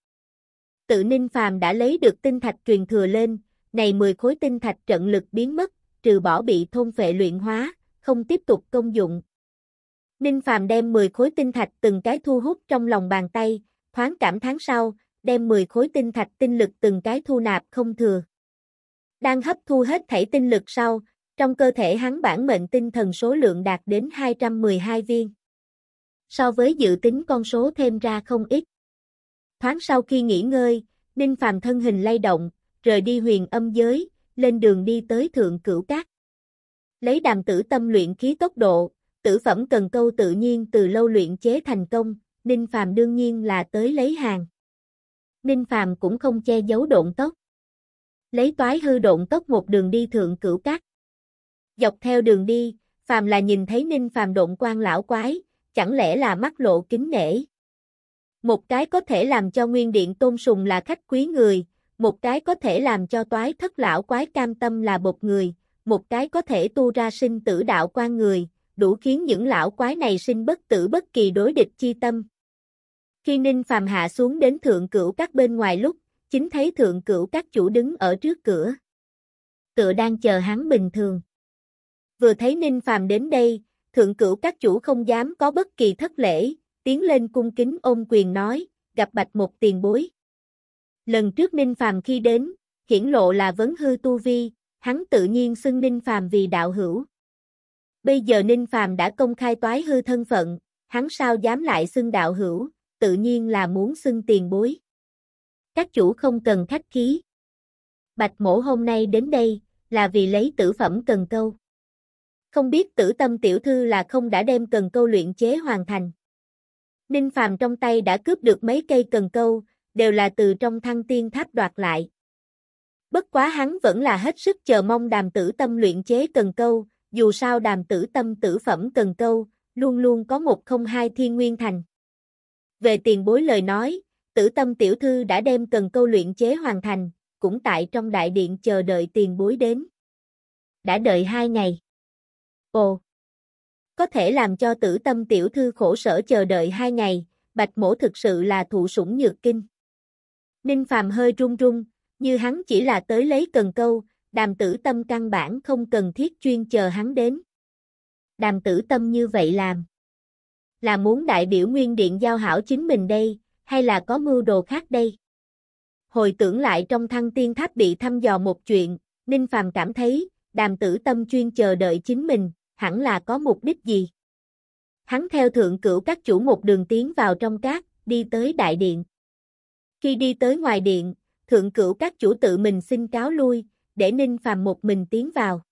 Tự Ninh Phàm đã lấy được tinh thạch truyền thừa lên, này 10 khối tinh thạch trận lực biến mất, trừ bỏ bị thôn phệ luyện hóa, không tiếp tục công dụng. Ninh Phàm đem 10 khối tinh thạch từng cái thu hút trong lòng bàn tay, thoáng cảm tháng sau, đem 10 khối tinh thạch tinh lực từng cái thu nạp không thừa. Đang hấp thu hết thảy tinh lực sau, trong cơ thể hắn bản mệnh tinh thần số lượng đạt đến 212 viên. So với dự tính con số thêm ra không ít. Thoáng sau khi nghỉ ngơi, Ninh Phàm thân hình lay động, rời đi huyền âm giới, lên đường đi tới thượng cửu cát. Lấy đàm tử tâm luyện khí tốc độ, tử phẩm cần câu tự nhiên từ lâu luyện chế thành công, Ninh Phàm đương nhiên là tới lấy hàng. Ninh Phàm cũng không che giấu độn tốc. Lấy toái hư độn tốc một đường đi thượng cửu cát, Dọc theo đường đi, phàm là nhìn thấy ninh phàm động quan lão quái, chẳng lẽ là mắt lộ kính nể. Một cái có thể làm cho nguyên điện tôn sùng là khách quý người, một cái có thể làm cho toái thất lão quái cam tâm là bột người, một cái có thể tu ra sinh tử đạo quan người, đủ khiến những lão quái này sinh bất tử bất kỳ đối địch chi tâm. Khi Ninh Phàm hạ xuống đến thượng cửu các bên ngoài lúc, chính thấy thượng cửu các chủ đứng ở trước cửa. Tựa đang chờ hắn bình thường vừa thấy Ninh Phàm đến đây, thượng cửu các chủ không dám có bất kỳ thất lễ, tiến lên cung kính ôm quyền nói, gặp bạch một tiền bối. Lần trước Ninh Phàm khi đến, hiển lộ là vấn hư tu vi, hắn tự nhiên xưng Ninh Phàm vì đạo hữu. Bây giờ Ninh Phàm đã công khai toái hư thân phận, hắn sao dám lại xưng đạo hữu, tự nhiên là muốn xưng tiền bối. Các chủ không cần khách khí. Bạch mổ hôm nay đến đây, là vì lấy tử phẩm cần câu. Không biết tử tâm tiểu thư là không đã đem cần câu luyện chế hoàn thành. Ninh Phàm trong tay đã cướp được mấy cây cần câu, đều là từ trong thăng tiên tháp đoạt lại. Bất quá hắn vẫn là hết sức chờ mong đàm tử tâm luyện chế cần câu, dù sao đàm tử tâm tử phẩm cần câu, luôn luôn có một không hai thiên nguyên thành. Về tiền bối lời nói, tử tâm tiểu thư đã đem cần câu luyện chế hoàn thành, cũng tại trong đại điện chờ đợi tiền bối đến. Đã đợi hai ngày. Ồ! Có thể làm cho tử tâm tiểu thư khổ sở chờ đợi hai ngày, bạch mổ thực sự là thụ sủng nhược kinh. Ninh Phàm hơi run run, như hắn chỉ là tới lấy cần câu, đàm tử tâm căn bản không cần thiết chuyên chờ hắn đến. Đàm tử tâm như vậy làm. Là muốn đại biểu nguyên điện giao hảo chính mình đây, hay là có mưu đồ khác đây? Hồi tưởng lại trong thăng tiên tháp bị thăm dò một chuyện, Ninh Phàm cảm thấy, đàm tử tâm chuyên chờ đợi chính mình, hẳn là có mục đích gì. Hắn theo thượng cửu các chủ một đường tiến vào trong cát, đi tới đại điện. Khi đi tới ngoài điện, thượng cửu các chủ tự mình xin cáo lui, để Ninh Phàm một mình tiến vào.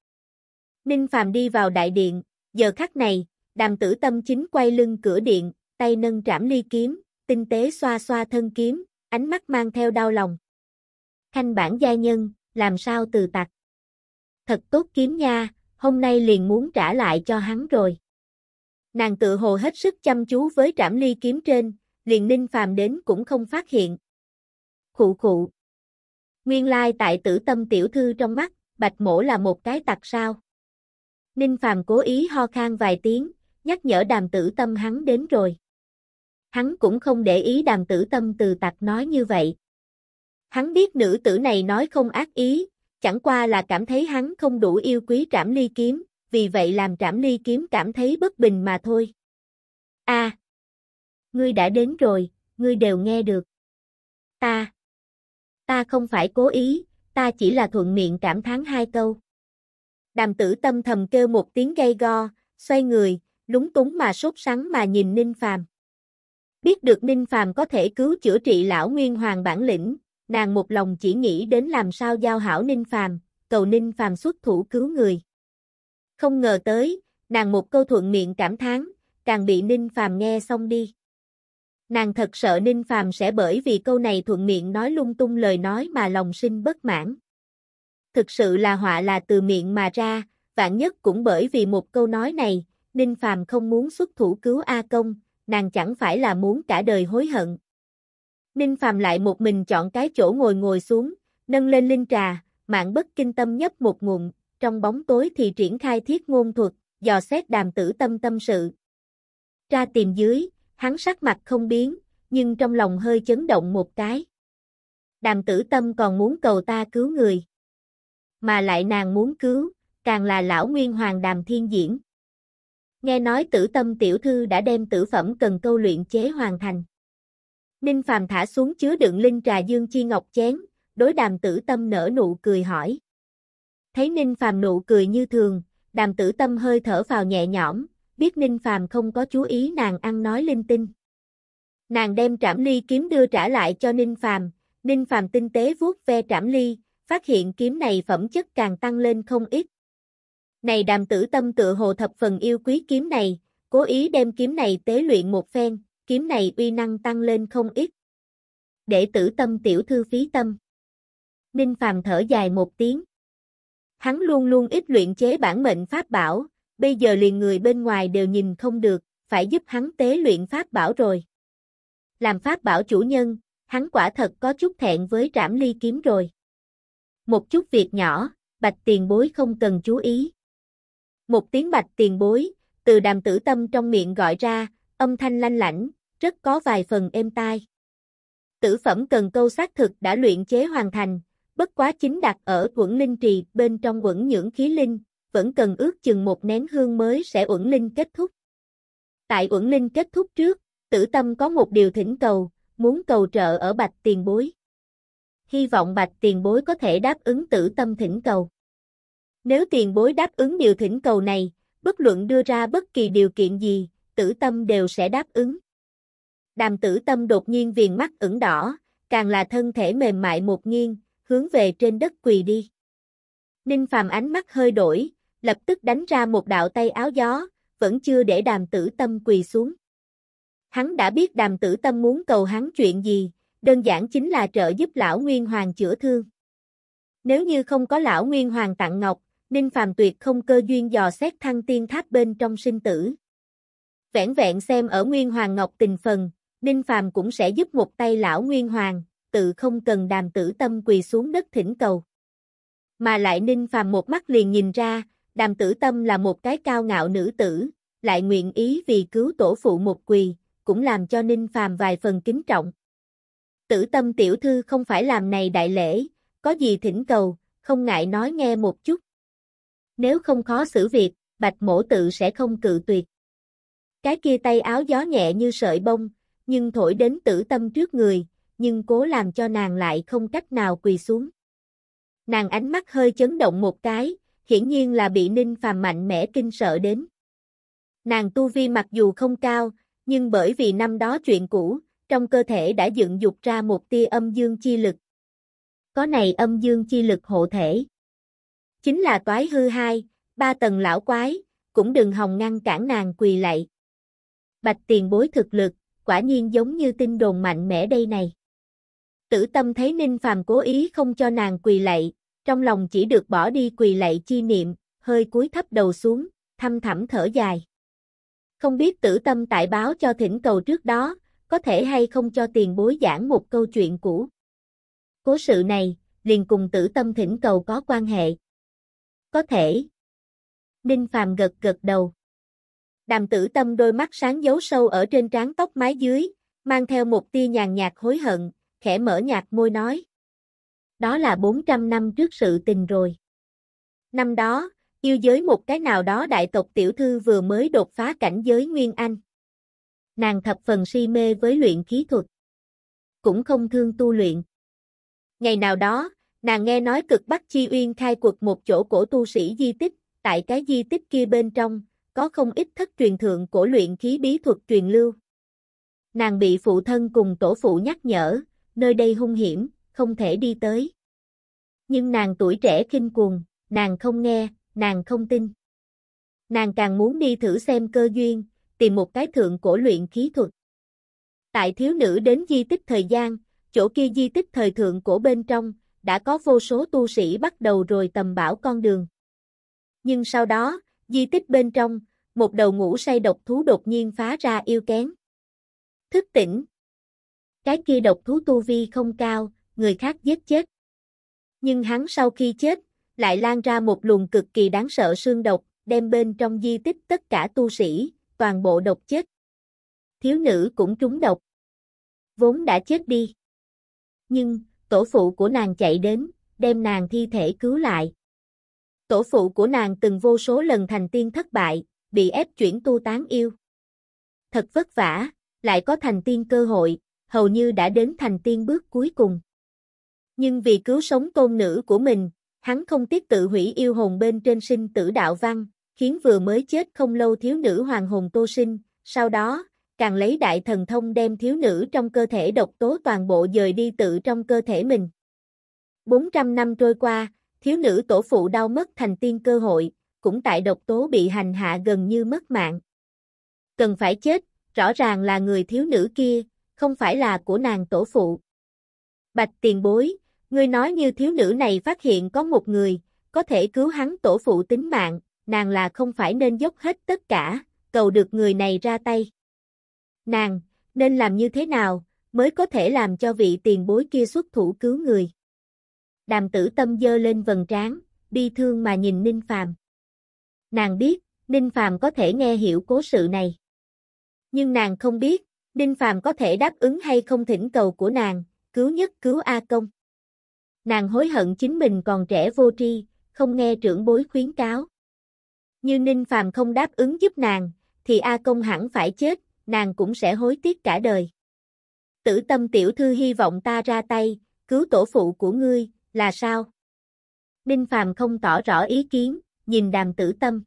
Ninh Phàm đi vào đại điện, giờ khắc này, đàm tử tâm chính quay lưng cửa điện, tay nâng trảm ly kiếm, tinh tế xoa xoa thân kiếm, ánh mắt mang theo đau lòng. khanh bản gia nhân, làm sao từ tặc. Thật tốt kiếm nha, hôm nay liền muốn trả lại cho hắn rồi. Nàng tự hồ hết sức chăm chú với trảm ly kiếm trên, liền ninh phàm đến cũng không phát hiện. Khụ khụ. Nguyên lai tại tử tâm tiểu thư trong mắt, bạch mổ là một cái tặc sao. Ninh phàm cố ý ho khan vài tiếng, nhắc nhở đàm tử tâm hắn đến rồi. Hắn cũng không để ý đàm tử tâm từ tặc nói như vậy. Hắn biết nữ tử này nói không ác ý, chẳng qua là cảm thấy hắn không đủ yêu quý trảm ly kiếm, vì vậy làm trảm ly kiếm cảm thấy bất bình mà thôi. a à! ngươi đã đến rồi, ngươi đều nghe được. Ta, ta không phải cố ý, ta chỉ là thuận miệng cảm thán hai câu. Đàm tử tâm thầm kêu một tiếng gây go, xoay người, lúng túng mà sốt sắng mà nhìn Ninh Phàm. Biết được Ninh Phàm có thể cứu chữa trị lão Nguyên Hoàng bản lĩnh, nàng một lòng chỉ nghĩ đến làm sao giao hảo Ninh Phàm, cầu Ninh Phàm xuất thủ cứu người. Không ngờ tới, nàng một câu thuận miệng cảm thán, càng bị Ninh Phàm nghe xong đi. Nàng thật sợ Ninh Phàm sẽ bởi vì câu này thuận miệng nói lung tung lời nói mà lòng sinh bất mãn. Thực sự là họa là từ miệng mà ra, vạn nhất cũng bởi vì một câu nói này, Ninh Phàm không muốn xuất thủ cứu A Công, nàng chẳng phải là muốn cả đời hối hận. Ninh Phàm lại một mình chọn cái chỗ ngồi ngồi xuống, nâng lên linh trà, mạng bất kinh tâm nhấp một ngụm, trong bóng tối thì triển khai thiết ngôn thuật, dò xét đàm tử tâm tâm sự. tra tìm dưới, hắn sắc mặt không biến, nhưng trong lòng hơi chấn động một cái. Đàm tử tâm còn muốn cầu ta cứu người. Mà lại nàng muốn cứu, càng là lão nguyên hoàng đàm thiên diễn. Nghe nói tử tâm tiểu thư đã đem tử phẩm cần câu luyện chế hoàn thành. Ninh Phàm thả xuống chứa đựng linh trà dương chi ngọc chén, đối đàm tử tâm nở nụ cười hỏi. Thấy Ninh Phàm nụ cười như thường, đàm tử tâm hơi thở vào nhẹ nhõm, biết Ninh Phàm không có chú ý nàng ăn nói linh tinh. Nàng đem trảm ly kiếm đưa trả lại cho Ninh Phàm, Ninh Phàm tinh tế vuốt ve trảm ly, phát hiện kiếm này phẩm chất càng tăng lên không ít. Này đàm tử tâm tự hồ thập phần yêu quý kiếm này, cố ý đem kiếm này tế luyện một phen, kiếm này uy năng tăng lên không ít. để tử tâm tiểu thư phí tâm. Ninh Phàm thở dài một tiếng. Hắn luôn luôn ít luyện chế bản mệnh pháp bảo, bây giờ liền người bên ngoài đều nhìn không được, phải giúp hắn tế luyện pháp bảo rồi. Làm pháp bảo chủ nhân, hắn quả thật có chút thẹn với trảm ly kiếm rồi. Một chút việc nhỏ, bạch tiền bối không cần chú ý. Một tiếng bạch tiền bối, từ đàm tử tâm trong miệng gọi ra, âm thanh lanh lảnh, rất có vài phần êm tai. Tử phẩm cần câu xác thực đã luyện chế hoàn thành, bất quá chính đặt ở quẩn linh trì bên trong quẩn nhưỡng khí linh, vẫn cần ước chừng một nén hương mới sẽ quẩn linh kết thúc. Tại quẩn linh kết thúc trước, tử tâm có một điều thỉnh cầu, muốn cầu trợ ở bạch tiền bối. Hy vọng bạch tiền bối có thể đáp ứng tử tâm thỉnh cầu. Nếu tiền bối đáp ứng điều thỉnh cầu này, bất luận đưa ra bất kỳ điều kiện gì, tử tâm đều sẽ đáp ứng. Đàm tử tâm đột nhiên viền mắt ửng đỏ, càng là thân thể mềm mại một nghiêng, hướng về trên đất quỳ đi. Ninh Phàm ánh mắt hơi đổi, lập tức đánh ra một đạo tay áo gió, vẫn chưa để đàm tử tâm quỳ xuống. Hắn đã biết đàm tử tâm muốn cầu hắn chuyện gì, đơn giản chính là trợ giúp lão Nguyên Hoàng chữa thương. Nếu như không có lão Nguyên Hoàng tặng ngọc, Ninh Phàm tuyệt không cơ duyên dò xét thăng tiên tháp bên trong sinh tử. Vẹn vẹn xem ở Nguyên Hoàng Ngọc tình phần, Ninh Phàm cũng sẽ giúp một tay lão Nguyên Hoàng, tự không cần đàm tử tâm quỳ xuống đất thỉnh cầu. Mà lại Ninh Phàm một mắt liền nhìn ra, đàm tử tâm là một cái cao ngạo nữ tử, lại nguyện ý vì cứu tổ phụ một quỳ, cũng làm cho Ninh Phàm vài phần kính trọng. Tử tâm tiểu thư không phải làm này đại lễ, có gì thỉnh cầu, không ngại nói nghe một chút. Nếu không khó xử việc, bạch mổ tự sẽ không cự tuyệt. Cái kia tay áo gió nhẹ như sợi bông, nhưng thổi đến tử tâm trước người, nhưng cố làm cho nàng lại không cách nào quỳ xuống. Nàng ánh mắt hơi chấn động một cái, hiển nhiên là bị Ninh Phàm mạnh mẽ kinh sợ đến. Nàng tu vi mặc dù không cao, nhưng bởi vì năm đó chuyện cũ, trong cơ thể đã dựng dục ra một tia âm dương chi lực. Có này âm dương chi lực hộ thể. Chính là toái hư hai, ba tầng lão quái, cũng đừng hòng ngăn cản nàng quỳ lạy. Bạch tiền bối thực lực, quả nhiên giống như tin đồn mạnh mẽ đây này. Tử tâm thấy Ninh Phàm cố ý không cho nàng quỳ lạy, trong lòng chỉ được bỏ đi quỳ lạy chi niệm, hơi cúi thấp đầu xuống, thâm thẳm thở dài. Không biết tử tâm tại báo cho thỉnh cầu trước đó, có thể hay không cho tiền bối giảng một câu chuyện cũ. Cố sự này, liền cùng tử tâm thỉnh cầu có quan hệ. Có thể. Ninh Phàm gật gật đầu. Đàm tử tâm đôi mắt sáng dấu sâu ở trên trán tóc mái dưới, mang theo một tia nhàn nhạt hối hận, khẽ mở nhạt môi nói. Đó là 400 năm trước sự tình rồi. Năm đó, yêu giới một cái nào đó đại tộc tiểu thư vừa mới đột phá cảnh giới Nguyên Anh. Nàng thập phần si mê với luyện khí thuật. Cũng không thương tu luyện. Ngày nào đó, nàng nghe nói cực Bắc Chi Uyên khai quật một chỗ cổ tu sĩ di tích, tại cái di tích kia bên trong, có không ít thất truyền thượng cổ luyện khí bí thuật truyền lưu. Nàng bị phụ thân cùng tổ phụ nhắc nhở, nơi đây hung hiểm, không thể đi tới. Nhưng nàng tuổi trẻ kinh cuồng, nàng không nghe, nàng không tin. Nàng càng muốn đi thử xem cơ duyên, tìm một cái thượng cổ luyện khí thuật. Tại thiếu nữ đến di tích thời gian, chỗ kia di tích thời thượng cổ bên trong, đã có vô số tu sĩ bắt đầu rồi tầm bảo con đường. Nhưng sau đó, di tích bên trong, một đầu ngủ say độc thú đột nhiên phá ra yêu kén. Thức tỉnh. Cái kia độc thú tu vi không cao, người khác giết chết. Nhưng hắn sau khi chết, lại lan ra một luồng cực kỳ đáng sợ xương độc, đem bên trong di tích tất cả tu sĩ, toàn bộ độc chết. Thiếu nữ cũng trúng độc. Vốn đã chết đi. Nhưng, tổ phụ của nàng chạy đến, đem nàng thi thể cứu lại. Tổ phụ của nàng từng vô số lần thành tiên thất bại, bị ép chuyển tu tán yêu. Thật vất vả, lại có thành tiên cơ hội, hầu như đã đến thành tiên bước cuối cùng. Nhưng vì cứu sống tôn nữ của mình, hắn không tiếc tự hủy yêu hồn bên trên sinh tử đạo văn, khiến vừa mới chết không lâu thiếu nữ hoàng hồn tô sinh, sau đó, càng lấy đại thần thông đem thiếu nữ trong cơ thể độc tố toàn bộ dời đi tự trong cơ thể mình. 400 năm trôi qua, thiếu nữ tổ phụ đau mất thành tiên cơ hội, cũng tại độc tố bị hành hạ gần như mất mạng. Cần phải chết, rõ ràng là người thiếu nữ kia, không phải là của nàng tổ phụ. Bạch tiền bối, ngươi nói như thiếu nữ này phát hiện có một người, có thể cứu hắn tổ phụ tính mạng, nàng là không phải nên dốc hết tất cả, cầu được người này ra tay. Nàng, nên làm như thế nào, mới có thể làm cho vị tiền bối kia xuất thủ cứu người. Đàm tử tâm dơ lên vần trán, bi thương mà nhìn Ninh Phàm. Nàng biết, Ninh Phàm có thể nghe hiểu cố sự này. Nhưng nàng không biết, Ninh Phàm có thể đáp ứng hay không thỉnh cầu của nàng, cứu nhất cứu A Công. Nàng hối hận chính mình còn trẻ vô tri, không nghe trưởng bối khuyến cáo. Như Ninh Phàm không đáp ứng giúp nàng, thì A Công hẳn phải chết, nàng cũng sẽ hối tiếc cả đời. Tử tâm tiểu thư hy vọng ta ra tay, cứu tổ phụ của ngươi, là sao? Ninh Phàm không tỏ rõ ý kiến, nhìn đàm tử tâm.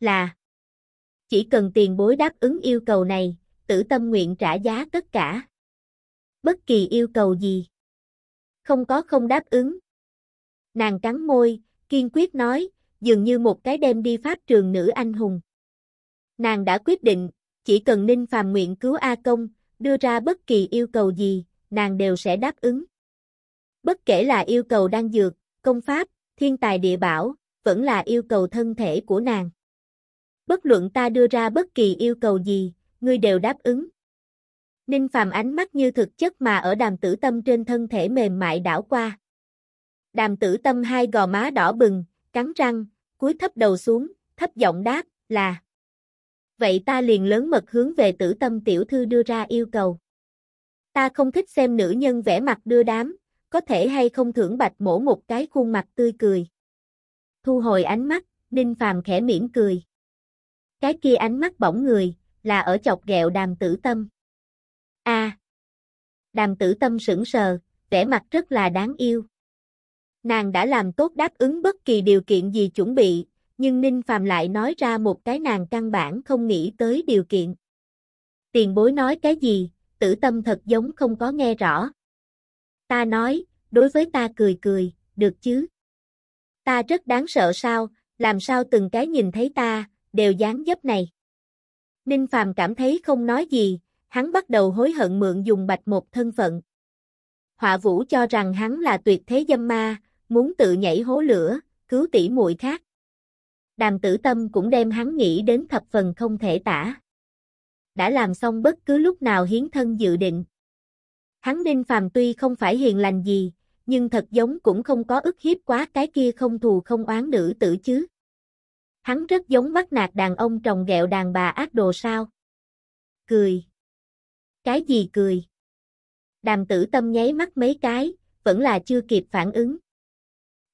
Là Chỉ cần tiền bối đáp ứng yêu cầu này, tử tâm nguyện trả giá tất cả. Bất kỳ yêu cầu gì. Không có không đáp ứng. Nàng cắn môi, kiên quyết nói, dường như một cái đem đi pháp trường nữ anh hùng. Nàng đã quyết định, chỉ cần Ninh Phàm nguyện cứu A Công, đưa ra bất kỳ yêu cầu gì, nàng đều sẽ đáp ứng. Bất kể là yêu cầu đang dược, công pháp, thiên tài địa bảo, vẫn là yêu cầu thân thể của nàng. Bất luận ta đưa ra bất kỳ yêu cầu gì, ngươi đều đáp ứng. Ninh Phàm ánh mắt như thực chất mà ở đàm tử tâm trên thân thể mềm mại đảo qua. Đàm tử tâm hai gò má đỏ bừng, cắn răng, cúi thấp đầu xuống, thấp giọng đáp, là. Vậy ta liền lớn mật hướng về tử tâm tiểu thư đưa ra yêu cầu. Ta không thích xem nữ nhân vẽ mặt đưa đám, có thể hay không thưởng bạch mổ một cái khuôn mặt tươi cười. Thu hồi ánh mắt, Ninh Phàm khẽ mỉm cười. Cái kia ánh mắt bỏng người, là ở chọc ghẹo đàm tử tâm. a Đàm tử tâm sững sờ, vẻ mặt rất là đáng yêu. Nàng đã làm tốt đáp ứng bất kỳ điều kiện gì chuẩn bị, nhưng Ninh Phàm lại nói ra một cái nàng căn bản không nghĩ tới điều kiện. Tiền bối nói cái gì, tử tâm thật giống không có nghe rõ. Ta nói, đối với ta cười cười, được chứ? ta rất đáng sợ sao, làm sao từng cái nhìn thấy ta, đều dáng dấp này. Ninh Phàm cảm thấy không nói gì, hắn bắt đầu hối hận mượn dùng bạch một thân phận. Họa Vũ cho rằng hắn là tuyệt thế dâm ma, muốn tự nhảy hố lửa, cứu tỷ muội khác. Đàm tử tâm cũng đem hắn nghĩ đến thập phần không thể tả. Đã làm xong bất cứ lúc nào hiến thân dự định. Hắn Ninh Phàm tuy không phải hiền lành gì, nhưng thật giống cũng không có ức hiếp quá cái kia không thù không oán nữ tử chứ. Hắn rất giống bắt nạt đàn ông trồng ghẹo đàn bà ác đồ sao. Cười. Cái gì cười? Đàm tử tâm nháy mắt mấy cái, vẫn là chưa kịp phản ứng.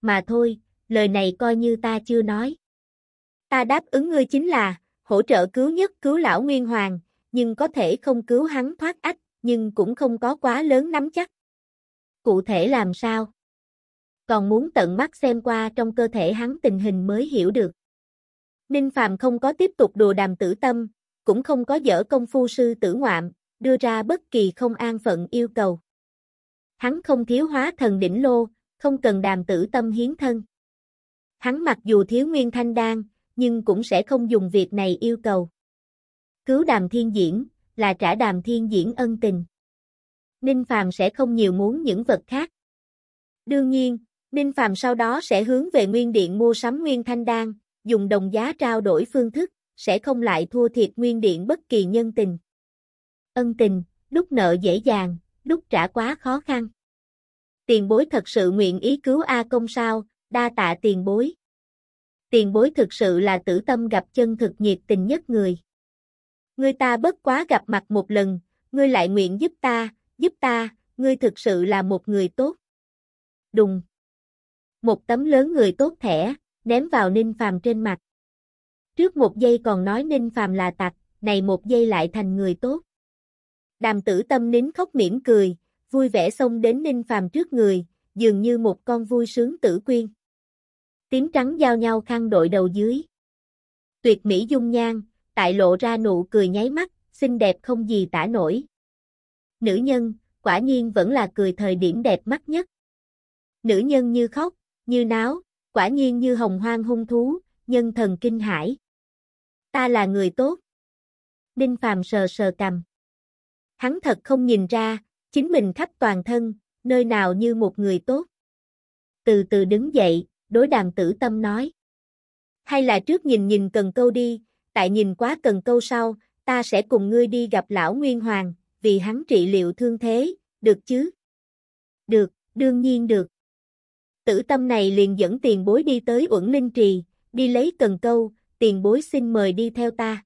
Mà thôi, lời này coi như ta chưa nói. Ta đáp ứng ngươi chính là, hỗ trợ cứu nhất cứu lão Nguyên Hoàng, nhưng có thể không cứu hắn thoát ách, nhưng cũng không có quá lớn nắm chắc. Cụ thể làm sao? Còn muốn tận mắt xem qua trong cơ thể hắn tình hình mới hiểu được. Ninh Phàm không có tiếp tục đùa đàm tử tâm, cũng không có dở công phu sư tử ngoạm, đưa ra bất kỳ không an phận yêu cầu. Hắn không thiếu hóa thần đỉnh lô, không cần đàm tử tâm hiến thân. Hắn mặc dù thiếu nguyên thanh đan, nhưng cũng sẽ không dùng việc này yêu cầu. Cứu đàm thiên diễn, là trả đàm thiên diễn ân tình. Ninh Phàm sẽ không nhiều muốn những vật khác. Đương nhiên, Ninh Phàm sau đó sẽ hướng về Nguyên Điện mua sắm Nguyên Thanh Đan, dùng đồng giá trao đổi phương thức, sẽ không lại thua thiệt Nguyên Điện bất kỳ nhân tình. Ân tình, lúc nợ dễ dàng, lúc trả quá khó khăn. Tiền bối thật sự nguyện ý cứu A Công sao, đa tạ tiền bối. Tiền bối thực sự là tử tâm gặp chân thực nhiệt tình nhất người. Người ta bất quá gặp mặt một lần, ngươi lại nguyện giúp ta, giúp ta, ngươi thực sự là một người tốt. Đùng. Một tấm lớn người tốt thẻ, ném vào Ninh Phàm trên mặt. Trước một giây còn nói Ninh Phàm là tặc, này một giây lại thành người tốt. Đàm tử tâm nín khóc mỉm cười, vui vẻ xông đến Ninh Phàm trước người, dường như một con vui sướng tử quyên. Tím trắng giao nhau khăn đội đầu dưới. Tuyệt mỹ dung nhan, tại lộ ra nụ cười nháy mắt, xinh đẹp không gì tả nổi nữ nhân, quả nhiên vẫn là cười thời điểm đẹp mắt nhất. Nữ nhân như khóc, như náo, quả nhiên như hồng hoang hung thú, nhân thần kinh hải. Ta là người tốt. Đinh Phàm sờ sờ cầm. Hắn thật không nhìn ra, chính mình khắp toàn thân, nơi nào như một người tốt. Từ từ đứng dậy, đối đàm tử tâm nói. Hay là trước nhìn nhìn cần câu đi, tại nhìn quá cần câu sau, ta sẽ cùng ngươi đi gặp lão Nguyên Hoàng, vì hắn trị liệu thương thế, được chứ? Được, đương nhiên được. Tử tâm này liền dẫn tiền bối đi tới Uẩn Linh Trì, đi lấy cần câu, tiền bối xin mời đi theo ta.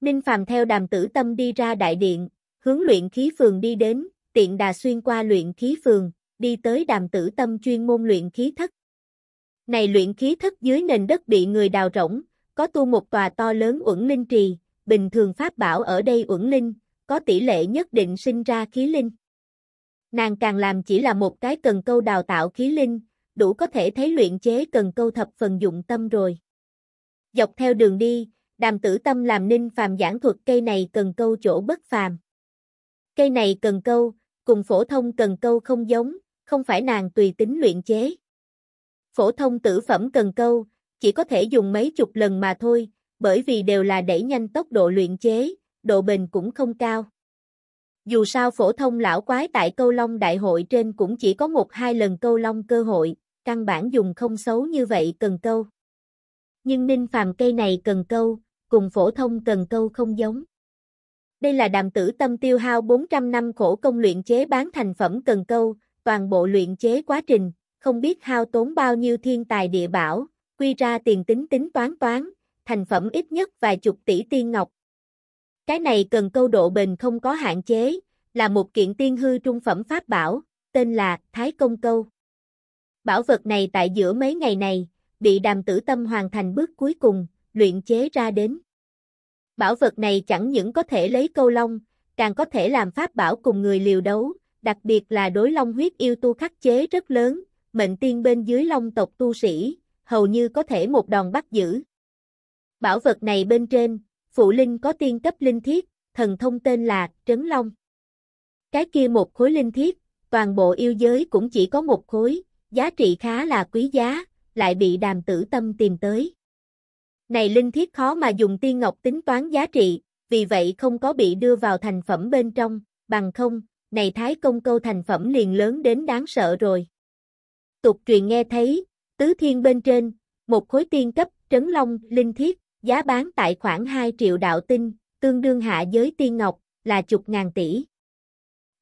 Ninh Phàm theo đàm tử tâm đi ra đại điện, hướng luyện khí phường đi đến, tiện đà xuyên qua luyện khí phường, đi tới đàm tử tâm chuyên môn luyện khí thất. Này luyện khí thất dưới nền đất bị người đào rỗng, có tu một tòa to lớn Uẩn Linh Trì, bình thường pháp bảo ở đây Uẩn Linh, có tỷ lệ nhất định sinh ra khí linh. Nàng càng làm chỉ là một cái cần câu đào tạo khí linh, đủ có thể thấy luyện chế cần câu thập phần dụng tâm rồi. Dọc theo đường đi, đàm tử tâm làm ninh phàm giảng thuật cây này cần câu chỗ bất phàm. Cây này cần câu, cùng phổ thông cần câu không giống, không phải nàng tùy tính luyện chế. Phổ thông tử phẩm cần câu, chỉ có thể dùng mấy chục lần mà thôi, bởi vì đều là đẩy nhanh tốc độ luyện chế, độ bền cũng không cao. Dù sao phổ thông lão quái tại câu long đại hội trên cũng chỉ có một hai lần câu long cơ hội, căn bản dùng không xấu như vậy cần câu. Nhưng ninh phàm cây này cần câu, cùng phổ thông cần câu không giống. Đây là đàm tử tâm tiêu hao 400 năm khổ công luyện chế bán thành phẩm cần câu, toàn bộ luyện chế quá trình, không biết hao tốn bao nhiêu thiên tài địa bảo, quy ra tiền tính tính toán toán, thành phẩm ít nhất vài chục tỷ tiên ngọc, cái này cần câu độ bền không có hạn chế, là một kiện tiên hư trung phẩm pháp bảo, tên là Thái Công Câu. Bảo vật này tại giữa mấy ngày này, bị đàm tử tâm hoàn thành bước cuối cùng, luyện chế ra đến. Bảo vật này chẳng những có thể lấy câu long, càng có thể làm pháp bảo cùng người liều đấu, đặc biệt là đối long huyết yêu tu khắc chế rất lớn, mệnh tiên bên dưới long tộc tu sĩ, hầu như có thể một đòn bắt giữ. Bảo vật này bên trên, phụ linh có tiên cấp linh thiết, thần thông tên là Trấn Long. Cái kia một khối linh thiết, toàn bộ yêu giới cũng chỉ có một khối, giá trị khá là quý giá, lại bị đàm tử tâm tìm tới. Này linh thiết khó mà dùng tiên ngọc tính toán giá trị, vì vậy không có bị đưa vào thành phẩm bên trong, bằng không, này thái công câu thành phẩm liền lớn đến đáng sợ rồi. Tục truyền nghe thấy, tứ thiên bên trên, một khối tiên cấp, trấn long, linh thiết, giá bán tại khoảng 2 triệu đạo tinh, tương đương hạ giới tiên ngọc, là chục ngàn tỷ.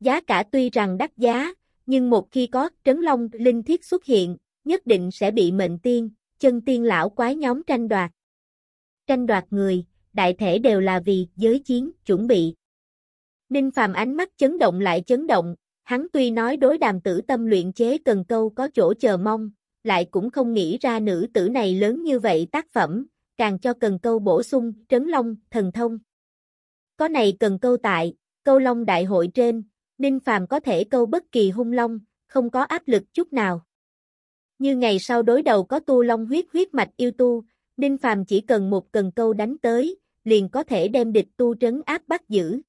Giá cả tuy rằng đắt giá, nhưng một khi có trấn long linh thiết xuất hiện, nhất định sẽ bị mệnh tiên, chân tiên lão quái nhóm tranh đoạt. Tranh đoạt người, đại thể đều là vì giới chiến chuẩn bị. Ninh Phàm ánh mắt chấn động lại chấn động, hắn tuy nói đối đàm tử tâm luyện chế cần câu có chỗ chờ mong, lại cũng không nghĩ ra nữ tử này lớn như vậy tác phẩm, càng cho cần câu bổ sung, trấn long, thần thông. Có này cần câu tại, câu long đại hội trên, Ninh Phàm có thể câu bất kỳ hung long, không có áp lực chút nào. Như ngày sau đối đầu có tu long huyết huyết mạch yêu tu, Ninh Phàm chỉ cần một cần câu đánh tới, liền có thể đem địch tu trấn áp bắt giữ.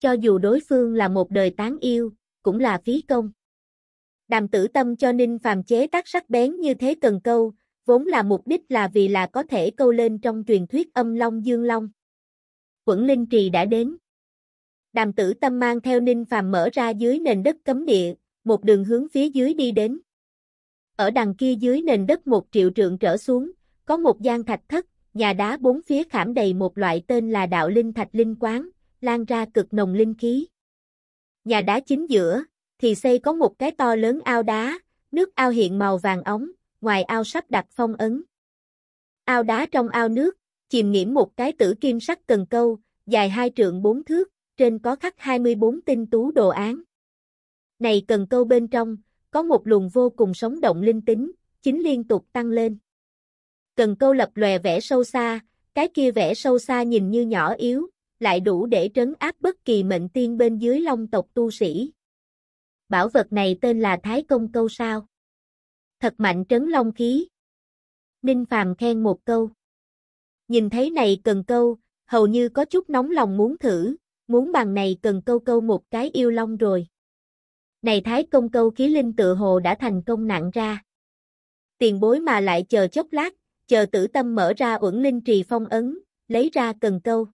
Cho dù đối phương là một đời tán yêu, cũng là phí công. Đàm tử tâm cho Ninh Phàm chế tác sắc bén như thế cần câu, vốn là mục đích là vì là có thể câu lên trong truyền thuyết âm long dương long. Quẩn Linh Trì đã đến. Đàm tử tâm mang theo Ninh Phàm mở ra dưới nền đất cấm địa, một đường hướng phía dưới đi đến. Ở đằng kia dưới nền đất một triệu trượng trở xuống, có một gian thạch thất, nhà đá bốn phía khảm đầy một loại tên là đạo linh thạch linh quán, lan ra cực nồng linh khí. Nhà đá chính giữa, thì xây có một cái to lớn ao đá, nước ao hiện màu vàng ống, ngoài ao sắp đặt phong ấn. Ao đá trong ao nước, chìm nghiễm một cái tử kim sắc cần câu, dài hai trượng bốn thước, trên có khắc 24 tinh tú đồ án. Này cần câu bên trong, có một luồng vô cùng sống động linh tính, chính liên tục tăng lên. Cần câu lập lòe vẽ sâu xa, cái kia vẽ sâu xa nhìn như nhỏ yếu, lại đủ để trấn áp bất kỳ mệnh tiên bên dưới long tộc tu sĩ. Bảo vật này tên là Thái Công Câu sao? thật mạnh trấn long khí. Ninh Phàm khen một câu. Nhìn thấy này cần câu, hầu như có chút nóng lòng muốn thử, muốn bằng này cần câu câu một cái yêu long rồi. Này thái công câu khí linh tự hồ đã thành công nặng ra. Tiền bối mà lại chờ chốc lát, chờ tử tâm mở ra uẩn linh trì phong ấn, lấy ra cần câu.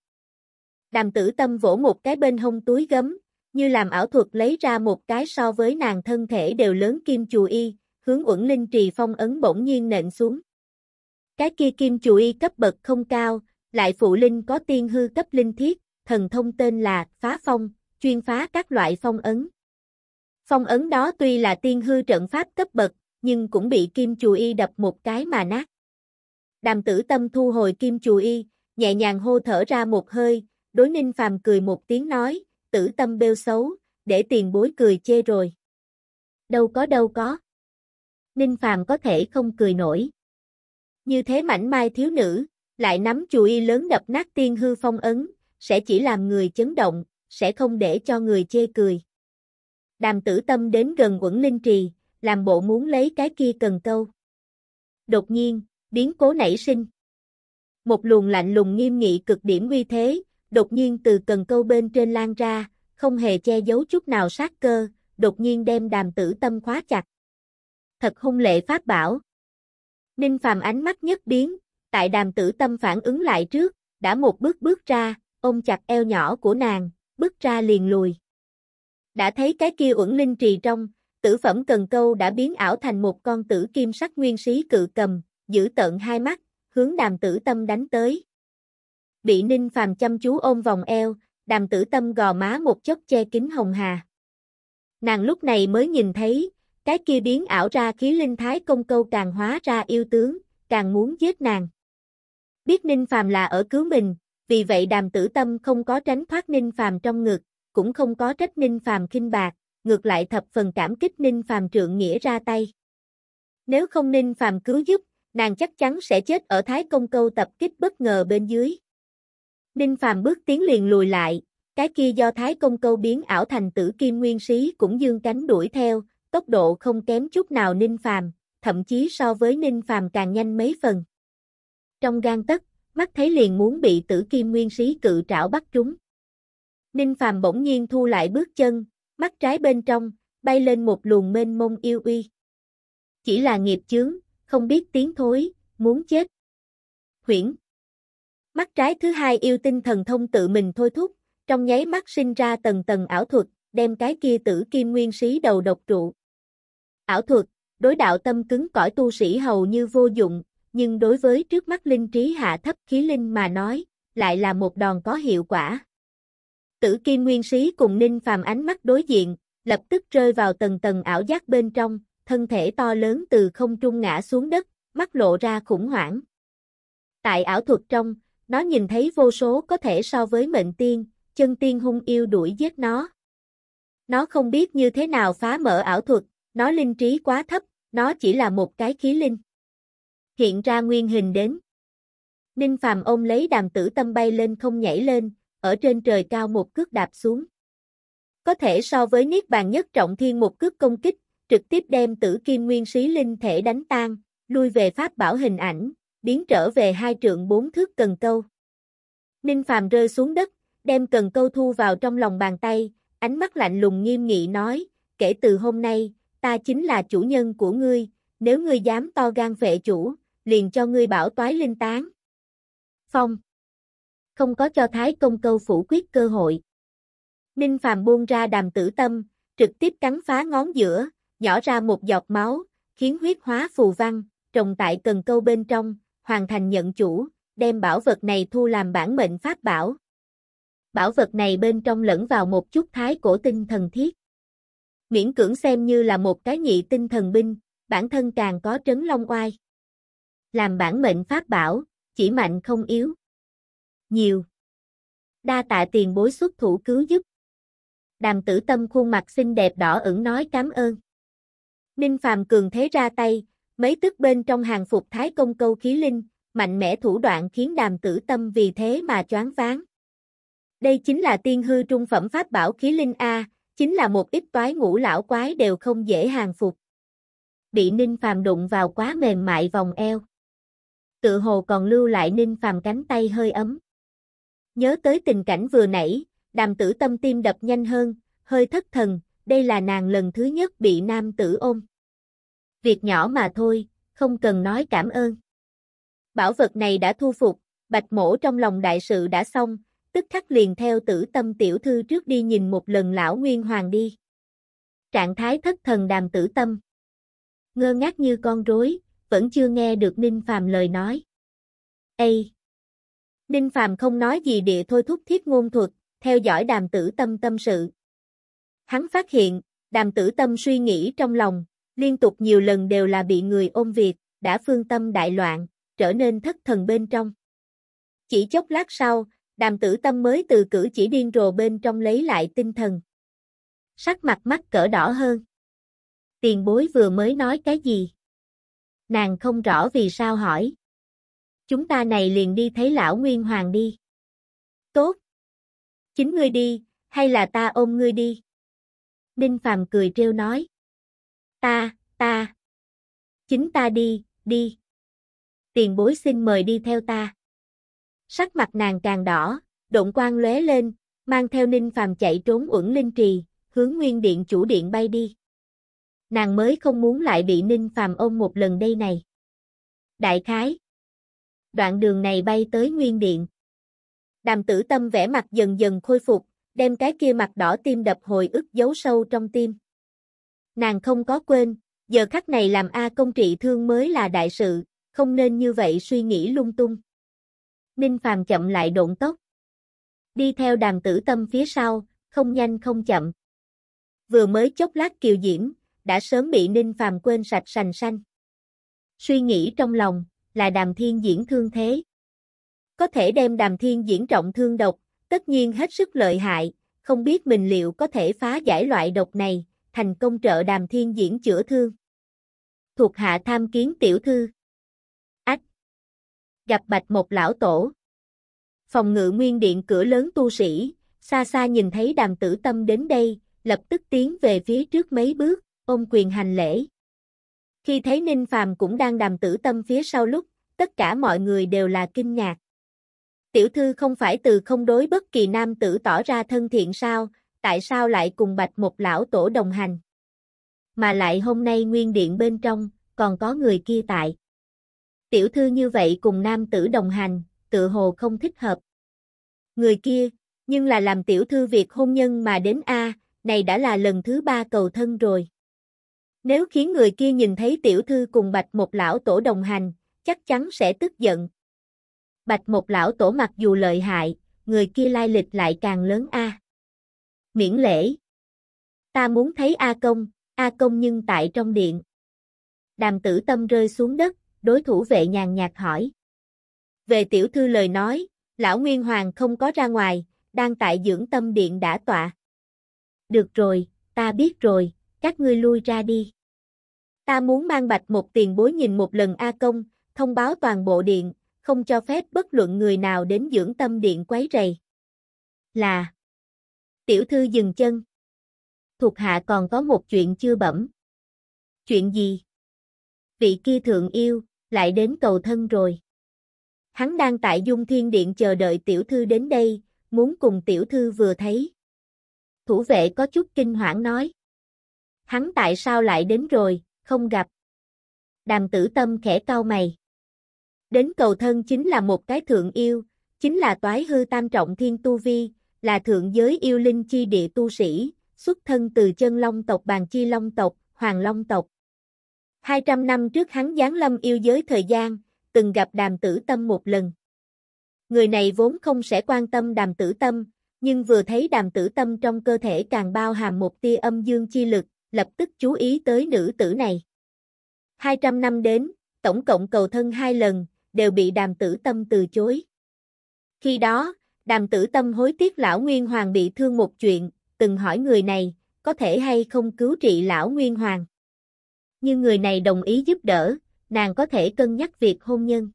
Đàm tử tâm vỗ một cái bên hông túi gấm, như làm ảo thuật lấy ra một cái so với nàng thân thể đều lớn kim chù y, hướng Uẩn Linh Trì phong ấn bỗng nhiên nện xuống. Cái kia kim chủ y cấp bậc không cao, lại phụ linh có tiên hư cấp linh thiết, thần thông tên là Phá Phong, chuyên phá các loại phong ấn. Phong ấn đó tuy là tiên hư trận pháp cấp bậc, nhưng cũng bị kim chủ y đập một cái mà nát. Đàm tử tâm thu hồi kim chủ y, nhẹ nhàng hô thở ra một hơi, đối ninh phàm cười một tiếng nói, tử tâm bêu xấu, để tiền bối cười chê rồi. Đâu có đâu có. Ninh Phàm có thể không cười nổi. Như thế mảnh mai thiếu nữ, lại nắm chùi lớn đập nát tiên hư phong ấn, sẽ chỉ làm người chấn động, sẽ không để cho người chê cười. Đàm tử tâm đến gần quẩn linh trì, làm bộ muốn lấy cái kia cần câu. Đột nhiên, biến cố nảy sinh. Một luồng lạnh lùng nghiêm nghị cực điểm uy thế, đột nhiên từ cần câu bên trên lan ra, không hề che giấu chút nào sát cơ, đột nhiên đem đàm tử tâm khóa chặt thật hung lệ pháp bảo. Ninh Phàm ánh mắt nhất biến, tại đàm tử tâm phản ứng lại trước, đã một bước bước ra, ôm chặt eo nhỏ của nàng, bước ra liền lùi. Đã thấy cái kia uẩn linh trì trong, tử phẩm cần câu đã biến ảo thành một con tử kim sắc nguyên sĩ cự cầm, giữ tận hai mắt, hướng đàm tử tâm đánh tới. Bị ninh phàm chăm chú ôm vòng eo, đàm tử tâm gò má một chốc che kín hồng hà. Nàng lúc này mới nhìn thấy, cái kia biến ảo ra khí linh thái công câu càng hóa ra yêu tướng, càng muốn giết nàng. Biết Ninh Phàm là ở cứu mình, vì vậy đàm tử tâm không có tránh thoát Ninh Phàm trong ngực, cũng không có trách Ninh Phàm khinh bạc, ngược lại thập phần cảm kích Ninh Phàm trượng nghĩa ra tay. Nếu không Ninh Phàm cứu giúp, nàng chắc chắn sẽ chết ở Thái Công Câu tập kích bất ngờ bên dưới. Ninh Phàm bước tiến liền lùi lại, cái kia do Thái Công Câu biến ảo thành tử kim nguyên sĩ cũng dương cánh đuổi theo, tốc độ không kém chút nào Ninh Phàm, thậm chí so với Ninh Phàm càng nhanh mấy phần. Trong gan tấc, mắt thấy liền muốn bị Tử Kim Nguyên Sĩ cự trảo bắt trúng. Ninh Phàm bỗng nhiên thu lại bước chân, mắt trái bên trong bay lên một luồng mênh mông yêu uy. Chỉ là nghiệp chướng, không biết tiếng thối, muốn chết. Huyễn. Mắt trái thứ hai yêu tinh thần thông tự mình thôi thúc, trong nháy mắt sinh ra tầng tầng ảo thuật, đem cái kia tử kim nguyên sĩ đầu độc trụ. Ảo thuật, đối đạo tâm cứng cỏi tu sĩ hầu như vô dụng, nhưng đối với trước mắt linh trí hạ thấp khí linh mà nói, lại là một đòn có hiệu quả. Tử Kim Nguyên Sĩ cùng Ninh Phàm ánh mắt đối diện, lập tức rơi vào tầng tầng ảo giác bên trong, thân thể to lớn từ không trung ngã xuống đất, mắt lộ ra khủng hoảng. Tại ảo thuật trong, nó nhìn thấy vô số có thể so với mệnh tiên, chân tiên hung yêu đuổi giết nó. Nó không biết như thế nào phá mở ảo thuật, nó linh trí quá thấp, nó chỉ là một cái khí linh. Hiện ra nguyên hình đến. Ninh Phàm ôm lấy đàm tử tâm bay lên không nhảy lên, ở trên trời cao một cước đạp xuống. Có thể so với Niết Bàn nhất trọng thiên một cước công kích, trực tiếp đem tử kim nguyên sĩ linh thể đánh tan, lui về pháp bảo hình ảnh, biến trở về hai trượng bốn thước cần câu. Ninh Phàm rơi xuống đất, đem cần câu thu vào trong lòng bàn tay, ánh mắt lạnh lùng nghiêm nghị nói, kể từ hôm nay, ta chính là chủ nhân của ngươi, nếu ngươi dám to gan vệ chủ, liền cho ngươi bảo toái linh tán. Phong Không có cho Thái Công câu phủ quyết cơ hội. Ninh Phàm buông ra đàm tử tâm, trực tiếp cắn phá ngón giữa, nhỏ ra một giọt máu, khiến huyết hóa phù văn, trồng tại cần câu bên trong, hoàn thành nhận chủ, đem bảo vật này thu làm bản mệnh pháp bảo. Bảo vật này bên trong lẫn vào một chút thái cổ tinh thần thiết miễn cưỡng xem như là một cái nhị tinh thần binh, bản thân càng có trấn long oai. Làm bản mệnh pháp bảo, chỉ mạnh không yếu. Nhiều. Đa tạ tiền bối xuất thủ cứu giúp. Đàm tử tâm khuôn mặt xinh đẹp đỏ ửng nói cảm ơn. Ninh Phàm cường thế ra tay, mấy tức bên trong hàng phục thái công câu khí linh, mạnh mẽ thủ đoạn khiến đàm tử tâm vì thế mà choáng váng. Đây chính là tiên hư trung phẩm pháp bảo khí linh A, chính là một ít toái ngũ lão quái đều không dễ hàng phục. Bị Ninh Phàm đụng vào quá mềm mại vòng eo. Tự hồ còn lưu lại Ninh Phàm cánh tay hơi ấm. Nhớ tới tình cảnh vừa nãy, đàm tử tâm tim đập nhanh hơn, hơi thất thần, đây là nàng lần thứ nhất bị nam tử ôm. Việc nhỏ mà thôi, không cần nói cảm ơn. Bảo vật này đã thu phục, bạch mổ trong lòng đại sự đã xong, tức khắc liền theo tử tâm tiểu thư trước đi nhìn một lần lão nguyên hoàng đi. Trạng thái thất thần đàm tử tâm. Ngơ ngác như con rối, vẫn chưa nghe được Ninh Phàm lời nói. Ê! Ninh Phàm không nói gì địa thôi thúc thiết ngôn thuật, theo dõi đàm tử tâm tâm sự. Hắn phát hiện, đàm tử tâm suy nghĩ trong lòng, liên tục nhiều lần đều là bị người ôm việc, đã phương tâm đại loạn, trở nên thất thần bên trong. Chỉ chốc lát sau, đàm tử tâm mới từ cử chỉ điên rồ bên trong lấy lại tinh thần. Sắc mặt mắt cỡ đỏ hơn. Tiền bối vừa mới nói cái gì? Nàng không rõ vì sao hỏi. Chúng ta này liền đi thấy lão Nguyên Hoàng đi. Tốt. Chính ngươi đi, hay là ta ôm ngươi đi? Ninh Phàm cười trêu nói. Ta, ta. Chính ta đi, đi. Tiền bối xin mời đi theo ta sắc mặt nàng càng đỏ, động quang lóe lên, mang theo Ninh Phàm chạy trốn uẩn linh trì, hướng nguyên điện chủ điện bay đi. Nàng mới không muốn lại bị Ninh Phàm ôm một lần đây này. Đại khái. Đoạn đường này bay tới nguyên điện. Đàm tử tâm vẻ mặt dần dần khôi phục, đem cái kia mặt đỏ tim đập hồi ức giấu sâu trong tim. Nàng không có quên, giờ khắc này làm A công trị thương mới là đại sự, không nên như vậy suy nghĩ lung tung. Ninh Phàm chậm lại độn tốc. Đi theo Đàm tử tâm phía sau, không nhanh không chậm. Vừa mới chốc lát kiều diễm, đã sớm bị Ninh Phàm quên sạch sành sanh. Suy nghĩ trong lòng, là đàm thiên diễn thương thế. Có thể đem đàm thiên diễn trọng thương độc, tất nhiên hết sức lợi hại, không biết mình liệu có thể phá giải loại độc này, thành công trợ đàm thiên diễn chữa thương. Thuộc hạ tham kiến tiểu thư gặp bạch một lão tổ. Phòng ngự nguyên điện cửa lớn tu sĩ, xa xa nhìn thấy đàm tử tâm đến đây, lập tức tiến về phía trước mấy bước, ôm quyền hành lễ. Khi thấy Ninh Phàm cũng đang đàm tử tâm phía sau lúc, tất cả mọi người đều là kinh ngạc. Tiểu thư không phải từ không đối bất kỳ nam tử tỏ ra thân thiện sao, tại sao lại cùng bạch một lão tổ đồng hành? Mà lại hôm nay nguyên điện bên trong, còn có người kia tại tiểu thư như vậy cùng nam tử đồng hành, tự hồ không thích hợp. Người kia, nhưng là làm tiểu thư việc hôn nhân mà đến A, này đã là lần thứ ba cầu thân rồi. Nếu khiến người kia nhìn thấy tiểu thư cùng bạch một lão tổ đồng hành, chắc chắn sẽ tức giận. Bạch một lão tổ mặc dù lợi hại, người kia lai lịch lại càng lớn A. Miễn lễ. Ta muốn thấy A công, A công nhưng tại trong điện. Đàm tử tâm rơi xuống đất, đối thủ vệ nhàn nhạt hỏi. Về tiểu thư lời nói, lão Nguyên Hoàng không có ra ngoài, đang tại dưỡng tâm điện đã tọa. Được rồi, ta biết rồi, các ngươi lui ra đi. Ta muốn mang bạch một tiền bối nhìn một lần A Công, thông báo toàn bộ điện, không cho phép bất luận người nào đến dưỡng tâm điện quấy rầy. Là Tiểu thư dừng chân. Thuộc hạ còn có một chuyện chưa bẩm. Chuyện gì? Vị kia thượng yêu, lại đến cầu thân rồi. Hắn đang tại Dung Thiên Điện chờ đợi tiểu thư đến đây, muốn cùng tiểu thư vừa thấy. Thủ vệ có chút kinh hoảng nói. Hắn tại sao lại đến rồi, không gặp. Đàm tử tâm khẽ cau mày. Đến cầu thân chính là một cái thượng yêu, chính là toái hư tam trọng thiên tu vi, là thượng giới yêu linh chi địa tu sĩ, xuất thân từ chân long tộc bàn chi long tộc, hoàng long tộc. 200 năm trước hắn giáng lâm yêu giới thời gian, từng gặp đàm tử tâm một lần. Người này vốn không sẽ quan tâm đàm tử tâm, nhưng vừa thấy đàm tử tâm trong cơ thể càng bao hàm một tia âm dương chi lực, lập tức chú ý tới nữ tử này. 200 năm đến, tổng cộng cầu thân hai lần, đều bị đàm tử tâm từ chối. Khi đó, đàm tử tâm hối tiếc lão Nguyên Hoàng bị thương một chuyện, từng hỏi người này, có thể hay không cứu trị lão Nguyên Hoàng như người này đồng ý giúp đỡ, nàng có thể cân nhắc việc hôn nhân.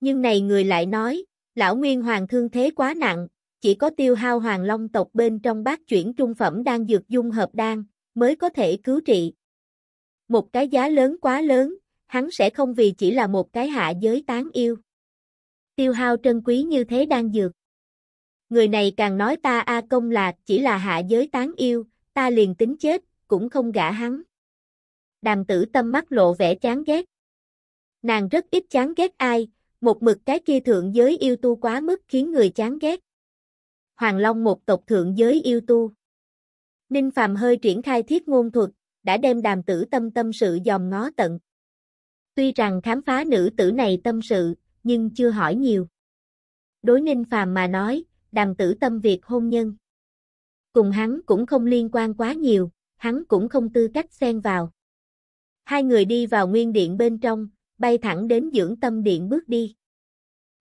Nhưng này người lại nói, lão Nguyên Hoàng thương thế quá nặng, chỉ có tiêu hao Hoàng Long tộc bên trong bát chuyển trung phẩm đang dược dung hợp đan, mới có thể cứu trị. Một cái giá lớn quá lớn, hắn sẽ không vì chỉ là một cái hạ giới tán yêu. Tiêu hao trân quý như thế đang dược. Người này càng nói ta A công lạc chỉ là hạ giới tán yêu, ta liền tính chết, cũng không gả hắn đàm tử tâm mắt lộ vẻ chán ghét. Nàng rất ít chán ghét ai, một mực cái kia thượng giới yêu tu quá mức khiến người chán ghét. Hoàng Long một tộc thượng giới yêu tu. Ninh Phàm hơi triển khai thiết ngôn thuật, đã đem đàm tử tâm tâm sự dòm ngó tận. Tuy rằng khám phá nữ tử này tâm sự, nhưng chưa hỏi nhiều. Đối Ninh Phàm mà nói, đàm tử tâm việc hôn nhân. Cùng hắn cũng không liên quan quá nhiều, hắn cũng không tư cách xen vào. Hai người đi vào nguyên điện bên trong, bay thẳng đến dưỡng tâm điện bước đi.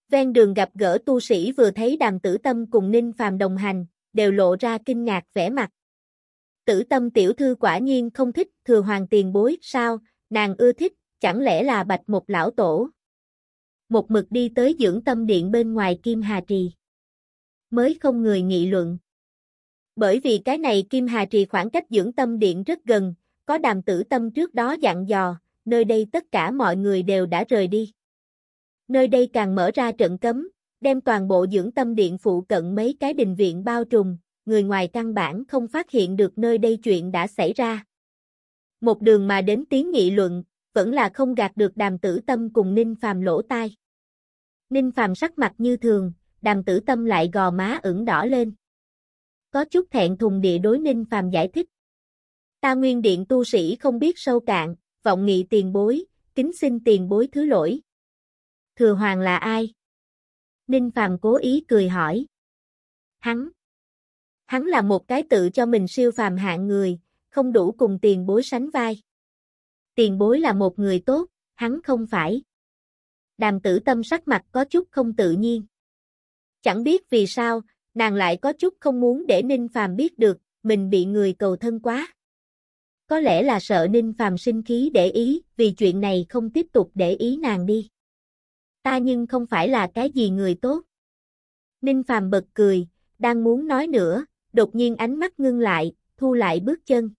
Ven đường gặp gỡ tu sĩ vừa thấy đàm tử tâm cùng ninh phàm đồng hành, đều lộ ra kinh ngạc vẻ mặt. Tử tâm tiểu thư quả nhiên không thích thừa hoàng tiền bối, sao, nàng ưa thích, chẳng lẽ là bạch một lão tổ. Một mực đi tới dưỡng tâm điện bên ngoài Kim Hà Trì. Mới không người nghị luận. Bởi vì cái này Kim Hà Trì khoảng cách dưỡng tâm điện rất gần, có đàm tử tâm trước đó dặn dò, nơi đây tất cả mọi người đều đã rời đi. Nơi đây càng mở ra trận cấm, đem toàn bộ dưỡng tâm điện phụ cận mấy cái đình viện bao trùm, người ngoài căn bản không phát hiện được nơi đây chuyện đã xảy ra. Một đường mà đến tiếng nghị luận, vẫn là không gạt được đàm tử tâm cùng Ninh Phàm lỗ tai. Ninh Phàm sắc mặt như thường, đàm tử tâm lại gò má ửng đỏ lên. Có chút thẹn thùng địa đối Ninh Phàm giải thích ta nguyên điện tu sĩ không biết sâu cạn, vọng nghị tiền bối, kính xin tiền bối thứ lỗi. Thừa Hoàng là ai? Ninh Phàm cố ý cười hỏi. Hắn. Hắn là một cái tự cho mình siêu phàm hạng người, không đủ cùng tiền bối sánh vai. Tiền bối là một người tốt, hắn không phải. Đàm tử tâm sắc mặt có chút không tự nhiên. Chẳng biết vì sao, nàng lại có chút không muốn để Ninh Phàm biết được, mình bị người cầu thân quá có lẽ là sợ Ninh Phàm sinh khí để ý, vì chuyện này không tiếp tục để ý nàng đi. Ta nhưng không phải là cái gì người tốt. Ninh Phàm bật cười, đang muốn nói nữa, đột nhiên ánh mắt ngưng lại, thu lại bước chân.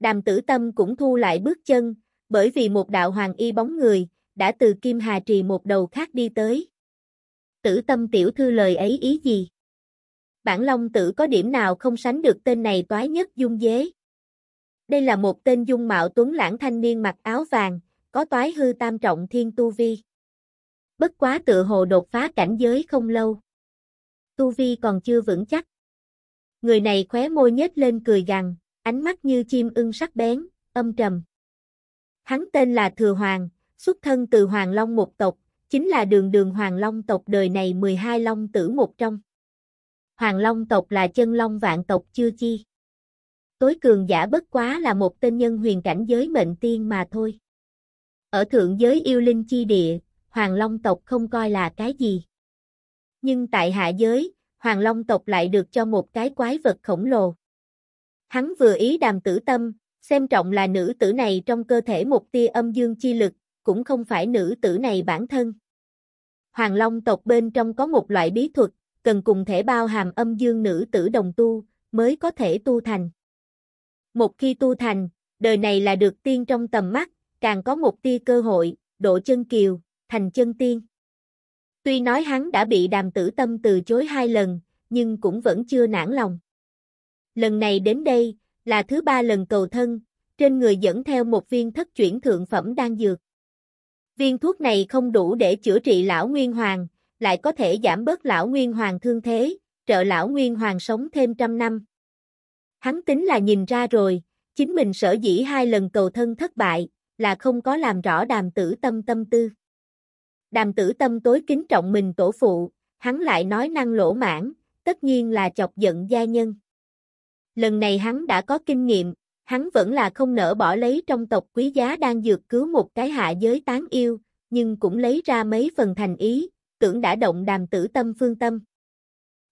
Đàm tử tâm cũng thu lại bước chân, bởi vì một đạo hoàng y bóng người, đã từ Kim Hà Trì một đầu khác đi tới. Tử tâm tiểu thư lời ấy ý gì? Bản Long tử có điểm nào không sánh được tên này toái nhất dung dế? Đây là một tên dung mạo tuấn lãng thanh niên mặc áo vàng, có toái hư tam trọng thiên tu vi. Bất quá tự hồ đột phá cảnh giới không lâu. Tu vi còn chưa vững chắc. Người này khóe môi nhếch lên cười gằn, ánh mắt như chim ưng sắc bén, âm trầm. Hắn tên là Thừa Hoàng, xuất thân từ Hoàng Long một tộc, chính là đường đường Hoàng Long tộc đời này 12 long tử một trong. Hoàng Long tộc là chân long vạn tộc chưa chi tối cường giả bất quá là một tên nhân huyền cảnh giới mệnh tiên mà thôi. Ở thượng giới yêu linh chi địa, Hoàng Long tộc không coi là cái gì. Nhưng tại hạ giới, Hoàng Long tộc lại được cho một cái quái vật khổng lồ. Hắn vừa ý đàm tử tâm, xem trọng là nữ tử này trong cơ thể một tia âm dương chi lực, cũng không phải nữ tử này bản thân. Hoàng Long tộc bên trong có một loại bí thuật, cần cùng thể bao hàm âm dương nữ tử đồng tu, mới có thể tu thành. Một khi tu thành, đời này là được tiên trong tầm mắt, càng có một tia cơ hội, độ chân kiều, thành chân tiên. Tuy nói hắn đã bị đàm tử tâm từ chối hai lần, nhưng cũng vẫn chưa nản lòng. Lần này đến đây, là thứ ba lần cầu thân, trên người dẫn theo một viên thất chuyển thượng phẩm đan dược. Viên thuốc này không đủ để chữa trị lão Nguyên Hoàng, lại có thể giảm bớt lão Nguyên Hoàng thương thế, trợ lão Nguyên Hoàng sống thêm trăm năm. Hắn tính là nhìn ra rồi, chính mình sở dĩ hai lần cầu thân thất bại, là không có làm rõ đàm tử tâm tâm tư. Đàm tử tâm tối kính trọng mình tổ phụ, hắn lại nói năng lỗ mãn, tất nhiên là chọc giận gia nhân. Lần này hắn đã có kinh nghiệm, hắn vẫn là không nỡ bỏ lấy trong tộc quý giá đang dược cứu một cái hạ giới tán yêu, nhưng cũng lấy ra mấy phần thành ý, tưởng đã động đàm tử tâm phương tâm.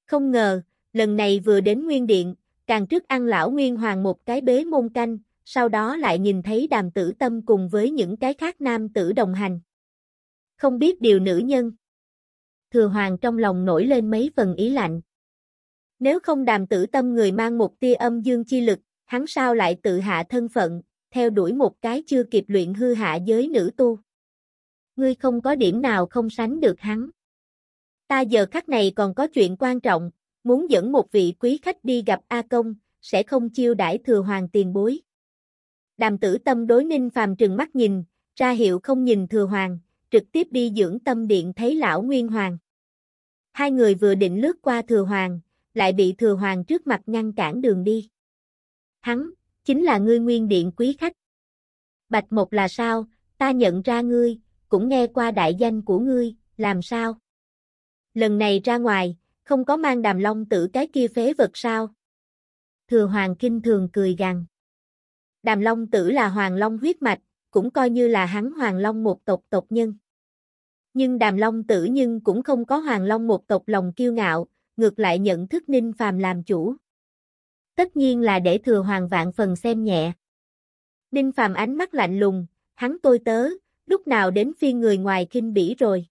Không ngờ, lần này vừa đến nguyên điện, Càng trước ăn lão Nguyên Hoàng một cái bế môn canh, sau đó lại nhìn thấy đàm tử tâm cùng với những cái khác nam tử đồng hành. Không biết điều nữ nhân. Thừa Hoàng trong lòng nổi lên mấy phần ý lạnh. Nếu không đàm tử tâm người mang một tia âm dương chi lực, hắn sao lại tự hạ thân phận, theo đuổi một cái chưa kịp luyện hư hạ giới nữ tu. Ngươi không có điểm nào không sánh được hắn. Ta giờ khắc này còn có chuyện quan trọng, muốn dẫn một vị quý khách đi gặp A Công, sẽ không chiêu đãi thừa hoàng tiền bối. Đàm tử tâm đối ninh phàm trừng mắt nhìn, ra hiệu không nhìn thừa hoàng, trực tiếp đi dưỡng tâm điện thấy lão nguyên hoàng. Hai người vừa định lướt qua thừa hoàng, lại bị thừa hoàng trước mặt ngăn cản đường đi. Hắn, chính là ngươi nguyên điện quý khách. Bạch Mộc là sao, ta nhận ra ngươi, cũng nghe qua đại danh của ngươi, làm sao? Lần này ra ngoài, không có mang đàm long tử cái kia phế vật sao? Thừa Hoàng Kinh thường cười gằn. Đàm Long Tử là Hoàng Long huyết mạch, cũng coi như là hắn Hoàng Long một tộc tộc nhân. Nhưng Đàm Long Tử nhưng cũng không có Hoàng Long một tộc lòng kiêu ngạo, ngược lại nhận thức Ninh Phàm làm chủ. Tất nhiên là để thừa Hoàng vạn phần xem nhẹ. Ninh Phàm ánh mắt lạnh lùng, hắn tôi tớ, lúc nào đến phiên người ngoài kinh bỉ rồi.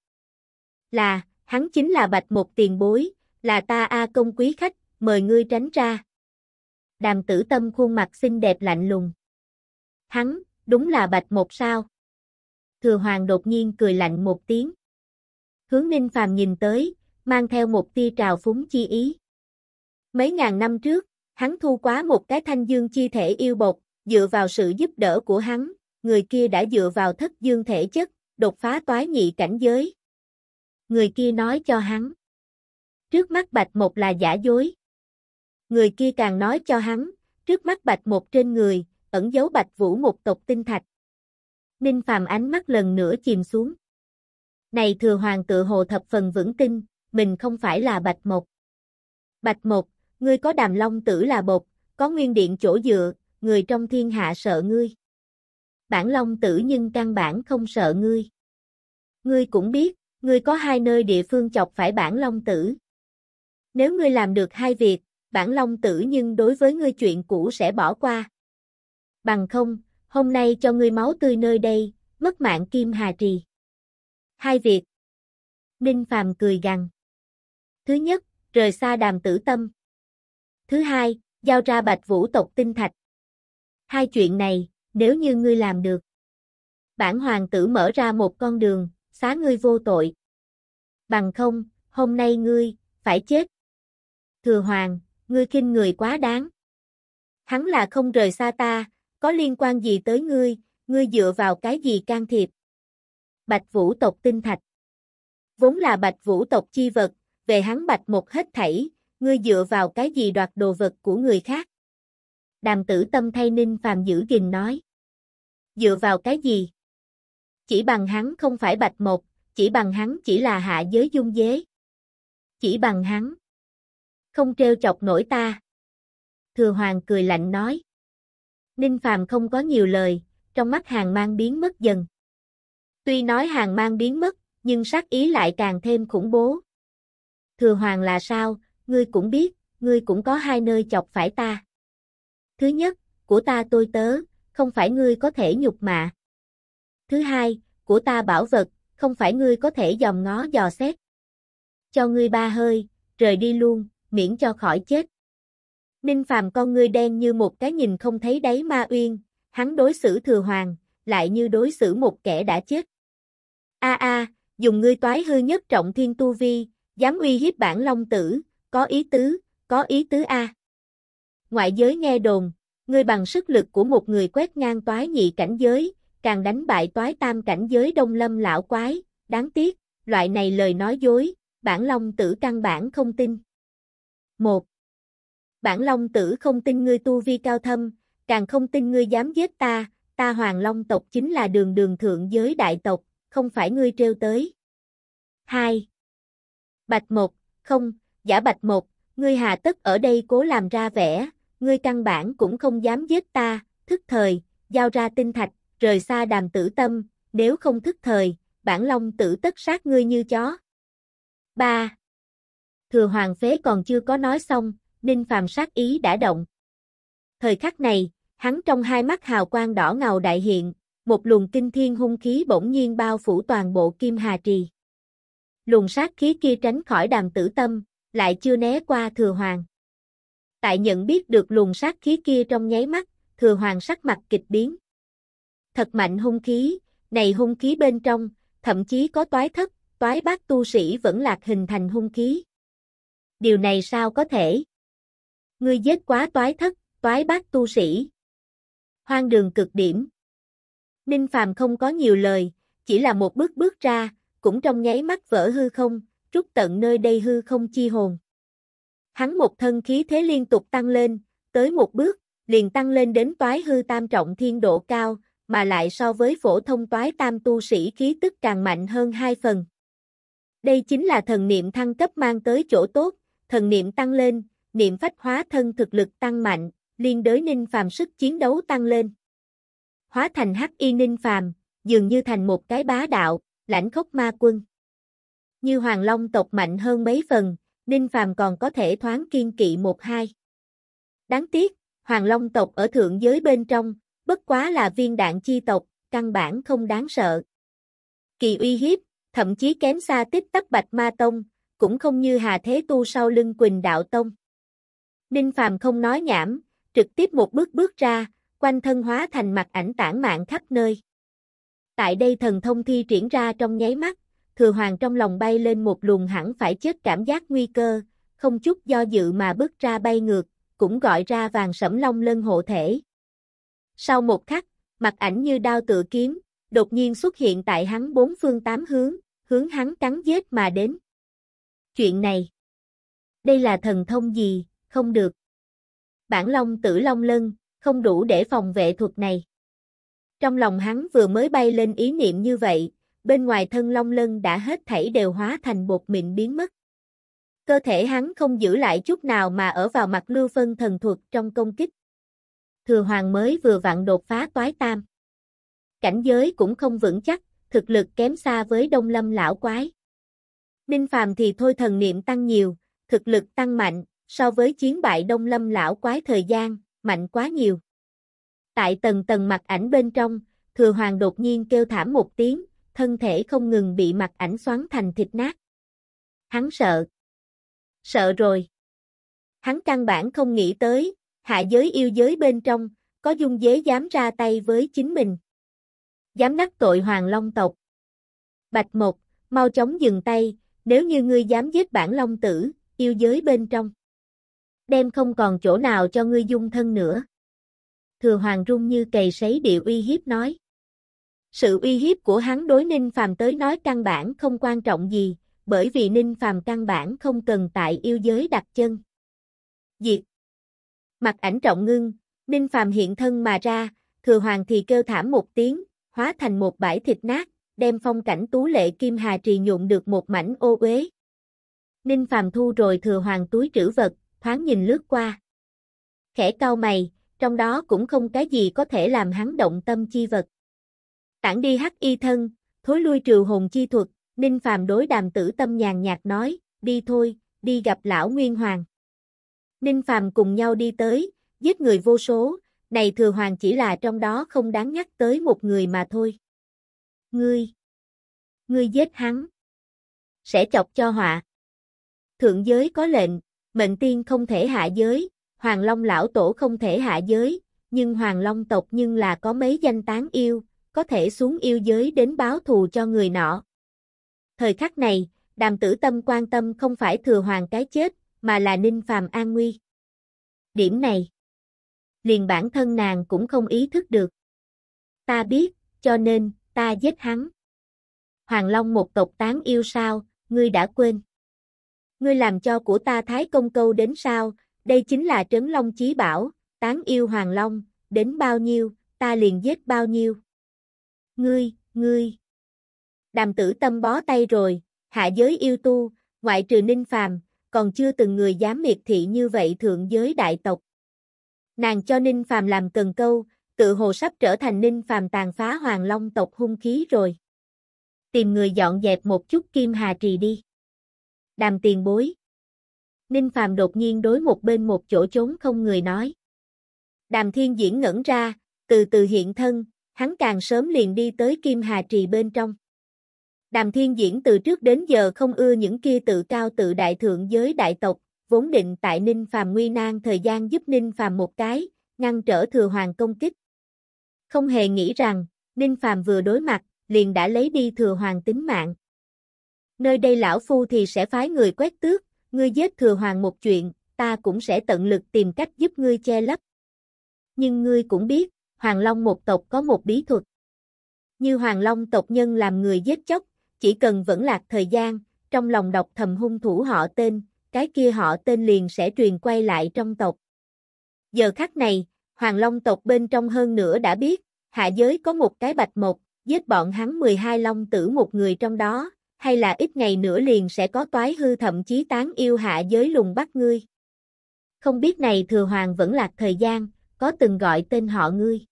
Là, hắn chính là Bạch một tiền bối, là ta a công quý khách, mời ngươi tránh ra. Đàm tử tâm khuôn mặt xinh đẹp lạnh lùng. Hắn, đúng là bạch một sao. Thừa hoàng đột nhiên cười lạnh một tiếng. Hướng ninh phàm nhìn tới, mang theo một tia trào phúng chi ý. Mấy ngàn năm trước, hắn thu quá một cái thanh dương chi thể yêu bột, dựa vào sự giúp đỡ của hắn, người kia đã dựa vào thất dương thể chất, đột phá toái nhị cảnh giới. Người kia nói cho hắn. Trước mắt Bạch Một là giả dối. Người kia càng nói cho hắn, trước mắt Bạch Một trên người, ẩn giấu Bạch Vũ một tộc tinh thạch. Ninh Phàm ánh mắt lần nữa chìm xuống. Này thừa hoàng tự hồ thập phần vững tin, mình không phải là Bạch Một. Bạch Một, ngươi có đàm long tử là bột, có nguyên điện chỗ dựa, người trong thiên hạ sợ ngươi. Bản long tử nhưng căn bản không sợ ngươi. Ngươi cũng biết, ngươi có hai nơi địa phương chọc phải bản long tử. Nếu ngươi làm được hai việc, bản long tử nhưng đối với ngươi chuyện cũ sẽ bỏ qua. Bằng không, hôm nay cho ngươi máu tươi nơi đây, mất mạng kim hà trì. Hai việc. Ninh Phàm cười gằn. Thứ nhất, rời xa đàm tử tâm. Thứ hai, giao ra bạch vũ tộc tinh thạch. Hai chuyện này, nếu như ngươi làm được. Bản hoàng tử mở ra một con đường, xá ngươi vô tội. Bằng không, hôm nay ngươi, phải chết thừa hoàng, ngươi kinh người quá đáng. Hắn là không rời xa ta, có liên quan gì tới ngươi, ngươi dựa vào cái gì can thiệp. Bạch vũ tộc tinh thạch. Vốn là bạch vũ tộc chi vật, về hắn bạch một hết thảy, ngươi dựa vào cái gì đoạt đồ vật của người khác. Đàm tử tâm thay ninh phàm giữ gìn nói. Dựa vào cái gì? Chỉ bằng hắn không phải bạch một, chỉ bằng hắn chỉ là hạ giới dung dế. Chỉ bằng hắn không trêu chọc nổi ta. Thừa Hoàng cười lạnh nói. Ninh Phàm không có nhiều lời, trong mắt hàng mang biến mất dần. Tuy nói hàng mang biến mất, nhưng sát ý lại càng thêm khủng bố. Thừa Hoàng là sao, ngươi cũng biết, ngươi cũng có hai nơi chọc phải ta. Thứ nhất, của ta tôi tớ, không phải ngươi có thể nhục mạ. Thứ hai, của ta bảo vật, không phải ngươi có thể dòm ngó dò xét. Cho ngươi ba hơi, rời đi luôn, miễn cho khỏi chết. Ninh Phàm con ngươi đen như một cái nhìn không thấy đáy ma uyên, hắn đối xử thừa hoàng, lại như đối xử một kẻ đã chết. A a, dùng ngươi toái hư nhất trọng thiên tu vi, dám uy hiếp bản long tử, có ý tứ, có ý tứ a. Ngoại giới nghe đồn, ngươi bằng sức lực của một người quét ngang toái nhị cảnh giới, càng đánh bại toái tam cảnh giới đông lâm lão quái, đáng tiếc, loại này lời nói dối, bản long tử căn bản không tin. 1. Bản Long tử không tin ngươi tu vi cao thâm, càng không tin ngươi dám giết ta, ta Hoàng Long tộc chính là đường đường thượng giới đại tộc, không phải ngươi trêu tới. 2. Bạch Một, không, giả Bạch Một, ngươi hà tất ở đây cố làm ra vẻ, ngươi căn bản cũng không dám giết ta, thức thời, giao ra tinh thạch, rời xa đàm tử tâm, nếu không thức thời, bản long tử tất sát ngươi như chó. 3. Thừa Hoàng Phế còn chưa có nói xong, Ninh Phàm sát ý đã động. Thời khắc này, hắn trong hai mắt hào quang đỏ ngầu đại hiện, một luồng kinh thiên hung khí bỗng nhiên bao phủ toàn bộ Kim Hà Trì. Luồng sát khí kia tránh khỏi đàm tử tâm, lại chưa né qua Thừa Hoàng. Tại nhận biết được luồng sát khí kia trong nháy mắt, Thừa Hoàng sắc mặt kịch biến. Thật mạnh hung khí, này hung khí bên trong, thậm chí có toái thất, toái bát tu sĩ vẫn lạc hình thành hung khí điều này sao có thể? Ngươi giết quá toái thất, toái bát tu sĩ. Hoang đường cực điểm. Ninh Phàm không có nhiều lời, chỉ là một bước bước ra, cũng trong nháy mắt vỡ hư không, rút tận nơi đây hư không chi hồn. Hắn một thân khí thế liên tục tăng lên, tới một bước, liền tăng lên đến toái hư tam trọng thiên độ cao, mà lại so với phổ thông toái tam tu sĩ khí tức càng mạnh hơn hai phần. Đây chính là thần niệm thăng cấp mang tới chỗ tốt, thần niệm tăng lên, niệm phách hóa thân thực lực tăng mạnh, liên đới ninh phàm sức chiến đấu tăng lên. Hóa thành hắc y ninh phàm, dường như thành một cái bá đạo, lãnh khốc ma quân. Như hoàng long tộc mạnh hơn mấy phần, ninh phàm còn có thể thoáng kiên kỵ một hai. Đáng tiếc, hoàng long tộc ở thượng giới bên trong, bất quá là viên đạn chi tộc, căn bản không đáng sợ. Kỳ uy hiếp, thậm chí kém xa tích tắc bạch ma tông, cũng không như Hà Thế Tu sau lưng Quỳnh Đạo Tông. Ninh Phàm không nói nhảm, trực tiếp một bước bước ra, quanh thân hóa thành mặt ảnh tản mạng khắp nơi. Tại đây thần thông thi triển ra trong nháy mắt, thừa hoàng trong lòng bay lên một luồng hẳn phải chết cảm giác nguy cơ, không chút do dự mà bước ra bay ngược, cũng gọi ra vàng sẫm long lân hộ thể. Sau một khắc, mặt ảnh như đao tự kiếm, đột nhiên xuất hiện tại hắn bốn phương tám hướng, hướng hắn cắn giết mà đến. Chuyện này, đây là thần thông gì, không được. Bản Long tử Long Lân, không đủ để phòng vệ thuật này. Trong lòng hắn vừa mới bay lên ý niệm như vậy, bên ngoài thân Long Lân đã hết thảy đều hóa thành bột mịn biến mất. Cơ thể hắn không giữ lại chút nào mà ở vào mặt lưu phân thần thuật trong công kích. Thừa Hoàng mới vừa vặn đột phá toái tam. Cảnh giới cũng không vững chắc, thực lực kém xa với Đông Lâm lão quái. Đinh Phàm thì thôi thần niệm tăng nhiều, thực lực tăng mạnh, so với chiến bại Đông Lâm lão quái thời gian, mạnh quá nhiều. Tại tầng tầng mặt ảnh bên trong, Thừa Hoàng đột nhiên kêu thảm một tiếng, thân thể không ngừng bị mặt ảnh xoắn thành thịt nát. Hắn sợ. Sợ rồi. Hắn căn bản không nghĩ tới, hạ giới yêu giới bên trong, có dung dế dám ra tay với chính mình. Dám đắc tội Hoàng Long tộc. Bạch Mộc, mau chóng dừng tay, nếu như ngươi dám giết bản long tử, yêu giới bên trong. Đem không còn chỗ nào cho ngươi dung thân nữa. Thừa hoàng rung như cầy sấy địa uy hiếp nói. Sự uy hiếp của hắn đối Ninh Phàm tới nói căn bản không quan trọng gì, bởi vì Ninh Phàm căn bản không cần tại yêu giới đặt chân. Diệt. Mặt ảnh trọng ngưng, Ninh Phàm hiện thân mà ra, Thừa Hoàng thì kêu thảm một tiếng, hóa thành một bãi thịt nát, đem phong cảnh tú lệ Kim Hà Trì nhuộm được một mảnh ô uế. Ninh Phàm thu rồi thừa hoàng túi trữ vật, thoáng nhìn lướt qua. Khẽ cau mày, trong đó cũng không cái gì có thể làm hắn động tâm chi vật. Tản đi hắc y thân, thối lui trừ hồn chi thuật, Ninh Phàm đối đàm tử tâm nhàn nhạt nói, đi thôi, đi gặp lão Nguyên Hoàng. Ninh Phàm cùng nhau đi tới, giết người vô số, này thừa hoàng chỉ là trong đó không đáng nhắc tới một người mà thôi. Ngươi, ngươi giết hắn, sẽ chọc cho họa. Thượng giới có lệnh, mệnh tiên không thể hạ giới, Hoàng Long lão tổ không thể hạ giới, nhưng Hoàng Long tộc nhưng là có mấy danh tán yêu, có thể xuống yêu giới đến báo thù cho người nọ. Thời khắc này, đàm tử tâm quan tâm không phải thừa hoàng cái chết, mà là ninh phàm an nguy. Điểm này, liền bản thân nàng cũng không ý thức được. Ta biết, cho nên, ta giết hắn. Hoàng Long một tộc tán yêu sao, ngươi đã quên. Ngươi làm cho của ta thái công câu đến sao, đây chính là trấn long chí bảo, tán yêu Hoàng Long, đến bao nhiêu, ta liền giết bao nhiêu. Ngươi, ngươi. Đàm tử tâm bó tay rồi, hạ giới yêu tu, ngoại trừ ninh phàm, còn chưa từng người dám miệt thị như vậy thượng giới đại tộc. Nàng cho ninh phàm làm cần câu, tự hồ sắp trở thành ninh phàm tàn phá hoàng long tộc hung khí rồi. Tìm người dọn dẹp một chút kim hà trì đi. Đàm tiền bối. Ninh phàm đột nhiên đối một bên một chỗ trốn không người nói. Đàm thiên diễn ngẩn ra, từ từ hiện thân, hắn càng sớm liền đi tới kim hà trì bên trong. Đàm thiên diễn từ trước đến giờ không ưa những kia tự cao tự đại thượng giới đại tộc, vốn định tại Ninh Phàm nguy nan thời gian giúp Ninh Phàm một cái, ngăn trở thừa hoàng công kích. Không hề nghĩ rằng, Ninh Phàm vừa đối mặt, liền đã lấy đi thừa hoàng tính mạng. Nơi đây lão phu thì sẽ phái người quét tước, ngươi giết thừa hoàng một chuyện, ta cũng sẽ tận lực tìm cách giúp ngươi che lấp. Nhưng ngươi cũng biết, Hoàng Long một tộc có một bí thuật. Như Hoàng Long tộc nhân làm người giết chóc, chỉ cần vẫn lạc thời gian, trong lòng độc thầm hung thủ họ tên, cái kia họ tên liền sẽ truyền quay lại trong tộc. Giờ khắc này, Hoàng Long tộc bên trong hơn nữa đã biết, hạ giới có một cái bạch mộc, giết bọn hắn 12 long tử một người trong đó, hay là ít ngày nữa liền sẽ có toái hư thậm chí tán yêu hạ giới lùng bắt ngươi. Không biết này thừa hoàng vẫn lạc thời gian, có từng gọi tên họ ngươi.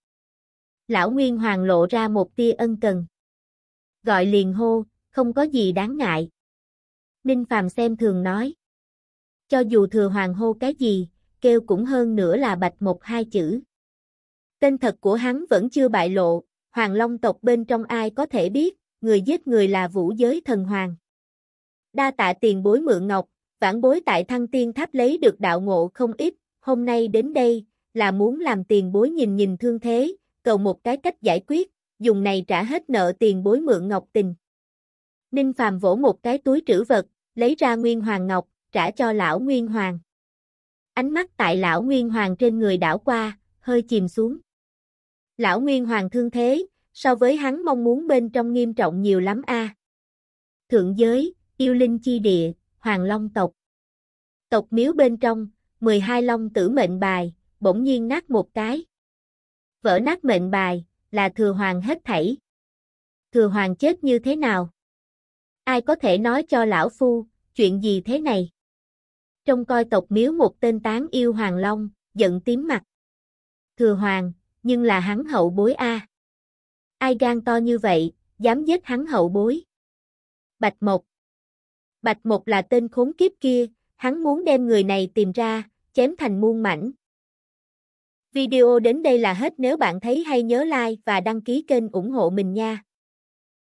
Lão Nguyên Hoàng lộ ra một tia ân cần. Gọi liền hô, không có gì đáng ngại. Ninh Phàm xem thường nói. Cho dù thừa hoàng hô cái gì, kêu cũng hơn nữa là bạch một hai chữ. Tên thật của hắn vẫn chưa bại lộ, Hoàng Long tộc bên trong ai có thể biết, người giết người là vũ giới thần hoàng. Đa tạ tiền bối mượn ngọc, vãn bối tại thăng tiên tháp lấy được đạo ngộ không ít, hôm nay đến đây, là muốn làm tiền bối nhìn nhìn thương thế, cầu một cái cách giải quyết, dùng này trả hết nợ tiền bối mượn ngọc tình. Ninh Phàm vỗ một cái túi trữ vật, lấy ra Nguyên Hoàng Ngọc, trả cho lão Nguyên Hoàng ánh mắt tại lão Nguyên Hoàng trên người đảo qua, hơi chìm xuống. Lão Nguyên Hoàng thương thế, so với hắn mong muốn bên trong nghiêm trọng nhiều lắm a. Thượng giới, yêu linh chi địa, Hoàng Long tộc. Tộc miếu bên trong, 12 long tử mệnh bài, bỗng nhiên nát một cái. Vỡ nát mệnh bài, là thừa hoàng hết thảy. Thừa hoàng chết như thế nào? Ai có thể nói cho lão phu, chuyện gì thế này? trong coi tộc miếu một tên tán yêu hoàng long, giận tím mặt. Thừa hoàng, nhưng là hắn hậu bối a. Ai gan to như vậy, dám giết hắn hậu bối. Bạch Mộc Bạch Mộc là tên khốn kiếp kia, hắn muốn đem người này tìm ra, chém thành muôn mảnh. Video đến đây là hết nếu bạn thấy hay nhớ like và đăng ký kênh ủng hộ mình nha.